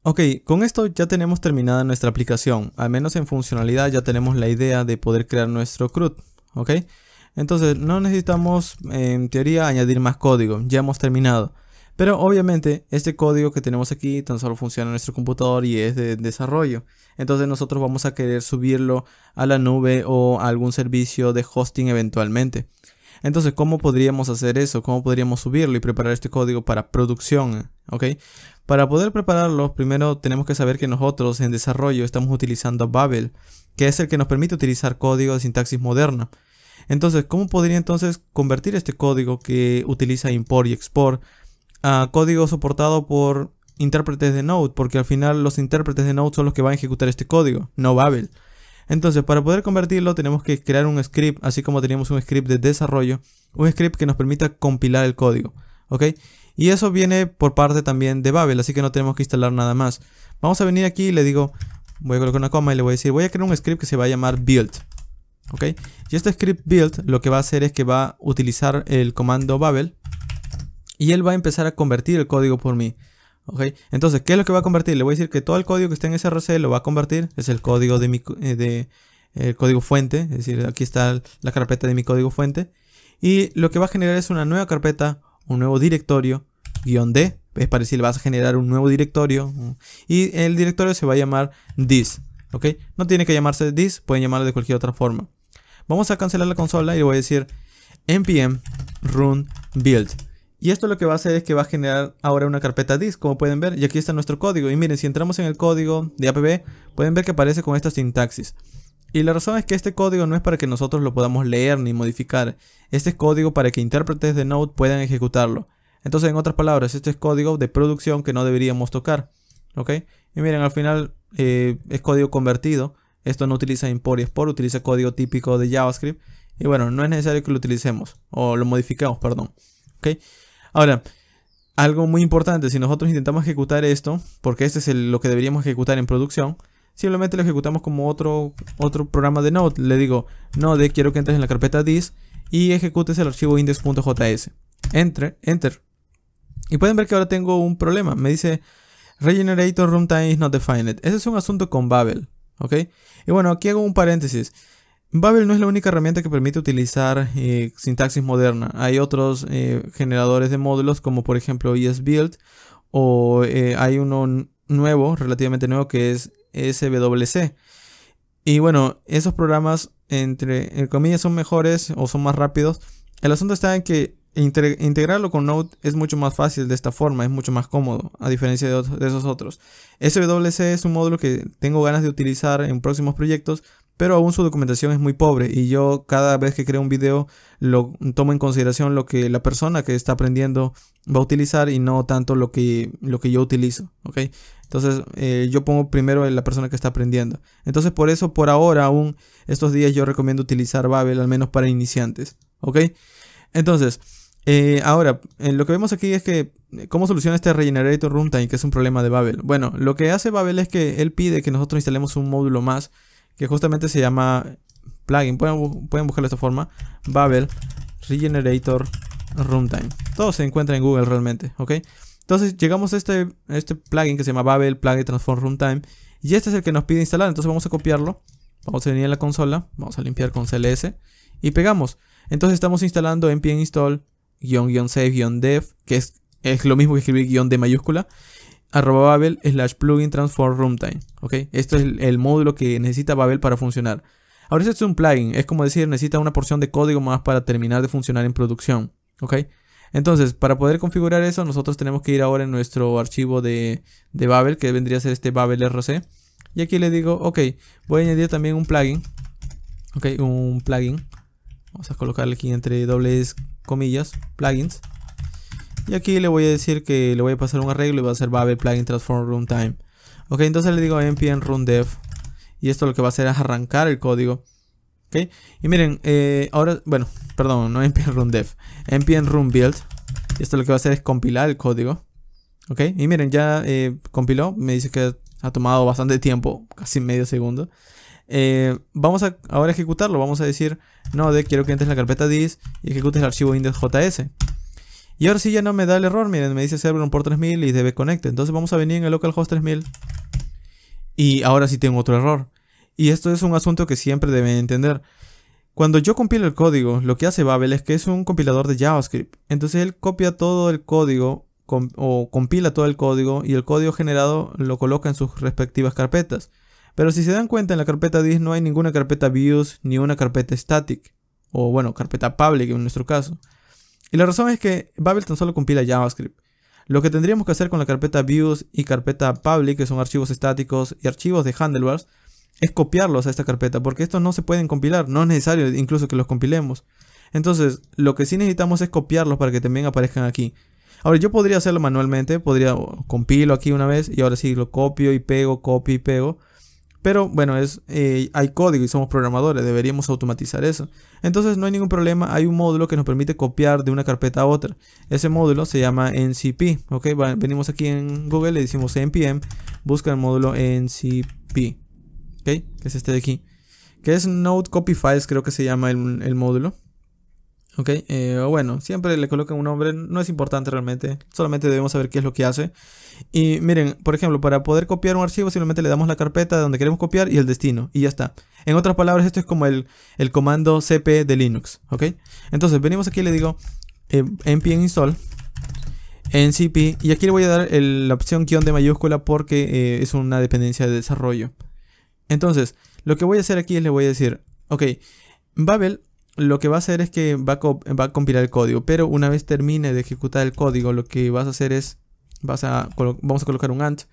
[SPEAKER 1] Ok, con esto ya tenemos terminada nuestra aplicación, al menos en funcionalidad ya tenemos la idea de poder crear nuestro CRUD, ok. Entonces no necesitamos en teoría añadir más código, ya hemos terminado. Pero obviamente este código que tenemos aquí tan solo funciona en nuestro computador y es de desarrollo. Entonces nosotros vamos a querer subirlo a la nube o a algún servicio de hosting eventualmente. Entonces, ¿cómo podríamos hacer eso? ¿Cómo podríamos subirlo y preparar este código para producción? Para poder prepararlo, primero tenemos que saber que nosotros en desarrollo estamos utilizando Babel, que es el que nos permite utilizar código de sintaxis moderna. Entonces, ¿cómo podría entonces convertir este código que utiliza import y export a código soportado por intérpretes de Node, porque al final los intérpretes de Node son los que van a ejecutar este código, no Babel. Entonces, para poder convertirlo tenemos que crear un script, así como teníamos un script de desarrollo, un script que nos permita compilar el código, ¿ok? Y eso viene por parte también de Babel, así que no tenemos que instalar nada más. Vamos a venir aquí y le digo, voy a colocar una coma y le voy a decir, voy a crear un script que se va a llamar build, ¿ok? Y este script build lo que va a hacer es que va a utilizar el comando Babel, y él va a empezar a convertir el código por mí. ¿ok? Entonces, ¿qué es lo que va a convertir? Le voy a decir que todo el código que está en SRC lo va a convertir. Es el código de mi eh, de, código fuente. Es decir, aquí está la carpeta de mi código fuente. Y lo que va a generar es una nueva carpeta, un nuevo directorio, guión D. Es para decir, vas a generar un nuevo directorio. Y el directorio se va a llamar this. ¿Ok? No tiene que llamarse this, pueden llamarlo de cualquier otra forma. Vamos a cancelar la consola y le voy a decir npm run build. Y esto lo que va a hacer es que va a generar ahora una carpeta disk, como pueden ver. Y aquí está nuestro código. Y miren, si entramos en el código de APB pueden ver que aparece con esta sintaxis. Y la razón es que este código no es para que nosotros lo podamos leer ni modificar. Este es código para que intérpretes de Node puedan ejecutarlo. Entonces, en otras palabras, este es código de producción que no deberíamos tocar. ¿Ok? Y miren, al final eh, es código convertido. Esto no utiliza import y export, utiliza código típico de JavaScript. Y bueno, no es necesario que lo utilicemos o lo modifiquemos, perdón. ¿Ok? Ahora, algo muy importante, si nosotros intentamos ejecutar esto, porque este es lo que deberíamos ejecutar en producción, simplemente lo ejecutamos como otro, otro programa de Node. Le digo, Node, quiero que entres en la carpeta dis y ejecutes el archivo index.js. Enter, enter. Y pueden ver que ahora tengo un problema. Me dice, Regenerator runtime is not defined. Ese es un asunto con Babel. ¿Ok? Y bueno, aquí hago un paréntesis. Babel no es la única herramienta que permite utilizar eh, sintaxis moderna. Hay otros eh, generadores de módulos como por ejemplo ESBuild o eh, hay uno nuevo, relativamente nuevo, que es SWC. Y bueno, esos programas entre, comillas son mejores o son más rápidos. El asunto está en que integrarlo con Node es mucho más fácil de esta forma, es mucho más cómodo, a diferencia de, de esos otros. SWC es un módulo que tengo ganas de utilizar en próximos proyectos pero aún su documentación es muy pobre y yo cada vez que creo un video lo tomo en consideración lo que la persona que está aprendiendo va a utilizar y no tanto lo que, lo que yo utilizo, Entonces eh, yo pongo primero la persona que está aprendiendo. Entonces por eso por ahora aún estos días yo recomiendo utilizar Babel al menos para iniciantes, Entonces... Eh, ahora, eh, lo que vemos aquí es que, ¿cómo soluciona este Regenerator Runtime, que es un problema de Babel? Bueno, lo que hace Babel es que él pide que nosotros instalemos un módulo más que justamente se llama plugin, pueden, pueden buscarlo de esta forma, Babel Regenerator Runtime. Todo se encuentra en Google realmente, ¿ok? Entonces llegamos a este, este plugin que se llama Babel Plugin Transform Runtime y este es el que nos pide instalar, entonces vamos a copiarlo, vamos a venir a la consola, vamos a limpiar con CLS y pegamos. Entonces estamos instalando npm install save dev, que es, es lo mismo que escribir guión de mayúscula arroba babel slash plugin transform runtime. ¿ok? Esto es el, módulo que necesita Babel para funcionar. Ahora esto es un plugin, es como decir, necesita una porción de código más para terminar de funcionar en producción. ¿ok? Entonces, para poder configurar eso, nosotros tenemos que ir ahora en nuestro archivo de, de Babel, que vendría a ser este Babel RC. Y aquí le digo, ok, voy a añadir también un plugin. Ok, un plugin. Vamos a colocarle aquí entre dobles comillas, plugins. Y aquí le voy a decir que le voy a pasar un arreglo y va a ser Babel plugin transform runtime. Ok, entonces le digo npm run dev. Y esto lo que va a hacer es arrancar el código. Ok, y miren, eh, ahora, bueno, perdón, no npm run dev, npm run build. Y esto lo que va a hacer es compilar el código. Ok, y miren, ya eh, compiló. Me dice que ha tomado bastante tiempo, casi medio segundo. Eh, vamos a ahora ejecutarlo. Vamos a decir, no, de, quiero que entres en la carpeta dis y ejecutes el archivo index.js. Y ahora sí ya no me da el error, miren, me dice server on por 3000 y debe connect. Entonces vamos a venir en el localhost 3000. Y ahora sí tengo otro error. Y esto es un asunto que siempre deben entender. Cuando yo compilo el código, lo que hace Babel es que es un compilador de JavaScript. Entonces él copia todo el código o compila todo el código y el código generado lo coloca en sus respectivas carpetas. Pero si se dan cuenta, en la carpeta dis no hay ninguna carpeta views ni una carpeta static. O bueno, carpeta public en nuestro caso. Y la razón es que Babel tan solo compila JavaScript. Lo que tendríamos que hacer con la carpeta views y carpeta public, que son archivos estáticos y archivos de handlebars, es copiarlos a esta carpeta, porque estos no se pueden compilar, no es necesario incluso que los compilemos. Entonces, lo que sí necesitamos es copiarlos para que también aparezcan aquí. Ahora, yo podría hacerlo manualmente, podría oh, compilo aquí una vez y ahora sí lo copio y pego, copio y pego. Pero bueno, es, eh, hay código y somos programadores, deberíamos automatizar eso. Entonces no hay ningún problema, hay un módulo que nos permite copiar de una carpeta a otra. Ese módulo se llama NCP, ¿ok? venimos aquí en Google, le decimos NPM, busca el módulo NCP, ¿ok? Que es este de aquí. Que es Node Copy Files, creo que se llama el, módulo. ¿Ok? Eh, bueno, siempre le colocan un nombre, no es importante realmente, solamente debemos saber qué es lo que hace. Y miren, por ejemplo, para poder copiar un archivo simplemente le damos la carpeta donde queremos copiar y el destino y ya está. En otras palabras, esto es como el, comando cp de Linux, ¿ok? Entonces venimos aquí y le digo eh, npm install ncp y aquí le voy a dar la opción guión de mayúscula porque eh, es una dependencia de desarrollo. Entonces, lo que voy a hacer aquí es le voy a decir, ok, Babel lo que va a hacer es que va a compilar el código, pero una vez termine de ejecutar el código, lo que vas a hacer es Vas vamos a colocar un AND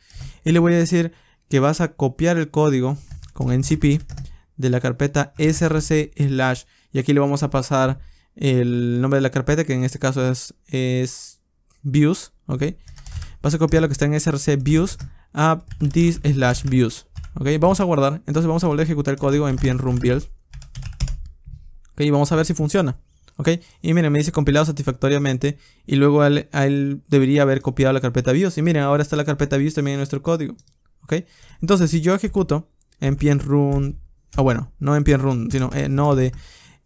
[SPEAKER 1] y le voy a decir que vas a copiar el código con ncp de la carpeta src slash y aquí le vamos a pasar el nombre de la carpeta que en este caso es, es views ok vas a copiar lo que está en src views a this slash views ok vamos a guardar entonces vamos a volver a ejecutar el código en pnrun build Y vamos a ver si funciona ¿Ok? Y miren, me dice compilado satisfactoriamente. Y luego él, debería haber copiado la carpeta views. Y miren, ahora está la carpeta views también en nuestro código. ¿Ok? Entonces, si yo ejecuto En run... Ah, bueno, no en run, sino eh, node.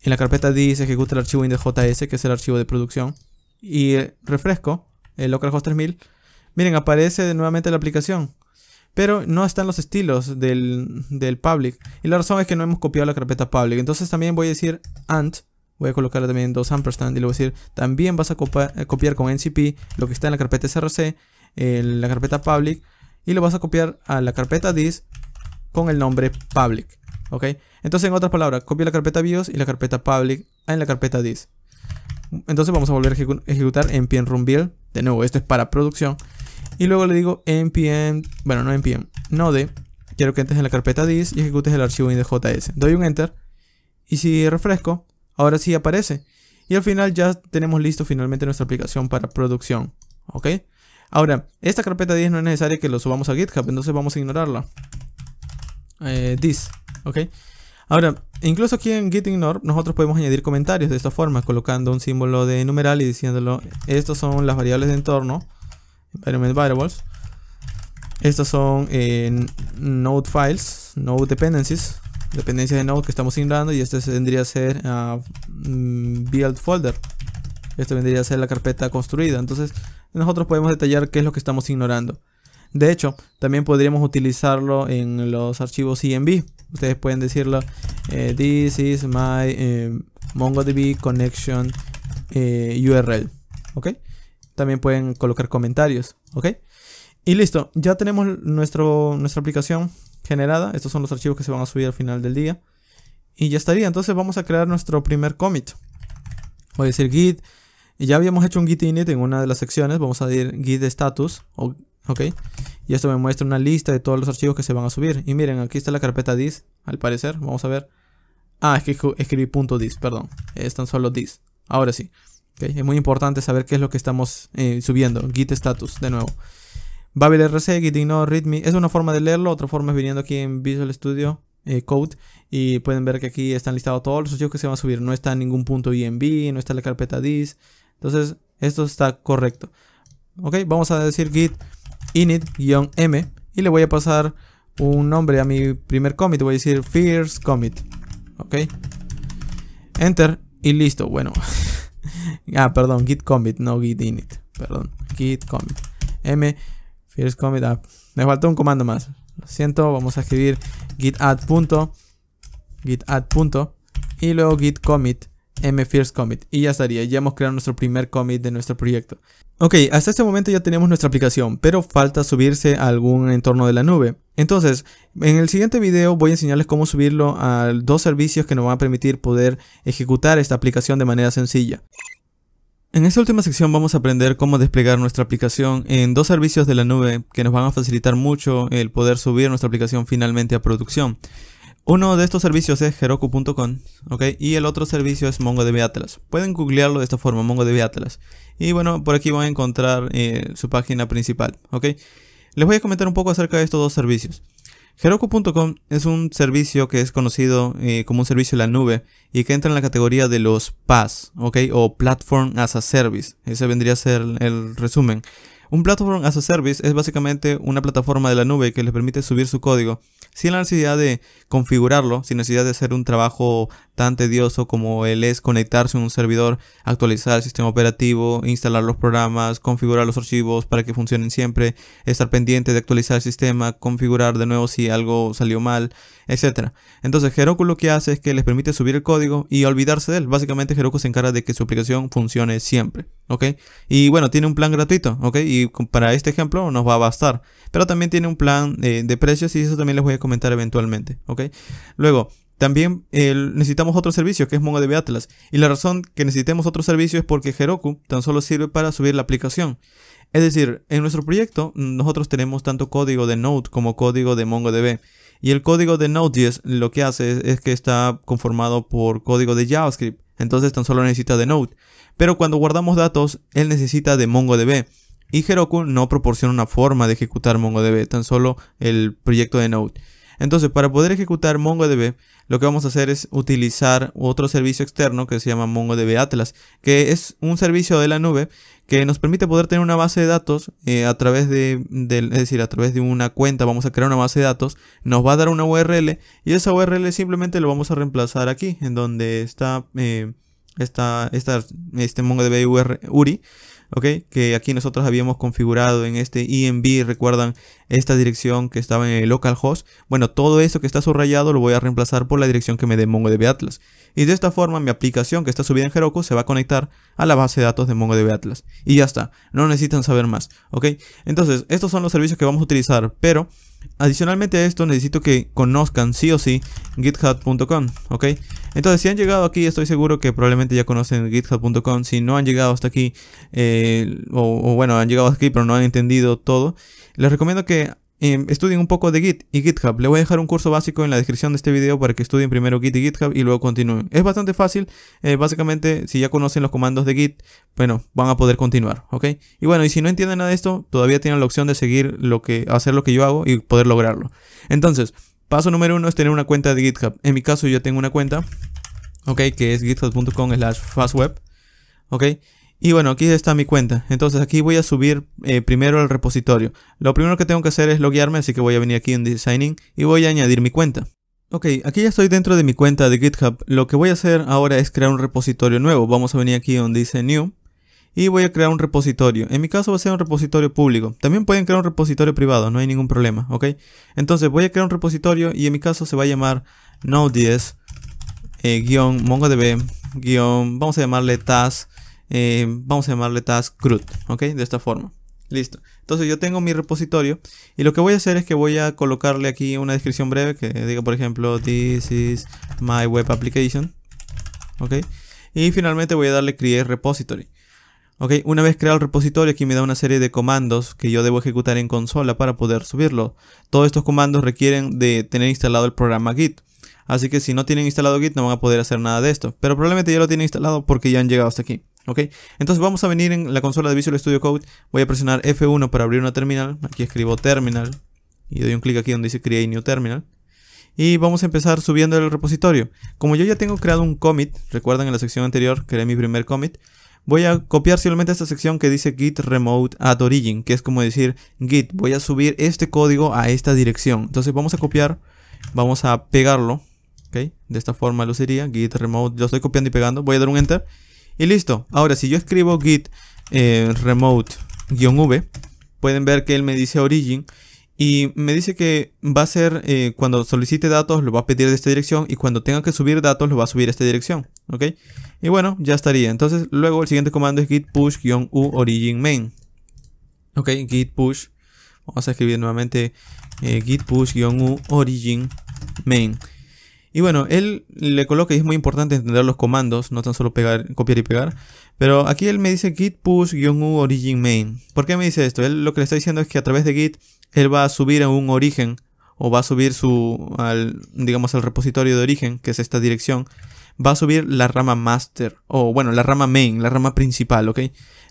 [SPEAKER 1] En la carpeta dis ejecuta el archivo index.js, que es el archivo de producción. Y refresco el localhost 3000. Miren, aparece nuevamente la aplicación. Pero no están los estilos del, del public. Y la razón es que no hemos copiado la carpeta public. Entonces también voy a decir ant voy a colocarle también 2 ampersand y le voy a decir, también vas a eh, copiar con ncp lo que está en la carpeta src, en la carpeta public, y lo vas a copiar a la carpeta dis con el nombre public. ¿Ok? Entonces, en otras palabras, copia la carpeta BIOS y la carpeta public en la carpeta dis. Entonces vamos a volver a ejecutar npm run build. De nuevo, esto es para producción. Y luego le digo npm, bueno, no npm, node. Quiero que entres en la carpeta dis y ejecutes el archivo index.js. Doy un enter. Y si refresco, Ahora sí aparece. Y al final ya tenemos listo finalmente nuestra aplicación para producción. ¿Ok? Ahora, esta carpeta 10 no es necesaria que lo subamos a GitHub, entonces vamos a ignorarla. this, eh, ¿ok? Ahora, incluso aquí en GitIgnore nosotros podemos añadir comentarios de esta forma, colocando un símbolo de numeral y diciéndolo, estas son las variables de entorno, environment variables, estas son eh, node files, node dependencies, dependencia de node que estamos ignorando y este vendría a ser ah, mm, build folder esto vendría a ser la carpeta construida entonces nosotros podemos detallar qué es lo que estamos ignorando de hecho también podríamos utilizarlo en los archivos env ustedes pueden decirlo eh, this is my eh, mongodb connection eh, url ok también pueden colocar comentarios ok y listo ya tenemos nuestro, nuestra aplicación generada. Estos son los archivos que se van a subir al final del día. Y ya estaría. Entonces vamos a crear nuestro primer commit. Voy a decir git. Ya habíamos hecho un git init en una de las secciones. Vamos a decir git status. Ok. Y esto me muestra una lista de todos los archivos que se van a subir. Y miren, aquí está la carpeta dis, al parecer. Vamos a ver. Ah, es que escribí punto .dis, perdón. Es tan solo dis. Ahora sí. Okay. Es muy importante saber qué es lo que estamos eh, subiendo. Git status, de nuevo. Babel RC, Readme. Es una forma de leerlo, otra forma es viniendo aquí en Visual Studio eh, Code y pueden ver que aquí están listados todos los archivos que se van a subir. No está en ningún punto .env, no está la carpeta dis. Entonces, esto está correcto. Ok, vamos a decir git init-m y le voy a pasar un nombre a mi primer commit. Voy a decir first commit. Ok. Enter y listo. Bueno. ah, perdón, git commit, no git init. Perdón, git commit. M First Commit ah, Me faltó un comando más. Lo siento, vamos a escribir git add punto, git add punto, y luego git commit m first commit y ya estaría, ya hemos creado nuestro primer commit de nuestro proyecto. Ok, hasta este momento ya tenemos nuestra aplicación, pero falta subirse a algún entorno de la nube. Entonces, en el siguiente video voy a enseñarles cómo subirlo a dos servicios que nos van a permitir poder ejecutar esta aplicación de manera sencilla. En esta última sección vamos a aprender cómo desplegar nuestra aplicación en dos servicios de la nube que nos van a facilitar mucho el poder subir nuestra aplicación finalmente a producción. Uno de estos servicios es heroku.com y el otro servicio es MongoDB Atlas. Pueden googlearlo de esta forma, MongoDB Atlas. Y bueno, por aquí van a encontrar eh, su página principal. Les voy a comentar un poco acerca de estos dos servicios. Heroku.com es un servicio que es conocido eh, como un servicio de la nube y que entra en la categoría de los PAS ¿ok? O Platform as a Service. Ese vendría a ser el resumen. Un Platform as a Service es básicamente una plataforma de la nube que les permite subir su código sin la necesidad de configurarlo, sin necesidad de hacer un trabajo tan tedioso como el es conectarse a un servidor, actualizar el sistema operativo, instalar los programas, configurar los archivos para que funcionen siempre, estar pendiente de actualizar el sistema, configurar de nuevo si algo salió mal, etc. Entonces Heroku lo que hace es que les permite subir el código y olvidarse de él. Básicamente Heroku se encarga de que su aplicación funcione siempre. ¿ok? Y bueno, tiene un plan gratuito, ¿ok? Y para este ejemplo nos va a bastar. Pero también tiene un plan eh, de precios y eso también les voy a comentar eventualmente, ¿ok? Luego, también necesitamos otro servicio que es MongoDB Atlas. Y la razón que necesitemos otro servicio es porque Heroku tan solo sirve para subir la aplicación. Es decir, en nuestro proyecto nosotros tenemos tanto código de Node como código de MongoDB. Y el código de Node.js lo que hace es, es, que está conformado por código de JavaScript. Entonces tan solo necesita de Node. Pero cuando guardamos datos, él necesita de MongoDB. Y Heroku no proporciona una forma de ejecutar MongoDB, tan solo el proyecto de Node. Entonces, para poder ejecutar MongoDB, lo que vamos a hacer es utilizar otro servicio externo que se llama MongoDB Atlas, que es un servicio de la nube que nos permite poder tener una base de datos eh, a través de, es decir, a través de una cuenta, vamos a crear una base de datos, nos va a dar una URL y esa URL simplemente lo vamos a reemplazar aquí, en donde está, eh, está, está este MongoDB URI ¿ok? Que aquí nosotros habíamos configurado en este env recuerdan esta dirección que estaba en el localhost. Bueno, todo eso que está subrayado lo voy a reemplazar por la dirección que me dé MongoDB Atlas. Y de esta forma mi aplicación que está subida en Heroku se va a conectar a la base de datos de MongoDB Atlas. Y ya está, no necesitan saber más, ¿ok? Entonces, estos son los servicios que vamos a utilizar, pero... Adicionalmente a esto necesito que conozcan sí o sí github.com, ¿ok? Entonces, si han llegado aquí, estoy seguro que probablemente ya conocen github.com. Si no han llegado hasta aquí, eh, o, bueno, han llegado hasta aquí pero no han entendido todo, les recomiendo que em, estudien un poco de Git y GitHub. Les voy a dejar un curso básico en la descripción de este video para que estudien primero Git y GitHub y luego continúen. Es bastante fácil, eh, básicamente si ya conocen los comandos de Git, bueno, van a poder continuar, ¿ok? Y bueno, y si no entienden nada de esto, todavía tienen la opción de seguir lo que, hacer lo que yo hago y poder lograrlo. Entonces, Paso número uno es tener una cuenta de GitHub. En mi caso yo tengo una cuenta, ok, que es github.com slash fastweb, ok. Y bueno, aquí está mi cuenta. Entonces aquí voy a subir eh, primero al repositorio. Lo primero que tengo que hacer es loguearme, así que voy a venir aquí en Designing y voy a añadir mi cuenta. Ok, aquí ya estoy dentro de mi cuenta de GitHub. Lo que voy a hacer ahora es crear un repositorio nuevo. Vamos a venir aquí donde dice New y voy a crear un repositorio. En mi caso va a ser un repositorio público. También pueden crear un repositorio privado, no hay ningún problema, ¿ok? Entonces voy a crear un repositorio y en mi caso se va a llamar Node.js 10 eh, MongoDB vamos a llamarle task, eh, vamos a llamarle task CRUD, ¿ok? De esta forma. Listo. Entonces yo tengo mi repositorio y lo que voy a hacer es que voy a colocarle aquí una descripción breve que diga, por ejemplo, this is my web application, ¿ok? Y finalmente voy a darle create repository una vez creado el repositorio, aquí me da una serie de comandos que yo debo ejecutar en consola para poder subirlo. Todos estos comandos requieren de tener instalado el programa Git. Así que si no tienen instalado Git no van a poder hacer nada de esto. Pero probablemente ya lo tienen instalado porque ya han llegado hasta aquí. ¿Ok? Entonces vamos a venir en la consola de Visual Studio Code. Voy a presionar F1 para abrir una terminal. Aquí escribo terminal. Y doy un clic aquí donde dice Create New Terminal. Y vamos a empezar subiendo el repositorio. Como yo ya tengo creado un commit, recuerdan en la sección anterior creé mi primer commit voy a copiar simplemente esta sección que dice git remote at origin, que es como decir git, voy a subir este código a esta dirección. Entonces vamos a copiar, vamos a pegarlo, ¿ok? De esta forma lo sería, git remote, lo estoy copiando y pegando, voy a dar un enter y listo. Ahora si yo escribo git eh, remote-v, pueden ver que él me dice origin y me dice que va a ser eh, cuando solicite datos lo va a pedir de esta dirección y cuando tenga que subir datos lo va a subir a esta dirección, ¿ok? Y bueno, ya estaría. Entonces, luego el siguiente comando es git push-u origin main. Ok, git push. Vamos a escribir nuevamente eh, git push-u origin main. Y bueno, él le coloca, y es muy importante entender los comandos, no tan solo pegar, copiar y pegar. Pero aquí él me dice git push-u origin main. ¿Por qué me dice esto? Él lo que le está diciendo es que a través de git, él va a subir a un origen, o va a subir su, al, digamos, al repositorio de origen, que es esta dirección va a subir la rama master, o bueno, la rama main, la rama principal, ¿ok?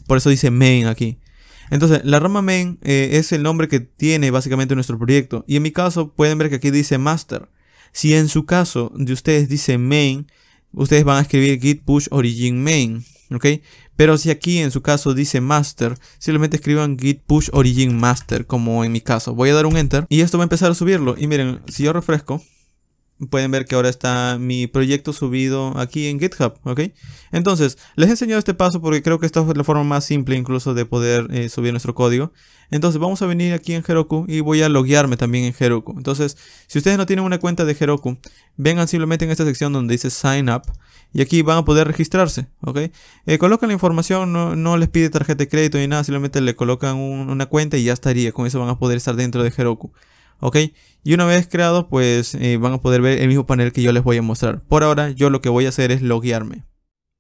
[SPEAKER 1] Por eso dice main aquí. Entonces, la rama main eh, es el nombre que tiene básicamente nuestro proyecto. Y en mi caso, pueden ver que aquí dice master. Si en su caso de ustedes dice main, ustedes van a escribir git push origin main. ¿Ok? Pero si aquí en su caso dice master, simplemente escriban git push origin master, como en mi caso. Voy a dar un enter y esto va a empezar a subirlo. Y miren, si yo refresco, pueden ver que ahora está mi proyecto subido aquí en GitHub, ¿ok? Entonces, les he enseñado este paso porque creo que esta es la forma más simple incluso de poder eh, subir nuestro código. Entonces, vamos a venir aquí en Heroku y voy a loguearme también en Heroku. Entonces, si ustedes no tienen una cuenta de Heroku, vengan simplemente en esta sección donde dice Sign Up y aquí van a poder registrarse, ¿ok? Eh, colocan la información, no, les pide tarjeta de crédito ni nada, simplemente le colocan una cuenta y ya estaría. Con eso van a poder estar dentro de Heroku. ¿ok? Y una vez creado pues eh, van a poder ver el mismo panel que yo les voy a mostrar. Por ahora, yo lo que voy a hacer es loguearme.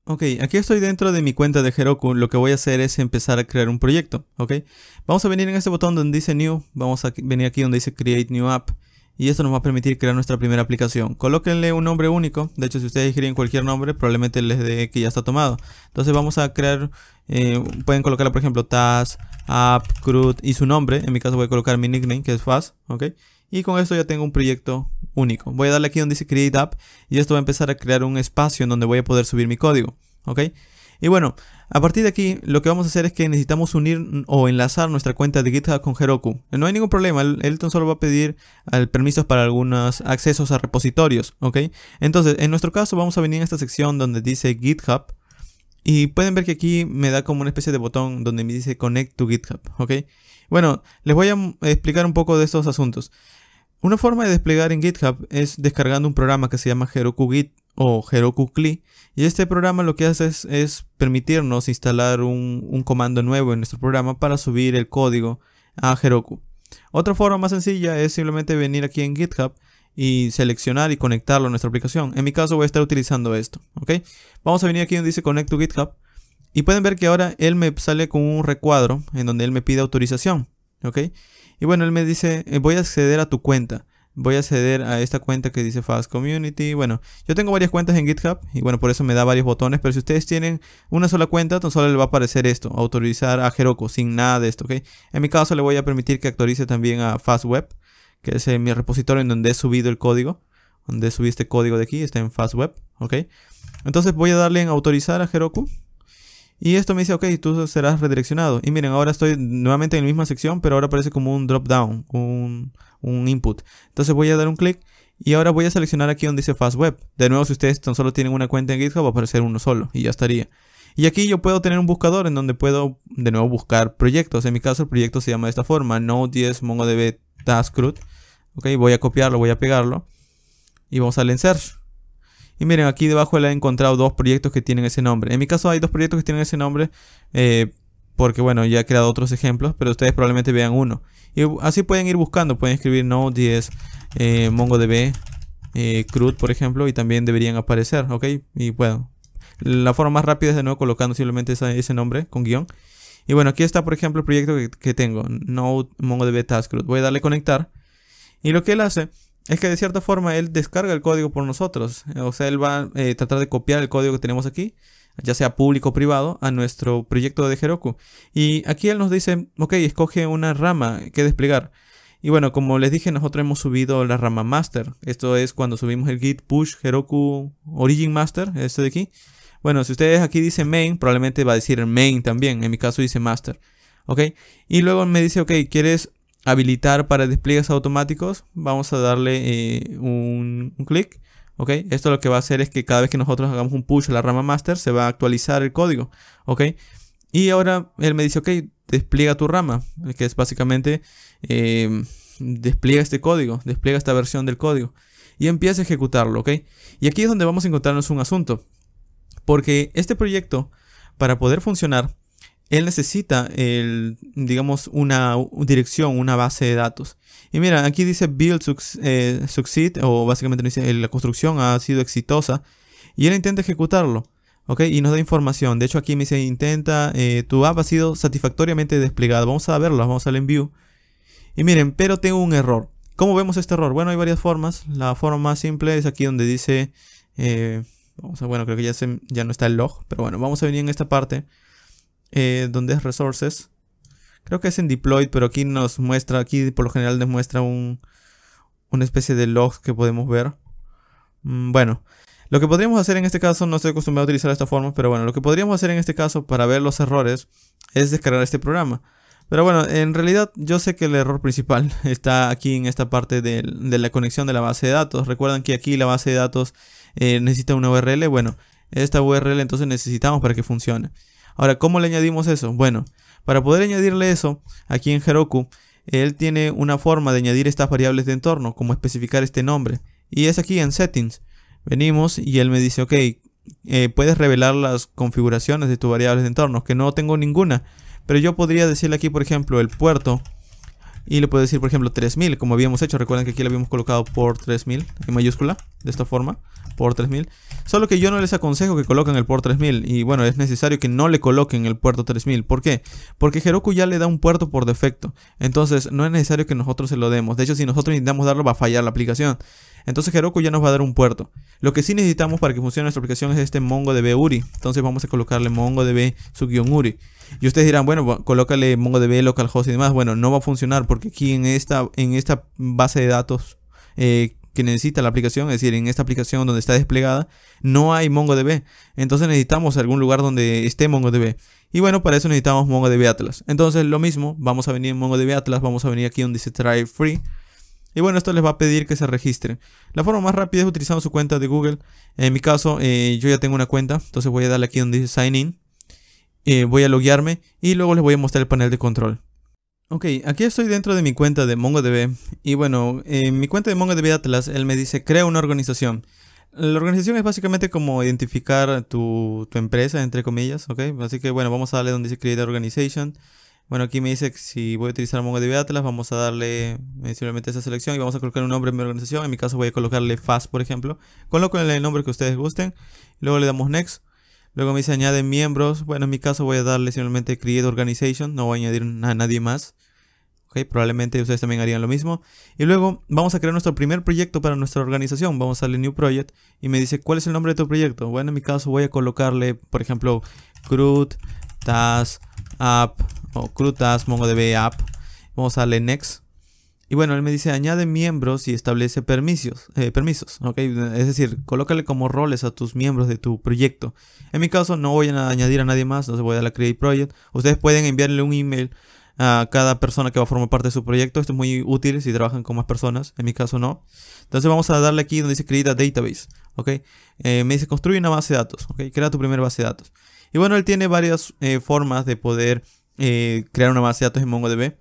[SPEAKER 1] Ok, aquí estoy dentro de mi cuenta de Heroku, lo que voy a hacer es empezar a crear un proyecto, ¿ok? Vamos a venir en este botón donde dice New, vamos a venir aquí donde dice Create New App, y esto nos va a permitir crear nuestra primera aplicación. Colóquenle un nombre único, de hecho si ustedes escriben cualquier nombre, probablemente les dé que ya está tomado. Entonces vamos a crear, eh, pueden colocarle por ejemplo Task, app, CRUD y su nombre. En mi caso voy a colocar mi nickname que es Fast, ¿ok? Y con esto ya tengo un proyecto único. Voy a darle aquí donde dice Create App y esto va a empezar a crear un espacio en donde voy a poder subir mi código, ¿ok? Y bueno, a partir de aquí lo que vamos a hacer es que necesitamos unir o enlazar nuestra cuenta de GitHub con Heroku. No hay ningún problema, elton solo va a pedir permisos para algunos accesos a repositorios, ¿ok? Entonces, en nuestro caso vamos a venir a esta sección donde dice GitHub, y pueden ver que aquí me da como una especie de botón donde me dice Connect to GitHub, ¿ok? Bueno, les voy a explicar un poco de estos asuntos. Una forma de desplegar en GitHub es descargando un programa que se llama Heroku Git o Heroku CLI. Y este programa lo que hace es, permitirnos instalar un, un, comando nuevo en nuestro programa para subir el código a Heroku. Otra forma más sencilla es simplemente venir aquí en GitHub y seleccionar y conectarlo a nuestra aplicación. En mi caso voy a estar utilizando esto, ¿ok? Vamos a venir aquí donde dice Connect to GitHub. Y pueden ver que ahora él me sale con un recuadro en donde él me pide autorización, ¿ok? Y bueno, él me dice, eh, voy a acceder a tu cuenta. Voy a acceder a esta cuenta que dice Fast Community. Bueno, yo tengo varias cuentas en GitHub y bueno, por eso me da varios botones. Pero si ustedes tienen una sola cuenta, tan solo le va a aparecer esto, autorizar a Heroku, sin nada de esto, ¿ok? En mi caso le voy a permitir que autorice también a Fast Web que es eh, mi repositorio en donde he subido el código, donde subí este código de aquí, está en FastWeb, ¿ok? Entonces voy a darle en autorizar a Heroku. Y esto me dice, ok, tú serás redireccionado. Y miren, ahora estoy nuevamente en la misma sección, pero ahora aparece como un drop down, un, input. Entonces voy a dar un clic y ahora voy a seleccionar aquí donde dice FastWeb. De nuevo, si ustedes tan solo tienen una cuenta en GitHub, va a aparecer uno solo y ya estaría. Y aquí yo puedo tener un buscador en donde puedo de nuevo buscar proyectos. En mi caso el proyecto se llama de esta forma, Node.js MongoDB task Ok, voy a copiarlo, voy a pegarlo. Y vamos al search. Y miren, aquí debajo le he encontrado dos proyectos que tienen ese nombre. En mi caso hay dos proyectos que tienen ese nombre. Eh, porque bueno, ya he creado otros ejemplos, pero ustedes probablemente vean uno. Y así pueden ir buscando, pueden escribir node 10 eh, MongoDB, eh, CRUD, por ejemplo, y también deberían aparecer, ¿ok? Y bueno, la forma más rápida es de nuevo colocando simplemente ese nombre con guión y bueno, aquí está, por ejemplo, el proyecto que, tengo, Node MongoDB Task Group. Voy a darle conectar. Y lo que él hace es que de cierta forma él descarga el código por nosotros. O sea, él va a eh, tratar de copiar el código que tenemos aquí, ya sea público o privado, a nuestro proyecto de Heroku. Y aquí él nos dice, ok, escoge una rama que desplegar. Y bueno, como les dije, nosotros hemos subido la rama master. Esto es cuando subimos el git push Heroku Origin Master, este de aquí. Bueno, si ustedes aquí dicen main, probablemente va a decir main también. En mi caso dice master. ¿Ok? Y luego me dice, ok, ¿quieres habilitar para despliegues automáticos? Vamos a darle eh, un, clic. ¿Ok? Esto lo que va a hacer es que cada vez que nosotros hagamos un push a la rama master, se va a actualizar el código. ¿Ok? Y ahora él me dice, ok, despliega tu rama, que es básicamente em, despliega este código, despliega esta versión del código y empieza a ejecutarlo, ¿ok? Y aquí es donde vamos a encontrarnos un asunto. Porque este proyecto, para poder funcionar, él necesita, el, digamos, una dirección, una base de datos. Y mira, aquí dice build eh, succeed, o básicamente dice la construcción ha sido exitosa. Y él intenta ejecutarlo, ¿ok? Y nos da información. De hecho, aquí me dice intenta, eh, tu app ha sido satisfactoriamente desplegada. Vamos a verlo, vamos al en view. Y miren, pero tengo un error. ¿Cómo vemos este error? Bueno, hay varias formas. La forma más simple es aquí donde dice... Eh, bueno, creo que ya, se, ya no está el log, pero bueno, vamos a venir en esta parte eh, donde es resources. Creo que es en deployed, pero aquí nos muestra, aquí por lo general nos muestra un, una especie de log que podemos ver. Mm, bueno, lo que podríamos hacer en este caso, no estoy acostumbrado a utilizar esta forma, pero bueno, lo que podríamos hacer en este caso para ver los errores es descargar este programa. Pero bueno, en realidad yo sé que el error principal está aquí en esta parte de, de, la conexión de la base de datos. recuerdan que aquí la base de datos eh, necesita una URL. Bueno, esta URL entonces necesitamos para que funcione. Ahora, ¿cómo le añadimos eso? Bueno, para poder añadirle eso, aquí en Heroku, él tiene una forma de añadir estas variables de entorno, como especificar este nombre. Y es aquí en Settings. Venimos y él me dice, ok, eh, puedes revelar las configuraciones de tus variables de entorno, que no tengo ninguna. Pero yo podría decirle aquí, por ejemplo, el puerto. Y le puedo decir, por ejemplo, 3000, como habíamos hecho. Recuerden que aquí lo habíamos colocado por 3000 en mayúscula, de esta forma por 3000. Solo que yo no les aconsejo que coloquen el por 3000. Y bueno, es necesario que no le coloquen el puerto 3000. ¿Por qué? Porque Heroku ya le da un puerto por defecto. Entonces no es necesario que nosotros se lo demos. De hecho, si nosotros intentamos darlo, va a fallar la aplicación. Entonces Heroku ya nos va a dar un puerto. Lo que sí necesitamos para que funcione nuestra aplicación es este MongoDB URI. Entonces vamos a colocarle MongoDB su URI. Y ustedes dirán, bueno, colócale MongoDB, localhost y demás. Bueno, no va a funcionar porque aquí en esta, en esta base de datos eh, que necesita la aplicación, es decir, en esta aplicación donde está desplegada, no hay MongoDB. Entonces necesitamos algún lugar donde esté MongoDB. Y bueno, para eso necesitamos MongoDB Atlas. Entonces lo mismo, vamos a venir en MongoDB Atlas, vamos a venir aquí donde dice Try Free. Y bueno, esto les va a pedir que se registren. La forma más rápida es utilizando su cuenta de Google. En mi caso, eh, yo ya tengo una cuenta, entonces voy a darle aquí donde dice Sign In. Eh, voy a loguearme y luego les voy a mostrar el panel de control. Ok, aquí estoy dentro de mi cuenta de MongoDB y bueno, en mi cuenta de MongoDB Atlas él me dice crea una organización. La organización es básicamente como identificar tu, empresa, entre comillas, ok. Así que bueno, vamos a darle donde dice create organization. Bueno, aquí me dice que si voy a utilizar MongoDB Atlas, vamos a darle eh, simplemente esa selección y vamos a colocar un nombre en mi organización. En mi caso voy a colocarle FAST, por ejemplo. Coloco el nombre que ustedes gusten. Luego le damos Next. Luego me dice añade miembros. Bueno, en mi caso voy a darle simplemente create organization. No voy a añadir a nadie más. Okay, probablemente ustedes también harían lo mismo. Y luego vamos a crear nuestro primer proyecto para nuestra organización. Vamos a darle New Project y me dice, ¿cuál es el nombre de tu proyecto? Bueno, en mi caso voy a colocarle, por ejemplo, CRUD Task App o CRUD Task MongoDB App. Vamos a darle Next. Y bueno, él me dice, añade miembros y establece permisos, eh, permisos, ¿ok? Es decir, colócale como roles a tus miembros de tu proyecto. En mi caso, no voy a añadir a nadie más, no se voy a dar a Create Project. Ustedes pueden enviarle un email a cada persona que va a formar parte de su proyecto. Esto es muy útil si trabajan con más personas. En mi caso no. Entonces vamos a darle aquí donde dice Create a Database. ¿ok? Eh, me dice construye una base de datos. ¿ok? Crea tu primera base de datos. Y bueno, él tiene varias eh, formas de poder crear una base de datos en MongoDB.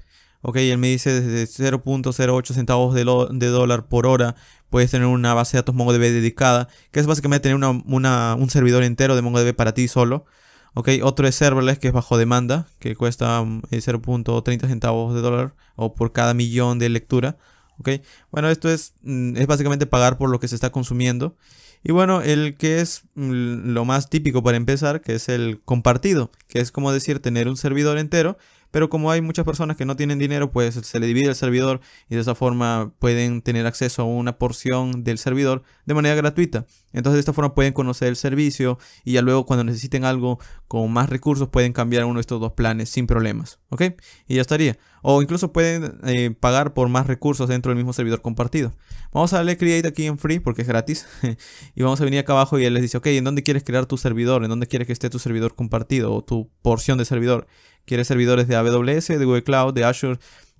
[SPEAKER 1] Ok, él me dice desde 0.08 centavos de, dólar por hora puedes tener una base de datos MongoDB dedicada, que es básicamente tener un servidor entero de MongoDB para ti solo. Ok, otro es serverless que es bajo demanda, que cuesta 0.30 mm, eh, centavos de dólar o por cada millón de lectura. Ok, bueno, esto es, mm, es básicamente pagar por lo que se está consumiendo. Y bueno, el que es mm, lo más típico para empezar, que es el compartido, que es como decir tener un servidor entero pero como hay muchas personas que no tienen dinero, pues se le divide el servidor y de esa forma pueden tener acceso a una porción del servidor de manera gratuita. Entonces de esta forma pueden conocer el servicio y ya luego cuando necesiten algo con más recursos pueden cambiar uno de estos dos planes sin problemas. ¿Ok? Y ya estaría. O incluso pueden eh, pagar por más recursos dentro del mismo servidor compartido. Vamos a darle create aquí en free porque es gratis. y vamos a venir acá abajo y él les dice, ok, ¿en dónde quieres crear tu servidor? ¿En dónde quieres que esté tu servidor compartido o tu porción de servidor? Quiere servidores de AWS, de Google Cloud, de Azure.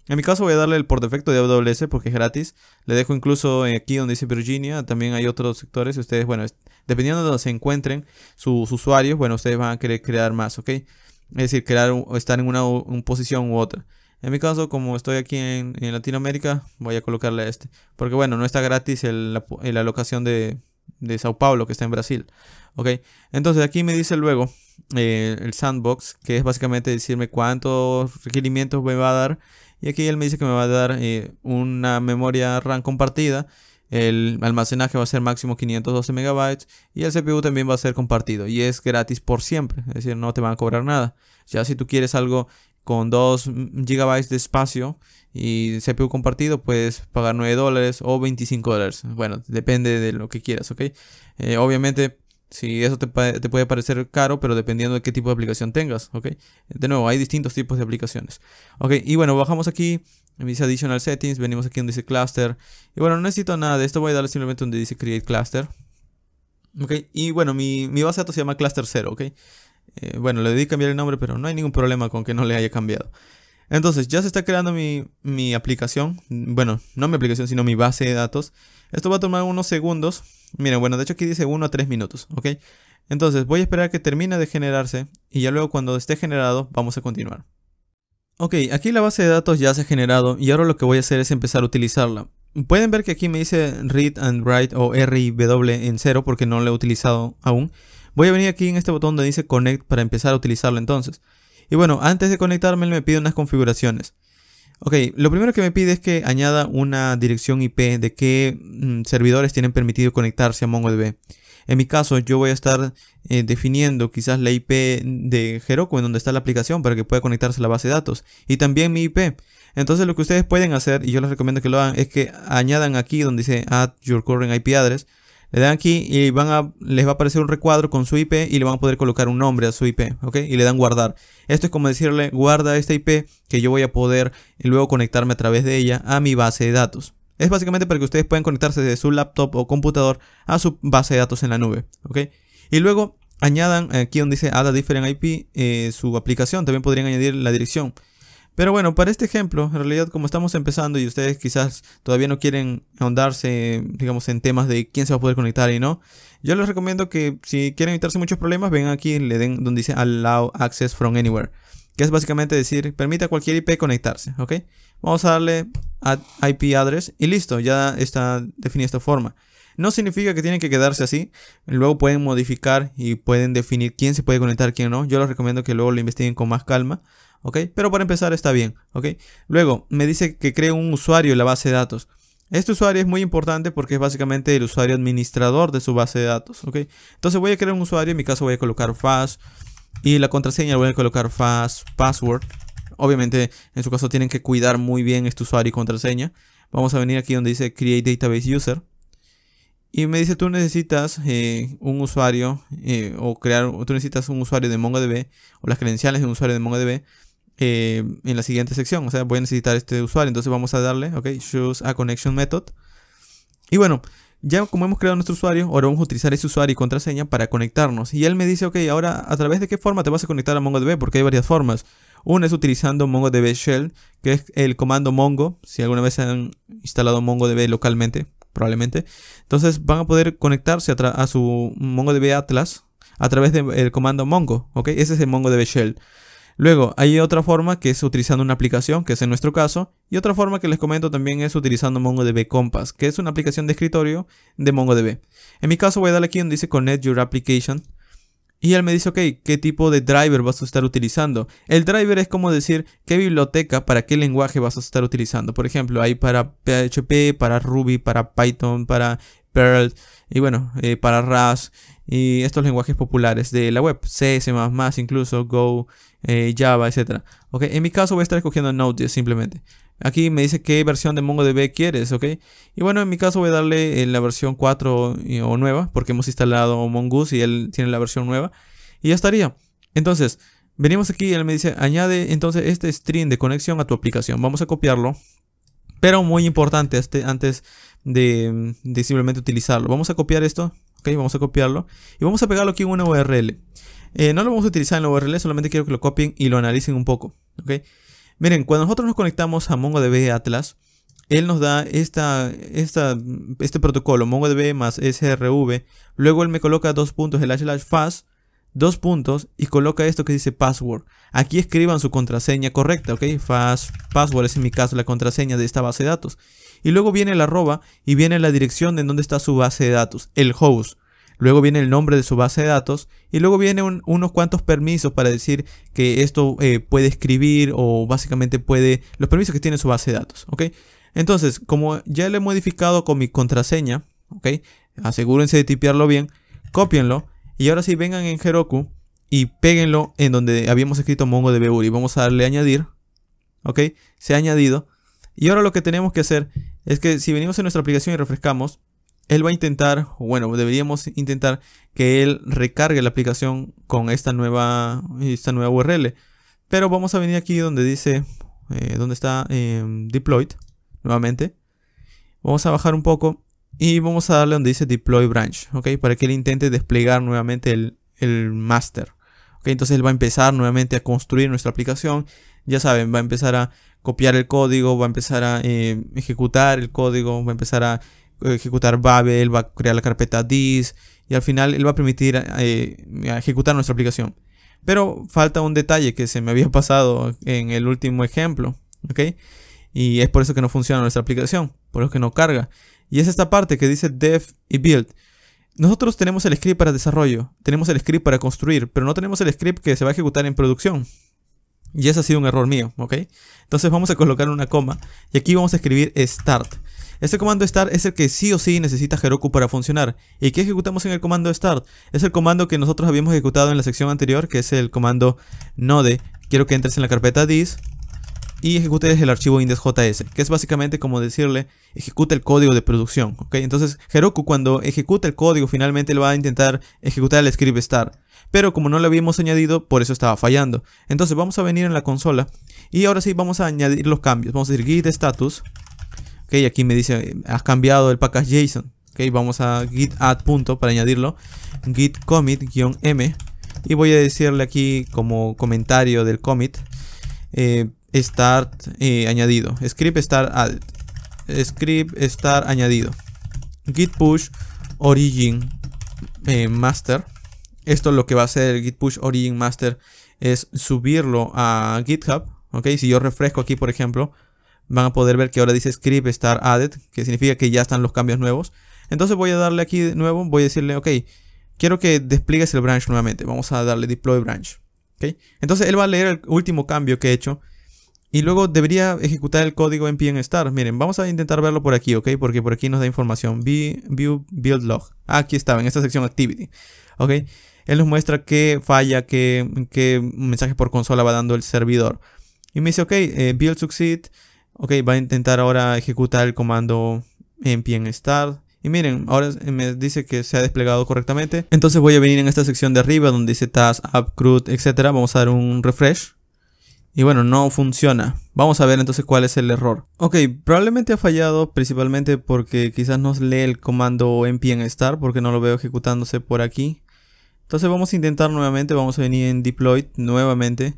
[SPEAKER 1] En mi caso voy a darle el por defecto de AWS porque es gratis. Le dejo incluso eh, aquí donde dice Virginia. También hay otros sectores. Ustedes, bueno, dependiendo de donde se encuentren sus usuarios, bueno, ustedes van a querer crear más, ¿ok? Es decir, crear o estar en una, posición u otra. En mi caso, como estoy aquí en, Latinoamérica, voy a colocarle este. Porque bueno, no está gratis el, la, locación de, de Sao Paulo, que está en Brasil. Ok, entonces aquí me dice luego eh, el sandbox, que es básicamente decirme cuántos requerimientos me va a dar. Y aquí él me dice que me va a dar eh, una memoria RAM compartida. El almacenaje va a ser máximo 512 megabytes y el CPU también va a ser compartido y es gratis por siempre, es decir, no te van a cobrar nada. Ya si tú quieres algo con 2 gigabytes de espacio y CPU compartido, puedes pagar 9 dólares o 25 dólares. Bueno, depende de lo que quieras, ¿ok? Eh, obviamente si eso te, puede parecer caro, pero dependiendo de qué tipo de aplicación tengas, De nuevo, hay distintos tipos de aplicaciones. Ok, y bueno, bajamos aquí, me dice Additional Settings, venimos aquí donde dice Cluster. Y bueno, no necesito nada de esto, voy a darle simplemente donde dice Create Cluster. y bueno, mi, base de datos se llama Cluster 0, eh, bueno, le di cambiar el nombre, pero no hay ningún problema con que no le haya cambiado. Entonces, ya se está creando mi, mi aplicación. Bueno, no mi aplicación, sino mi base de datos. Esto va a tomar unos segundos Miren, bueno, de hecho aquí dice 1 a 3 minutos, ¿ok? Entonces voy a esperar que termine de generarse y ya luego cuando esté generado vamos a continuar. Ok, aquí la base de datos ya se ha generado y ahora lo que voy a hacer es empezar a utilizarla. Pueden ver que aquí me dice read and write o w en 0 porque no lo he utilizado aún. Voy a venir aquí en este botón donde dice connect para empezar a utilizarlo entonces. Y bueno, antes de conectarme me pide unas configuraciones. Ok, lo primero que me pide es que añada una dirección IP de qué mm, servidores tienen permitido conectarse a MongoDB. En mi caso, yo voy a estar eh, definiendo quizás la IP de Heroku en donde está la aplicación para que pueda conectarse a la base de datos y también mi IP. Entonces, lo que ustedes pueden hacer, y yo les recomiendo que lo hagan, es que añadan aquí donde dice add your current IP address, le dan aquí y les va a aparecer un recuadro con su IP y le van a poder colocar un nombre a su IP, ¿ok? Y le dan guardar. Esto es como decirle, guarda esta IP que yo voy a poder luego conectarme a través de ella a mi base de datos. Es básicamente para que ustedes puedan conectarse desde su laptop o computador a su base de datos en la nube, ¿ok? Y luego añadan aquí donde dice add a different IP eh, su aplicación, también podrían añadir la dirección. Pero bueno, para este ejemplo, en realidad como estamos empezando y ustedes quizás todavía no quieren ahondarse, digamos, en temas de quién se va a poder conectar y no, yo les recomiendo que si quieren evitarse muchos problemas, vengan aquí y le den donde dice Allow Access from Anywhere, que es básicamente decir, permita a cualquier IP conectarse, ¿ok? Vamos a darle a IP address y listo, ya está definida esta forma. No significa que tienen que quedarse así. Luego pueden modificar y pueden definir quién se puede conectar, quién no. Yo les recomiendo que luego lo investiguen con más calma. Pero para empezar está bien, ¿ok? Luego me dice que cree un usuario en la base de datos. Este usuario es muy importante porque es básicamente el usuario administrador de su base de datos, ¿ok? Entonces voy a crear un usuario, en mi caso voy a colocar FAS y la contraseña voy a colocar FAS password. Obviamente en su caso tienen que cuidar muy bien este usuario y contraseña. Vamos a venir aquí donde dice create database user. Y me dice, tú necesitas eh, un usuario eh, o crear, tú necesitas un usuario de MongoDB o las credenciales de un usuario de MongoDB eh, en la siguiente sección. O sea, voy a necesitar este usuario. Entonces vamos a darle, ok, choose a connection method. Y bueno, ya como hemos creado nuestro usuario, ahora vamos a utilizar ese usuario y contraseña para conectarnos. Y él me dice, ok, ahora a través de qué forma te vas a conectar a MongoDB, porque hay varias formas. Una es utilizando MongoDB Shell, que es el comando Mongo, si alguna vez han instalado MongoDB localmente, probablemente. Entonces van a poder conectarse a, su MongoDB Atlas a través del comando Mongo, ok, ese es el MongoDB Shell. Luego, hay otra forma que es utilizando una aplicación, que es en nuestro caso, y otra forma que les comento también es utilizando MongoDB Compass, que es una aplicación de escritorio de MongoDB. En mi caso voy a darle aquí donde dice Connect Your Application, y él me dice, ok, ¿qué tipo de driver vas a estar utilizando? El driver es como decir, ¿qué biblioteca para qué lenguaje vas a estar utilizando? Por ejemplo, hay para PHP, para Ruby, para Python, para Perl y bueno, eh, para RAS y estos lenguajes populares de la web, C, incluso Go, eh, Java, etc. En mi caso voy a estar escogiendo Node.js simplemente. Aquí me dice qué versión de MongoDB quieres, ¿ok? Y bueno, en mi caso voy a darle eh, la versión 4 o nueva, porque hemos instalado Mongoose y él tiene la versión nueva. Y ya estaría. Entonces, venimos aquí y él me dice, añade entonces este string de conexión a tu aplicación. Vamos a copiarlo. Pero muy importante, este, antes de, simplemente utilizarlo. Vamos a copiar esto, vamos a copiarlo y vamos a pegarlo aquí en una URL. Eh, no lo vamos a utilizar en la URL, solamente quiero que lo copien y lo analicen un poco, ok. Miren, cuando nosotros nos conectamos a MongoDB Atlas, él nos da esta, este protocolo, MongoDB más SRV. Luego él me coloca dos puntos, el slash fast, dos puntos, y coloca esto que dice password. Aquí escriban su contraseña correcta, ¿ok? Fast, password es en mi caso la contraseña de esta base de datos y luego viene la arroba y viene la dirección de donde está su base de datos, el host. Luego viene el nombre de su base de datos y luego viene unos cuantos permisos para decir que esto eh, puede escribir o básicamente puede los permisos que tiene su base de datos, ¿ok? Entonces, como ya lo he modificado con mi contraseña, ¿ok? Asegúrense de tipearlo bien, cópienlo y ahora sí vengan en Heroku y peguenlo en donde habíamos escrito MongoDB y Vamos a darle añadir, ¿ok? Se ha añadido y ahora lo que tenemos que hacer es que si venimos en nuestra aplicación y refrescamos, él va a intentar, bueno, deberíamos intentar que él recargue la aplicación con esta nueva, esta nueva URL. Pero vamos a venir aquí donde dice, eh, donde está em, deployed, nuevamente. Vamos a bajar un poco y vamos a darle donde dice deploy branch, ¿ok? Para que él intente desplegar nuevamente el, el master. ¿ok? Entonces él va a empezar nuevamente a construir nuestra aplicación. Ya saben, va a empezar a copiar el código, va a empezar a eh, ejecutar el código, va a empezar a eh, ejecutar Babel, va a crear la carpeta dis y al final él va a permitir eh, ejecutar nuestra aplicación. Pero falta un detalle que se me había pasado en el último ejemplo, Y es por eso que no funciona nuestra aplicación, por eso que no carga. Y es esta parte que dice dev y build. Nosotros tenemos el script para desarrollo, tenemos el script para construir, pero no tenemos el script que se va a ejecutar en producción. Y ese ha sido un error mío, ¿ok? Entonces vamos a colocar una coma y aquí vamos a escribir start. Este comando start es el que sí o sí necesita Heroku para funcionar. ¿Y qué ejecutamos en el comando start? Es el comando que nosotros habíamos ejecutado en la sección anterior, que es el comando node. Quiero que entres en la carpeta dis y ejecutes el archivo index.js, que es básicamente como decirle ejecuta el código de producción, ¿ok? Entonces Heroku cuando ejecuta el código finalmente lo va a intentar ejecutar el script star, pero como no lo habíamos añadido, por eso estaba fallando. Entonces vamos a venir en la consola y ahora sí vamos a añadir los cambios, vamos a decir git status, ok, aquí me dice has cambiado el Package.json, ok, vamos a git add punto para añadirlo, git commit-m y voy a decirle aquí como comentario del commit, eh, start eh, añadido. Script start added. Script start añadido. Git push origin eh, master. Esto lo que va a hacer el git push origin master es subirlo a GitHub. Ok, si yo refresco aquí, por ejemplo, van a poder ver que ahora dice script start added, que significa que ya están los cambios nuevos. Entonces voy a darle aquí de nuevo, voy a decirle, ok, quiero que despliegues el branch nuevamente. Vamos a darle deploy branch. ¿okay? Entonces él va a leer el último cambio que he hecho y luego debería ejecutar el código en Start Miren, vamos a intentar verlo por aquí, ¿ok? Porque por aquí nos da información. View build log. aquí estaba, en esta sección activity. ¿Ok? Él nos muestra qué falla, qué, qué mensaje por consola va dando el servidor. Y me dice, ok, eh, build succeed. Ok, va a intentar ahora ejecutar el comando en Start Y miren, ahora me dice que se ha desplegado correctamente. Entonces voy a venir en esta sección de arriba donde dice task, up CRUD, etc. Vamos a dar un refresh. Y bueno, no funciona. Vamos a ver entonces cuál es el error. Ok, probablemente ha fallado principalmente porque quizás no lee el comando en start porque no lo veo ejecutándose por aquí. Entonces vamos a intentar nuevamente, vamos a venir en deploy nuevamente.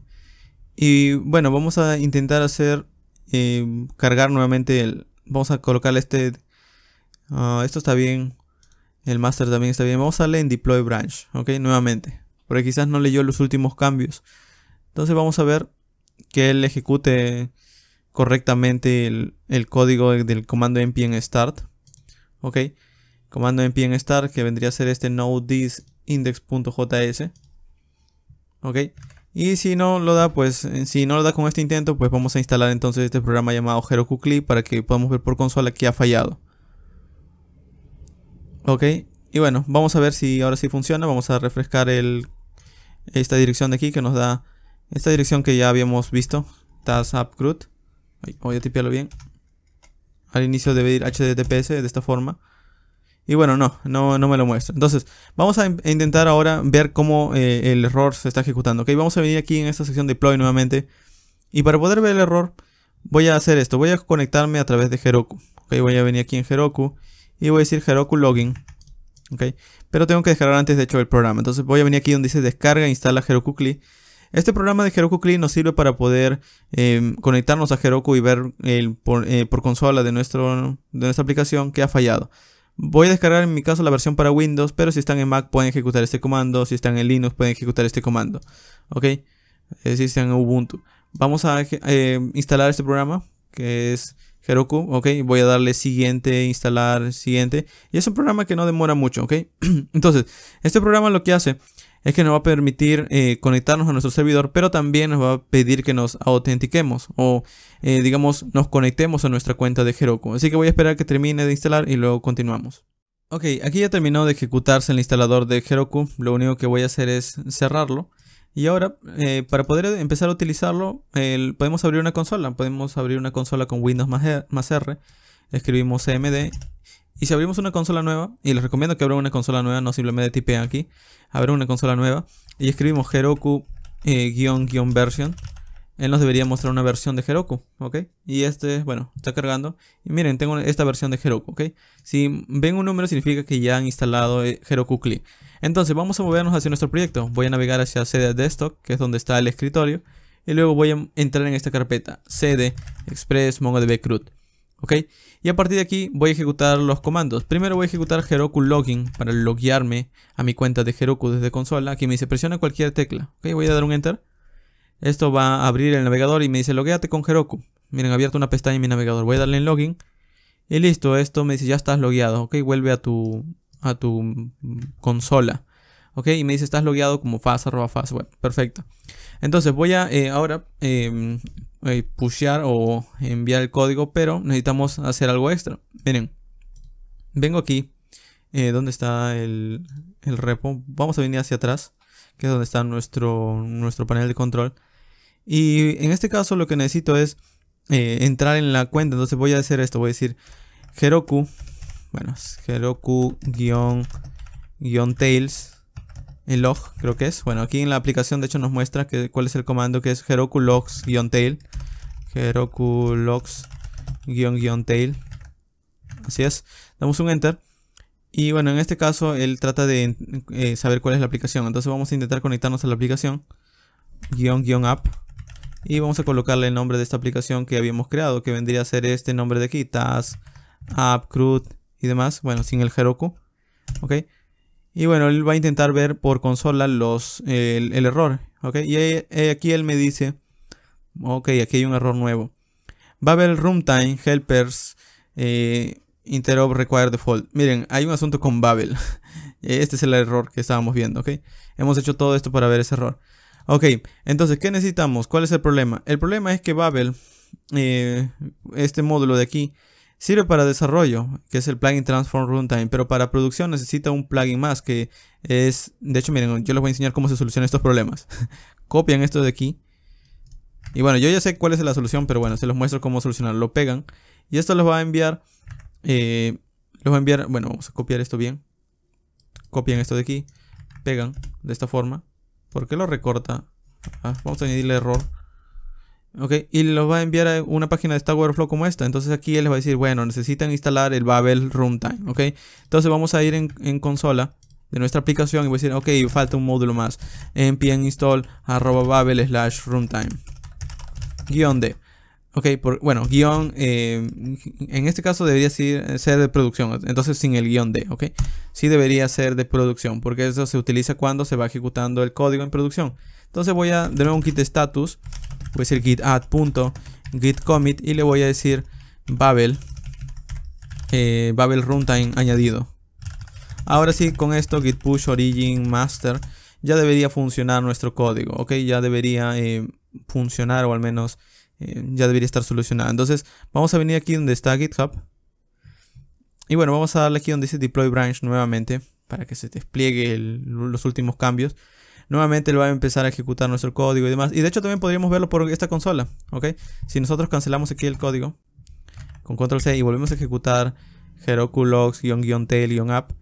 [SPEAKER 1] Y bueno, vamos a intentar hacer, eh, cargar nuevamente el... Vamos a colocar este... Ah, esto está bien, el master también está bien. Vamos a darle en deploy branch, ok, nuevamente. Porque quizás no leyó los últimos cambios. Entonces vamos a ver que él ejecute correctamente el, código del comando npm start. Ok, comando npm start que vendría a ser este punto Ok, y si no lo da, pues si no lo da con este intento, pues vamos a instalar entonces este programa llamado Heroku Clip para que podamos ver por consola que ha fallado. Ok, y bueno, vamos a ver si ahora sí funciona. Vamos a refrescar esta dirección de aquí que nos da esta dirección que ya habíamos visto, tas Voy a tipiarlo bien. Al inicio debe ir HTTPS de esta forma. Y bueno, no, no, no me lo muestra. Entonces, vamos a, intentar ahora ver cómo eh, el error se está ejecutando. Ok, vamos a venir aquí en esta sección deploy nuevamente. Y para poder ver el error, voy a hacer esto. Voy a conectarme a través de Heroku. voy a venir aquí en Heroku. Y voy a decir Heroku login. Ok, pero tengo que descargar antes de hecho el programa. Entonces voy a venir aquí donde dice descarga, e instala Heroku Cli. Este programa de Heroku Clean nos sirve para poder em, conectarnos a Heroku y ver el, eh, por, consola de, nuestro, de nuestra aplicación que ha fallado. Voy a descargar en mi caso la versión para Windows, pero si están en Mac pueden ejecutar este comando, si están en Linux pueden ejecutar este comando. ¿Ok? si están en Ubuntu. Vamos a eh, instalar este programa que es Heroku, ok, voy a darle siguiente, instalar, siguiente. Y es un programa que no demora mucho, ok. Entonces, este programa lo que hace es que nos va a permitir eh, conectarnos a nuestro servidor, pero también nos va a pedir que nos autentiquemos o eh, digamos nos conectemos a nuestra cuenta de Heroku. Así que voy a esperar que termine de instalar y luego continuamos. Ok, aquí ya terminó de ejecutarse el instalador de Heroku, lo único que voy a hacer es cerrarlo. Y ahora, eh, para poder empezar a utilizarlo, podemos abrir una consola. Podemos abrir una consola con Windows más R. Escribimos cmd y si abrimos una consola nueva, y les recomiendo que abran una consola nueva, no simplemente tipen aquí, abran una consola nueva y escribimos Heroku eh, version. Él nos debería mostrar una versión de Heroku, ¿ok? Y este, bueno, está cargando. Y miren, tengo esta versión de Heroku, ¿ok? Si ven un número significa que ya han instalado eh, Heroku Click. Entonces vamos a movernos hacia nuestro proyecto. Voy a navegar hacia CD Desktop, que es donde está el escritorio. Y luego voy a entrar en esta carpeta, CD Express MongoDB CRUD, ¿ok? Y a partir de aquí voy a ejecutar los comandos. Primero voy a ejecutar Heroku Login para loguearme a mi cuenta de Heroku desde consola. Aquí me dice presiona cualquier tecla. Ok, voy a dar un enter. Esto va a abrir el navegador y me dice logueate con Heroku. Miren, abierto una pestaña en mi navegador. Voy a darle en login. Y listo, esto me dice ya estás logueado. Ok, vuelve a tu, a tu mm, consola. Ok, y me dice estás logueado como faz, Bueno, perfecto. Entonces voy a eh, ahora em, eh, pushear o enviar el código, pero necesitamos hacer algo extra. Miren, vengo aquí. Eh, donde está el, repo? Vamos a venir hacia atrás, que es donde está nuestro, nuestro panel de control. Y en este caso lo que necesito es entrar en la cuenta. Entonces voy a hacer esto. Voy a decir Heroku. Bueno, Heroku-tails el log, creo que es. Bueno, aquí en la aplicación de hecho nos muestra que, cuál es el comando que es Heroku logs-tail. Heroku logs-tail. Así es. Damos un enter. Y bueno, en este caso él trata de eh, saber cuál es la aplicación. Entonces vamos a intentar conectarnos a la aplicación. Guión, guión app. Y vamos a colocarle el nombre de esta aplicación que habíamos creado. Que vendría a ser este nombre de aquí. Task, app, CRUD y demás. Bueno, sin el Heroku. Ok. Y bueno, él va a intentar ver por consola los, el, error. ¿okay? Y aquí él me dice, ok, aquí hay un error nuevo. Babel runtime helpers eh, interrupt require default. Miren, hay un asunto con Babel. Este es el error que estábamos viendo, ¿ok? Hemos hecho todo esto para ver ese error. Ok, entonces, ¿qué necesitamos? ¿Cuál es el problema? El problema es que Babel, eh, este módulo de aquí, Sirve para desarrollo, que es el plugin Transform Runtime, pero para producción necesita un plugin más que es, de hecho miren, yo les voy a enseñar cómo se solucionan estos problemas. Copian esto de aquí. Y bueno, yo ya sé cuál es la solución, pero bueno, se los muestro cómo solucionarlo, Lo pegan y esto los va a enviar, eh, Los va a enviar, bueno, vamos a copiar esto bien. Copian esto de aquí, pegan de esta forma. ¿Por qué lo recorta? Ah, vamos a añadirle error y los va a enviar a una página de esta Workflow como esta. Entonces aquí les va a decir, bueno, necesitan instalar el Babel Runtime, ¿ok? Entonces vamos a ir en, consola de nuestra aplicación y voy a decir, ok, falta un módulo más. npm install arroba babel slash runtime. Guión de Ok, por, bueno, guión, eh, en este caso debería ser de producción, entonces sin el guión d ok. Sí debería ser de producción, porque eso se utiliza cuando se va ejecutando el código en producción. Entonces voy a, de nuevo, un kit status voy a decir git add punto git commit y le voy a decir babel eh, babel runtime añadido ahora sí con esto git push origin master ya debería funcionar nuestro código ok ya debería eh, funcionar o al menos eh, ya debería estar solucionado entonces vamos a venir aquí donde está github y bueno vamos a darle aquí donde dice deploy branch nuevamente para que se despliegue los últimos cambios nuevamente lo va a empezar a ejecutar nuestro código y demás. Y de hecho también podríamos verlo por esta consola, ¿ok? Si nosotros cancelamos aquí el código con control C y volvemos a ejecutar Heroku logs tail app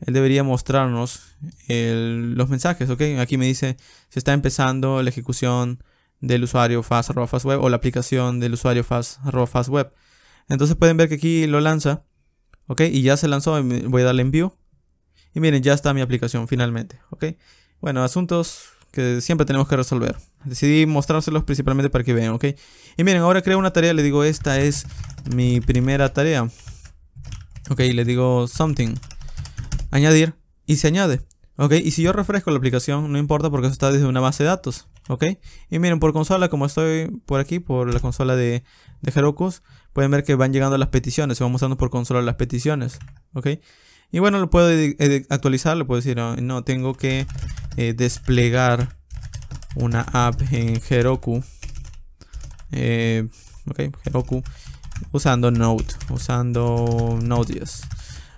[SPEAKER 1] él debería mostrarnos los mensajes, ¿ok? Aquí me dice, se está empezando la ejecución del usuario fast, web o la aplicación del usuario fast, web. Entonces pueden ver que aquí lo lanza, ¿ok? Y ya se lanzó, voy a darle en view. Y miren, ya está mi aplicación finalmente, ¿ok? Bueno, asuntos que siempre tenemos que resolver. Decidí mostrárselos principalmente para que vean, ¿ok? Y miren, ahora creo una tarea, le digo, esta es mi primera tarea. Ok, le digo something. Añadir. Y se añade. Ok, y si yo refresco la aplicación, no importa porque eso está desde una base de datos. Ok, y miren, por consola, como estoy por aquí, por la consola de, de pueden ver que van llegando las peticiones, se van mostrando por consola las peticiones. Ok, y bueno, lo puedo actualizar, le puedo decir, ah, no, tengo que eh, desplegar una app en Heroku. Eh, ok, Heroku. Usando Node, usando Node.js.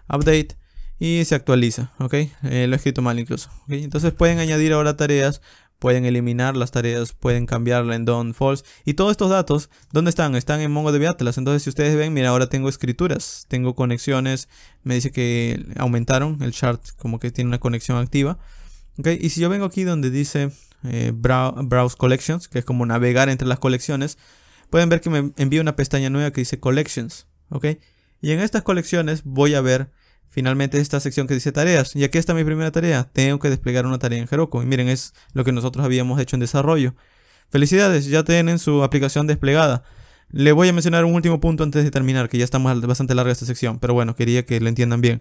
[SPEAKER 1] Update y se actualiza, ok. Eh, lo he escrito mal incluso. Entonces pueden añadir ahora tareas pueden eliminar las tareas, pueden cambiarla en done, false. Y todos estos datos, ¿dónde están? Están en MongoDB Atlas. Entonces, si ustedes ven, mira, ahora tengo escrituras, tengo conexiones. Me dice que aumentaron el chart, como que tiene una conexión activa. Y si yo vengo aquí donde dice eh, Browse Collections, que es como navegar entre las colecciones, pueden ver que me envía una pestaña nueva que dice Collections. Y en estas colecciones voy a ver finalmente esta sección que dice tareas. Y aquí está mi primera tarea. Tengo que desplegar una tarea en Heroku. Y miren, es lo que nosotros habíamos hecho en desarrollo. Felicidades, ya tienen su aplicación desplegada. Le voy a mencionar un último punto antes de terminar, que ya estamos bastante larga esta sección, pero bueno, quería que lo entiendan bien.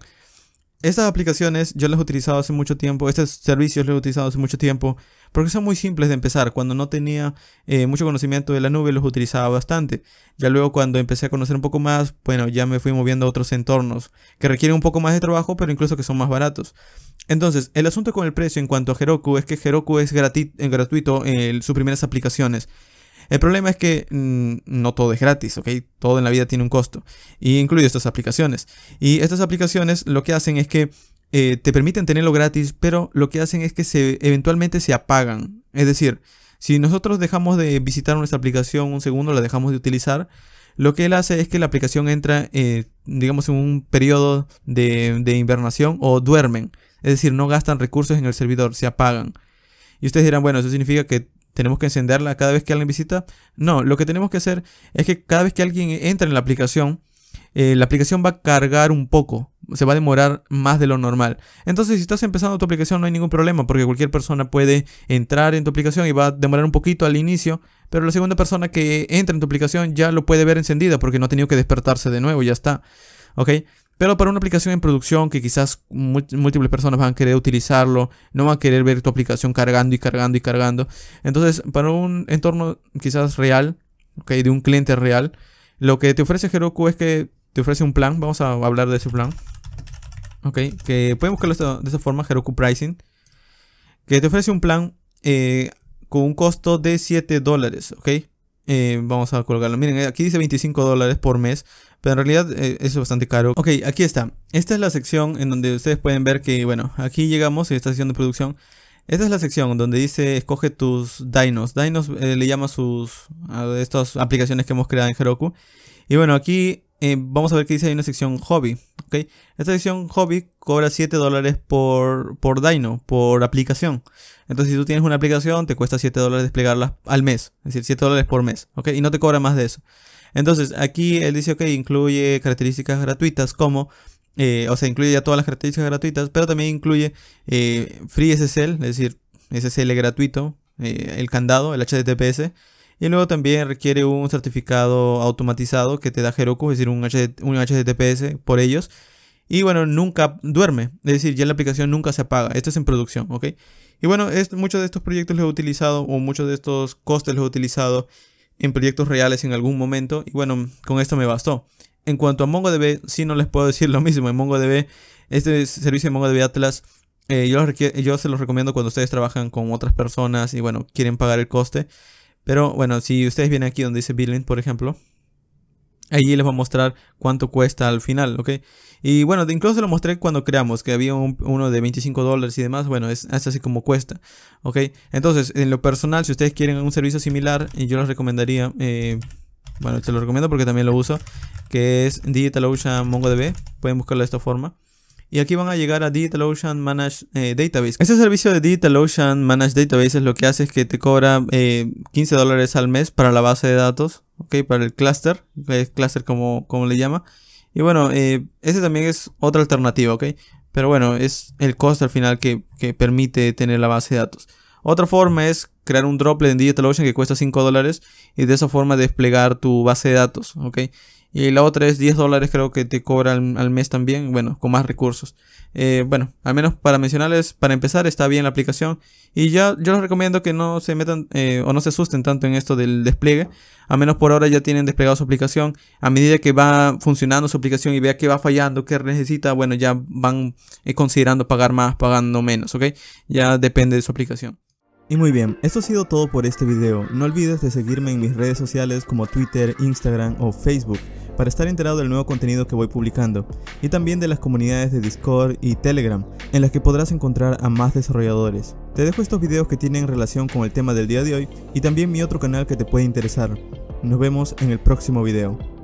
[SPEAKER 1] Estas aplicaciones yo las he utilizado hace mucho tiempo, estos servicios los he utilizado hace mucho tiempo, porque son muy simples de empezar. Cuando no tenía eh, mucho conocimiento de la nube los utilizaba bastante. Ya luego cuando empecé a conocer un poco más, bueno, ya me fui moviendo a otros entornos que requieren un poco más de trabajo, pero incluso que son más baratos. Entonces, el asunto con el precio en cuanto a Heroku es que Heroku es gratuito en eh, sus primeras aplicaciones. El problema es que mm, no todo es gratis, ¿ok? Todo en la vida tiene un costo. Y incluye estas aplicaciones. Y estas aplicaciones lo que hacen es que eh, te permiten tenerlo gratis, pero lo que hacen es que se, eventualmente se apagan. Es decir, si nosotros dejamos de visitar nuestra aplicación un segundo, la dejamos de utilizar, lo que él hace es que la aplicación entra, eh, digamos, en un periodo de, de invernación o duermen. Es decir, no gastan recursos en el servidor, se apagan. Y ustedes dirán, bueno, eso significa que tenemos que encenderla cada vez que alguien visita. No, lo que tenemos que hacer es que cada vez que alguien entra en la aplicación, eh, la aplicación va a cargar un poco, se va a demorar más de lo normal. Entonces, si estás empezando tu aplicación, no hay ningún problema, porque cualquier persona puede entrar en tu aplicación y va a demorar un poquito al inicio, pero la segunda persona que entra en tu aplicación ya lo puede ver encendida, porque no ha tenido que despertarse de nuevo, ya está. ¿Ok? Pero para una aplicación en producción que quizás múltiples personas van a querer utilizarlo, no van a querer ver tu aplicación cargando y cargando y cargando. Entonces, para un entorno quizás real, okay, de un cliente real, lo que te ofrece Heroku es que te ofrece un plan. Vamos a hablar de ese plan. Ok, que pueden buscarlo de esa forma, Heroku Pricing. Que te ofrece un plan eh, con un costo de 7 dólares, ok. Eh, vamos a colgarlo. Miren, aquí dice 25 dólares por mes. Pero en realidad eh, es bastante caro. Ok, aquí está. Esta es la sección en donde ustedes pueden ver que, bueno, aquí llegamos a esta sección de producción. Esta es la sección donde dice escoge tus dinos. Dinos eh, le llama sus, a estas aplicaciones que hemos creado en Heroku. Y bueno, aquí eh, vamos a ver que dice hay una sección hobby. ¿okay? Esta sección hobby cobra 7 dólares por, por Dino, por aplicación. Entonces, si tú tienes una aplicación, te cuesta 7 dólares desplegarla al mes. Es decir, 7 dólares por mes. ¿okay? Y no te cobra más de eso. Entonces, aquí él dice, ok, incluye características gratuitas como eh, o sea, incluye ya todas las características gratuitas, pero también incluye eh, Free SSL, es decir, SSL gratuito, eh, el candado, el HTTPS, y luego también requiere un certificado automatizado que te da Heroku, es decir, un, HTTPS por ellos. Y bueno, nunca duerme, es decir, ya la aplicación nunca se apaga. Esto es en producción, ¿ok? Y bueno, muchos de estos proyectos los he utilizado, o muchos de estos costes los he utilizado en proyectos reales en algún momento y bueno, con esto me bastó. En cuanto a MongoDB, sí no les puedo decir lo mismo. En MongoDB, este servicio de MongoDB Atlas, eh, yo, yo se los recomiendo cuando ustedes trabajan con otras personas y bueno, quieren pagar el coste. Pero bueno, si ustedes vienen aquí donde dice Billing, por ejemplo, allí les va a mostrar cuánto cuesta al final, ¿ok? Y bueno, incluso se lo mostré cuando creamos, que había uno de 25 dólares y demás. Bueno, es, así como cuesta. ¿Ok? Entonces, en lo personal, si ustedes quieren un servicio similar, yo les recomendaría... Eh, bueno, te lo recomiendo porque también lo uso, que es DigitalOcean MongoDB. Pueden buscarlo de esta forma. Y aquí van a llegar a DigitalOcean Manage eh, Database. Este servicio de DigitalOcean Manage Database es lo que hace es que te cobra 15 eh, dólares al mes para la base de datos, ¿ok? Para el cluster, el cluster como, como le llama. Y bueno, eh, ese también es otra alternativa, ¿ok? Pero bueno, es el costo al final que, que permite tener la base de datos. Otra forma es crear un droplet en DigitalOcean que cuesta 5 dólares y de esa forma desplegar tu base de datos, ¿ok? Y la otra es 10 dólares creo que te cobra al, mes también, bueno, con más recursos. Eh, bueno, al menos para mencionarles, para empezar está bien la aplicación. Y ya yo les recomiendo que no se metan eh, o no se asusten tanto en esto del despliegue. Al menos por ahora ya tienen desplegado su aplicación. A medida que va funcionando su aplicación y vea que va fallando, que necesita, bueno, ya van eh, considerando pagar más, pagando menos, ¿ok? Ya depende de su aplicación. Y muy bien, esto ha sido todo por este video. No olvides de seguirme en mis redes sociales como Twitter, Instagram o Facebook para estar enterado del nuevo contenido que voy publicando y también de las comunidades de Discord y Telegram en las que podrás encontrar a más desarrolladores. Te dejo estos videos que tienen relación con el tema del día de hoy y también mi otro canal que te puede interesar. Nos vemos en el próximo video.